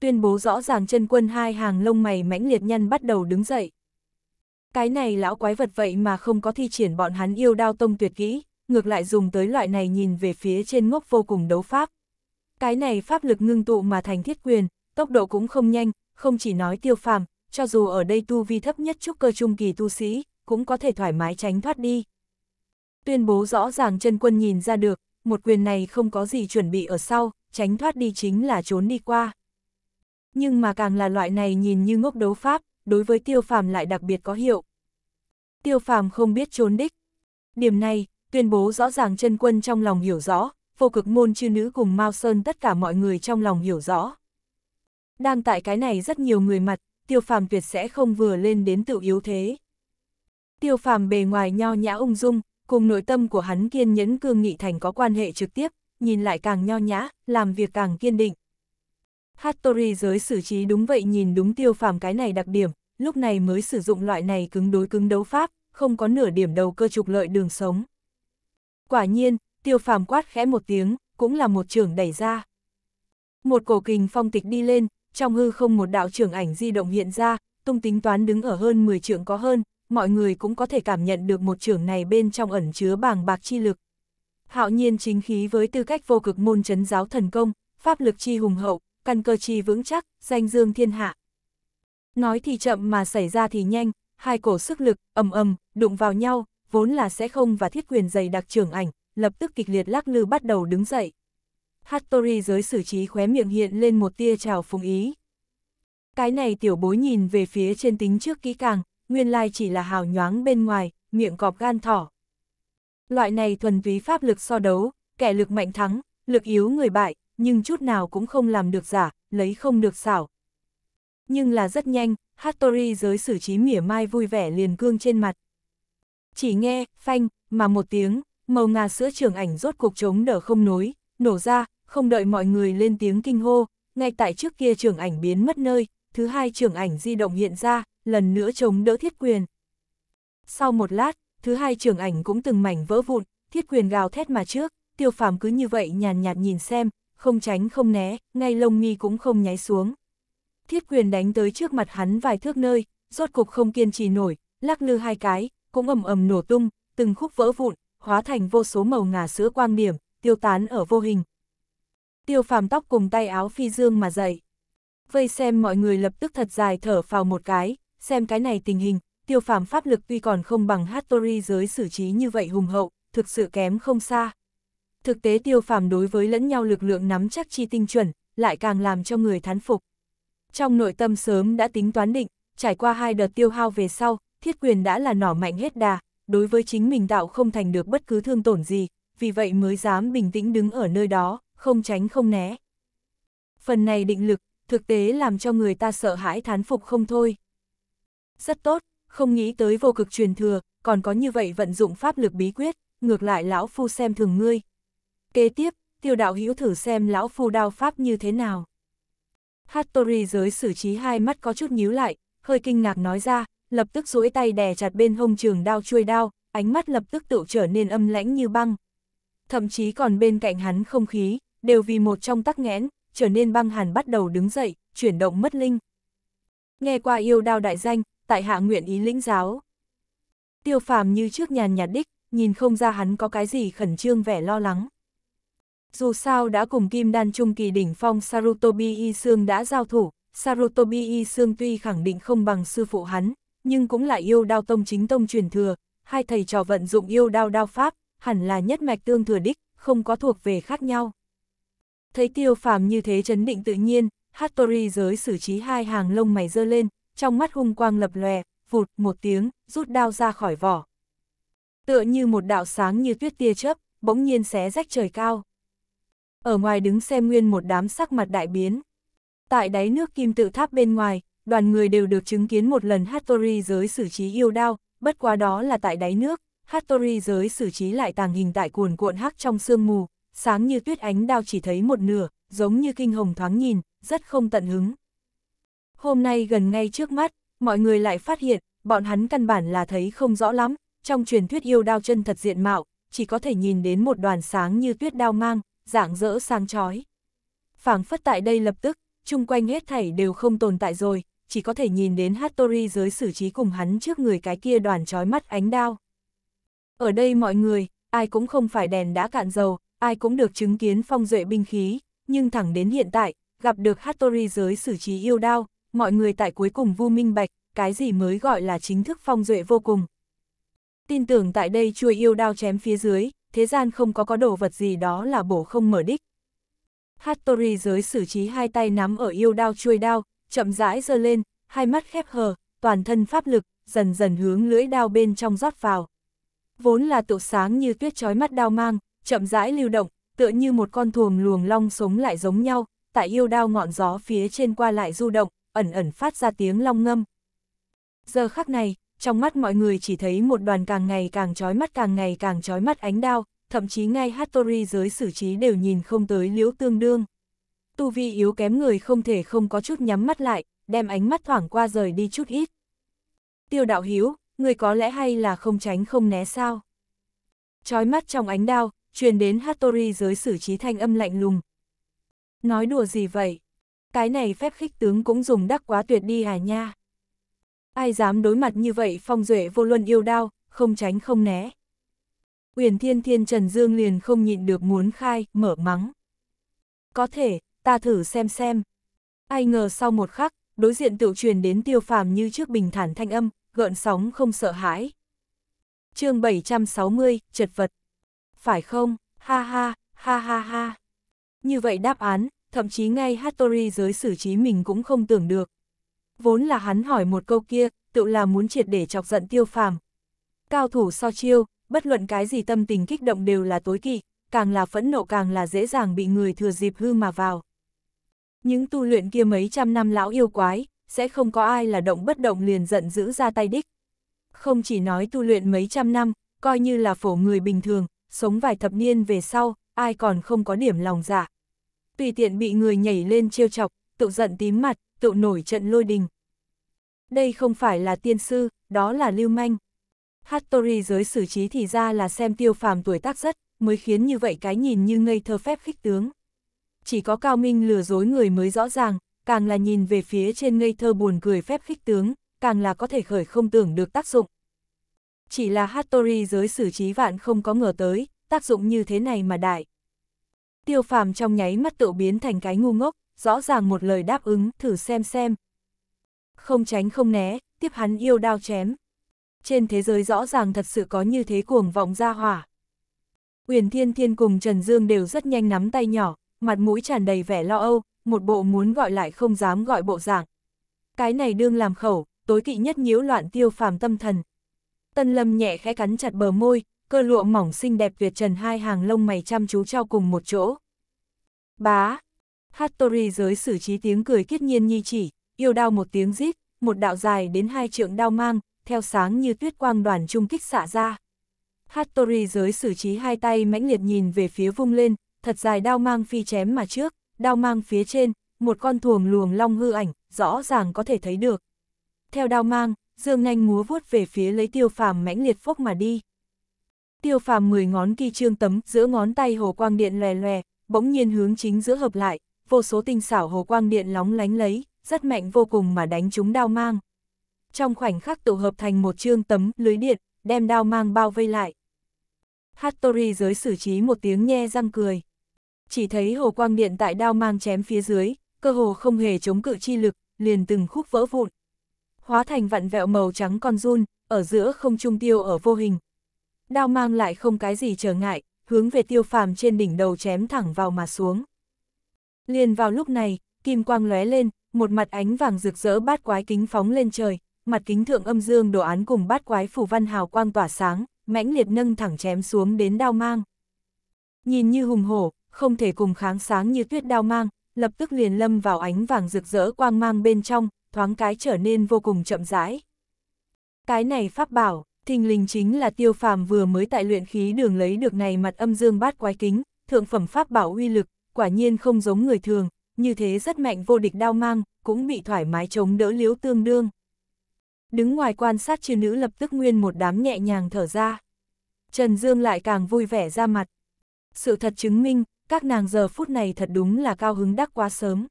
[SPEAKER 1] Tuyên bố rõ ràng chân quân hai hàng lông mày mãnh liệt nhăn bắt đầu đứng dậy. Cái này lão quái vật vậy mà không có thi triển bọn hắn yêu đao tông tuyệt kỹ, ngược lại dùng tới loại này nhìn về phía trên ngốc vô cùng đấu pháp. Cái này pháp lực ngưng tụ mà thành thiết quyền, tốc độ cũng không nhanh, không chỉ nói tiêu phàm, cho dù ở đây tu vi thấp nhất trúc cơ trung kỳ tu sĩ, cũng có thể thoải mái tránh thoát đi tuyên bố rõ ràng chân quân nhìn ra được, một quyền này không có gì chuẩn bị ở sau, tránh thoát đi chính là trốn đi qua. Nhưng mà càng là loại này nhìn như ngốc đấu pháp, đối với tiêu phàm lại đặc biệt có hiệu. Tiêu phàm không biết trốn đích. Điểm này, tuyên bố rõ ràng chân quân trong lòng hiểu rõ, vô cực môn chư nữ cùng Mao Sơn tất cả mọi người trong lòng hiểu rõ. Đang tại cái này rất nhiều người mặt, tiêu phàm tuyệt sẽ không vừa lên đến tự yếu thế. Tiêu phàm bề ngoài nho nhã ung dung, cùng nội tâm của hắn kiên nhẫn cương nghị thành có quan hệ trực tiếp, nhìn lại càng nho nhã, làm việc càng kiên định. Hattori giới xử trí đúng vậy nhìn đúng tiêu phàm cái này đặc điểm, lúc này mới sử dụng loại này cứng đối cứng đấu pháp, không có nửa điểm đầu cơ trục lợi đường sống. Quả nhiên, tiêu phàm quát khẽ một tiếng, cũng là một trường đẩy ra. Một cổ kình phong tịch đi lên, trong hư không một đạo trưởng ảnh di động hiện ra, tung tính toán đứng ở hơn 10 trường có hơn, mọi người cũng có thể cảm nhận được một trưởng này bên trong ẩn chứa bàng bạc chi lực. Hạo nhiên chính khí với tư cách vô cực môn chấn giáo thần công, pháp lực chi hùng hậu, căn cơ chi vững chắc, danh dương thiên hạ. Nói thì chậm mà xảy ra thì nhanh, hai cổ sức lực, ầm ầm, đụng vào nhau, vốn là sẽ không và thiết quyền dày đặc trưởng ảnh, lập tức kịch liệt lắc lư bắt đầu đứng dậy. Hattori giới xử trí khóe miệng hiện lên một tia trào phúng ý. Cái này tiểu bối nhìn về phía trên tính trước kỹ càng, nguyên lai chỉ là hào nhoáng bên ngoài, miệng cọp gan thỏ. Loại này thuần túy pháp lực so đấu, kẻ lực mạnh thắng, lực yếu người bại, nhưng chút nào cũng không làm được giả, lấy không được xảo. Nhưng là rất nhanh, Hattori giới xử trí mỉa mai vui vẻ liền cương trên mặt. Chỉ nghe, phanh, mà một tiếng, màu ngà sữa trưởng ảnh rốt cuộc chống đỡ không nối, nổ ra, không đợi mọi người lên tiếng kinh hô, ngay tại trước kia trưởng ảnh biến mất nơi, thứ hai trưởng ảnh di động hiện ra, lần nữa chống đỡ thiết quyền. Sau một lát, thứ hai trưởng ảnh cũng từng mảnh vỡ vụn, thiết quyền gào thét mà trước, tiêu phàm cứ như vậy nhàn nhạt, nhạt nhìn xem, không tránh không né, ngay lông mi cũng không nháy xuống. Thiết quyền đánh tới trước mặt hắn vài thước nơi, rốt cục không kiên trì nổi, lắc lư hai cái, cũng ầm ầm nổ tung, từng khúc vỡ vụn, hóa thành vô số màu ngà sữa quang điểm, tiêu tán ở vô hình. Tiêu phàm tóc cùng tay áo phi dương mà dậy. Vây xem mọi người lập tức thật dài thở phào một cái, xem cái này tình hình, tiêu phàm pháp lực tuy còn không bằng Hattori giới xử trí như vậy hùng hậu, thực sự kém không xa. Thực tế tiêu phàm đối với lẫn nhau lực lượng nắm chắc chi tinh chuẩn, lại càng làm cho người thán phục. Trong nội tâm sớm đã tính toán định, trải qua hai đợt tiêu hao về sau, thiết quyền đã là nỏ mạnh hết đà, đối với chính mình tạo không thành được bất cứ thương tổn gì, vì vậy mới dám bình tĩnh đứng ở nơi đó, không tránh không né. Phần này định lực, thực tế làm cho người ta sợ hãi thán phục không thôi. Rất tốt, không nghĩ tới vô cực truyền thừa, còn có như vậy vận dụng pháp lực bí quyết, ngược lại lão phu xem thường ngươi. Kế tiếp, tiêu đạo hữu thử xem lão phu đao pháp như thế nào. Hattori giới xử trí hai mắt có chút nhíu lại, hơi kinh ngạc nói ra, lập tức duỗi tay đè chặt bên hông trường đao chuôi đao, ánh mắt lập tức tự trở nên âm lãnh như băng. Thậm chí còn bên cạnh hắn không khí, đều vì một trong tắc nghẽn, trở nên băng hàn bắt đầu đứng dậy, chuyển động mất linh. Nghe qua yêu đao đại danh, tại hạ nguyện ý lĩnh giáo. Tiêu phàm như trước nhàn nhạt đích, nhìn không ra hắn có cái gì khẩn trương vẻ lo lắng. Dù sao đã cùng kim đan trung kỳ đỉnh phong Sarutobi Y Sương đã giao thủ, Sarutobi Y Sương tuy khẳng định không bằng sư phụ hắn, nhưng cũng là yêu đao tông chính tông truyền thừa, hai thầy trò vận dụng yêu đao đao pháp, hẳn là nhất mạch tương thừa đích, không có thuộc về khác nhau. Thấy tiêu phàm như thế chấn định tự nhiên, Hattori giới xử trí hai hàng lông mày dơ lên, trong mắt hung quang lập lòe, vụt một tiếng, rút đao ra khỏi vỏ. Tựa như một đạo sáng như tuyết tia chớp, bỗng nhiên xé rách trời cao. Ở ngoài đứng xem nguyên một đám sắc mặt đại biến. Tại đáy nước kim tự tháp bên ngoài, đoàn người đều được chứng kiến một lần Hattori giới xử trí yêu đao, bất quá đó là tại đáy nước, Hattori giới xử trí lại tàng hình tại cuồn cuộn hắc trong sương mù, sáng như tuyết ánh đao chỉ thấy một nửa, giống như kinh hồng thoáng nhìn, rất không tận hứng. Hôm nay gần ngay trước mắt, mọi người lại phát hiện, bọn hắn căn bản là thấy không rõ lắm, trong truyền thuyết yêu đao chân thật diện mạo, chỉ có thể nhìn đến một đoàn sáng như tuyết đao mang, dạng dỡ sáng chói. phảng phất tại đây lập tức, chung quanh hết thảy đều không tồn tại rồi, chỉ có thể nhìn đến Hattori dưới xử trí cùng hắn trước người cái kia đoàn chói mắt ánh đao. Ở đây mọi người, ai cũng không phải đèn đã cạn dầu, ai cũng được chứng kiến phong duệ binh khí, nhưng thẳng đến hiện tại, gặp được Hattori dưới xử trí yêu đao, mọi người tại cuối cùng vu minh bạch, cái gì mới gọi là chính thức phong duệ vô cùng. Tin tưởng tại đây chuôi yêu đao chém phía dưới, thế gian không có có đồ vật gì đó là bổ không mở đích. Hattori giới xử trí hai tay nắm ở yêu đao chuôi đao, chậm rãi giơ lên, hai mắt khép hờ, toàn thân pháp lực, dần dần hướng lưỡi đao bên trong rót vào. Vốn là tụ sáng như tuyết trói mắt đao mang, chậm rãi lưu động, tựa như một con thuồng luồng long sống lại giống nhau, tại yêu đao ngọn gió phía trên qua lại du động, ẩn ẩn phát ra tiếng long ngâm. Giờ khắc này, trong mắt mọi người chỉ thấy một đoàn càng ngày càng trói mắt càng ngày càng trói mắt ánh đao, thậm chí ngay Hattori giới xử trí đều nhìn không tới liễu tương đương. Tu vi yếu kém người không thể không có chút nhắm mắt lại, đem ánh mắt thoảng qua rời đi chút ít. Tiêu đạo hiếu, người có lẽ hay là không tránh không né sao. Trói mắt trong ánh đao, truyền đến Hattori giới xử trí thanh âm lạnh lùng. Nói đùa gì vậy? cái này phép khích tướng cũng dùng đắc quá tuyệt đi à nha. Ai dám đối mặt như vậy phong duệ vô luân yêu đao, không tránh không né. Uyển Thiên Thiên Trần Dương liền không nhịn được muốn khai, mở mắng. Có thể, ta thử xem xem. Ai ngờ sau một khắc, đối diện tự truyền đến tiêu phàm như trước bình thản thanh âm, gợn sóng không sợ hãi. chương 760, trật vật. Phải không, ha ha, ha ha ha. Như vậy đáp án, thậm chí ngay Hattori giới xử trí mình cũng không tưởng được. Vốn là hắn hỏi một câu kia, tự là muốn triệt để chọc giận tiêu phàm. Cao thủ so chiêu, bất luận cái gì tâm tình kích động đều là tối kỵ, càng là phẫn nộ càng là dễ dàng bị người thừa dịp hư mà vào. Những tu luyện kia mấy trăm năm lão yêu quái, sẽ không có ai là động bất động liền giận giữ ra tay đích. Không chỉ nói tu luyện mấy trăm năm, coi như là phổ người bình thường, sống vài thập niên về sau, ai còn không có điểm lòng dạ tùy tiện bị người nhảy lên trêu chọc, tự giận tím mặt, tự nổi trận lôi đình. Đây không phải là tiên sư, đó là lưu manh. Hattori giới xử trí thì ra là xem tiêu phàm tuổi tác rất, mới khiến như vậy cái nhìn như ngây thơ phép khích tướng. Chỉ có cao minh lừa dối người mới rõ ràng, càng là nhìn về phía trên ngây thơ buồn cười phép khích tướng, càng là có thể khởi không tưởng được tác dụng. Chỉ là Hattori giới xử trí vạn không có ngờ tới, tác dụng như thế này mà đại tiêu phàm trong nháy mắt tự biến thành cái ngu ngốc, rõ ràng một lời đáp ứng, thử xem xem. Không tránh không né, tiếp hắn yêu đao chém. Trên thế giới rõ ràng thật sự có như thế cuồng vọng ra hỏa. Uyển Thiên Thiên cùng Trần Dương đều rất nhanh nắm tay nhỏ, mặt mũi tràn đầy vẻ lo âu, một bộ muốn gọi lại không dám gọi bộ dạng. Cái này đương làm khẩu, tối kỵ nhất nhiễu loạn tiêu phàm tâm thần. Tân Lâm nhẹ khẽ cắn chặt bờ môi, cơ lụa mỏng xinh đẹp tuyệt trần hai hàng lông mày chăm chú trao cùng một chỗ. Bá! Hattori giới xử trí tiếng cười kiết nhiên nhi chỉ, yêu đao một tiếng rít, một đạo dài đến hai trượng đao mang, theo sáng như tuyết quang đoàn trung kích xạ ra. Hattori giới xử trí hai tay mãnh liệt nhìn về phía vung lên, thật dài đao mang phi chém mà trước, đao mang phía trên, một con thuồng luồng long hư ảnh, rõ ràng có thể thấy được. Theo đao mang, dương nhanh múa vuốt về phía lấy tiêu phàm mãnh liệt phốc mà đi. Tiêu phàm mười ngón kỳ trương tấm, giữa ngón tay hồ quang điện lè lè, bỗng nhiên hướng chính giữa hợp lại, vô số tinh xảo hồ quang điện lóng lánh lấy, rất mạnh vô cùng mà đánh chúng đao mang. Trong khoảnh khắc tụ hợp thành một trương tấm, lưới điện, đem đao mang bao vây lại. Hattori giới xử trí một tiếng nhe răng cười. Chỉ thấy hồ quang điện tại đao mang chém phía dưới, cơ hồ không hề chống cự chi lực, liền từng khúc vỡ vụn. Hóa thành vặn vẹo màu trắng con run, ở giữa không trung tiêu ở vô hình, đao mang lại không cái gì trở ngại, hướng về tiêu phàm trên đỉnh đầu chém thẳng vào mà xuống. Liền vào lúc này, kim quang lóe lên, một mặt ánh vàng rực rỡ bát quái kính phóng lên trời, mặt kính thượng âm dương đồ án cùng bát quái phủ văn hào quang tỏa sáng, mãnh liệt nâng thẳng chém xuống đến đao mang. Nhìn như hùng hổ, không thể cùng kháng sáng như tuyết đao mang, lập tức liền lâm vào ánh vàng rực rỡ quang mang bên trong, thoáng cái trở nên vô cùng chậm rãi. Cái này pháp bảo, thình lình chính là tiêu phàm vừa mới tại luyện khí đường lấy được này mặt âm dương bát quái kính, thượng phẩm pháp bảo uy lực, quả nhiên không giống người thường, như thế rất mạnh vô địch đao mang, cũng bị thoải mái chống đỡ liếu tương đương. Đứng ngoài quan sát chư nữ lập tức nguyên một đám nhẹ nhàng thở ra. Trần Dương lại càng vui vẻ ra mặt. Sự thật chứng minh, các nàng giờ phút này thật đúng là cao hứng đắc quá sớm.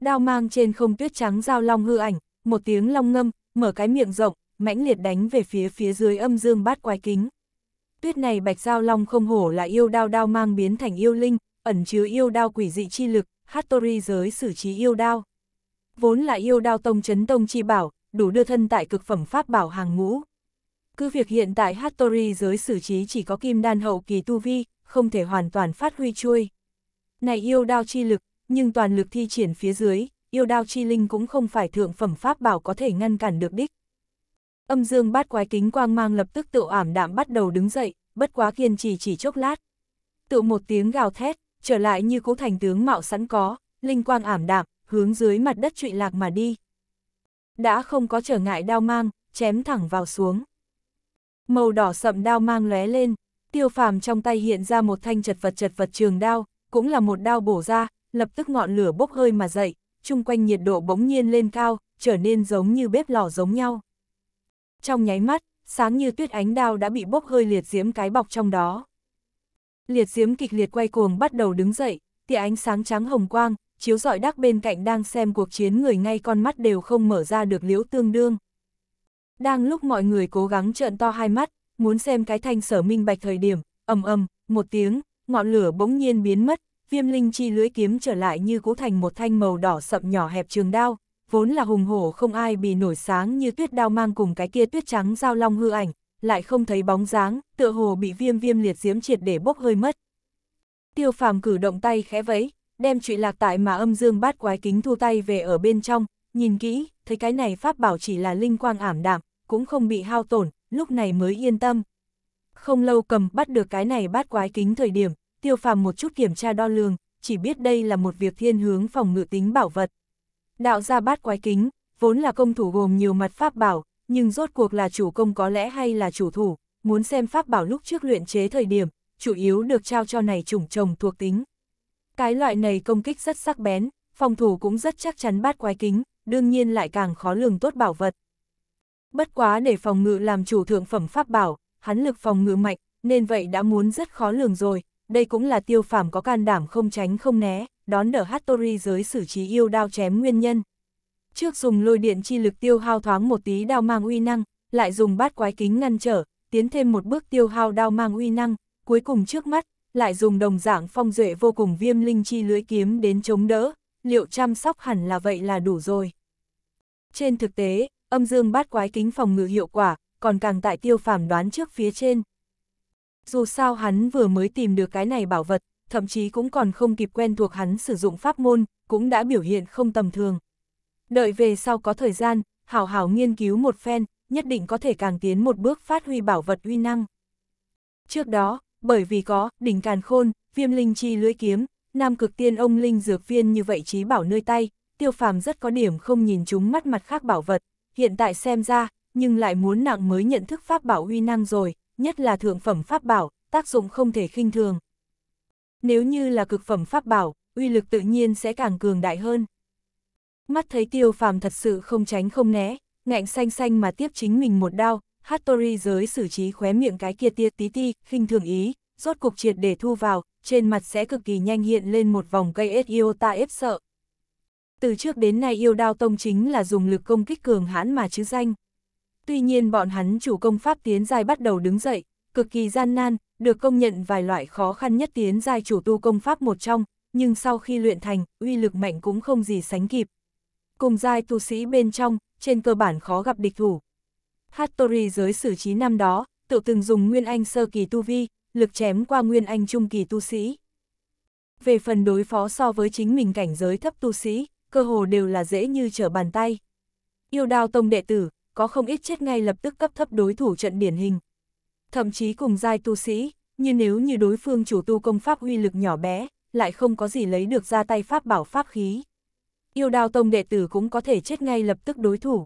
[SPEAKER 1] Đao mang trên không tuyết trắng giao long hư ảnh, một tiếng long ngâm, mở cái miệng rộng, mãnh liệt đánh về phía phía dưới âm dương bát quái kính. Tuyết này Bạch Giao Long không hổ là yêu đao đao mang biến thành yêu linh, ẩn chứa yêu đao quỷ dị chi lực, Hattori giới xử trí yêu đao. Vốn là yêu đao tông chấn tông chi bảo, đủ đưa thân tại cực phẩm pháp bảo hàng ngũ. Cứ việc hiện tại Hattori giới xử trí chỉ có kim đan hậu kỳ tu vi, không thể hoàn toàn phát huy chui. Này yêu đao chi lực, nhưng toàn lực thi triển phía dưới, yêu đao chi linh cũng không phải thượng phẩm pháp bảo có thể ngăn cản được đích. Âm dương bát quái kính quang mang lập tức tự ảm đạm bắt đầu đứng dậy, bất quá kiên trì chỉ chốc lát. Tự một tiếng gào thét, trở lại như cố thành tướng mạo sẵn có, linh quang ảm đạm, hướng dưới mặt đất trụy lạc mà đi. Đã không có trở ngại đao mang, chém thẳng vào xuống. Màu đỏ sậm đao mang lóe lên, tiêu phàm trong tay hiện ra một thanh chật vật chật vật trường đao, cũng là một đao bổ ra, lập tức ngọn lửa bốc hơi mà dậy, chung quanh nhiệt độ bỗng nhiên lên cao, trở nên giống như bếp lò giống nhau. Trong nháy mắt, sáng như tuyết ánh đao đã bị bốc hơi liệt diễm cái bọc trong đó. Liệt diễm kịch liệt quay cuồng bắt đầu đứng dậy, tia ánh sáng trắng hồng quang, chiếu rọi đắc bên cạnh đang xem cuộc chiến người ngay con mắt đều không mở ra được liễu tương đương. Đang lúc mọi người cố gắng trợn to hai mắt, muốn xem cái thanh sở minh bạch thời điểm, ầm ầm, một tiếng, ngọn lửa bỗng nhiên biến mất, viêm linh chi lưỡi kiếm trở lại như cố thành một thanh màu đỏ sậm nhỏ hẹp trường đao, vốn là hùng hổ không ai bị nổi sáng như tuyết đao mang cùng cái kia tuyết trắng giao long hư ảnh, lại không thấy bóng dáng, tựa hồ bị viêm viêm liệt diễm triệt để bốc hơi mất. Tiêu phàm cử động tay khẽ vẫy, đem trụy lạc tại mà âm dương bát quái kính thu tay về ở bên trong, nhìn kỹ, thấy cái này pháp bảo chỉ là linh quang ảm đạm, cũng không bị hao tổn, lúc này mới yên tâm. Không lâu cầm bắt được cái này bát quái kính thời điểm, tiêu phàm một chút kiểm tra đo lường, chỉ biết đây là một việc thiên hướng phòng ngự tính bảo vật, Đạo gia bát quái kính, vốn là công thủ gồm nhiều mặt pháp bảo, nhưng rốt cuộc là chủ công có lẽ hay là chủ thủ, muốn xem pháp bảo lúc trước luyện chế thời điểm, chủ yếu được trao cho này chủng trồng thuộc tính. Cái loại này công kích rất sắc bén, phòng thủ cũng rất chắc chắn bát quái kính, đương nhiên lại càng khó lường tốt bảo vật. Bất quá để phòng ngự làm chủ thượng phẩm pháp bảo, hắn lực phòng ngự mạnh, nên vậy đã muốn rất khó lường rồi, đây cũng là tiêu phàm có can đảm không tránh không né, đón đỡ Hattori dưới xử trí yêu đao chém nguyên nhân. Trước dùng lôi điện chi lực tiêu hao thoáng một tí đao mang uy năng, lại dùng bát quái kính ngăn trở, tiến thêm một bước tiêu hao đao mang uy năng, cuối cùng trước mắt, lại dùng đồng dạng phong duệ vô cùng viêm linh chi lưới kiếm đến chống đỡ, liệu chăm sóc hẳn là vậy là đủ rồi. Trên thực tế, âm dương bát quái kính phòng ngự hiệu quả, còn càng tại tiêu phàm đoán trước phía trên, dù sao hắn vừa mới tìm được cái này bảo vật, thậm chí cũng còn không kịp quen thuộc hắn sử dụng pháp môn, cũng đã biểu hiện không tầm thường. Đợi về sau có thời gian, hảo hảo nghiên cứu một phen, nhất định có thể càng tiến một bước phát huy bảo vật uy năng. Trước đó, bởi vì có đỉnh càn khôn, viêm linh chi lưỡi kiếm, nam cực tiên ông linh dược viên như vậy trí bảo nơi tay, tiêu phàm rất có điểm không nhìn chúng mắt mặt khác bảo vật, hiện tại xem ra, nhưng lại muốn nặng mới nhận thức pháp bảo uy năng rồi nhất là thượng phẩm pháp bảo, tác dụng không thể khinh thường. Nếu như là cực phẩm pháp bảo, uy lực tự nhiên sẽ càng cường đại hơn. Mắt thấy tiêu phàm thật sự không tránh không né, ngạnh xanh xanh mà tiếp chính mình một đao, Hattori giới xử trí khóe miệng cái kia tia tí ti, khinh thường ý, rốt cục triệt để thu vào, trên mặt sẽ cực kỳ nhanh hiện lên một vòng cây ết yêu ta ép sợ. Từ trước đến nay yêu đao tông chính là dùng lực công kích cường hãn mà chứ danh. Tuy nhiên bọn hắn chủ công pháp tiến giai bắt đầu đứng dậy, cực kỳ gian nan, được công nhận vài loại khó khăn nhất tiến giai chủ tu công pháp một trong, nhưng sau khi luyện thành, uy lực mạnh cũng không gì sánh kịp. Cùng giai tu sĩ bên trong, trên cơ bản khó gặp địch thủ. Hattori giới sử trí năm đó, tự từng dùng nguyên anh sơ kỳ tu vi, lực chém qua nguyên anh trung kỳ tu sĩ. Về phần đối phó so với chính mình cảnh giới thấp tu sĩ, cơ hồ đều là dễ như trở bàn tay. Yêu đao tông đệ tử, có không ít chết ngay lập tức cấp thấp đối thủ trận điển hình. Thậm chí cùng giai tu sĩ, như nếu như đối phương chủ tu công pháp uy lực nhỏ bé, lại không có gì lấy được ra tay pháp bảo pháp khí. Yêu đào tông đệ tử cũng có thể chết ngay lập tức đối thủ.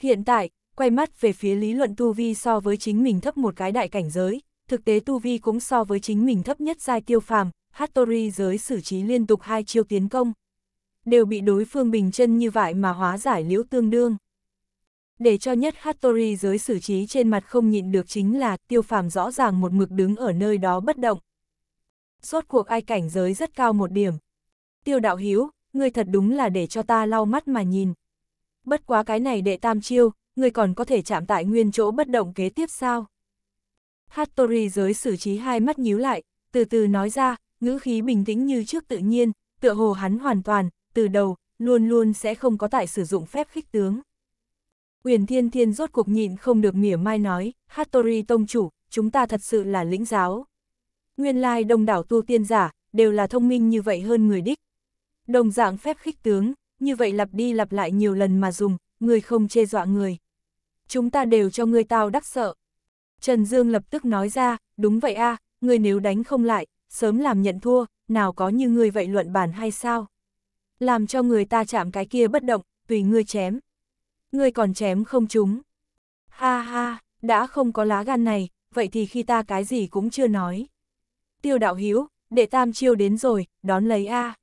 [SPEAKER 1] Hiện tại, quay mắt về phía lý luận tu vi so với chính mình thấp một cái đại cảnh giới, thực tế tu vi cũng so với chính mình thấp nhất giai tiêu phàm, Hattori giới xử trí liên tục hai chiêu tiến công. Đều bị đối phương bình chân như vậy mà hóa giải liễu tương đương để cho nhất Hattori giới xử trí trên mặt không nhịn được chính là tiêu phàm rõ ràng một mực đứng ở nơi đó bất động. suốt cuộc ai cảnh giới rất cao một điểm. Tiêu đạo hiếu, ngươi thật đúng là để cho ta lau mắt mà nhìn. Bất quá cái này đệ tam chiêu, ngươi còn có thể chạm tại nguyên chỗ bất động kế tiếp sao? Hattori giới xử trí hai mắt nhíu lại, từ từ nói ra, ngữ khí bình tĩnh như trước tự nhiên, tựa hồ hắn hoàn toàn, từ đầu, luôn luôn sẽ không có tại sử dụng phép khích tướng. Uyển Thiên Thiên rốt cuộc nhịn không được mỉa mai nói, Hattori Tông Chủ, chúng ta thật sự là lĩnh giáo. Nguyên lai đông đảo tu tiên giả, đều là thông minh như vậy hơn người đích. Đồng dạng phép khích tướng, như vậy lặp đi lặp lại nhiều lần mà dùng, người không chê dọa người. Chúng ta đều cho người tao đắc sợ. Trần Dương lập tức nói ra, đúng vậy a, người nếu đánh không lại, sớm làm nhận thua, nào có như người vậy luận bàn hay sao? Làm cho người ta chạm cái kia bất động, tùy ngươi chém ngươi còn chém không chúng. Ha ha, đã không có lá gan này, vậy thì khi ta cái gì cũng chưa nói. Tiêu đạo hiếu, đệ tam chiêu đến rồi, đón lấy A.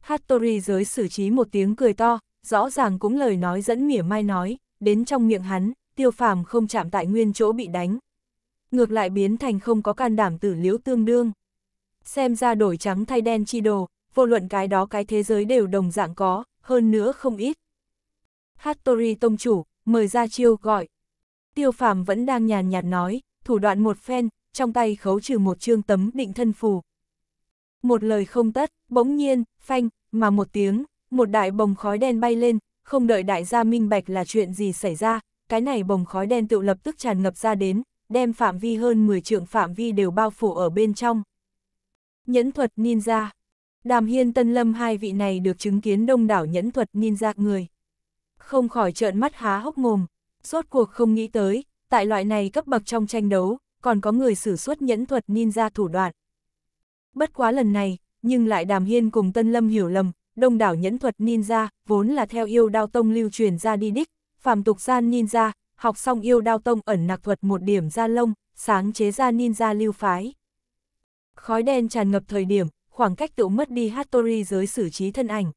[SPEAKER 1] Hattori giới xử trí một tiếng cười to, rõ ràng cũng lời nói dẫn mỉa mai nói, đến trong miệng hắn, tiêu phàm không chạm tại nguyên chỗ bị đánh. Ngược lại biến thành không có can đảm tử liễu tương đương. Xem ra đổi trắng thay đen chi đồ, vô luận cái đó cái thế giới đều đồng dạng có, hơn nữa không ít. Hattori tông chủ, mời ra chiêu gọi. Tiêu phàm vẫn đang nhàn nhạt nói, thủ đoạn một phen, trong tay khấu trừ một chương tấm định thân phù. Một lời không tất, bỗng nhiên, phanh, mà một tiếng, một đại bồng khói đen bay lên, không đợi đại gia minh bạch là chuyện gì xảy ra, cái này bồng khói đen tự lập tức tràn ngập ra đến, đem phạm vi hơn 10 trượng phạm vi đều bao phủ ở bên trong. Nhẫn thuật ninja Đàm Hiên Tân Lâm hai vị này được chứng kiến đông đảo nhẫn thuật ninja người không khỏi trợn mắt há hốc mồm, rốt cuộc không nghĩ tới, tại loại này cấp bậc trong tranh đấu, còn có người sử xuất nhẫn thuật ninja thủ đoạn. Bất quá lần này, nhưng lại Đàm Hiên cùng Tân Lâm hiểu lầm, đông đảo nhẫn thuật ninja, vốn là theo yêu đao tông lưu truyền ra đi đích, phàm tục gian ninja, học xong yêu đao tông ẩn nặc thuật một điểm ra lông, sáng chế ra ninja lưu phái. Khói đen tràn ngập thời điểm, khoảng cách tự mất đi Hattori giới xử trí thân ảnh.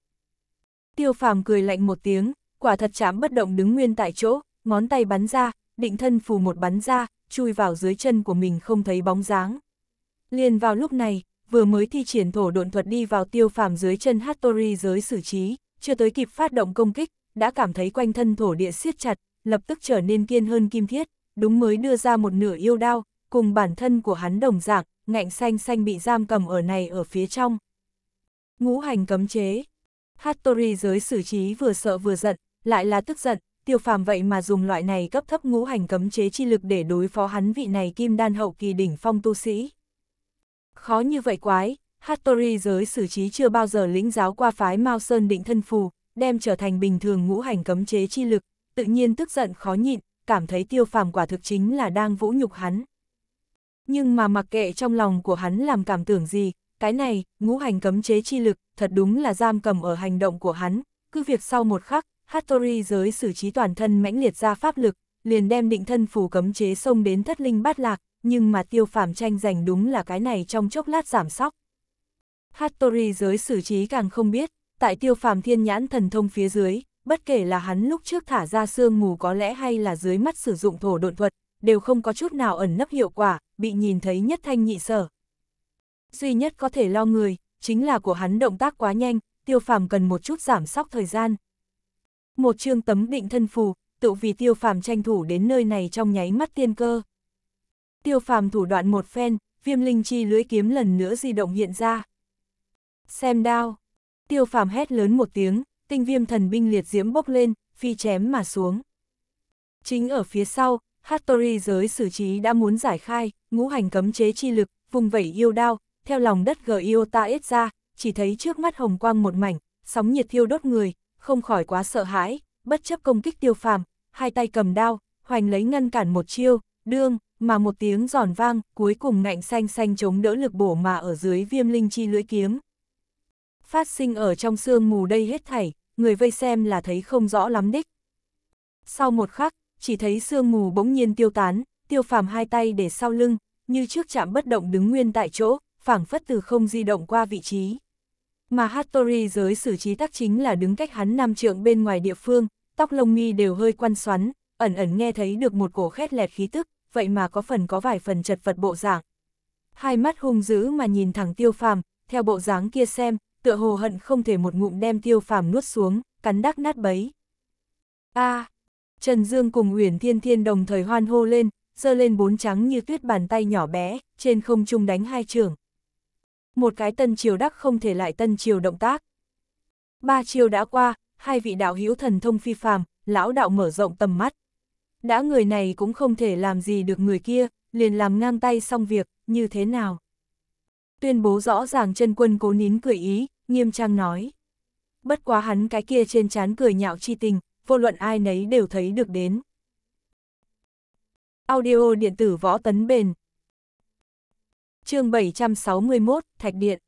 [SPEAKER 1] Tiêu phàm cười lạnh một tiếng, quả thật chám bất động đứng nguyên tại chỗ, ngón tay bắn ra, định thân phù một bắn ra, chui vào dưới chân của mình không thấy bóng dáng. Liền vào lúc này, vừa mới thi triển thổ độn thuật đi vào tiêu phàm dưới chân Hattori giới xử trí, chưa tới kịp phát động công kích, đã cảm thấy quanh thân thổ địa siết chặt, lập tức trở nên kiên hơn kim thiết, đúng mới đưa ra một nửa yêu đao, cùng bản thân của hắn đồng dạng, ngạnh xanh xanh bị giam cầm ở này ở phía trong. Ngũ hành cấm chế Hattori giới xử trí vừa sợ vừa giận, lại là tức giận, tiêu phàm vậy mà dùng loại này cấp thấp ngũ hành cấm chế chi lực để đối phó hắn vị này kim đan hậu kỳ đỉnh phong tu sĩ. Khó như vậy quái, Hattori giới xử trí chưa bao giờ lĩnh giáo qua phái Mao Sơn định thân phù, đem trở thành bình thường ngũ hành cấm chế chi lực, tự nhiên tức giận khó nhịn, cảm thấy tiêu phàm quả thực chính là đang vũ nhục hắn. Nhưng mà mặc kệ trong lòng của hắn làm cảm tưởng gì, cái này, ngũ hành cấm chế chi lực, thật đúng là giam cầm ở hành động của hắn, cứ việc sau một khắc, Hattori giới xử trí toàn thân mãnh liệt ra pháp lực, liền đem định thân phù cấm chế xông đến thất linh bát lạc, nhưng mà tiêu phàm tranh giành đúng là cái này trong chốc lát giảm sóc. Hattori giới xử trí càng không biết, tại tiêu phàm thiên nhãn thần thông phía dưới, bất kể là hắn lúc trước thả ra sương mù có lẽ hay là dưới mắt sử dụng thổ độn thuật, đều không có chút nào ẩn nấp hiệu quả, bị nhìn thấy nhất thanh nhị sở duy nhất có thể lo người, chính là của hắn động tác quá nhanh, tiêu phàm cần một chút giảm sóc thời gian. Một chương tấm định thân phù, tự vì tiêu phàm tranh thủ đến nơi này trong nháy mắt tiên cơ. Tiêu phàm thủ đoạn một phen, viêm linh chi lưới kiếm lần nữa di động hiện ra. Xem đao, tiêu phàm hét lớn một tiếng, tinh viêm thần binh liệt diễm bốc lên, phi chém mà xuống. Chính ở phía sau, Hattori giới xử trí đã muốn giải khai, ngũ hành cấm chế chi lực, vùng vẩy yêu đao, theo lòng đất Giota ít ra, chỉ thấy trước mắt hồng quang một mảnh, sóng nhiệt thiêu đốt người, không khỏi quá sợ hãi, bất chấp công kích tiêu phàm, hai tay cầm đao, hoành lấy ngăn cản một chiêu, đương, mà một tiếng giòn vang, cuối cùng ngạnh xanh xanh chống đỡ lực bổ mà ở dưới viêm linh chi lưỡi kiếm. Phát sinh ở trong sương mù đây hết thảy, người vây xem là thấy không rõ lắm đích. Sau một khắc, chỉ thấy sương mù bỗng nhiên tiêu tán, tiêu phàm hai tay để sau lưng, như trước chạm bất động đứng nguyên tại chỗ, phảng phất từ không di động qua vị trí. Mà Hattori giới xử trí tác chính là đứng cách hắn nam trượng bên ngoài địa phương, tóc lông mi đều hơi quăn xoắn, ẩn ẩn nghe thấy được một cổ khét lẹt khí tức, vậy mà có phần có vài phần chật vật bộ dạng. Hai mắt hung dữ mà nhìn thẳng tiêu phàm, theo bộ dáng kia xem, tựa hồ hận không thể một ngụm đem tiêu phàm nuốt xuống, cắn đắc nát bấy. a Trần Dương cùng Uyển Thiên Thiên đồng thời hoan hô lên, giơ lên bốn trắng như tuyết bàn tay nhỏ bé, trên không trung đánh hai trường một cái tân triều đắc không thể lại tân triều động tác. Ba triều đã qua, hai vị đạo hữu thần thông phi phàm, lão đạo mở rộng tầm mắt. Đã người này cũng không thể làm gì được người kia, liền làm ngang tay xong việc, như thế nào? Tuyên bố rõ ràng chân quân cố nín cười ý, nghiêm trang nói. Bất quá hắn cái kia trên chán cười nhạo chi tình, vô luận ai nấy đều thấy được đến. Audio điện tử võ tấn bền, chương 761, Thạch Điện.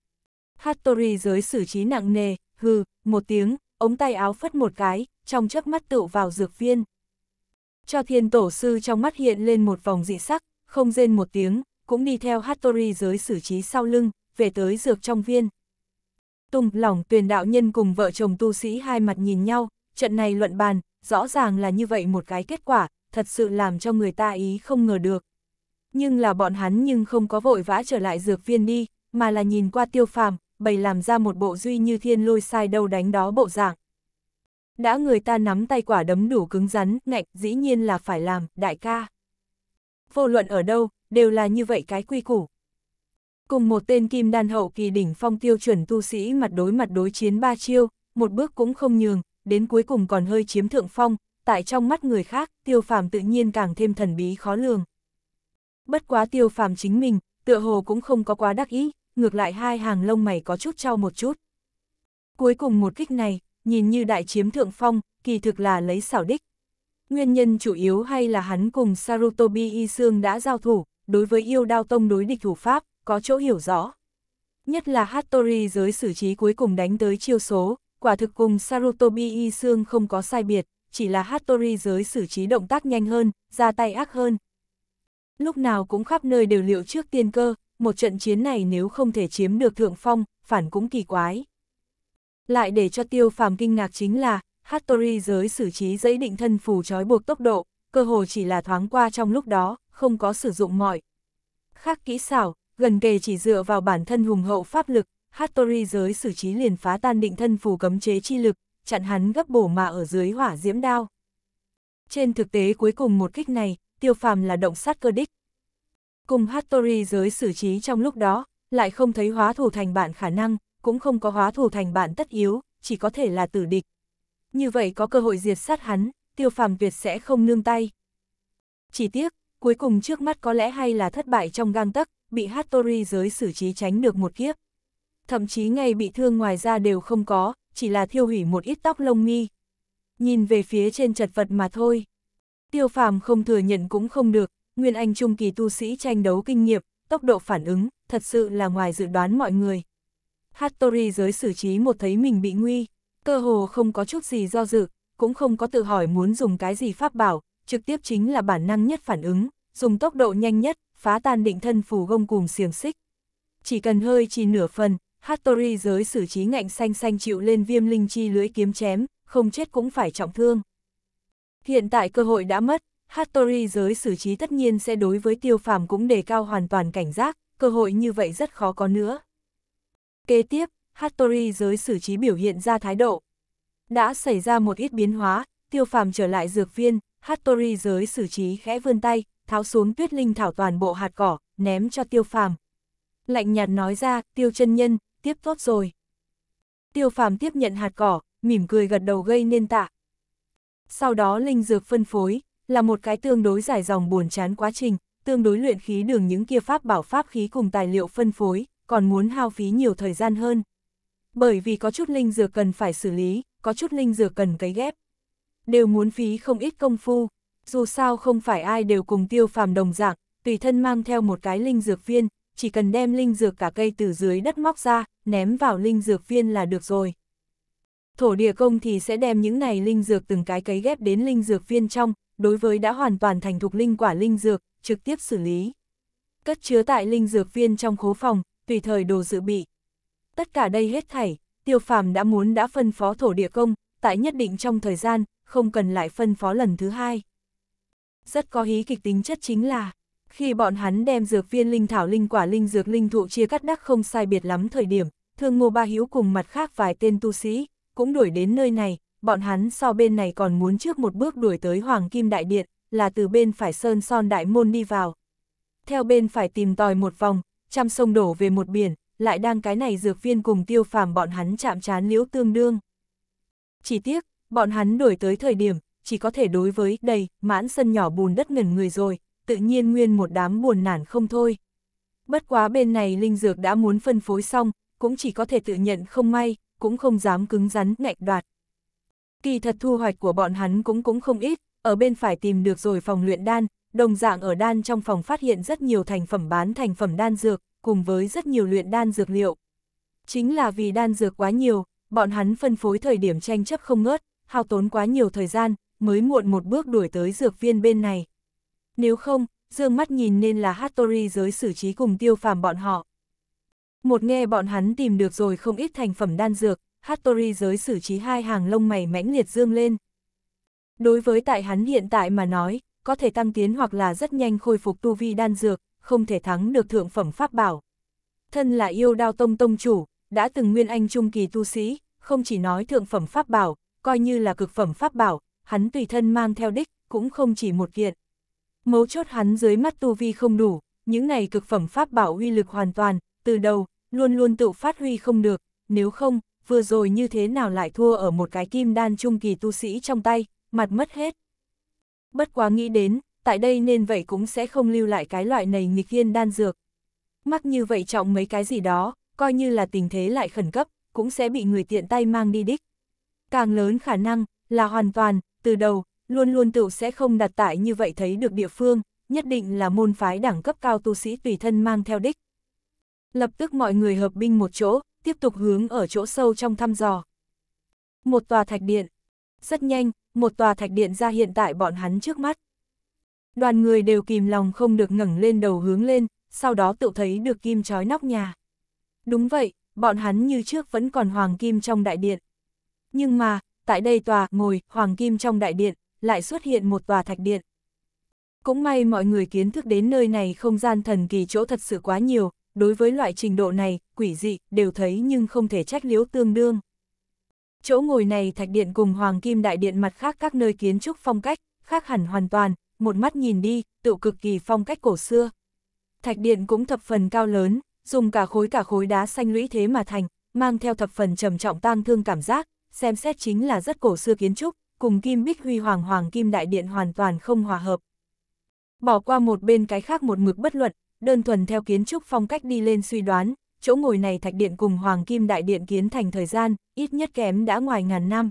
[SPEAKER 1] Hattori giới xử trí nặng nề, hừ, một tiếng, ống tay áo phất một cái, trong chớp mắt tựu vào dược viên. Cho thiên tổ sư trong mắt hiện lên một vòng dị sắc, không rên một tiếng, cũng đi theo Hattori giới xử trí sau lưng, về tới dược trong viên. Tùng lỏng tuyển đạo nhân cùng vợ chồng tu sĩ hai mặt nhìn nhau, trận này luận bàn, rõ ràng là như vậy một cái kết quả, thật sự làm cho người ta ý không ngờ được nhưng là bọn hắn nhưng không có vội vã trở lại dược viên đi, mà là nhìn qua tiêu phàm, bày làm ra một bộ duy như thiên lôi sai đâu đánh đó bộ dạng. Đã người ta nắm tay quả đấm đủ cứng rắn, ngạnh, dĩ nhiên là phải làm, đại ca. Vô luận ở đâu, đều là như vậy cái quy củ. Cùng một tên kim đan hậu kỳ đỉnh phong tiêu chuẩn tu sĩ mặt đối mặt đối chiến ba chiêu, một bước cũng không nhường, đến cuối cùng còn hơi chiếm thượng phong, tại trong mắt người khác, tiêu phàm tự nhiên càng thêm thần bí khó lường bất quá tiêu phàm chính mình, tựa hồ cũng không có quá đắc ý, ngược lại hai hàng lông mày có chút trao một chút. Cuối cùng một kích này, nhìn như đại chiếm thượng phong, kỳ thực là lấy xảo đích. Nguyên nhân chủ yếu hay là hắn cùng Sarutobi Y Sương đã giao thủ, đối với yêu đao tông đối địch thủ pháp, có chỗ hiểu rõ. Nhất là Hattori giới xử trí cuối cùng đánh tới chiêu số, quả thực cùng Sarutobi Y Sương không có sai biệt, chỉ là Hattori giới xử trí động tác nhanh hơn, ra tay ác hơn, lúc nào cũng khắp nơi đều liệu trước tiên cơ, một trận chiến này nếu không thể chiếm được thượng phong, phản cũng kỳ quái. Lại để cho tiêu phàm kinh ngạc chính là, Hattori giới xử trí dãy định thân phù trói buộc tốc độ, cơ hồ chỉ là thoáng qua trong lúc đó, không có sử dụng mọi. Khác kỹ xảo, gần kề chỉ dựa vào bản thân hùng hậu pháp lực, Hattori giới xử trí liền phá tan định thân phù cấm chế chi lực, chặn hắn gấp bổ mà ở dưới hỏa diễm đao. Trên thực tế cuối cùng một kích này, tiêu phàm là động sát cơ đích. Cùng Hattori giới xử trí trong lúc đó, lại không thấy hóa thủ thành bạn khả năng, cũng không có hóa thủ thành bạn tất yếu, chỉ có thể là tử địch. Như vậy có cơ hội diệt sát hắn, tiêu phàm tuyệt sẽ không nương tay. Chỉ tiếc, cuối cùng trước mắt có lẽ hay là thất bại trong gang tấc, bị Hattori giới xử trí tránh được một kiếp. Thậm chí ngay bị thương ngoài ra đều không có, chỉ là thiêu hủy một ít tóc lông mi. Nhìn về phía trên chật vật mà thôi. Tiêu phàm không thừa nhận cũng không được, Nguyên Anh trung kỳ tu sĩ tranh đấu kinh nghiệm, tốc độ phản ứng, thật sự là ngoài dự đoán mọi người. Hattori giới xử trí một thấy mình bị nguy, cơ hồ không có chút gì do dự, cũng không có tự hỏi muốn dùng cái gì pháp bảo, trực tiếp chính là bản năng nhất phản ứng, dùng tốc độ nhanh nhất, phá tan định thân phù gông cùng xiềng xích. Chỉ cần hơi chỉ nửa phần, Hattori giới xử trí ngạnh xanh xanh chịu lên viêm linh chi lưới kiếm chém, không chết cũng phải trọng thương. Hiện tại cơ hội đã mất, Hattori giới xử trí tất nhiên sẽ đối với tiêu phàm cũng đề cao hoàn toàn cảnh giác, cơ hội như vậy rất khó có nữa. Kế tiếp, Hattori giới xử trí biểu hiện ra thái độ. Đã xảy ra một ít biến hóa, tiêu phàm trở lại dược viên, Hattori giới xử trí khẽ vươn tay, tháo xuống tuyết linh thảo toàn bộ hạt cỏ, ném cho tiêu phàm. Lạnh nhạt nói ra, tiêu chân nhân, tiếp tốt rồi. Tiêu phàm tiếp nhận hạt cỏ, mỉm cười gật đầu gây nên tạ, sau đó linh dược phân phối, là một cái tương đối dài dòng buồn chán quá trình, tương đối luyện khí đường những kia pháp bảo pháp khí cùng tài liệu phân phối, còn muốn hao phí nhiều thời gian hơn. Bởi vì có chút linh dược cần phải xử lý, có chút linh dược cần cấy ghép. Đều muốn phí không ít công phu, dù sao không phải ai đều cùng tiêu phàm đồng dạng, tùy thân mang theo một cái linh dược viên, chỉ cần đem linh dược cả cây từ dưới đất móc ra, ném vào linh dược viên là được rồi thổ địa công thì sẽ đem những này linh dược từng cái cấy ghép đến linh dược viên trong, đối với đã hoàn toàn thành thục linh quả linh dược, trực tiếp xử lý. Cất chứa tại linh dược viên trong khố phòng, tùy thời đồ dự bị. Tất cả đây hết thảy, tiêu phàm đã muốn đã phân phó thổ địa công, tại nhất định trong thời gian, không cần lại phân phó lần thứ hai. Rất có hí kịch tính chất chính là, khi bọn hắn đem dược viên linh thảo linh quả linh dược linh thụ chia cắt đắc không sai biệt lắm thời điểm, thương ngô ba hiếu cùng mặt khác vài tên tu sĩ, cũng đuổi đến nơi này, bọn hắn so bên này còn muốn trước một bước đuổi tới Hoàng Kim Đại Điện, là từ bên phải Sơn Son Đại Môn đi vào. Theo bên phải tìm tòi một vòng, trăm sông đổ về một biển, lại đang cái này dược viên cùng tiêu phàm bọn hắn chạm chán liễu tương đương. Chỉ tiếc, bọn hắn đuổi tới thời điểm, chỉ có thể đối với đầy, mãn sân nhỏ bùn đất ngẩn người rồi, tự nhiên nguyên một đám buồn nản không thôi. Bất quá bên này linh dược đã muốn phân phối xong, cũng chỉ có thể tự nhận không may, cũng không dám cứng rắn ngạch đoạt. Kỳ thật thu hoạch của bọn hắn cũng cũng không ít, ở bên phải tìm được rồi phòng luyện đan, đồng dạng ở đan trong phòng phát hiện rất nhiều thành phẩm bán thành phẩm đan dược, cùng với rất nhiều luyện đan dược liệu. Chính là vì đan dược quá nhiều, bọn hắn phân phối thời điểm tranh chấp không ngớt, hao tốn quá nhiều thời gian, mới muộn một bước đuổi tới dược viên bên này. Nếu không, dương mắt nhìn nên là Hattori giới xử trí cùng tiêu phàm bọn họ. Một nghe bọn hắn tìm được rồi không ít thành phẩm đan dược, Hattori giới xử trí hai hàng lông mày mãnh liệt dương lên. Đối với tại hắn hiện tại mà nói, có thể tăng tiến hoặc là rất nhanh khôi phục tu vi đan dược, không thể thắng được thượng phẩm pháp bảo. Thân là yêu đao tông tông chủ, đã từng nguyên anh trung kỳ tu sĩ, không chỉ nói thượng phẩm pháp bảo, coi như là cực phẩm pháp bảo, hắn tùy thân mang theo đích, cũng không chỉ một kiện. Mấu chốt hắn dưới mắt tu vi không đủ, những này cực phẩm pháp bảo uy lực hoàn toàn, từ đầu, luôn luôn tự phát huy không được, nếu không, vừa rồi như thế nào lại thua ở một cái kim đan trung kỳ tu sĩ trong tay, mặt mất hết. Bất quá nghĩ đến, tại đây nên vậy cũng sẽ không lưu lại cái loại này nghịch thiên đan dược. Mắc như vậy trọng mấy cái gì đó, coi như là tình thế lại khẩn cấp, cũng sẽ bị người tiện tay mang đi đích. Càng lớn khả năng, là hoàn toàn, từ đầu, luôn luôn tự sẽ không đặt tại như vậy thấy được địa phương, nhất định là môn phái đẳng cấp cao tu sĩ tùy thân mang theo đích. Lập tức mọi người hợp binh một chỗ, tiếp tục hướng ở chỗ sâu trong thăm dò. Một tòa thạch điện. Rất nhanh, một tòa thạch điện ra hiện tại bọn hắn trước mắt. Đoàn người đều kìm lòng không được ngẩng lên đầu hướng lên, sau đó tự thấy được kim trói nóc nhà. Đúng vậy, bọn hắn như trước vẫn còn hoàng kim trong đại điện. Nhưng mà, tại đây tòa ngồi hoàng kim trong đại điện, lại xuất hiện một tòa thạch điện. Cũng may mọi người kiến thức đến nơi này không gian thần kỳ chỗ thật sự quá nhiều, đối với loại trình độ này, quỷ dị, đều thấy nhưng không thể trách liếu tương đương. Chỗ ngồi này thạch điện cùng hoàng kim đại điện mặt khác các nơi kiến trúc phong cách, khác hẳn hoàn toàn, một mắt nhìn đi, tự cực kỳ phong cách cổ xưa. Thạch điện cũng thập phần cao lớn, dùng cả khối cả khối đá xanh lũy thế mà thành, mang theo thập phần trầm trọng tang thương cảm giác, xem xét chính là rất cổ xưa kiến trúc, cùng kim bích huy hoàng hoàng kim đại điện hoàn toàn không hòa hợp. Bỏ qua một bên cái khác một mực bất luận, đơn thuần theo kiến trúc phong cách đi lên suy đoán, chỗ ngồi này thạch điện cùng Hoàng Kim Đại Điện kiến thành thời gian, ít nhất kém đã ngoài ngàn năm.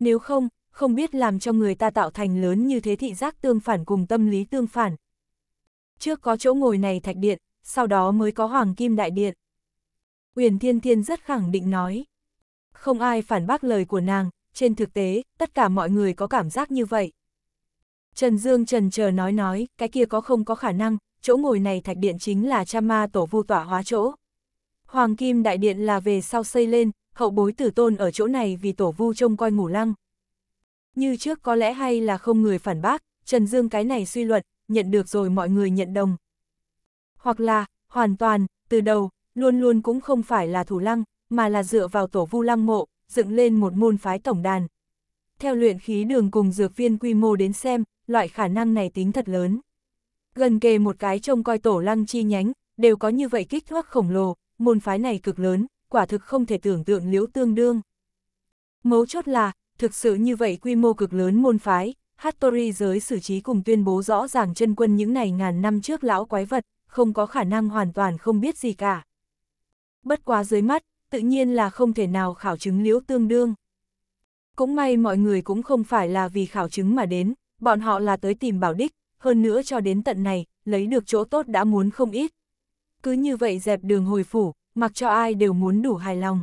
[SPEAKER 1] Nếu không, không biết làm cho người ta tạo thành lớn như thế thị giác tương phản cùng tâm lý tương phản. Trước có chỗ ngồi này thạch điện, sau đó mới có Hoàng Kim Đại Điện. Uyển Thiên Thiên rất khẳng định nói. Không ai phản bác lời của nàng, trên thực tế, tất cả mọi người có cảm giác như vậy. Trần Dương trần chờ nói nói, cái kia có không có khả năng, chỗ ngồi này thạch điện chính là cha ma tổ vu tỏa hóa chỗ. Hoàng Kim Đại Điện là về sau xây lên, hậu bối tử tôn ở chỗ này vì tổ vu trông coi ngủ lăng. Như trước có lẽ hay là không người phản bác, Trần Dương cái này suy luận, nhận được rồi mọi người nhận đồng. Hoặc là, hoàn toàn, từ đầu, luôn luôn cũng không phải là thủ lăng, mà là dựa vào tổ vu lăng mộ, dựng lên một môn phái tổng đàn. Theo luyện khí đường cùng dược viên quy mô đến xem, loại khả năng này tính thật lớn gần kề một cái trông coi tổ lăng chi nhánh, đều có như vậy kích thước khổng lồ, môn phái này cực lớn, quả thực không thể tưởng tượng liễu tương đương. Mấu chốt là, thực sự như vậy quy mô cực lớn môn phái, Hattori giới xử trí cùng tuyên bố rõ ràng chân quân những này ngàn năm trước lão quái vật, không có khả năng hoàn toàn không biết gì cả. Bất quá dưới mắt, tự nhiên là không thể nào khảo chứng liễu tương đương. Cũng may mọi người cũng không phải là vì khảo chứng mà đến, bọn họ là tới tìm bảo đích, hơn nữa cho đến tận này, lấy được chỗ tốt đã muốn không ít. Cứ như vậy dẹp đường hồi phủ, mặc cho ai đều muốn đủ hài lòng.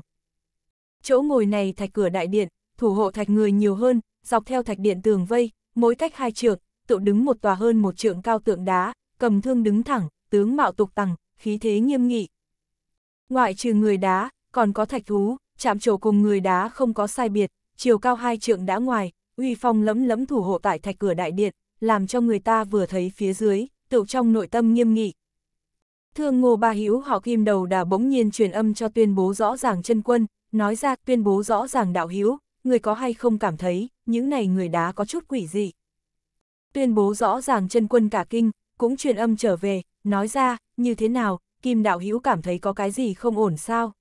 [SPEAKER 1] Chỗ ngồi này thạch cửa đại điện, thủ hộ thạch người nhiều hơn, dọc theo thạch điện tường vây, mỗi cách hai trượng, tự đứng một tòa hơn một trượng cao tượng đá, cầm thương đứng thẳng, tướng mạo tục tằng, khí thế nghiêm nghị. Ngoại trừ người đá, còn có thạch thú, chạm trổ cùng người đá không có sai biệt, chiều cao hai trượng đã ngoài, uy phong lẫm lẫm thủ hộ tại thạch cửa đại điện, làm cho người ta vừa thấy phía dưới, tựu trong nội tâm nghiêm nghị. Thương ngô ba hữu họ kim đầu đà bỗng nhiên truyền âm cho tuyên bố rõ ràng chân quân, nói ra tuyên bố rõ ràng đạo hữu người có hay không cảm thấy, những này người đá có chút quỷ gì. Tuyên bố rõ ràng chân quân cả kinh, cũng truyền âm trở về, nói ra, như thế nào, kim đạo hữu cảm thấy có cái gì không ổn sao.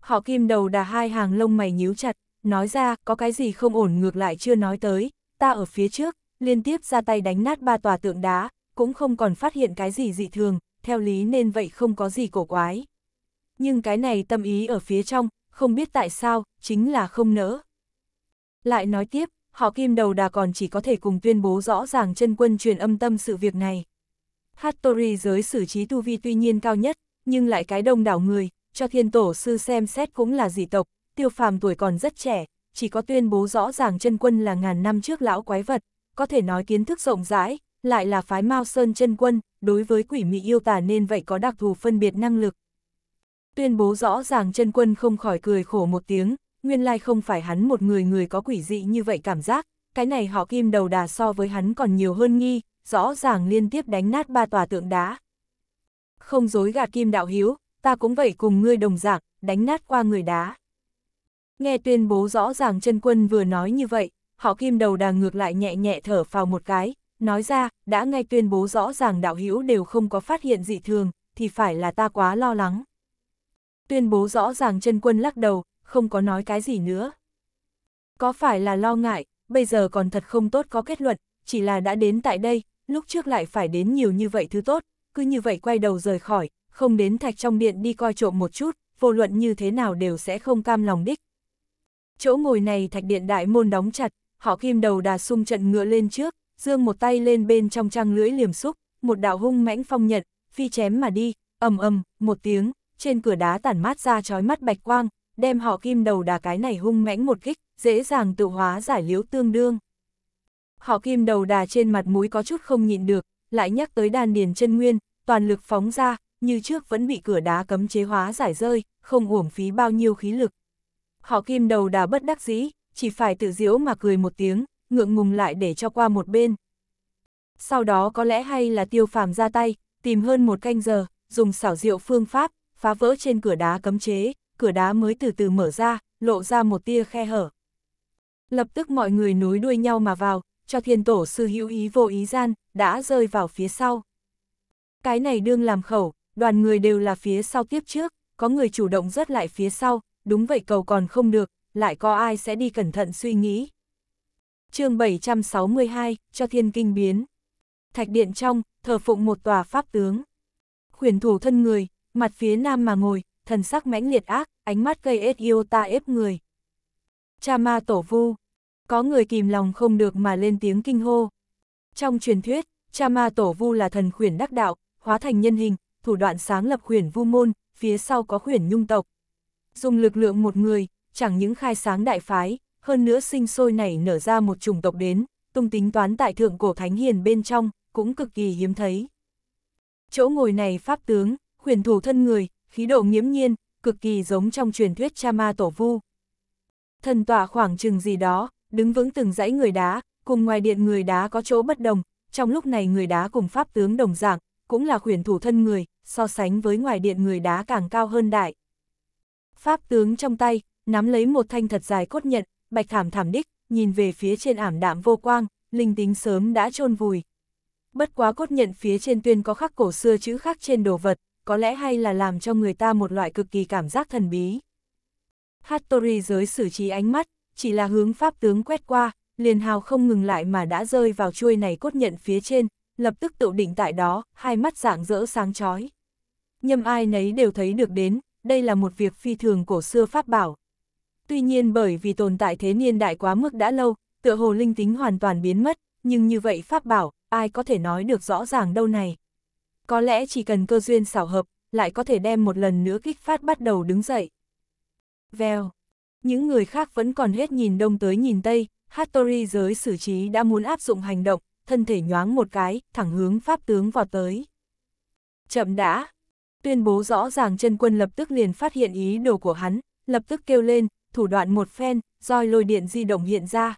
[SPEAKER 1] Họ kim đầu đà hai hàng lông mày nhíu chặt, nói ra, có cái gì không ổn ngược lại chưa nói tới, ta ở phía trước, liên tiếp ra tay đánh nát ba tòa tượng đá, cũng không còn phát hiện cái gì dị thường, theo lý nên vậy không có gì cổ quái. Nhưng cái này tâm ý ở phía trong, không biết tại sao, chính là không nỡ. Lại nói tiếp, họ kim đầu đà còn chỉ có thể cùng tuyên bố rõ ràng chân quân truyền âm tâm sự việc này. Hattori giới xử trí tu vi tuy nhiên cao nhất, nhưng lại cái đông đảo người, cho thiên tổ sư xem xét cũng là dị tộc, tiêu phàm tuổi còn rất trẻ, chỉ có tuyên bố rõ ràng chân quân là ngàn năm trước lão quái vật, có thể nói kiến thức rộng rãi, lại là phái Mao Sơn chân quân, đối với quỷ mị yêu tả nên vậy có đặc thù phân biệt năng lực. Tuyên bố rõ ràng chân quân không khỏi cười khổ một tiếng, nguyên lai không phải hắn một người người có quỷ dị như vậy cảm giác, cái này họ kim đầu đà so với hắn còn nhiều hơn nghi, rõ ràng liên tiếp đánh nát ba tòa tượng đá. Không dối gạt kim đạo hiếu, ta cũng vậy cùng ngươi đồng dạng, đánh nát qua người đá. Nghe tuyên bố rõ ràng chân quân vừa nói như vậy, họ kim đầu đà ngược lại nhẹ nhẹ thở phào một cái, nói ra, đã ngay tuyên bố rõ ràng đạo hữu đều không có phát hiện dị thường, thì phải là ta quá lo lắng. Tuyên bố rõ ràng chân quân lắc đầu, không có nói cái gì nữa. Có phải là lo ngại, bây giờ còn thật không tốt có kết luận, chỉ là đã đến tại đây, lúc trước lại phải đến nhiều như vậy thứ tốt, cứ như vậy quay đầu rời khỏi, không đến thạch trong điện đi coi trộm một chút, vô luận như thế nào đều sẽ không cam lòng đích. Chỗ ngồi này thạch điện đại môn đóng chặt, họ kim đầu đà sung trận ngựa lên trước, dương một tay lên bên trong trang lưỡi liềm xúc, một đạo hung mãnh phong nhận, phi chém mà đi, ầm ầm, một tiếng, trên cửa đá tản mát ra chói mắt bạch quang, đem họ kim đầu đà cái này hung mãnh một kích, dễ dàng tự hóa giải liếu tương đương. Họ kim đầu đà trên mặt mũi có chút không nhịn được, lại nhắc tới đan điền chân nguyên, toàn lực phóng ra, như trước vẫn bị cửa đá cấm chế hóa giải rơi, không uổng phí bao nhiêu khí lực. Họ kim đầu đà bất đắc dĩ, chỉ phải tự diễu mà cười một tiếng, ngượng ngùng lại để cho qua một bên. Sau đó có lẽ hay là tiêu phàm ra tay, tìm hơn một canh giờ, dùng xảo diệu phương pháp, phá vỡ trên cửa đá cấm chế, cửa đá mới từ từ mở ra, lộ ra một tia khe hở. Lập tức mọi người nối đuôi nhau mà vào, cho thiên tổ sư hữu ý vô ý gian, đã rơi vào phía sau. Cái này đương làm khẩu, đoàn người đều là phía sau tiếp trước, có người chủ động rớt lại phía sau, đúng vậy cầu còn không được, lại có ai sẽ đi cẩn thận suy nghĩ. chương 762, cho thiên kinh biến. Thạch điện trong, thờ phụng một tòa pháp tướng. Khuyển thủ thân người, mặt phía nam mà ngồi, thần sắc mãnh liệt ác, ánh mắt gây ết yêu ta ép người. Cha ma tổ vu, có người kìm lòng không được mà lên tiếng kinh hô. Trong truyền thuyết, cha ma tổ vu là thần khuyển đắc đạo, hóa thành nhân hình, thủ đoạn sáng lập khuyển vu môn, phía sau có khuyển nhung tộc. Dùng lực lượng một người, chẳng những khai sáng đại phái, hơn nữa sinh sôi nảy nở ra một chủng tộc đến, tung tính toán tại thượng cổ thánh hiền bên trong, cũng cực kỳ hiếm thấy. Chỗ ngồi này pháp tướng, khuyển thủ thân người, khí độ nghiễm nhiên, cực kỳ giống trong truyền thuyết cha ma tổ vu. Thần tọa khoảng chừng gì đó, đứng vững từng dãy người đá, cùng ngoài điện người đá có chỗ bất đồng, trong lúc này người đá cùng pháp tướng đồng dạng, cũng là khuyển thủ thân người, so sánh với ngoài điện người đá càng cao hơn đại. Pháp tướng trong tay, nắm lấy một thanh thật dài cốt nhận, bạch thảm thảm đích, nhìn về phía trên ảm đạm vô quang, linh tính sớm đã chôn vùi. Bất quá cốt nhận phía trên tuyên có khắc cổ xưa chữ khắc trên đồ vật, có lẽ hay là làm cho người ta một loại cực kỳ cảm giác thần bí. Hattori giới xử trí ánh mắt, chỉ là hướng pháp tướng quét qua, liền hào không ngừng lại mà đã rơi vào chuôi này cốt nhận phía trên, lập tức tự định tại đó, hai mắt dạng rỡ sáng chói. Nhâm ai nấy đều thấy được đến, đây là một việc phi thường cổ xưa pháp bảo, Tuy nhiên bởi vì tồn tại thế niên đại quá mức đã lâu, tựa hồ linh tính hoàn toàn biến mất, nhưng như vậy pháp bảo, ai có thể nói được rõ ràng đâu này. Có lẽ chỉ cần cơ duyên xảo hợp, lại có thể đem một lần nữa kích phát bắt đầu đứng dậy. Vèo. Những người khác vẫn còn hết nhìn đông tới nhìn tây, Hattori giới xử trí đã muốn áp dụng hành động, thân thể nhoáng một cái, thẳng hướng pháp tướng vào tới. Chậm đã. Tuyên bố rõ ràng chân quân lập tức liền phát hiện ý đồ của hắn, lập tức kêu lên, thủ đoạn một phen, roi lôi điện di động hiện ra.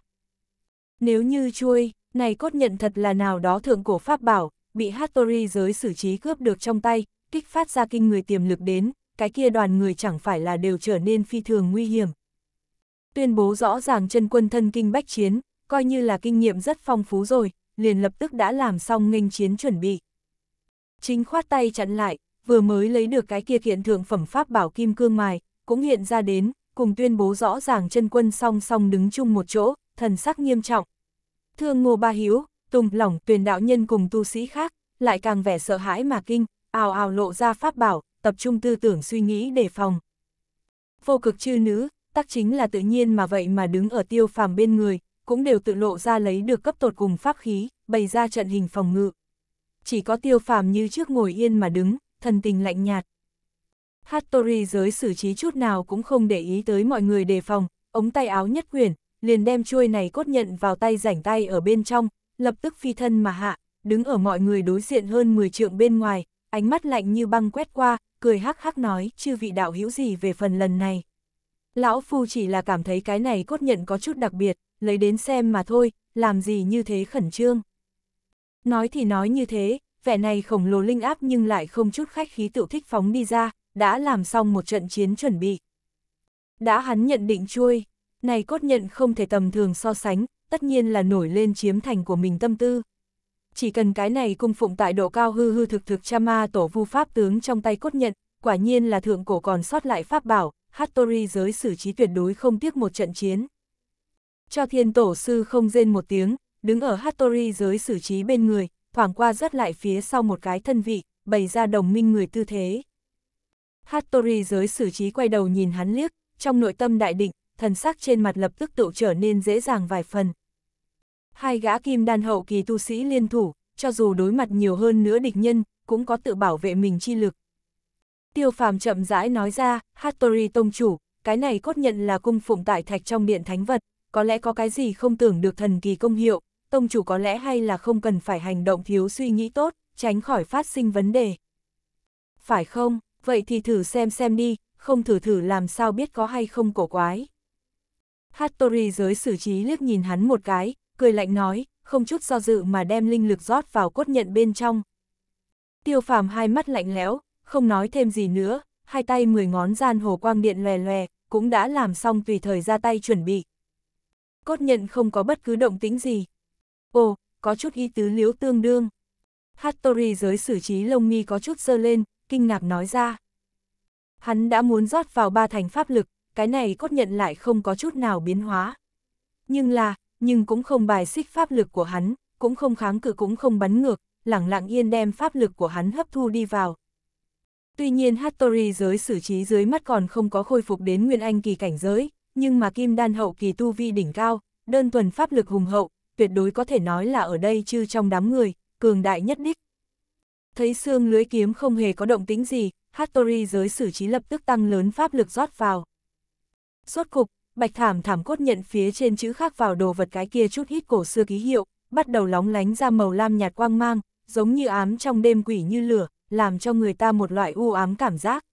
[SPEAKER 1] Nếu như chui này cốt nhận thật là nào đó thượng cổ pháp bảo, bị Hattori giới xử trí cướp được trong tay, kích phát ra kinh người tiềm lực đến, cái kia đoàn người chẳng phải là đều trở nên phi thường nguy hiểm. Tuyên bố rõ ràng chân quân thân kinh bách chiến, coi như là kinh nghiệm rất phong phú rồi, liền lập tức đã làm xong nghênh chiến chuẩn bị. Chính khoát tay chặn lại, vừa mới lấy được cái kia kiện thượng phẩm pháp bảo kim cương mài, cũng hiện ra đến, cùng tuyên bố rõ ràng chân quân song song đứng chung một chỗ, thần sắc nghiêm trọng. Thương Ngô Ba Hiếu, Tùng Lỏng Tuyền đạo nhân cùng tu sĩ khác, lại càng vẻ sợ hãi mà kinh, ào ào lộ ra pháp bảo, tập trung tư tưởng suy nghĩ đề phòng. Vô cực chư nữ, tác chính là tự nhiên mà vậy mà đứng ở tiêu phàm bên người, cũng đều tự lộ ra lấy được cấp tột cùng pháp khí, bày ra trận hình phòng ngự. Chỉ có tiêu phàm như trước ngồi yên mà đứng, thần tình lạnh nhạt, Hattori giới xử trí chút nào cũng không để ý tới mọi người đề phòng, ống tay áo nhất quyền liền đem chuôi này cốt nhận vào tay rảnh tay ở bên trong, lập tức phi thân mà hạ, đứng ở mọi người đối diện hơn 10 trượng bên ngoài, ánh mắt lạnh như băng quét qua, cười hắc hắc nói, chư vị đạo hữu gì về phần lần này. Lão Phu chỉ là cảm thấy cái này cốt nhận có chút đặc biệt, lấy đến xem mà thôi, làm gì như thế khẩn trương. Nói thì nói như thế, vẻ này khổng lồ linh áp nhưng lại không chút khách khí tự thích phóng đi ra, đã làm xong một trận chiến chuẩn bị. Đã hắn nhận định chui, này cốt nhận không thể tầm thường so sánh, tất nhiên là nổi lên chiếm thành của mình tâm tư. Chỉ cần cái này cung phụng tại độ cao hư hư thực thực cha ma tổ vu pháp tướng trong tay cốt nhận, quả nhiên là thượng cổ còn sót lại pháp bảo, Hattori giới xử trí tuyệt đối không tiếc một trận chiến. Cho thiên tổ sư không rên một tiếng, đứng ở Hattori giới xử trí bên người, thoảng qua rất lại phía sau một cái thân vị, bày ra đồng minh người tư thế. Hattori giới xử trí quay đầu nhìn hắn liếc, trong nội tâm đại định, thần sắc trên mặt lập tức tự trở nên dễ dàng vài phần. Hai gã kim đan hậu kỳ tu sĩ liên thủ, cho dù đối mặt nhiều hơn nữa địch nhân, cũng có tự bảo vệ mình chi lực. Tiêu phàm chậm rãi nói ra, Hattori tông chủ, cái này cốt nhận là cung phụng tại thạch trong điện thánh vật, có lẽ có cái gì không tưởng được thần kỳ công hiệu, tông chủ có lẽ hay là không cần phải hành động thiếu suy nghĩ tốt, tránh khỏi phát sinh vấn đề. Phải không? vậy thì thử xem xem đi, không thử thử làm sao biết có hay không cổ quái. Hattori giới xử trí liếc nhìn hắn một cái, cười lạnh nói, không chút do dự mà đem linh lực rót vào cốt nhận bên trong. Tiêu phàm hai mắt lạnh lẽo, không nói thêm gì nữa, hai tay mười ngón gian hồ quang điện lòe lòe, cũng đã làm xong tùy thời ra tay chuẩn bị. Cốt nhận không có bất cứ động tĩnh gì. Ồ, có chút ý tứ liếu tương đương. Hattori giới xử trí lông mi có chút dơ lên, kinh ngạc nói ra. Hắn đã muốn rót vào ba thành pháp lực, cái này cốt nhận lại không có chút nào biến hóa. Nhưng là, nhưng cũng không bài xích pháp lực của hắn, cũng không kháng cự cũng không bắn ngược, lẳng lặng yên đem pháp lực của hắn hấp thu đi vào. Tuy nhiên Hattori giới xử trí dưới mắt còn không có khôi phục đến nguyên anh kỳ cảnh giới, nhưng mà kim đan hậu kỳ tu vi đỉnh cao, đơn thuần pháp lực hùng hậu, tuyệt đối có thể nói là ở đây chư trong đám người, cường đại nhất đích, Thấy xương lưới kiếm không hề có động tính gì, Hattori giới xử trí lập tức tăng lớn pháp lực rót vào. Suốt cục, bạch thảm thảm cốt nhận phía trên chữ khắc vào đồ vật cái kia chút hít cổ xưa ký hiệu, bắt đầu lóng lánh ra màu lam nhạt quang mang, giống như ám trong đêm quỷ như lửa, làm cho người ta một loại u ám cảm giác.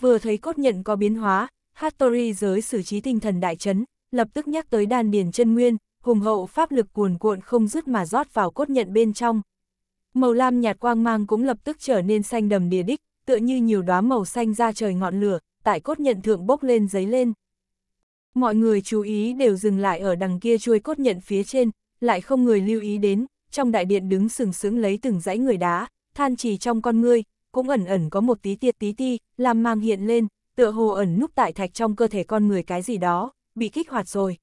[SPEAKER 1] Vừa thấy cốt nhận có biến hóa, Hattori giới xử trí tinh thần đại chấn, lập tức nhắc tới đan điền chân nguyên, hùng hậu pháp lực cuồn cuộn không dứt mà rót vào cốt nhận bên trong, Màu lam nhạt quang mang cũng lập tức trở nên xanh đầm đìa đích, tựa như nhiều đóa màu xanh ra trời ngọn lửa, tại cốt nhận thượng bốc lên giấy lên. Mọi người chú ý đều dừng lại ở đằng kia chuôi cốt nhận phía trên, lại không người lưu ý đến, trong đại điện đứng sừng sững lấy từng dãy người đá, than chỉ trong con ngươi, cũng ẩn ẩn có một tí tiệt tí ti, làm mang hiện lên, tựa hồ ẩn núp tại thạch trong cơ thể con người cái gì đó, bị kích hoạt rồi.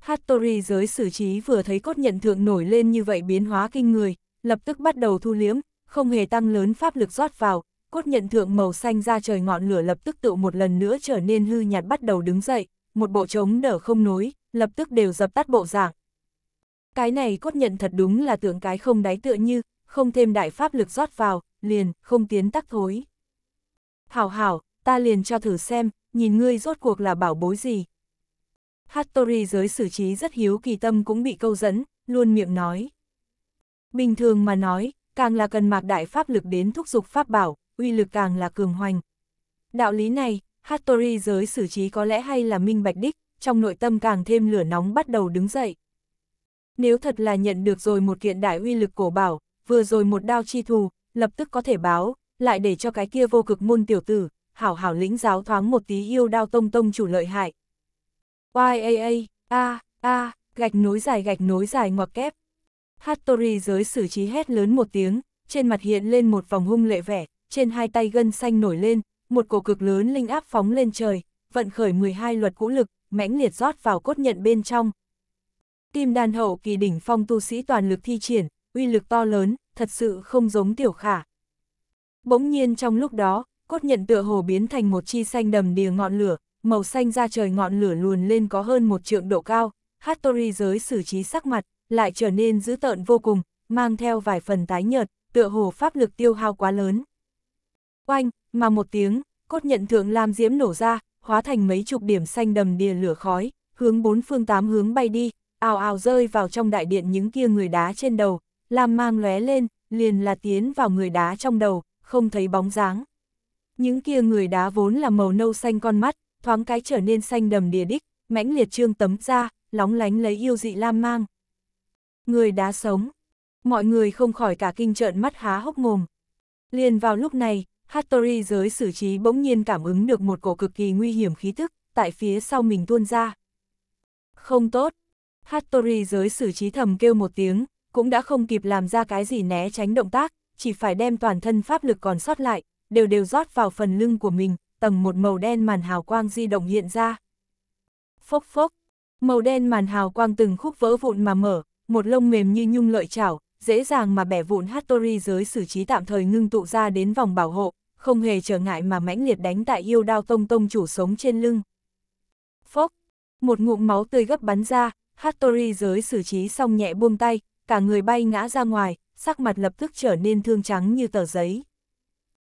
[SPEAKER 1] Hattori giới xử trí vừa thấy cốt nhận thượng nổi lên như vậy biến hóa kinh người, lập tức bắt đầu thu liếm, không hề tăng lớn pháp lực rót vào, cốt nhận thượng màu xanh ra trời ngọn lửa lập tức tự một lần nữa trở nên hư nhạt bắt đầu đứng dậy, một bộ trống nở không nối, lập tức đều dập tắt bộ dạng. Cái này cốt nhận thật đúng là tượng cái không đáy tựa như, không thêm đại pháp lực rót vào, liền, không tiến tắc thối. Hảo hảo, ta liền cho thử xem, nhìn ngươi rốt cuộc là bảo bối gì. Hattori giới xử trí rất hiếu kỳ tâm cũng bị câu dẫn, luôn miệng nói. Bình thường mà nói, càng là cần mạc đại pháp lực đến thúc giục pháp bảo, uy lực càng là cường hoành. Đạo lý này, Hattori giới xử trí có lẽ hay là minh bạch đích, trong nội tâm càng thêm lửa nóng bắt đầu đứng dậy. Nếu thật là nhận được rồi một kiện đại uy lực cổ bảo, vừa rồi một đao chi thù, lập tức có thể báo, lại để cho cái kia vô cực môn tiểu tử, hảo hảo lĩnh giáo thoáng một tí yêu đao tông tông chủ lợi hại. YAA, a, a, gạch nối dài gạch nối dài ngoặc kép, Hattori giới xử trí hét lớn một tiếng, trên mặt hiện lên một vòng hung lệ vẻ, trên hai tay gân xanh nổi lên, một cổ cực lớn linh áp phóng lên trời, vận khởi 12 luật cũ lực, mãnh liệt rót vào cốt nhận bên trong. Kim đàn hậu kỳ đỉnh phong tu sĩ toàn lực thi triển, uy lực to lớn, thật sự không giống tiểu khả. Bỗng nhiên trong lúc đó, cốt nhận tựa hồ biến thành một chi xanh đầm đìa ngọn lửa, màu xanh ra trời ngọn lửa luồn lên có hơn một trượng độ cao, Hattori giới xử trí sắc mặt, lại trở nên dữ tợn vô cùng, mang theo vài phần tái nhợt, tựa hồ pháp lực tiêu hao quá lớn. Oanh, mà một tiếng, cốt nhận thượng lam diễm nổ ra, hóa thành mấy chục điểm xanh đầm đìa lửa khói, hướng bốn phương tám hướng bay đi, ào ào rơi vào trong đại điện những kia người đá trên đầu, lam mang lóe lên, liền là tiến vào người đá trong đầu, không thấy bóng dáng. Những kia người đá vốn là màu nâu xanh con mắt, thoáng cái trở nên xanh đầm đìa đích, mãnh liệt trương tấm ra, lóng lánh lấy yêu dị lam mang người đá sống. Mọi người không khỏi cả kinh trợn mắt há hốc mồm. Liền vào lúc này, Hattori giới xử trí bỗng nhiên cảm ứng được một cổ cực kỳ nguy hiểm khí tức, tại phía sau mình tuôn ra. Không tốt. Hattori giới xử trí thầm kêu một tiếng, cũng đã không kịp làm ra cái gì né tránh động tác, chỉ phải đem toàn thân pháp lực còn sót lại, đều đều rót vào phần lưng của mình, tầng một màu đen màn hào quang di động hiện ra. Phốc phốc, màu đen màn hào quang từng khúc vỡ vụn mà mở, một lông mềm như nhung lợi chảo, dễ dàng mà bẻ vụn Hattori giới xử trí tạm thời ngưng tụ ra đến vòng bảo hộ, không hề trở ngại mà mãnh liệt đánh tại yêu đao tông tông chủ sống trên lưng. Phốc, một ngụm máu tươi gấp bắn ra, Hattori giới xử trí xong nhẹ buông tay, cả người bay ngã ra ngoài, sắc mặt lập tức trở nên thương trắng như tờ giấy.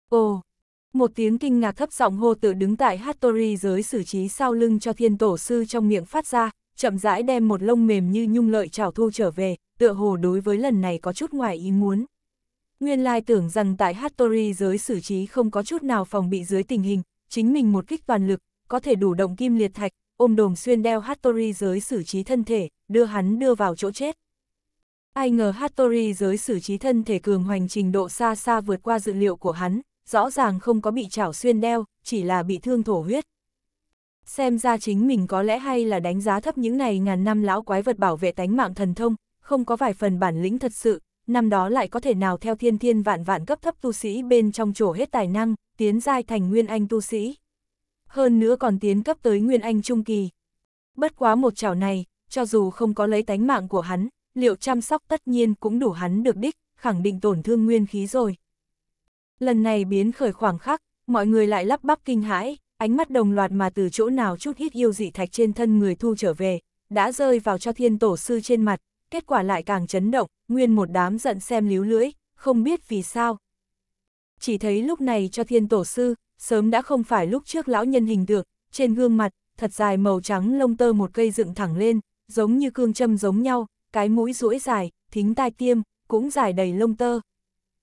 [SPEAKER 1] Ồ, một tiếng kinh ngạc thấp giọng hô tự đứng tại Hattori giới xử trí sau lưng cho thiên tổ sư trong miệng phát ra, chậm rãi đem một lông mềm như nhung lợi trào thu trở về, tựa hồ đối với lần này có chút ngoài ý muốn. Nguyên lai tưởng rằng tại Hattori giới xử trí không có chút nào phòng bị dưới tình hình, chính mình một kích toàn lực, có thể đủ động kim liệt thạch, ôm đồm xuyên đeo Hattori giới xử trí thân thể, đưa hắn đưa vào chỗ chết. Ai ngờ Hattori giới xử trí thân thể cường hoành trình độ xa xa vượt qua dự liệu của hắn, rõ ràng không có bị chảo xuyên đeo, chỉ là bị thương thổ huyết, xem ra chính mình có lẽ hay là đánh giá thấp những này ngàn năm lão quái vật bảo vệ tánh mạng thần thông, không có vài phần bản lĩnh thật sự, năm đó lại có thể nào theo thiên thiên vạn vạn cấp thấp tu sĩ bên trong chỗ hết tài năng, tiến giai thành nguyên anh tu sĩ. Hơn nữa còn tiến cấp tới nguyên anh trung kỳ. Bất quá một chảo này, cho dù không có lấy tánh mạng của hắn, liệu chăm sóc tất nhiên cũng đủ hắn được đích, khẳng định tổn thương nguyên khí rồi. Lần này biến khởi khoảng khắc, mọi người lại lắp bắp kinh hãi, ánh mắt đồng loạt mà từ chỗ nào chút hít yêu dị thạch trên thân người thu trở về, đã rơi vào cho thiên tổ sư trên mặt, kết quả lại càng chấn động, nguyên một đám giận xem líu lưỡi, không biết vì sao. Chỉ thấy lúc này cho thiên tổ sư, sớm đã không phải lúc trước lão nhân hình được, trên gương mặt, thật dài màu trắng lông tơ một cây dựng thẳng lên, giống như cương châm giống nhau, cái mũi duỗi dài, thính tai tiêm, cũng dài đầy lông tơ.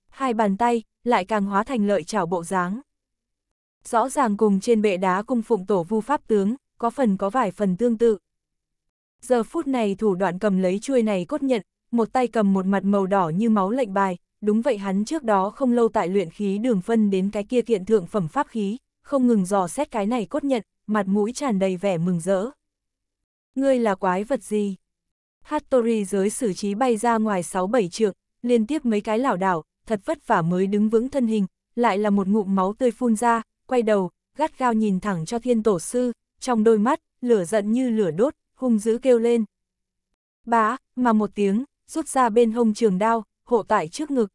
[SPEAKER 1] Hai bàn tay, lại càng hóa thành lợi chảo bộ dáng rõ ràng cùng trên bệ đá cung phụng tổ vu pháp tướng, có phần có vài phần tương tự. Giờ phút này thủ đoạn cầm lấy chuôi này cốt nhận, một tay cầm một mặt màu đỏ như máu lệnh bài, đúng vậy hắn trước đó không lâu tại luyện khí đường phân đến cái kia kiện thượng phẩm pháp khí, không ngừng dò xét cái này cốt nhận, mặt mũi tràn đầy vẻ mừng rỡ. Ngươi là quái vật gì? Hattori giới xử trí bay ra ngoài 6-7 trượng, liên tiếp mấy cái lảo đảo, thật vất vả mới đứng vững thân hình, lại là một ngụm máu tươi phun ra, quay đầu, gắt gao nhìn thẳng cho thiên tổ sư, trong đôi mắt, lửa giận như lửa đốt, hung dữ kêu lên. Bá, mà một tiếng, rút ra bên hông trường đao, hộ tại trước ngực.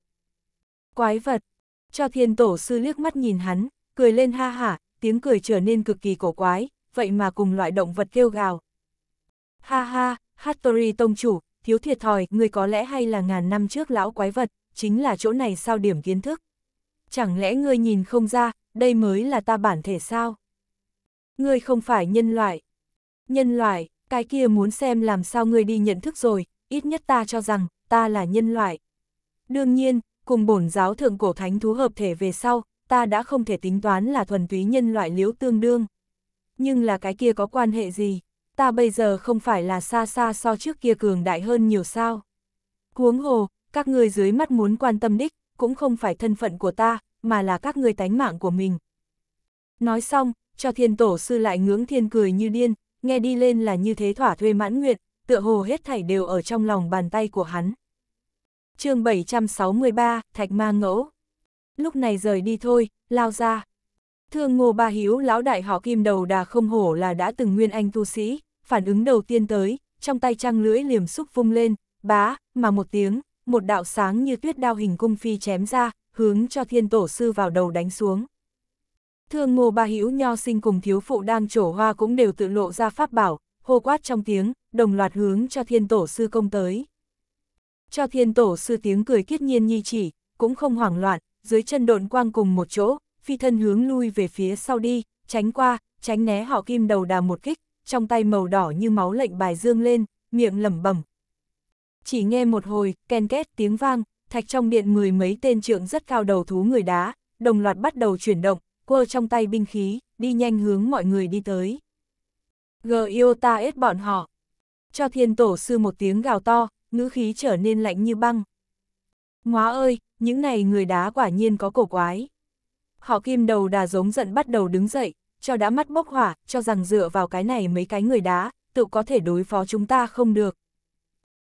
[SPEAKER 1] Quái vật, cho thiên tổ sư liếc mắt nhìn hắn, cười lên ha hả, tiếng cười trở nên cực kỳ cổ quái, vậy mà cùng loại động vật kêu gào. Ha ha, Hattori tông chủ, thiếu thiệt thòi, người có lẽ hay là ngàn năm trước lão quái vật, chính là chỗ này sao điểm kiến thức. Chẳng lẽ ngươi nhìn không ra, đây mới là ta bản thể sao? Ngươi không phải nhân loại. Nhân loại, cái kia muốn xem làm sao ngươi đi nhận thức rồi, ít nhất ta cho rằng, ta là nhân loại. Đương nhiên, cùng bổn giáo thượng cổ thánh thú hợp thể về sau, ta đã không thể tính toán là thuần túy nhân loại liếu tương đương. Nhưng là cái kia có quan hệ gì? Ta bây giờ không phải là xa xa so trước kia cường đại hơn nhiều sao? cuống hồ, các người dưới mắt muốn quan tâm đích, cũng không phải thân phận của ta, mà là các người tánh mạng của mình. Nói xong, cho thiên tổ sư lại ngưỡng thiên cười như điên, nghe đi lên là như thế thỏa thuê mãn nguyện, tựa hồ hết thảy đều ở trong lòng bàn tay của hắn. chương 763, Thạch Ma Ngẫu Lúc này rời đi thôi, lao ra. Thương ngô ba hiếu lão đại họ kim đầu đà không hổ là đã từng nguyên anh tu sĩ, phản ứng đầu tiên tới, trong tay trăng lưỡi liềm xúc vung lên, bá, mà một tiếng, một đạo sáng như tuyết đao hình cung phi chém ra, hướng cho thiên tổ sư vào đầu đánh xuống. Thương ngô ba hữu nho sinh cùng thiếu phụ đang trổ hoa cũng đều tự lộ ra pháp bảo, hô quát trong tiếng, đồng loạt hướng cho thiên tổ sư công tới. Cho thiên tổ sư tiếng cười kiết nhiên nhi chỉ, cũng không hoảng loạn, dưới chân độn quang cùng một chỗ, phi thân hướng lui về phía sau đi, tránh qua, tránh né họ kim đầu đà một kích, trong tay màu đỏ như máu lệnh bài dương lên, miệng lẩm bẩm. Chỉ nghe một hồi, ken két tiếng vang, thạch trong điện mười mấy tên trượng rất cao đầu thú người đá, đồng loạt bắt đầu chuyển động, quơ trong tay binh khí, đi nhanh hướng mọi người đi tới. g i o ết bọn họ. Cho thiên tổ sư một tiếng gào to, ngữ khí trở nên lạnh như băng. Ngóa ơi, những này người đá quả nhiên có cổ quái. Họ kim đầu đà giống giận bắt đầu đứng dậy, cho đã mắt bốc hỏa, cho rằng dựa vào cái này mấy cái người đá, tự có thể đối phó chúng ta không được.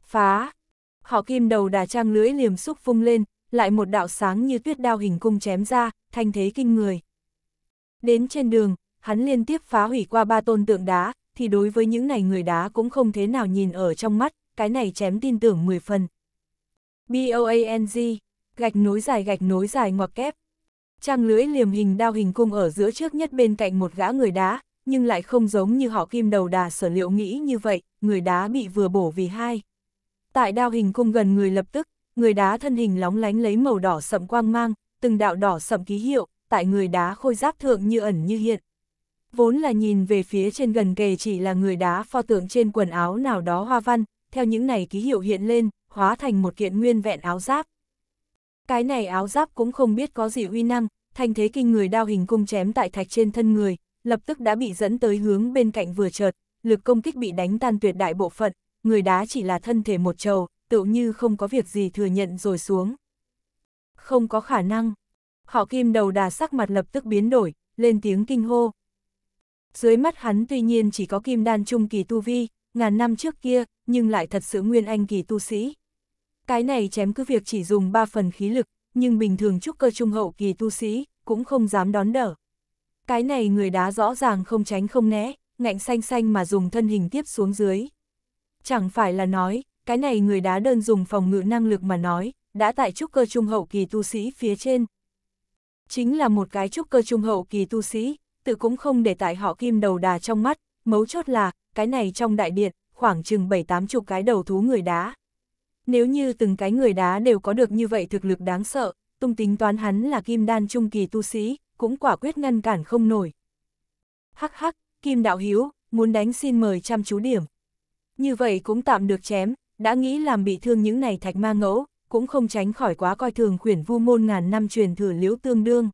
[SPEAKER 1] Phá! Họ kim đầu đà trang lưỡi liềm xúc vung lên, lại một đạo sáng như tuyết đao hình cung chém ra, thanh thế kinh người. Đến trên đường, hắn liên tiếp phá hủy qua ba tôn tượng đá, thì đối với những này người đá cũng không thế nào nhìn ở trong mắt, cái này chém tin tưởng 10 phần. B-O-A-N-G, gạch nối dài gạch nối dài ngoặc kép. Trang lưỡi liềm hình đao hình cung ở giữa trước nhất bên cạnh một gã người đá, nhưng lại không giống như họ kim đầu đà sở liệu nghĩ như vậy, người đá bị vừa bổ vì hai. Tại đao hình cung gần người lập tức, người đá thân hình lóng lánh lấy màu đỏ sậm quang mang, từng đạo đỏ sậm ký hiệu, tại người đá khôi giáp thượng như ẩn như hiện. Vốn là nhìn về phía trên gần kề chỉ là người đá pho tượng trên quần áo nào đó hoa văn, theo những này ký hiệu hiện lên, hóa thành một kiện nguyên vẹn áo giáp. Cái này áo giáp cũng không biết có gì uy năng, thành thế kinh người đao hình cung chém tại thạch trên thân người, lập tức đã bị dẫn tới hướng bên cạnh vừa chợt, lực công kích bị đánh tan tuyệt đại bộ phận, người đá chỉ là thân thể một trầu, tự như không có việc gì thừa nhận rồi xuống. Không có khả năng. Họ kim đầu đà sắc mặt lập tức biến đổi, lên tiếng kinh hô. Dưới mắt hắn tuy nhiên chỉ có kim đan trung kỳ tu vi, ngàn năm trước kia, nhưng lại thật sự nguyên anh kỳ tu sĩ. Cái này chém cứ việc chỉ dùng ba phần khí lực, nhưng bình thường trúc cơ trung hậu kỳ tu sĩ, cũng không dám đón đỡ. Cái này người đá rõ ràng không tránh không né, ngạnh xanh xanh mà dùng thân hình tiếp xuống dưới. Chẳng phải là nói, cái này người đá đơn dùng phòng ngự năng lực mà nói, đã tại trúc cơ trung hậu kỳ tu sĩ phía trên. Chính là một cái trúc cơ trung hậu kỳ tu sĩ, tự cũng không để tại họ kim đầu đà trong mắt, mấu chốt là, cái này trong đại điện, khoảng chừng 7-8 chục cái đầu thú người đá. Nếu như từng cái người đá đều có được như vậy thực lực đáng sợ, tung tính toán hắn là kim đan trung kỳ tu sĩ, cũng quả quyết ngăn cản không nổi. Hắc hắc, kim đạo hiếu, muốn đánh xin mời chăm chú điểm. Như vậy cũng tạm được chém, đã nghĩ làm bị thương những này thạch ma ngẫu, cũng không tránh khỏi quá coi thường khuyển vu môn ngàn năm truyền thừa liễu tương đương.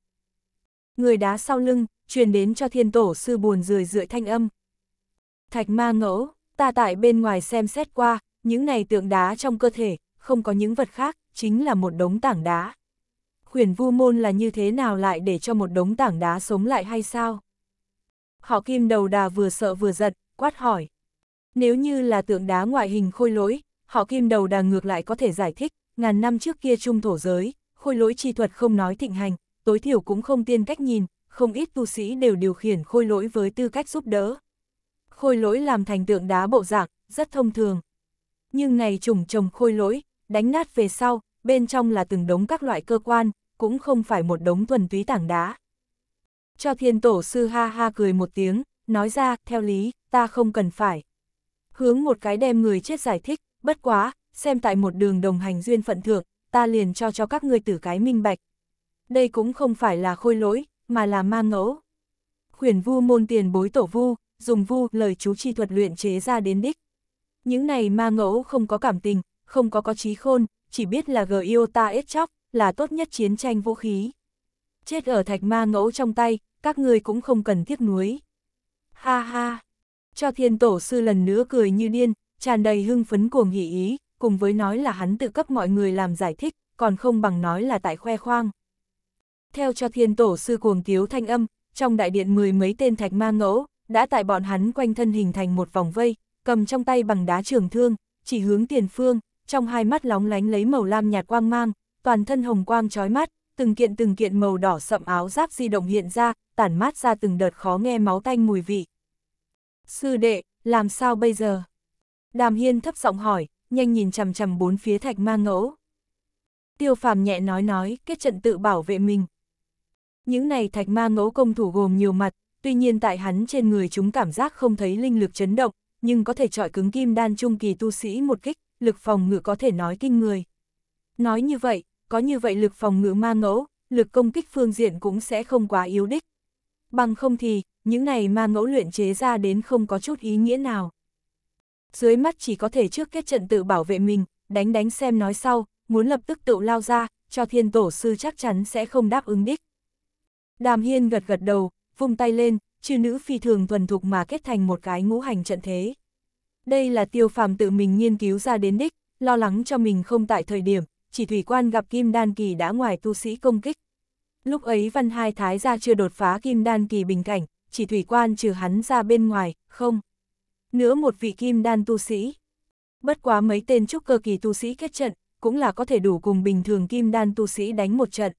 [SPEAKER 1] Người đá sau lưng, truyền đến cho thiên tổ sư buồn rười rượi thanh âm. Thạch ma ngẫu, ta tại bên ngoài xem xét qua, những này tượng đá trong cơ thể, không có những vật khác, chính là một đống tảng đá. Khuyển vu môn là như thế nào lại để cho một đống tảng đá sống lại hay sao? Họ kim đầu đà vừa sợ vừa giật, quát hỏi. Nếu như là tượng đá ngoại hình khôi lỗi, họ kim đầu đà ngược lại có thể giải thích, ngàn năm trước kia trung thổ giới, khôi lỗi chi thuật không nói thịnh hành, tối thiểu cũng không tiên cách nhìn, không ít tu sĩ đều điều khiển khôi lỗi với tư cách giúp đỡ. Khôi lỗi làm thành tượng đá bộ dạng, rất thông thường. Nhưng này trùng trồng khôi lỗi, đánh nát về sau, bên trong là từng đống các loại cơ quan, cũng không phải một đống thuần túy tảng đá. Cho thiên tổ sư ha ha cười một tiếng, nói ra, theo lý, ta không cần phải hướng một cái đem người chết giải thích, bất quá, xem tại một đường đồng hành duyên phận thượng, ta liền cho cho các ngươi tử cái minh bạch. Đây cũng không phải là khôi lỗi, mà là ma ngẫu. Khuyển vu môn tiền bối tổ vu, dùng vu lời chú chi thuật luyện chế ra đến đích. Những này ma ngẫu không có cảm tình, không có có trí khôn, chỉ biết là gờ yêu ta ết chóc, là tốt nhất chiến tranh vũ khí. Chết ở thạch ma ngẫu trong tay, các ngươi cũng không cần tiếc nuối. Ha ha! Cho thiên tổ sư lần nữa cười như điên, tràn đầy hưng phấn cuồng hỷ ý, cùng với nói là hắn tự cấp mọi người làm giải thích, còn không bằng nói là tại khoe khoang. Theo cho thiên tổ sư cuồng tiếu thanh âm, trong đại điện mười mấy tên thạch ma ngỗ đã tại bọn hắn quanh thân hình thành một vòng vây, cầm trong tay bằng đá trường thương, chỉ hướng tiền phương, trong hai mắt lóng lánh lấy màu lam nhạt quang mang, toàn thân hồng quang chói mắt, từng kiện từng kiện màu đỏ sậm áo giáp di động hiện ra, tản mát ra từng đợt khó nghe máu tanh mùi vị. Sư đệ, làm sao bây giờ? Đàm Hiên thấp giọng hỏi, nhanh nhìn chằm chằm bốn phía thạch ma ngẫu. Tiêu phàm nhẹ nói nói, kết trận tự bảo vệ mình. Những này thạch ma ngẫu công thủ gồm nhiều mặt, tuy nhiên tại hắn trên người chúng cảm giác không thấy linh lực chấn động, nhưng có thể trọi cứng kim đan trung kỳ tu sĩ một kích, lực phòng ngự có thể nói kinh người. Nói như vậy, có như vậy lực phòng ngự ma ngẫu, lực công kích phương diện cũng sẽ không quá yếu đích bằng không thì, những này ma ngẫu luyện chế ra đến không có chút ý nghĩa nào. Dưới mắt chỉ có thể trước kết trận tự bảo vệ mình, đánh đánh xem nói sau, muốn lập tức tự lao ra, cho thiên tổ sư chắc chắn sẽ không đáp ứng đích. Đàm Hiên gật gật đầu, vung tay lên, chư nữ phi thường thuần thục mà kết thành một cái ngũ hành trận thế. Đây là tiêu phàm tự mình nghiên cứu ra đến đích, lo lắng cho mình không tại thời điểm, chỉ thủy quan gặp kim đan kỳ đã ngoài tu sĩ công kích. Lúc ấy văn hai thái gia chưa đột phá kim đan kỳ bình cảnh, chỉ thủy quan trừ hắn ra bên ngoài, không. Nữa một vị kim đan tu sĩ. Bất quá mấy tên trúc cơ kỳ tu sĩ kết trận, cũng là có thể đủ cùng bình thường kim đan tu sĩ đánh một trận.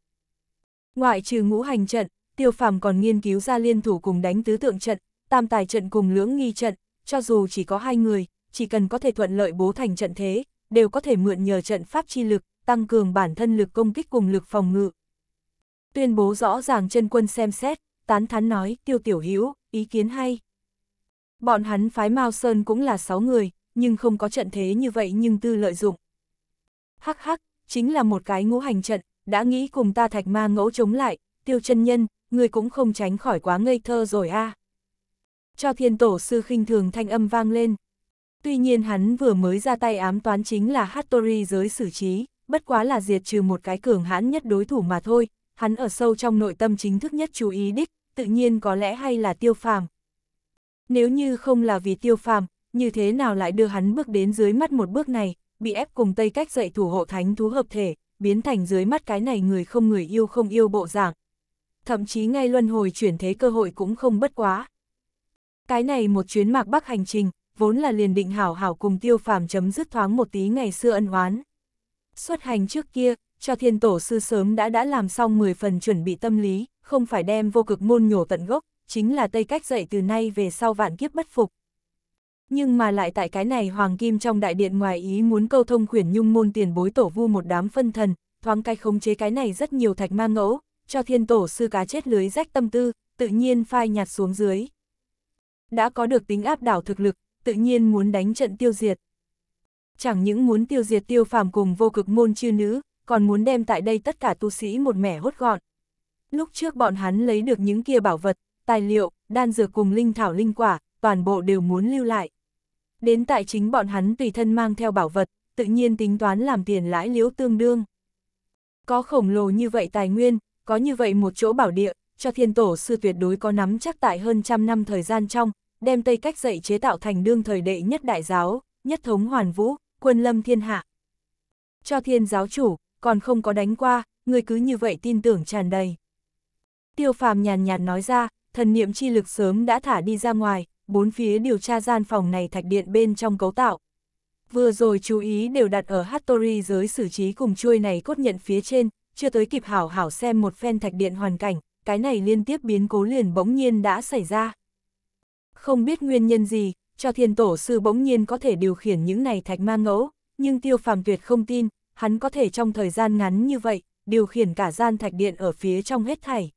[SPEAKER 1] Ngoại trừ ngũ hành trận, tiêu phàm còn nghiên cứu ra liên thủ cùng đánh tứ tượng trận, tam tài trận cùng lưỡng nghi trận, cho dù chỉ có hai người, chỉ cần có thể thuận lợi bố thành trận thế, đều có thể mượn nhờ trận pháp chi lực, tăng cường bản thân lực công kích cùng lực phòng ngự, tuyên bố rõ ràng chân quân xem xét, tán thán nói, tiêu tiểu hữu ý kiến hay. Bọn hắn phái Mao Sơn cũng là 6 người, nhưng không có trận thế như vậy nhưng tư lợi dụng. Hắc hắc, chính là một cái ngũ hành trận, đã nghĩ cùng ta thạch ma ngẫu chống lại, tiêu chân nhân, người cũng không tránh khỏi quá ngây thơ rồi a. Cho thiên tổ sư khinh thường thanh âm vang lên. Tuy nhiên hắn vừa mới ra tay ám toán chính là Hattori giới xử trí, bất quá là diệt trừ một cái cường hãn nhất đối thủ mà thôi, hắn ở sâu trong nội tâm chính thức nhất chú ý đích, tự nhiên có lẽ hay là tiêu phàm. Nếu như không là vì tiêu phàm, như thế nào lại đưa hắn bước đến dưới mắt một bước này, bị ép cùng tây cách dạy thủ hộ thánh thú hợp thể, biến thành dưới mắt cái này người không người yêu không yêu bộ dạng. Thậm chí ngay luân hồi chuyển thế cơ hội cũng không bất quá. Cái này một chuyến mạc bắc hành trình, vốn là liền định hảo hảo cùng tiêu phàm chấm dứt thoáng một tí ngày xưa ân oán. Xuất hành trước kia, cho thiên tổ sư sớm đã đã làm xong 10 phần chuẩn bị tâm lý, không phải đem vô cực môn nhổ tận gốc, chính là tây cách dậy từ nay về sau vạn kiếp bất phục. Nhưng mà lại tại cái này Hoàng Kim trong đại điện ngoài ý muốn câu thông khuyển nhung môn tiền bối tổ vu một đám phân thần, thoáng cái khống chế cái này rất nhiều thạch ma ngẫu, cho thiên tổ sư cá chết lưới rách tâm tư, tự nhiên phai nhạt xuống dưới. Đã có được tính áp đảo thực lực, tự nhiên muốn đánh trận tiêu diệt. Chẳng những muốn tiêu diệt tiêu phàm cùng vô cực môn chư nữ, còn muốn đem tại đây tất cả tu sĩ một mẻ hốt gọn. Lúc trước bọn hắn lấy được những kia bảo vật, tài liệu, đan dược cùng linh thảo linh quả, toàn bộ đều muốn lưu lại. Đến tại chính bọn hắn tùy thân mang theo bảo vật, tự nhiên tính toán làm tiền lãi liễu tương đương. Có khổng lồ như vậy tài nguyên, có như vậy một chỗ bảo địa, cho thiên tổ sư tuyệt đối có nắm chắc tại hơn trăm năm thời gian trong, đem tây cách dạy chế tạo thành đương thời đệ nhất đại giáo, nhất thống hoàn vũ, quân lâm thiên hạ. Cho thiên giáo chủ, còn không có đánh qua, người cứ như vậy tin tưởng tràn đầy. Tiêu phàm nhàn nhạt nói ra, thần niệm chi lực sớm đã thả đi ra ngoài, bốn phía điều tra gian phòng này thạch điện bên trong cấu tạo. Vừa rồi chú ý đều đặt ở Hattori giới xử trí cùng chuôi này cốt nhận phía trên, chưa tới kịp hảo hảo xem một phen thạch điện hoàn cảnh, cái này liên tiếp biến cố liền bỗng nhiên đã xảy ra. Không biết nguyên nhân gì, cho thiên tổ sư bỗng nhiên có thể điều khiển những này thạch ma ngẫu, nhưng tiêu phàm tuyệt không tin, hắn có thể trong thời gian ngắn như vậy, điều khiển cả gian thạch điện ở phía trong hết thảy.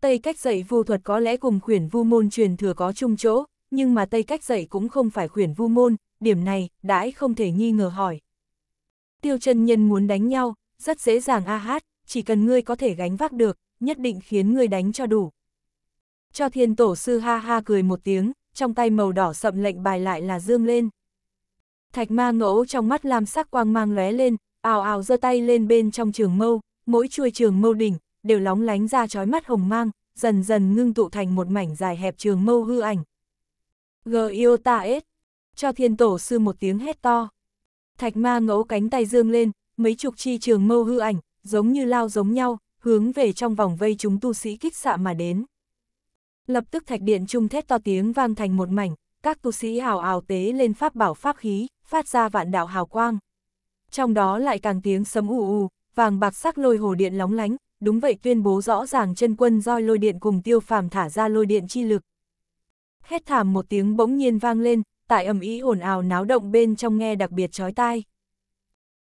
[SPEAKER 1] Tây cách dạy vu thuật có lẽ cùng khuyển vu môn truyền thừa có chung chỗ, nhưng mà Tây cách dạy cũng không phải khuyển vu môn, điểm này, đãi không thể nghi ngờ hỏi. Tiêu chân nhân muốn đánh nhau, rất dễ dàng a hát, chỉ cần ngươi có thể gánh vác được, nhất định khiến ngươi đánh cho đủ. Cho thiên tổ sư ha ha cười một tiếng, trong tay màu đỏ sậm lệnh bài lại là dương lên. Thạch ma ngẫu trong mắt lam sắc quang mang lóe lên, ào ào giơ tay lên bên trong trường mâu, mỗi chuôi trường mâu đỉnh, đều lóng lánh ra trói mắt hồng mang, dần dần ngưng tụ thành một mảnh dài hẹp trường mâu hư ảnh. g i o t Cho thiên tổ sư một tiếng hét to. Thạch ma ngẫu cánh tay dương lên, mấy chục chi trường mâu hư ảnh, giống như lao giống nhau, hướng về trong vòng vây chúng tu sĩ kích xạ mà đến. Lập tức thạch điện trung thét to tiếng vang thành một mảnh, các tu sĩ hào ào tế lên pháp bảo pháp khí, phát ra vạn đạo hào quang. Trong đó lại càng tiếng sấm ù ù, vàng bạc sắc lôi hồ điện lóng lánh, đúng vậy tuyên bố rõ ràng chân quân roi lôi điện cùng tiêu phàm thả ra lôi điện chi lực. Hét thảm một tiếng bỗng nhiên vang lên, tại ầm ý ồn ào náo động bên trong nghe đặc biệt chói tai.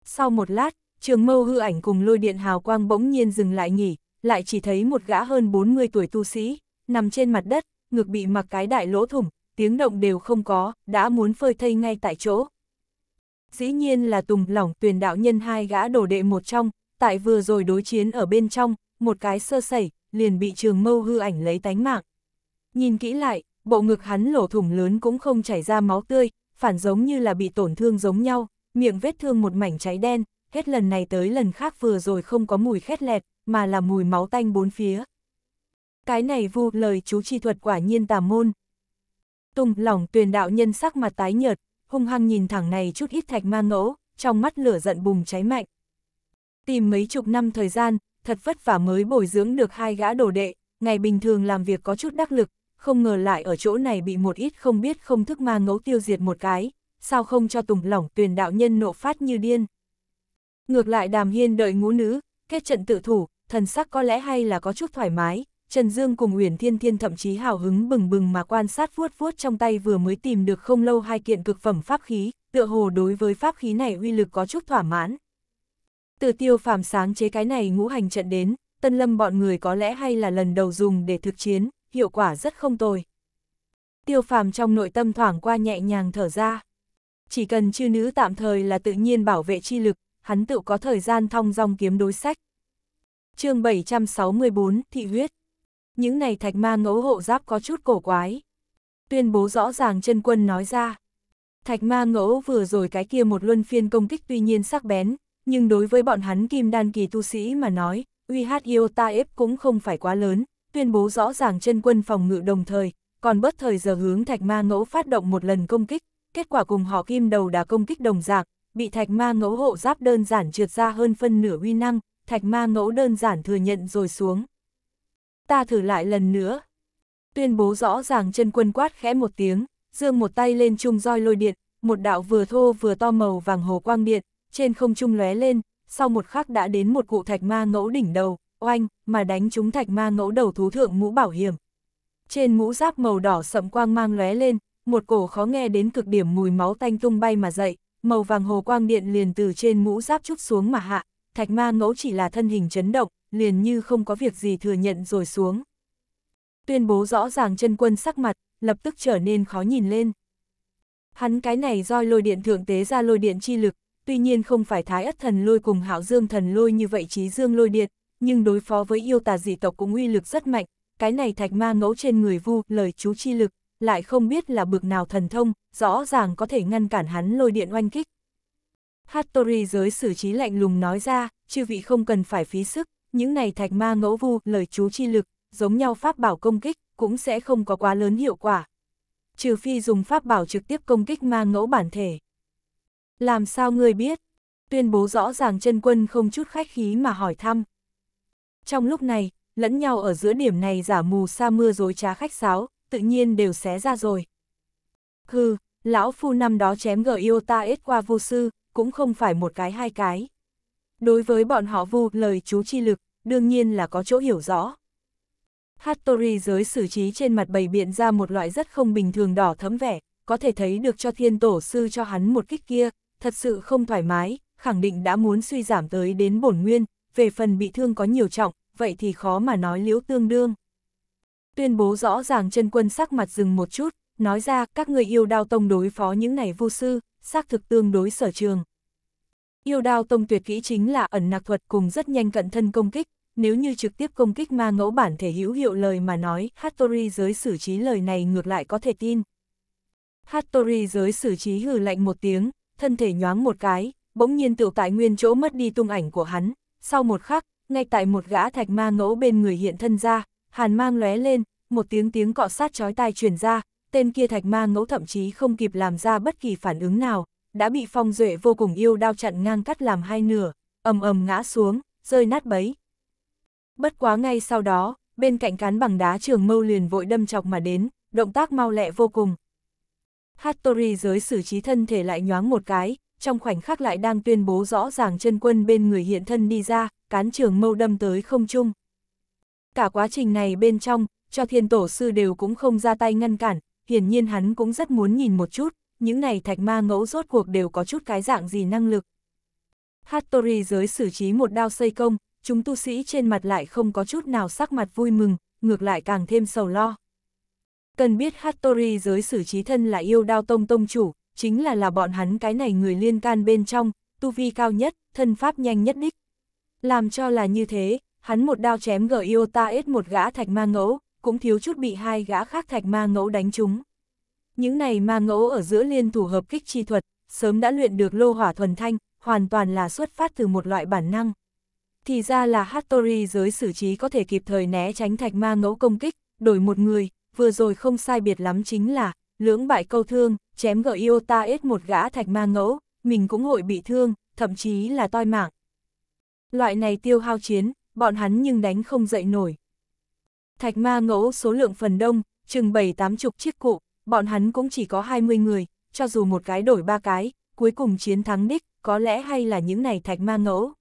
[SPEAKER 1] Sau một lát, trường mâu hư ảnh cùng lôi điện hào quang bỗng nhiên dừng lại nghỉ, lại chỉ thấy một gã hơn 40 tuổi tu sĩ, nằm trên mặt đất, ngực bị mặc cái đại lỗ thủng, tiếng động đều không có, đã muốn phơi thây ngay tại chỗ, dĩ nhiên là tùng lỏng Tuyền đạo nhân hai gã đổ đệ một trong, tại vừa rồi đối chiến ở bên trong, một cái sơ sẩy, liền bị trường mâu hư ảnh lấy tánh mạng. Nhìn kỹ lại, bộ ngực hắn lỗ thủng lớn cũng không chảy ra máu tươi, phản giống như là bị tổn thương giống nhau, miệng vết thương một mảnh cháy đen, hết lần này tới lần khác vừa rồi không có mùi khét lẹt, mà là mùi máu tanh bốn phía. Cái này vu lời chú chi thuật quả nhiên tà môn. Tùng lỏng tuyền đạo nhân sắc mặt tái nhợt, hung hăng nhìn thẳng này chút ít thạch ma ngẫu, trong mắt lửa giận bùng cháy mạnh. Tìm mấy chục năm thời gian, thật vất vả mới bồi dưỡng được hai gã đồ đệ, ngày bình thường làm việc có chút đắc lực, không ngờ lại ở chỗ này bị một ít không biết không thức ma ngẫu tiêu diệt một cái, sao không cho tùng lỏng tuyền đạo nhân nộ phát như điên. Ngược lại đàm hiên đợi ngũ nữ, kết trận tự thủ, thần sắc có lẽ hay là có chút thoải mái, Trần Dương cùng Uyển Thiên Thiên thậm chí hào hứng bừng bừng mà quan sát vuốt vuốt trong tay vừa mới tìm được không lâu hai kiện cực phẩm pháp khí, tựa hồ đối với pháp khí này uy lực có chút thỏa mãn. Từ tiêu phàm sáng chế cái này ngũ hành trận đến, tân lâm bọn người có lẽ hay là lần đầu dùng để thực chiến, hiệu quả rất không tồi. Tiêu phàm trong nội tâm thoảng qua nhẹ nhàng thở ra. Chỉ cần chư nữ tạm thời là tự nhiên bảo vệ chi lực, hắn tự có thời gian thong dong kiếm đối sách. chương 764, Thị huyết những này thạch ma ngẫu hộ giáp có chút cổ quái. Tuyên bố rõ ràng chân quân nói ra. Thạch ma ngẫu vừa rồi cái kia một luân phiên công kích tuy nhiên sắc bén, nhưng đối với bọn hắn kim đan kỳ tu sĩ mà nói, uy hát yêu ta ép cũng không phải quá lớn, tuyên bố rõ ràng chân quân phòng ngự đồng thời, còn bớt thời giờ hướng thạch ma ngẫu phát động một lần công kích, kết quả cùng họ kim đầu đã công kích đồng dạng, bị thạch ma ngẫu hộ giáp đơn giản trượt ra hơn phân nửa uy năng, thạch ma ngẫu đơn giản thừa nhận rồi xuống ta thử lại lần nữa. Tuyên bố rõ ràng chân quân quát khẽ một tiếng, dương một tay lên chung roi lôi điện, một đạo vừa thô vừa to màu vàng hồ quang điện, trên không trung lóe lên, sau một khắc đã đến một cụ thạch ma ngẫu đỉnh đầu, oanh, mà đánh trúng thạch ma ngẫu đầu thú thượng mũ bảo hiểm. Trên mũ giáp màu đỏ sậm quang mang lóe lên, một cổ khó nghe đến cực điểm mùi máu tanh tung bay mà dậy, màu vàng hồ quang điện liền từ trên mũ giáp chút xuống mà hạ, thạch ma ngẫu chỉ là thân hình chấn động, liền như không có việc gì thừa nhận rồi xuống. Tuyên bố rõ ràng chân quân sắc mặt, lập tức trở nên khó nhìn lên. Hắn cái này do lôi điện thượng tế ra lôi điện chi lực, tuy nhiên không phải thái ất thần lôi cùng hảo dương thần lôi như vậy trí dương lôi điện, nhưng đối phó với yêu tà dị tộc cũng uy lực rất mạnh, cái này thạch ma ngẫu trên người vu lời chú chi lực, lại không biết là bực nào thần thông, rõ ràng có thể ngăn cản hắn lôi điện oanh kích. Hattori giới xử trí lạnh lùng nói ra, chư vị không cần phải phí sức, những này thạch ma ngẫu vu, lời chú chi lực, giống nhau pháp bảo công kích, cũng sẽ không có quá lớn hiệu quả. Trừ phi dùng pháp bảo trực tiếp công kích ma ngẫu bản thể. Làm sao người biết? Tuyên bố rõ ràng chân quân không chút khách khí mà hỏi thăm. Trong lúc này, lẫn nhau ở giữa điểm này giả mù sa mưa dối trá khách sáo, tự nhiên đều xé ra rồi. Hừ, lão phu năm đó chém gờ yêu ta ết qua vô sư, cũng không phải một cái hai cái. Đối với bọn họ vu lời chú chi lực, đương nhiên là có chỗ hiểu rõ. Hattori giới xử trí trên mặt bầy biện ra một loại rất không bình thường đỏ thấm vẻ, có thể thấy được cho thiên tổ sư cho hắn một kích kia, thật sự không thoải mái, khẳng định đã muốn suy giảm tới đến bổn nguyên, về phần bị thương có nhiều trọng, vậy thì khó mà nói liễu tương đương. Tuyên bố rõ ràng chân quân sắc mặt dừng một chút, nói ra các người yêu đao tông đối phó những này vô sư, xác thực tương đối sở trường. Yêu đao tông tuyệt kỹ chính là ẩn nặc thuật cùng rất nhanh cận thân công kích, nếu như trực tiếp công kích ma ngẫu bản thể hữu hiệu lời mà nói, Hattori giới xử trí lời này ngược lại có thể tin. Hattori giới xử trí hừ lạnh một tiếng, thân thể nhoáng một cái, bỗng nhiên tiểu tại nguyên chỗ mất đi tung ảnh của hắn, sau một khắc, ngay tại một gã thạch ma ngẫu bên người hiện thân ra, hàn mang lóe lên, một tiếng tiếng cọ sát chói tai truyền ra, tên kia thạch ma ngẫu thậm chí không kịp làm ra bất kỳ phản ứng nào, đã bị phong duệ vô cùng yêu đao chặn ngang cắt làm hai nửa, ầm ầm ngã xuống, rơi nát bấy. Bất quá ngay sau đó, bên cạnh cán bằng đá trường mâu liền vội đâm chọc mà đến, động tác mau lẹ vô cùng. Hattori giới xử trí thân thể lại nhoáng một cái, trong khoảnh khắc lại đang tuyên bố rõ ràng chân quân bên người hiện thân đi ra, cán trường mâu đâm tới không chung. Cả quá trình này bên trong, cho thiên tổ sư đều cũng không ra tay ngăn cản, hiển nhiên hắn cũng rất muốn nhìn một chút, những này thạch ma ngẫu rốt cuộc đều có chút cái dạng gì năng lực. Hattori giới xử trí một đao xây công, chúng tu sĩ trên mặt lại không có chút nào sắc mặt vui mừng, ngược lại càng thêm sầu lo. Cần biết Hattori giới xử trí thân là yêu đao tông tông chủ, chính là là bọn hắn cái này người liên can bên trong, tu vi cao nhất, thân pháp nhanh nhất đích. Làm cho là như thế, hắn một đao chém gở yêu ta ết một gã thạch ma ngẫu, cũng thiếu chút bị hai gã khác thạch ma ngẫu đánh trúng. Những này ma ngẫu ở giữa liên thủ hợp kích chi thuật, sớm đã luyện được lô hỏa thuần thanh, hoàn toàn là xuất phát từ một loại bản năng. Thì ra là Hattori giới xử trí có thể kịp thời né tránh thạch ma ngẫu công kích, đổi một người, vừa rồi không sai biệt lắm chính là, lưỡng bại câu thương, chém gỡ Iota ết một gã thạch ma ngẫu, mình cũng hội bị thương, thậm chí là toi mạng. Loại này tiêu hao chiến, bọn hắn nhưng đánh không dậy nổi. Thạch ma ngẫu số lượng phần đông, chừng 7-8 chục chiếc cụ, bọn hắn cũng chỉ có 20 người, cho dù một cái đổi ba cái, cuối cùng chiến thắng đích, có lẽ hay là những này thạch ma ngẫu.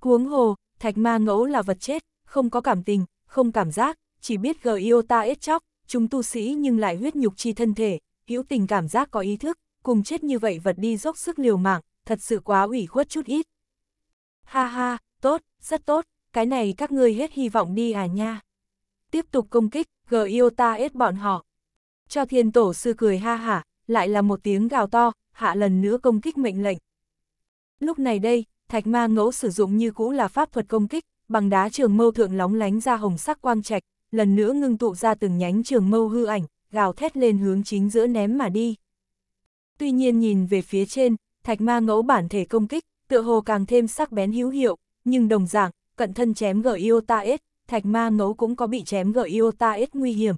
[SPEAKER 1] Cuống hồ, thạch ma ngẫu là vật chết, không có cảm tình, không cảm giác, chỉ biết gờ yêu ta ít chóc, chúng tu sĩ nhưng lại huyết nhục chi thân thể, hữu tình cảm giác có ý thức, cùng chết như vậy vật đi dốc sức liều mạng, thật sự quá ủy khuất chút ít. Ha ha, tốt, rất tốt, cái này các ngươi hết hy vọng đi à nha. Tiếp tục công kích, gờ yêu ta ít bọn họ, cho thiên tổ sư cười ha hả, lại là một tiếng gào to, hạ lần nữa công kích mệnh lệnh. Lúc này đây, thạch ma ngẫu sử dụng như cũ là pháp thuật công kích, bằng đá trường mâu thượng lóng lánh ra hồng sắc quang trạch, lần nữa ngưng tụ ra từng nhánh trường mâu hư ảnh, gào thét lên hướng chính giữa ném mà đi. Tuy nhiên nhìn về phía trên, thạch ma ngẫu bản thể công kích, tựa hồ càng thêm sắc bén hữu hiệu, nhưng đồng dạng, cận thân chém gở Iota S, thạch ma ngẫu cũng có bị chém gở Iota S nguy hiểm,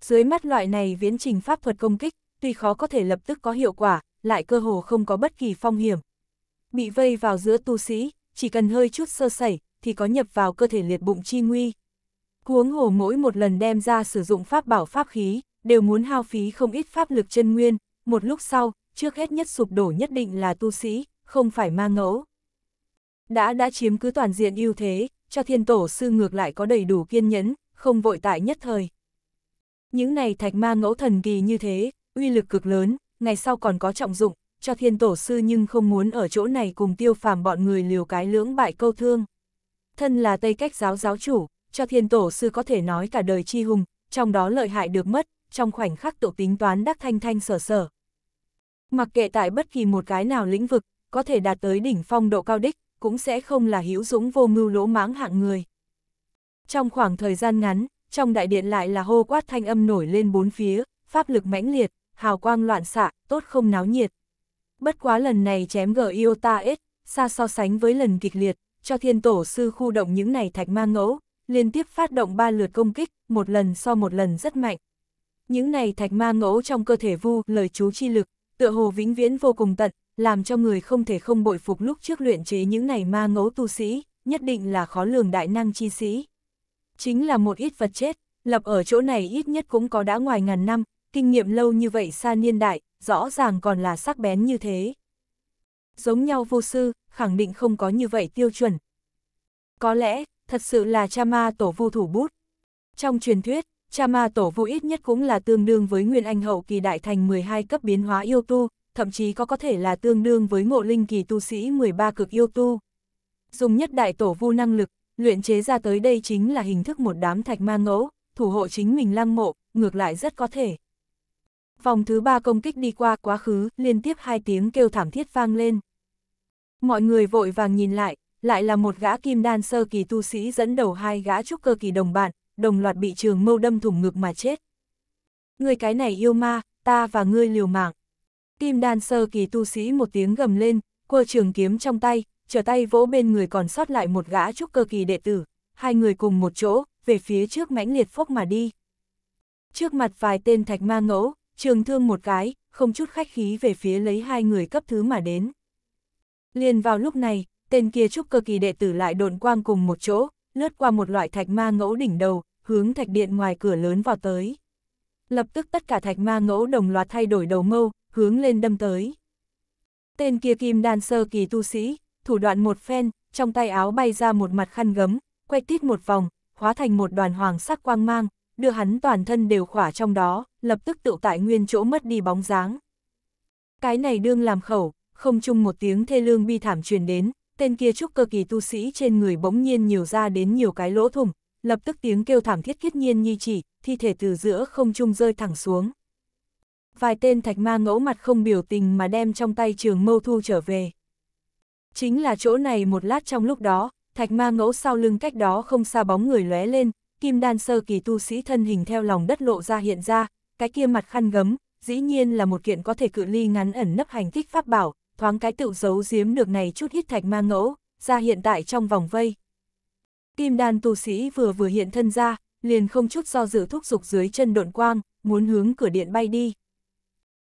[SPEAKER 1] dưới mắt loại này viễn trình pháp thuật công kích, tuy khó có thể lập tức có hiệu quả, lại cơ hồ không có bất kỳ phong hiểm. Bị vây vào giữa tu sĩ, chỉ cần hơi chút sơ sẩy, thì có nhập vào cơ thể liệt bụng chi nguy. Huống hồ mỗi một lần đem ra sử dụng pháp bảo pháp khí, đều muốn hao phí không ít pháp lực chân nguyên, một lúc sau, trước hết nhất sụp đổ nhất định là tu sĩ, không phải ma ngẫu. Đã đã chiếm cứ toàn diện ưu thế, cho thiên tổ sư ngược lại có đầy đủ kiên nhẫn, không vội tại nhất thời. Những này thạch ma ngẫu thần kỳ như thế, uy lực cực lớn, ngày sau còn có trọng dụng, cho thiên tổ sư nhưng không muốn ở chỗ này cùng tiêu phàm bọn người liều cái lưỡng bại câu thương. Thân là Tây Cách giáo giáo chủ, cho thiên tổ sư có thể nói cả đời chi hùng, trong đó lợi hại được mất, trong khoảnh khắc tổ tính toán đắc thanh thanh sở sở. Mặc kệ tại bất kỳ một cái nào lĩnh vực, có thể đạt tới đỉnh phong độ cao đích, cũng sẽ không là hữu dũng vô mưu lỗ mãng hạng người. Trong khoảng thời gian ngắn, trong đại điện lại là hô quát thanh âm nổi lên bốn phía, pháp lực mãnh liệt, hào quang loạn xạ, tốt không náo nhiệt. Bất quá lần này chém gở Iota S, xa so sánh với lần kịch liệt, cho thiên tổ sư khu động những này thạch ma ngẫu, liên tiếp phát động ba lượt công kích, một lần so một lần rất mạnh. Những này thạch ma ngẫu trong cơ thể vu, lời chú chi lực, tựa hồ vĩnh viễn vô cùng tận, làm cho người không thể không bội phục lúc trước luyện chế những này ma ngẫu tu sĩ, nhất định là khó lường đại năng chi sĩ chính là một ít vật chết, lập ở chỗ này ít nhất cũng có đã ngoài ngàn năm, kinh nghiệm lâu như vậy xa niên đại, rõ ràng còn là sắc bén như thế. Giống nhau vô sư, khẳng định không có như vậy tiêu chuẩn. Có lẽ, thật sự là cha ma tổ vu thủ bút. Trong truyền thuyết, cha ma tổ vu ít nhất cũng là tương đương với Nguyên Anh hậu kỳ đại thành 12 cấp biến hóa yêu tu, thậm chí có có thể là tương đương với ngộ linh kỳ tu sĩ 13 cực yêu tu. Dùng nhất đại tổ vu năng lực, Luyện chế ra tới đây chính là hình thức một đám thạch ma ngẫu, thủ hộ chính mình lăng mộ, ngược lại rất có thể. Vòng thứ ba công kích đi qua quá khứ, liên tiếp hai tiếng kêu thảm thiết vang lên. Mọi người vội vàng nhìn lại, lại là một gã kim đan sơ kỳ tu sĩ dẫn đầu hai gã trúc cơ kỳ đồng bạn, đồng loạt bị trường mâu đâm thủng ngực mà chết. Người cái này yêu ma, ta và ngươi liều mạng. Kim đan sơ kỳ tu sĩ một tiếng gầm lên, quơ trường kiếm trong tay, trở tay vỗ bên người còn sót lại một gã trúc cơ kỳ đệ tử, hai người cùng một chỗ, về phía trước mãnh liệt phốc mà đi. Trước mặt vài tên thạch ma ngẫu, trường thương một cái, không chút khách khí về phía lấy hai người cấp thứ mà đến. Liền vào lúc này, tên kia trúc cơ kỳ đệ tử lại độn quang cùng một chỗ, lướt qua một loại thạch ma ngẫu đỉnh đầu, hướng thạch điện ngoài cửa lớn vào tới. Lập tức tất cả thạch ma ngẫu đồng loạt thay đổi đầu mâu, hướng lên đâm tới. Tên kia kim đan sơ kỳ tu sĩ, thủ đoạn một phen, trong tay áo bay ra một mặt khăn gấm, quay tít một vòng, hóa thành một đoàn hoàng sắc quang mang, đưa hắn toàn thân đều khỏa trong đó, lập tức tự tại nguyên chỗ mất đi bóng dáng. Cái này đương làm khẩu, không chung một tiếng thê lương bi thảm truyền đến, tên kia trúc cơ kỳ tu sĩ trên người bỗng nhiên nhiều ra đến nhiều cái lỗ thủng, lập tức tiếng kêu thảm thiết kiết nhiên nhi chỉ, thi thể từ giữa không chung rơi thẳng xuống. Vài tên thạch ma ngẫu mặt không biểu tình mà đem trong tay trường mâu thu trở về. Chính là chỗ này một lát trong lúc đó, thạch ma ngẫu sau lưng cách đó không xa bóng người lóe lên, kim đan sơ kỳ tu sĩ thân hình theo lòng đất lộ ra hiện ra, cái kia mặt khăn gấm, dĩ nhiên là một kiện có thể cự ly ngắn ẩn nấp hành tích pháp bảo, thoáng cái tựu giấu giếm được này chút hít thạch ma ngẫu, ra hiện tại trong vòng vây. Kim đan tu sĩ vừa vừa hiện thân ra, liền không chút do dự thúc dục dưới chân độn quang, muốn hướng cửa điện bay đi.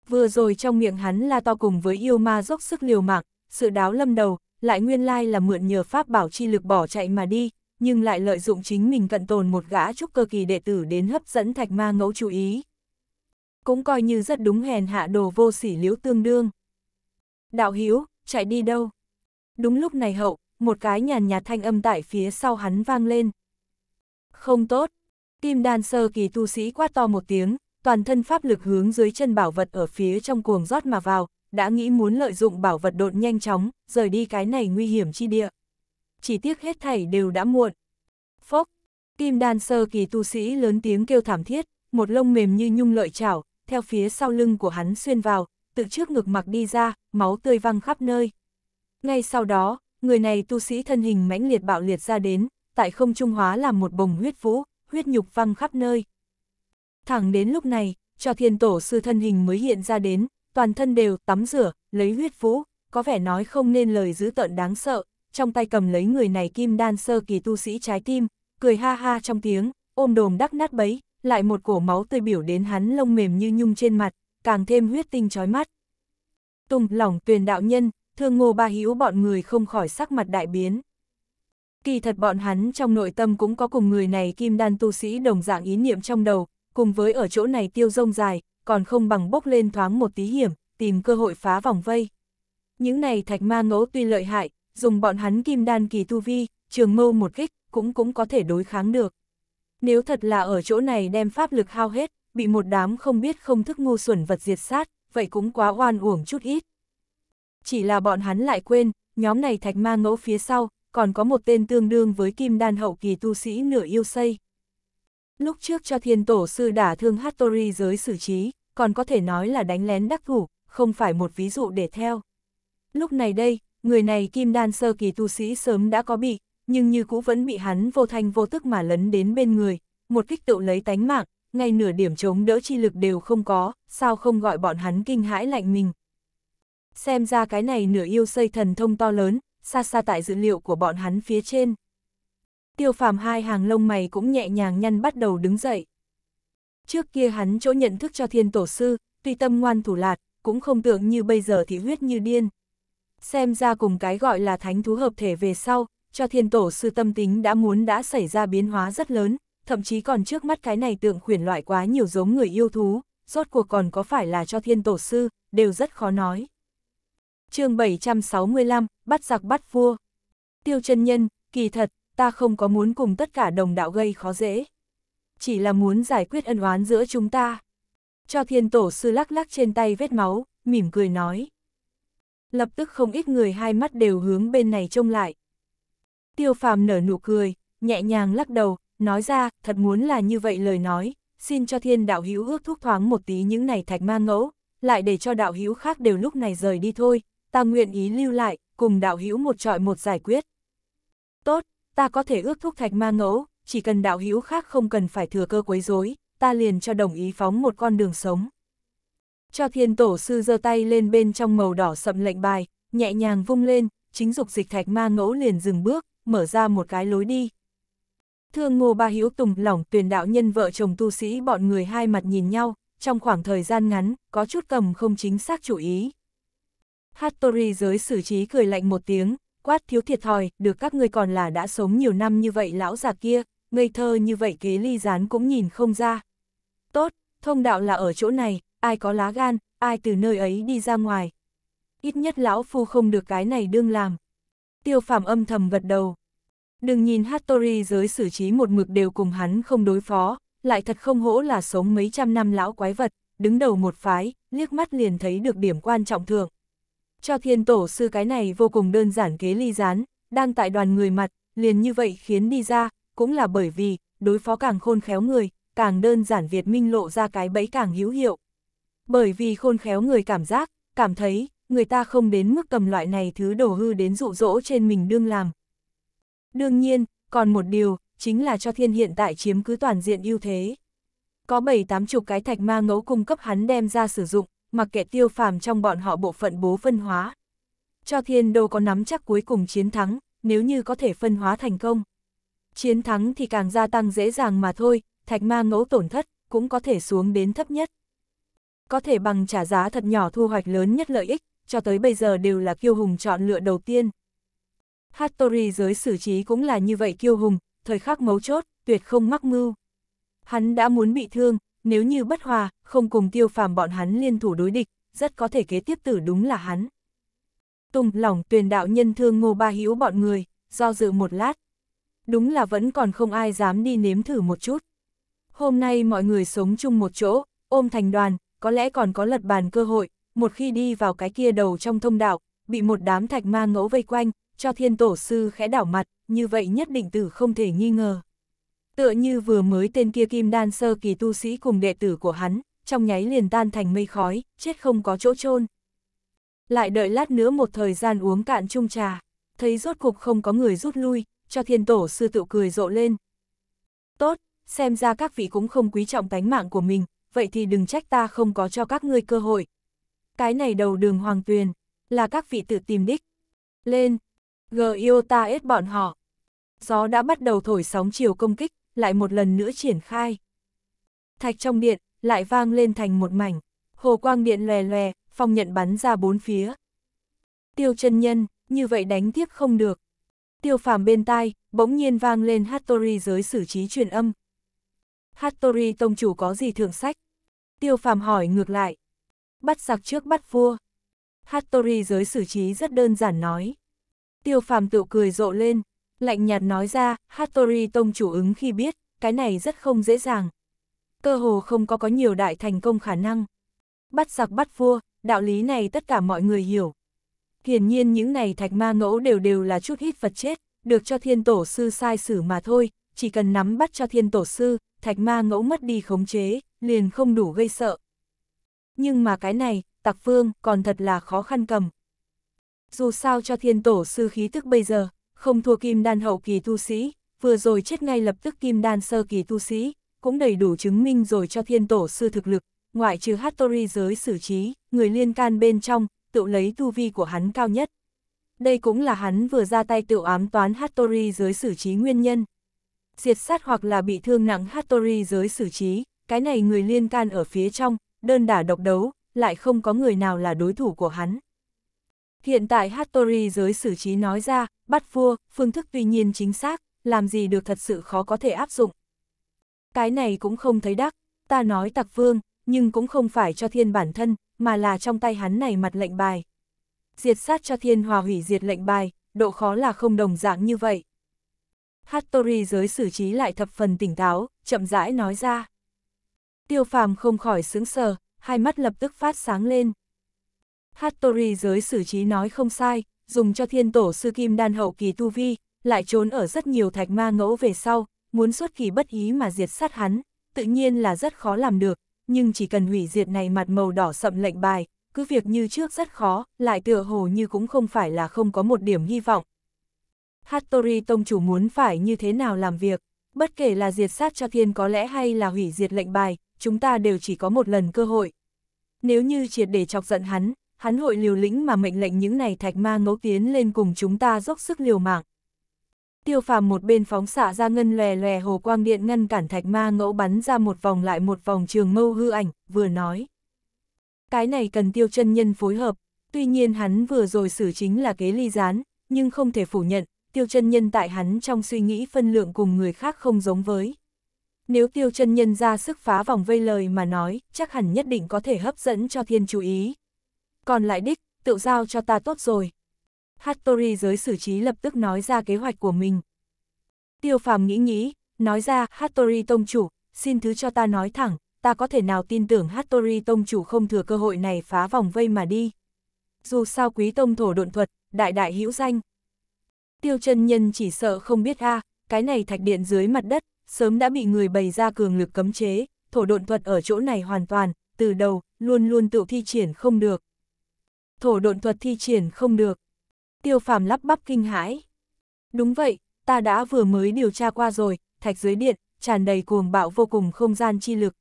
[SPEAKER 1] Vừa rồi trong miệng hắn là to cùng với yêu ma dốc sức liều mạng, sự đáo lâm đầu, lại nguyên lai là mượn nhờ pháp bảo chi lực bỏ chạy mà đi, nhưng lại lợi dụng chính mình cận tồn một gã trúc cơ kỳ đệ tử đến hấp dẫn thạch ma ngẫu chú ý. Cũng coi như rất đúng hèn hạ đồ vô sỉ liễu tương đương. Đạo Hiếu, chạy đi đâu? Đúng lúc này hậu, một cái nhàn nhạt thanh âm tại phía sau hắn vang lên. Không tốt. Kim đan sơ kỳ tu sĩ quát to một tiếng, toàn thân pháp lực hướng dưới chân bảo vật ở phía trong cuồng rót mà vào, đã nghĩ muốn lợi dụng bảo vật độn nhanh chóng, rời đi cái này nguy hiểm chi địa. Chỉ tiếc hết thảy đều đã muộn. Phốc, kim đan sơ kỳ tu sĩ lớn tiếng kêu thảm thiết, một lông mềm như nhung lợi chảo, theo phía sau lưng của hắn xuyên vào, tự trước ngực mặc đi ra, máu tươi văng khắp nơi. Ngay sau đó, người này tu sĩ thân hình mãnh liệt bạo liệt ra đến, tại không trung hóa làm một bồng huyết vũ, huyết nhục văng khắp nơi. Thẳng đến lúc này, cho thiên tổ sư thân hình mới hiện ra đến, toàn thân đều tắm rửa, lấy huyết vũ, có vẻ nói không nên lời dữ tợn đáng sợ, trong tay cầm lấy người này kim đan sơ kỳ tu sĩ trái tim, cười ha ha trong tiếng, ôm đồm đắc nát bấy, lại một cổ máu tươi biểu đến hắn lông mềm như nhung trên mặt, càng thêm huyết tinh chói mắt. Tùng lỏng tuyền đạo nhân, thương ngô ba hữu bọn người không khỏi sắc mặt đại biến. Kỳ thật bọn hắn trong nội tâm cũng có cùng người này kim đan tu sĩ đồng dạng ý niệm trong đầu, cùng với ở chỗ này tiêu rông dài, còn không bằng bốc lên thoáng một tí hiểm, tìm cơ hội phá vòng vây. Những này thạch ma ngỗ tuy lợi hại, dùng bọn hắn kim đan kỳ tu vi, trường mâu một kích, cũng cũng có thể đối kháng được. Nếu thật là ở chỗ này đem pháp lực hao hết, bị một đám không biết không thức ngu xuẩn vật diệt sát, vậy cũng quá oan uổng chút ít. Chỉ là bọn hắn lại quên, nhóm này thạch ma ngỗ phía sau, còn có một tên tương đương với kim đan hậu kỳ tu sĩ nửa yêu say Lúc trước cho thiên tổ sư đả thương Hattori giới xử trí, còn có thể nói là đánh lén đắc thủ, không phải một ví dụ để theo. Lúc này đây, người này kim đan sơ kỳ tu sĩ sớm đã có bị, nhưng như cũ vẫn bị hắn vô thanh vô tức mà lấn đến bên người, một kích tự lấy tánh mạng, ngay nửa điểm chống đỡ chi lực đều không có, sao không gọi bọn hắn kinh hãi lạnh mình. Xem ra cái này nửa yêu xây thần thông to lớn, xa xa tại dữ liệu của bọn hắn phía trên. Tiêu phàm hai hàng lông mày cũng nhẹ nhàng nhăn bắt đầu đứng dậy. Trước kia hắn chỗ nhận thức cho thiên tổ sư, tuy tâm ngoan thủ lạt, cũng không tưởng như bây giờ thì huyết như điên. Xem ra cùng cái gọi là thánh thú hợp thể về sau, cho thiên tổ sư tâm tính đã muốn đã xảy ra biến hóa rất lớn, thậm chí còn trước mắt cái này tượng khuyển loại quá nhiều giống người yêu thú, rốt cuộc còn có phải là cho thiên tổ sư, đều rất khó nói. chương 765, bắt giặc bắt vua. Tiêu chân nhân, kỳ thật, ta không có muốn cùng tất cả đồng đạo gây khó dễ chỉ là muốn giải quyết ân oán giữa chúng ta. Cho thiên tổ sư lắc lắc trên tay vết máu, mỉm cười nói. Lập tức không ít người hai mắt đều hướng bên này trông lại. Tiêu phàm nở nụ cười, nhẹ nhàng lắc đầu, nói ra, thật muốn là như vậy lời nói, xin cho thiên đạo hữu ước thúc thoáng một tí những này thạch ma ngẫu, lại để cho đạo hữu khác đều lúc này rời đi thôi, ta nguyện ý lưu lại, cùng đạo hữu một trọi một giải quyết. Tốt, ta có thể ước thúc thạch ma ngẫu, chỉ cần đạo hữu khác không cần phải thừa cơ quấy rối, ta liền cho đồng ý phóng một con đường sống. Cho thiên tổ sư giơ tay lên bên trong màu đỏ sậm lệnh bài, nhẹ nhàng vung lên, chính dục dịch thạch ma ngẫu liền dừng bước, mở ra một cái lối đi. Thương ngô ba hữu tùng lỏng tuyển đạo nhân vợ chồng tu sĩ bọn người hai mặt nhìn nhau, trong khoảng thời gian ngắn, có chút cầm không chính xác chủ ý. Hattori giới xử trí cười lạnh một tiếng, quát thiếu thiệt thòi, được các ngươi còn là đã sống nhiều năm như vậy lão già kia, ngây thơ như vậy Kế ly rán cũng nhìn không ra. Tốt, thông đạo là ở chỗ này, ai có lá gan, ai từ nơi ấy đi ra ngoài. Ít nhất lão phu không được cái này đương làm. Tiêu Phạm âm thầm gật đầu. Đừng nhìn Hattori giới xử trí một mực đều cùng hắn không đối phó, lại thật không hỗ là sống mấy trăm năm lão quái vật, đứng đầu một phái, liếc mắt liền thấy được điểm quan trọng thường. Cho thiên tổ sư cái này vô cùng đơn giản kế ly rán, đang tại đoàn người mặt, liền như vậy khiến đi ra, cũng là bởi vì, đối phó càng khôn khéo người, càng đơn giản Việt Minh lộ ra cái bẫy càng hữu hiệu. Bởi vì khôn khéo người cảm giác, cảm thấy, người ta không đến mức cầm loại này thứ đồ hư đến dụ dỗ trên mình đương làm. Đương nhiên, còn một điều, chính là cho thiên hiện tại chiếm cứ toàn diện ưu thế. Có bảy tám chục cái thạch ma ngẫu cung cấp hắn đem ra sử dụng, mặc kệ tiêu phàm trong bọn họ bộ phận bố phân hóa. Cho thiên đô có nắm chắc cuối cùng chiến thắng, nếu như có thể phân hóa thành công. Chiến thắng thì càng gia tăng dễ dàng mà thôi, thạch ma ngẫu tổn thất cũng có thể xuống đến thấp nhất. Có thể bằng trả giá thật nhỏ thu hoạch lớn nhất lợi ích, cho tới bây giờ đều là kiêu hùng chọn lựa đầu tiên. Hattori giới xử trí cũng là như vậy kiêu hùng, thời khắc mấu chốt, tuyệt không mắc mưu. Hắn đã muốn bị thương, nếu như bất hòa, không cùng tiêu phàm bọn hắn liên thủ đối địch, rất có thể kế tiếp tử đúng là hắn. Tùng lỏng tuyền đạo nhân thương ngô ba hữu bọn người, do dự một lát, đúng là vẫn còn không ai dám đi nếm thử một chút. Hôm nay mọi người sống chung một chỗ, ôm thành đoàn, có lẽ còn có lật bàn cơ hội, một khi đi vào cái kia đầu trong thông đạo, bị một đám thạch ma ngẫu vây quanh, cho thiên tổ sư khẽ đảo mặt, như vậy nhất định tử không thể nghi ngờ. Tựa như vừa mới tên kia kim đan sơ kỳ tu sĩ cùng đệ tử của hắn, trong nháy liền tan thành mây khói, chết không có chỗ chôn Lại đợi lát nữa một thời gian uống cạn chung trà, thấy rốt cục không có người rút lui, cho thiên tổ sư tự cười rộ lên. Tốt, xem ra các vị cũng không quý trọng tánh mạng của mình, vậy thì đừng trách ta không có cho các ngươi cơ hội. Cái này đầu đường hoàng tuyền, là các vị tự tìm đích. Lên, gờ yêu ta ết bọn họ. Gió đã bắt đầu thổi sóng chiều công kích, lại một lần nữa triển khai. Thạch trong điện, lại vang lên thành một mảnh, hồ quang điện lè lè, phong nhận bắn ra bốn phía. Tiêu chân nhân, như vậy đánh tiếp không được. Tiêu phàm bên tai, bỗng nhiên vang lên Hattori giới xử trí truyền âm. Hattori tông chủ có gì thưởng sách? Tiêu phàm hỏi ngược lại. Bắt giặc trước bắt vua. Hattori giới xử trí rất đơn giản nói. Tiêu phàm tự cười rộ lên, lạnh nhạt nói ra, Hattori tông chủ ứng khi biết, cái này rất không dễ dàng. Cơ hồ không có có nhiều đại thành công khả năng. Bắt giặc bắt vua, đạo lý này tất cả mọi người hiểu, Hiển nhiên những này thạch ma ngẫu đều đều là chút hít vật chết, được cho thiên tổ sư sai xử mà thôi, chỉ cần nắm bắt cho thiên tổ sư, thạch ma ngẫu mất đi khống chế, liền không đủ gây sợ. Nhưng mà cái này, tặc phương còn thật là khó khăn cầm. Dù sao cho thiên tổ sư khí tức bây giờ, không thua kim đan hậu kỳ tu sĩ, vừa rồi chết ngay lập tức kim đan sơ kỳ tu sĩ, cũng đầy đủ chứng minh rồi cho thiên tổ sư thực lực, ngoại trừ Hattori giới xử trí, người liên can bên trong, tự lấy tu vi của hắn cao nhất. Đây cũng là hắn vừa ra tay tự ám toán Hattori dưới xử trí nguyên nhân. Diệt sát hoặc là bị thương nặng Hattori dưới xử trí, cái này người liên can ở phía trong, đơn đả độc đấu, lại không có người nào là đối thủ của hắn. Hiện tại Hattori dưới xử trí nói ra, bắt vua, phương thức tuy nhiên chính xác, làm gì được thật sự khó có thể áp dụng. Cái này cũng không thấy đắc, ta nói tặc vương, nhưng cũng không phải cho thiên bản thân, mà là trong tay hắn này mặt lệnh bài. Diệt sát cho thiên hòa hủy diệt lệnh bài, độ khó là không đồng dạng như vậy. Hattori giới xử trí lại thập phần tỉnh táo, chậm rãi nói ra. Tiêu phàm không khỏi sướng sờ, hai mắt lập tức phát sáng lên. Hattori giới xử trí nói không sai, dùng cho thiên tổ sư kim đan hậu kỳ tu vi, lại trốn ở rất nhiều thạch ma ngẫu về sau, muốn xuất kỳ bất ý mà diệt sát hắn, tự nhiên là rất khó làm được, nhưng chỉ cần hủy diệt này mặt màu đỏ sậm lệnh bài, cứ việc như trước rất khó, lại tựa hồ như cũng không phải là không có một điểm hy vọng. Hattori tông chủ muốn phải như thế nào làm việc, bất kể là diệt sát cho thiên có lẽ hay là hủy diệt lệnh bài, chúng ta đều chỉ có một lần cơ hội. Nếu như triệt để chọc giận hắn, hắn hội liều lĩnh mà mệnh lệnh những này thạch ma ngẫu tiến lên cùng chúng ta dốc sức liều mạng tiêu phàm một bên phóng xạ ra ngân lè lè hồ quang điện ngăn cản thạch ma ngẫu bắn ra một vòng lại một vòng trường mâu hư ảnh, vừa nói. Cái này cần tiêu chân nhân phối hợp, tuy nhiên hắn vừa rồi xử chính là kế ly gián, nhưng không thể phủ nhận, tiêu chân nhân tại hắn trong suy nghĩ phân lượng cùng người khác không giống với. Nếu tiêu chân nhân ra sức phá vòng vây lời mà nói, chắc hẳn nhất định có thể hấp dẫn cho thiên chú ý. Còn lại đích, tự giao cho ta tốt rồi, Hattori giới xử trí lập tức nói ra kế hoạch của mình. Tiêu phàm nghĩ nghĩ, nói ra, Hattori tông chủ, xin thứ cho ta nói thẳng, ta có thể nào tin tưởng Hattori tông chủ không thừa cơ hội này phá vòng vây mà đi. Dù sao quý tông thổ độn thuật, đại đại hữu danh. Tiêu chân nhân chỉ sợ không biết a cái này thạch điện dưới mặt đất, sớm đã bị người bày ra cường lực cấm chế, thổ độn thuật ở chỗ này hoàn toàn, từ đầu, luôn luôn tự thi triển không được. Thổ độn thuật thi triển không được. Tiêu phàm lắp bắp kinh hãi. Đúng vậy, ta đã vừa mới điều tra qua rồi, thạch dưới điện, tràn đầy cuồng bạo vô cùng không gian chi lực.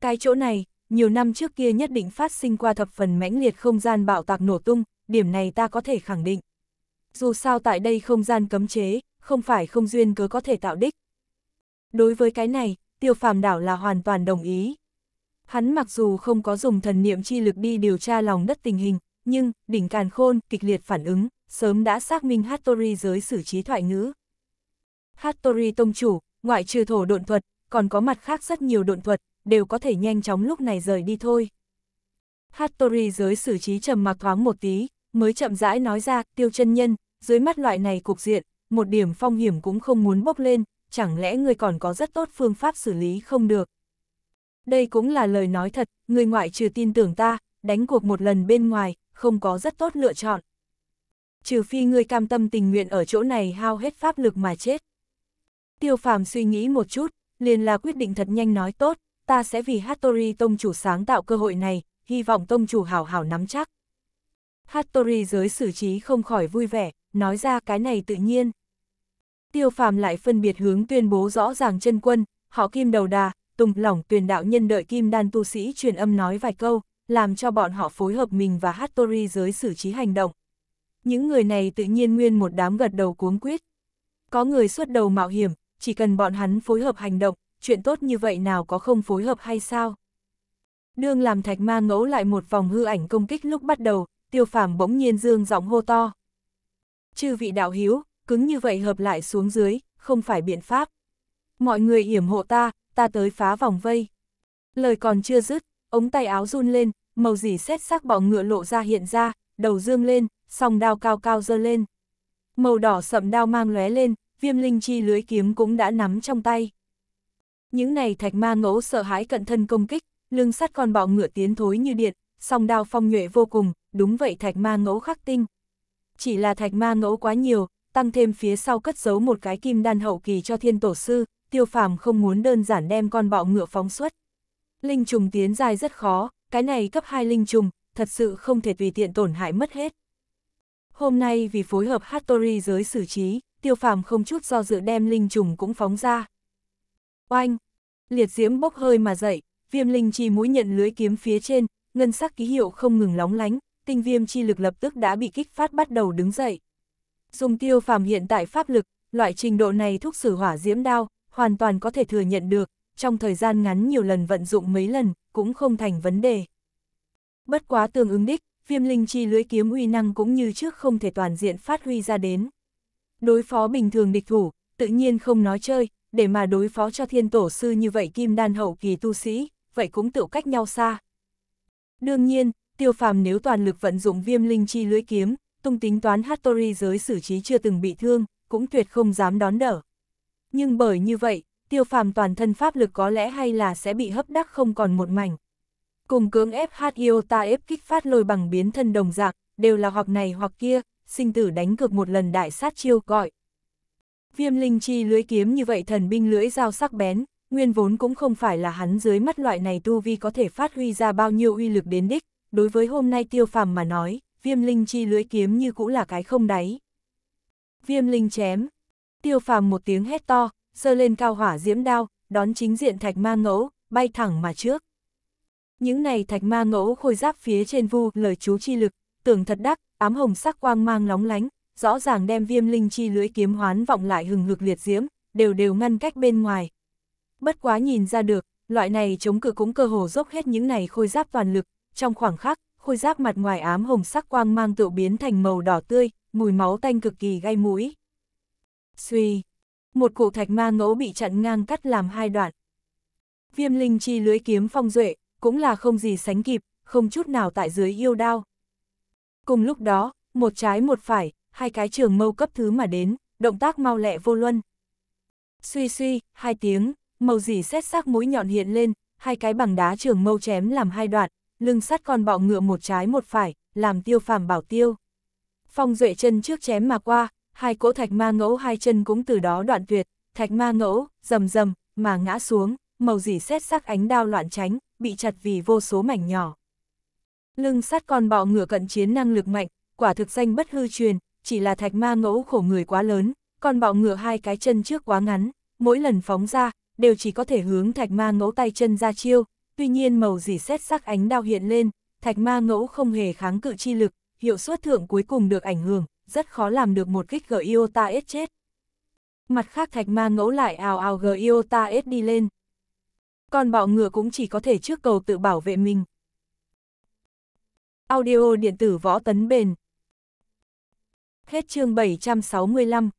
[SPEAKER 1] Cái chỗ này, nhiều năm trước kia nhất định phát sinh qua thập phần mãnh liệt không gian bạo tạc nổ tung, điểm này ta có thể khẳng định. Dù sao tại đây không gian cấm chế, không phải không duyên cứ có thể tạo đích. Đối với cái này, tiêu phàm đảo là hoàn toàn đồng ý. Hắn mặc dù không có dùng thần niệm chi lực đi điều tra lòng đất tình hình, nhưng đỉnh càn khôn kịch liệt phản ứng, sớm đã xác minh Hattori giới xử trí thoại ngữ. Hattori tông chủ, ngoại trừ thổ độn thuật, còn có mặt khác rất nhiều độn thuật, đều có thể nhanh chóng lúc này rời đi thôi. Hattori giới xử trí trầm mặc thoáng một tí, mới chậm rãi nói ra, tiêu chân nhân, dưới mắt loại này cục diện, một điểm phong hiểm cũng không muốn bốc lên, chẳng lẽ người còn có rất tốt phương pháp xử lý không được. Đây cũng là lời nói thật, người ngoại trừ tin tưởng ta, đánh cuộc một lần bên ngoài, không có rất tốt lựa chọn trừ phi ngươi cam tâm tình nguyện ở chỗ này hao hết pháp lực mà chết. Tiêu phàm suy nghĩ một chút, liền là quyết định thật nhanh nói tốt, ta sẽ vì Hattori tông chủ sáng tạo cơ hội này, hy vọng tông chủ hảo hảo nắm chắc. Hattori giới xử trí không khỏi vui vẻ, nói ra cái này tự nhiên. Tiêu phàm lại phân biệt hướng tuyên bố rõ ràng chân quân, họ kim đầu đà, tùng lỏng tuyển đạo nhân đợi kim đan tu sĩ truyền âm nói vài câu, làm cho bọn họ phối hợp mình và Hattori giới xử trí hành động những người này tự nhiên nguyên một đám gật đầu cuống quyết. Có người xuất đầu mạo hiểm, chỉ cần bọn hắn phối hợp hành động, chuyện tốt như vậy nào có không phối hợp hay sao? Đương làm thạch ma ngẫu lại một vòng hư ảnh công kích lúc bắt đầu, tiêu phàm bỗng nhiên dương giọng hô to. Chư vị đạo hiếu, cứng như vậy hợp lại xuống dưới, không phải biện pháp. Mọi người yểm hộ ta, ta tới phá vòng vây. Lời còn chưa dứt, ống tay áo run lên, màu dì xét sắc bọ ngựa lộ ra hiện ra, đầu dương lên, song đao cao cao dơ lên. Màu đỏ sậm đao mang lóe lên, viêm linh chi lưới kiếm cũng đã nắm trong tay. Những này thạch ma ngẫu sợ hãi cận thân công kích, lưng sắt con bọ ngựa tiến thối như điện, song đao phong nhuệ vô cùng, đúng vậy thạch ma ngẫu khắc tinh. Chỉ là thạch ma ngẫu quá nhiều, tăng thêm phía sau cất giấu một cái kim đan hậu kỳ cho thiên tổ sư, tiêu phàm không muốn đơn giản đem con bọ ngựa phóng xuất. Linh trùng tiến dài rất khó, cái này cấp 2 linh trùng, thật sự không thể tùy tiện tổn hại mất hết. Hôm nay vì phối hợp Hattori giới xử trí, tiêu phàm không chút do dự đem linh trùng cũng phóng ra. Oanh! Liệt diễm bốc hơi mà dậy, viêm linh chi mũi nhận lưới kiếm phía trên, ngân sắc ký hiệu không ngừng lóng lánh, tinh viêm chi lực lập tức đã bị kích phát bắt đầu đứng dậy. Dùng tiêu phàm hiện tại pháp lực, loại trình độ này thúc sử hỏa diễm đao, hoàn toàn có thể thừa nhận được, trong thời gian ngắn nhiều lần vận dụng mấy lần, cũng không thành vấn đề. Bất quá tương ứng đích, viêm linh chi lưới kiếm uy năng cũng như trước không thể toàn diện phát huy ra đến. Đối phó bình thường địch thủ, tự nhiên không nói chơi, để mà đối phó cho thiên tổ sư như vậy kim đan hậu kỳ tu sĩ, vậy cũng tự cách nhau xa. Đương nhiên, tiêu phàm nếu toàn lực vận dụng viêm linh chi lưới kiếm, tung tính toán Hattori giới xử trí chưa từng bị thương, cũng tuyệt không dám đón đỡ. Nhưng bởi như vậy, tiêu phàm toàn thân pháp lực có lẽ hay là sẽ bị hấp đắc không còn một mảnh. Cùng cưỡng ép hát yêu ta ép kích phát lôi bằng biến thân đồng dạng, đều là hoặc này hoặc kia, sinh tử đánh cược một lần đại sát chiêu gọi. Viêm linh chi lưới kiếm như vậy thần binh lưỡi dao sắc bén, nguyên vốn cũng không phải là hắn dưới mắt loại này tu vi có thể phát huy ra bao nhiêu uy lực đến đích, đối với hôm nay tiêu phàm mà nói, viêm linh chi lưới kiếm như cũng là cái không đáy. Viêm linh chém, tiêu phàm một tiếng hét to, giơ lên cao hỏa diễm đao, đón chính diện thạch ma ngẫu, bay thẳng mà trước. Những này thạch ma ngẫu khôi giáp phía trên vu lời chú chi lực, tưởng thật đắc, ám hồng sắc quang mang lóng lánh, rõ ràng đem viêm linh chi lưỡi kiếm hoán vọng lại hừng hực liệt diễm, đều đều ngăn cách bên ngoài. Bất quá nhìn ra được, loại này chống cự cũng cơ hồ dốc hết những này khôi giáp toàn lực, trong khoảng khắc, khôi giáp mặt ngoài ám hồng sắc quang mang tự biến thành màu đỏ tươi, mùi máu tanh cực kỳ gai mũi. Suy, một cụ thạch ma ngẫu bị chặn ngang cắt làm hai đoạn. Viêm linh chi lưới kiếm phong duệ, cũng là không gì sánh kịp, không chút nào tại dưới yêu đao. Cùng lúc đó, một trái một phải, hai cái trường mâu cấp thứ mà đến, động tác mau lẹ vô luân. Suy suy, hai tiếng, màu dì xét sắc mũi nhọn hiện lên, hai cái bằng đá trường mâu chém làm hai đoạn, lưng sắt con bọ ngựa một trái một phải, làm tiêu phàm bảo tiêu. Phong duệ chân trước chém mà qua, hai cỗ thạch ma ngẫu hai chân cũng từ đó đoạn tuyệt, thạch ma ngẫu, rầm rầm, mà ngã xuống, màu dì xét sắc ánh đao loạn tránh, bị chặt vì vô số mảnh nhỏ. Lưng sắt con bọ ngựa cận chiến năng lực mạnh, quả thực danh bất hư truyền, chỉ là thạch ma ngẫu khổ người quá lớn, con bọ ngựa hai cái chân trước quá ngắn, mỗi lần phóng ra, đều chỉ có thể hướng thạch ma ngẫu tay chân ra chiêu, tuy nhiên màu dì xét sắc ánh đao hiện lên, thạch ma ngẫu không hề kháng cự chi lực, hiệu suất thượng cuối cùng được ảnh hưởng, rất khó làm được một kích gở Iota S chết. Mặt khác thạch ma ngẫu lại ào ào gở Iota S đi lên. Còn bọ ngựa cũng chỉ có thể trước cầu tự bảo vệ mình. Audio điện tử võ tấn bền. Hết chương 765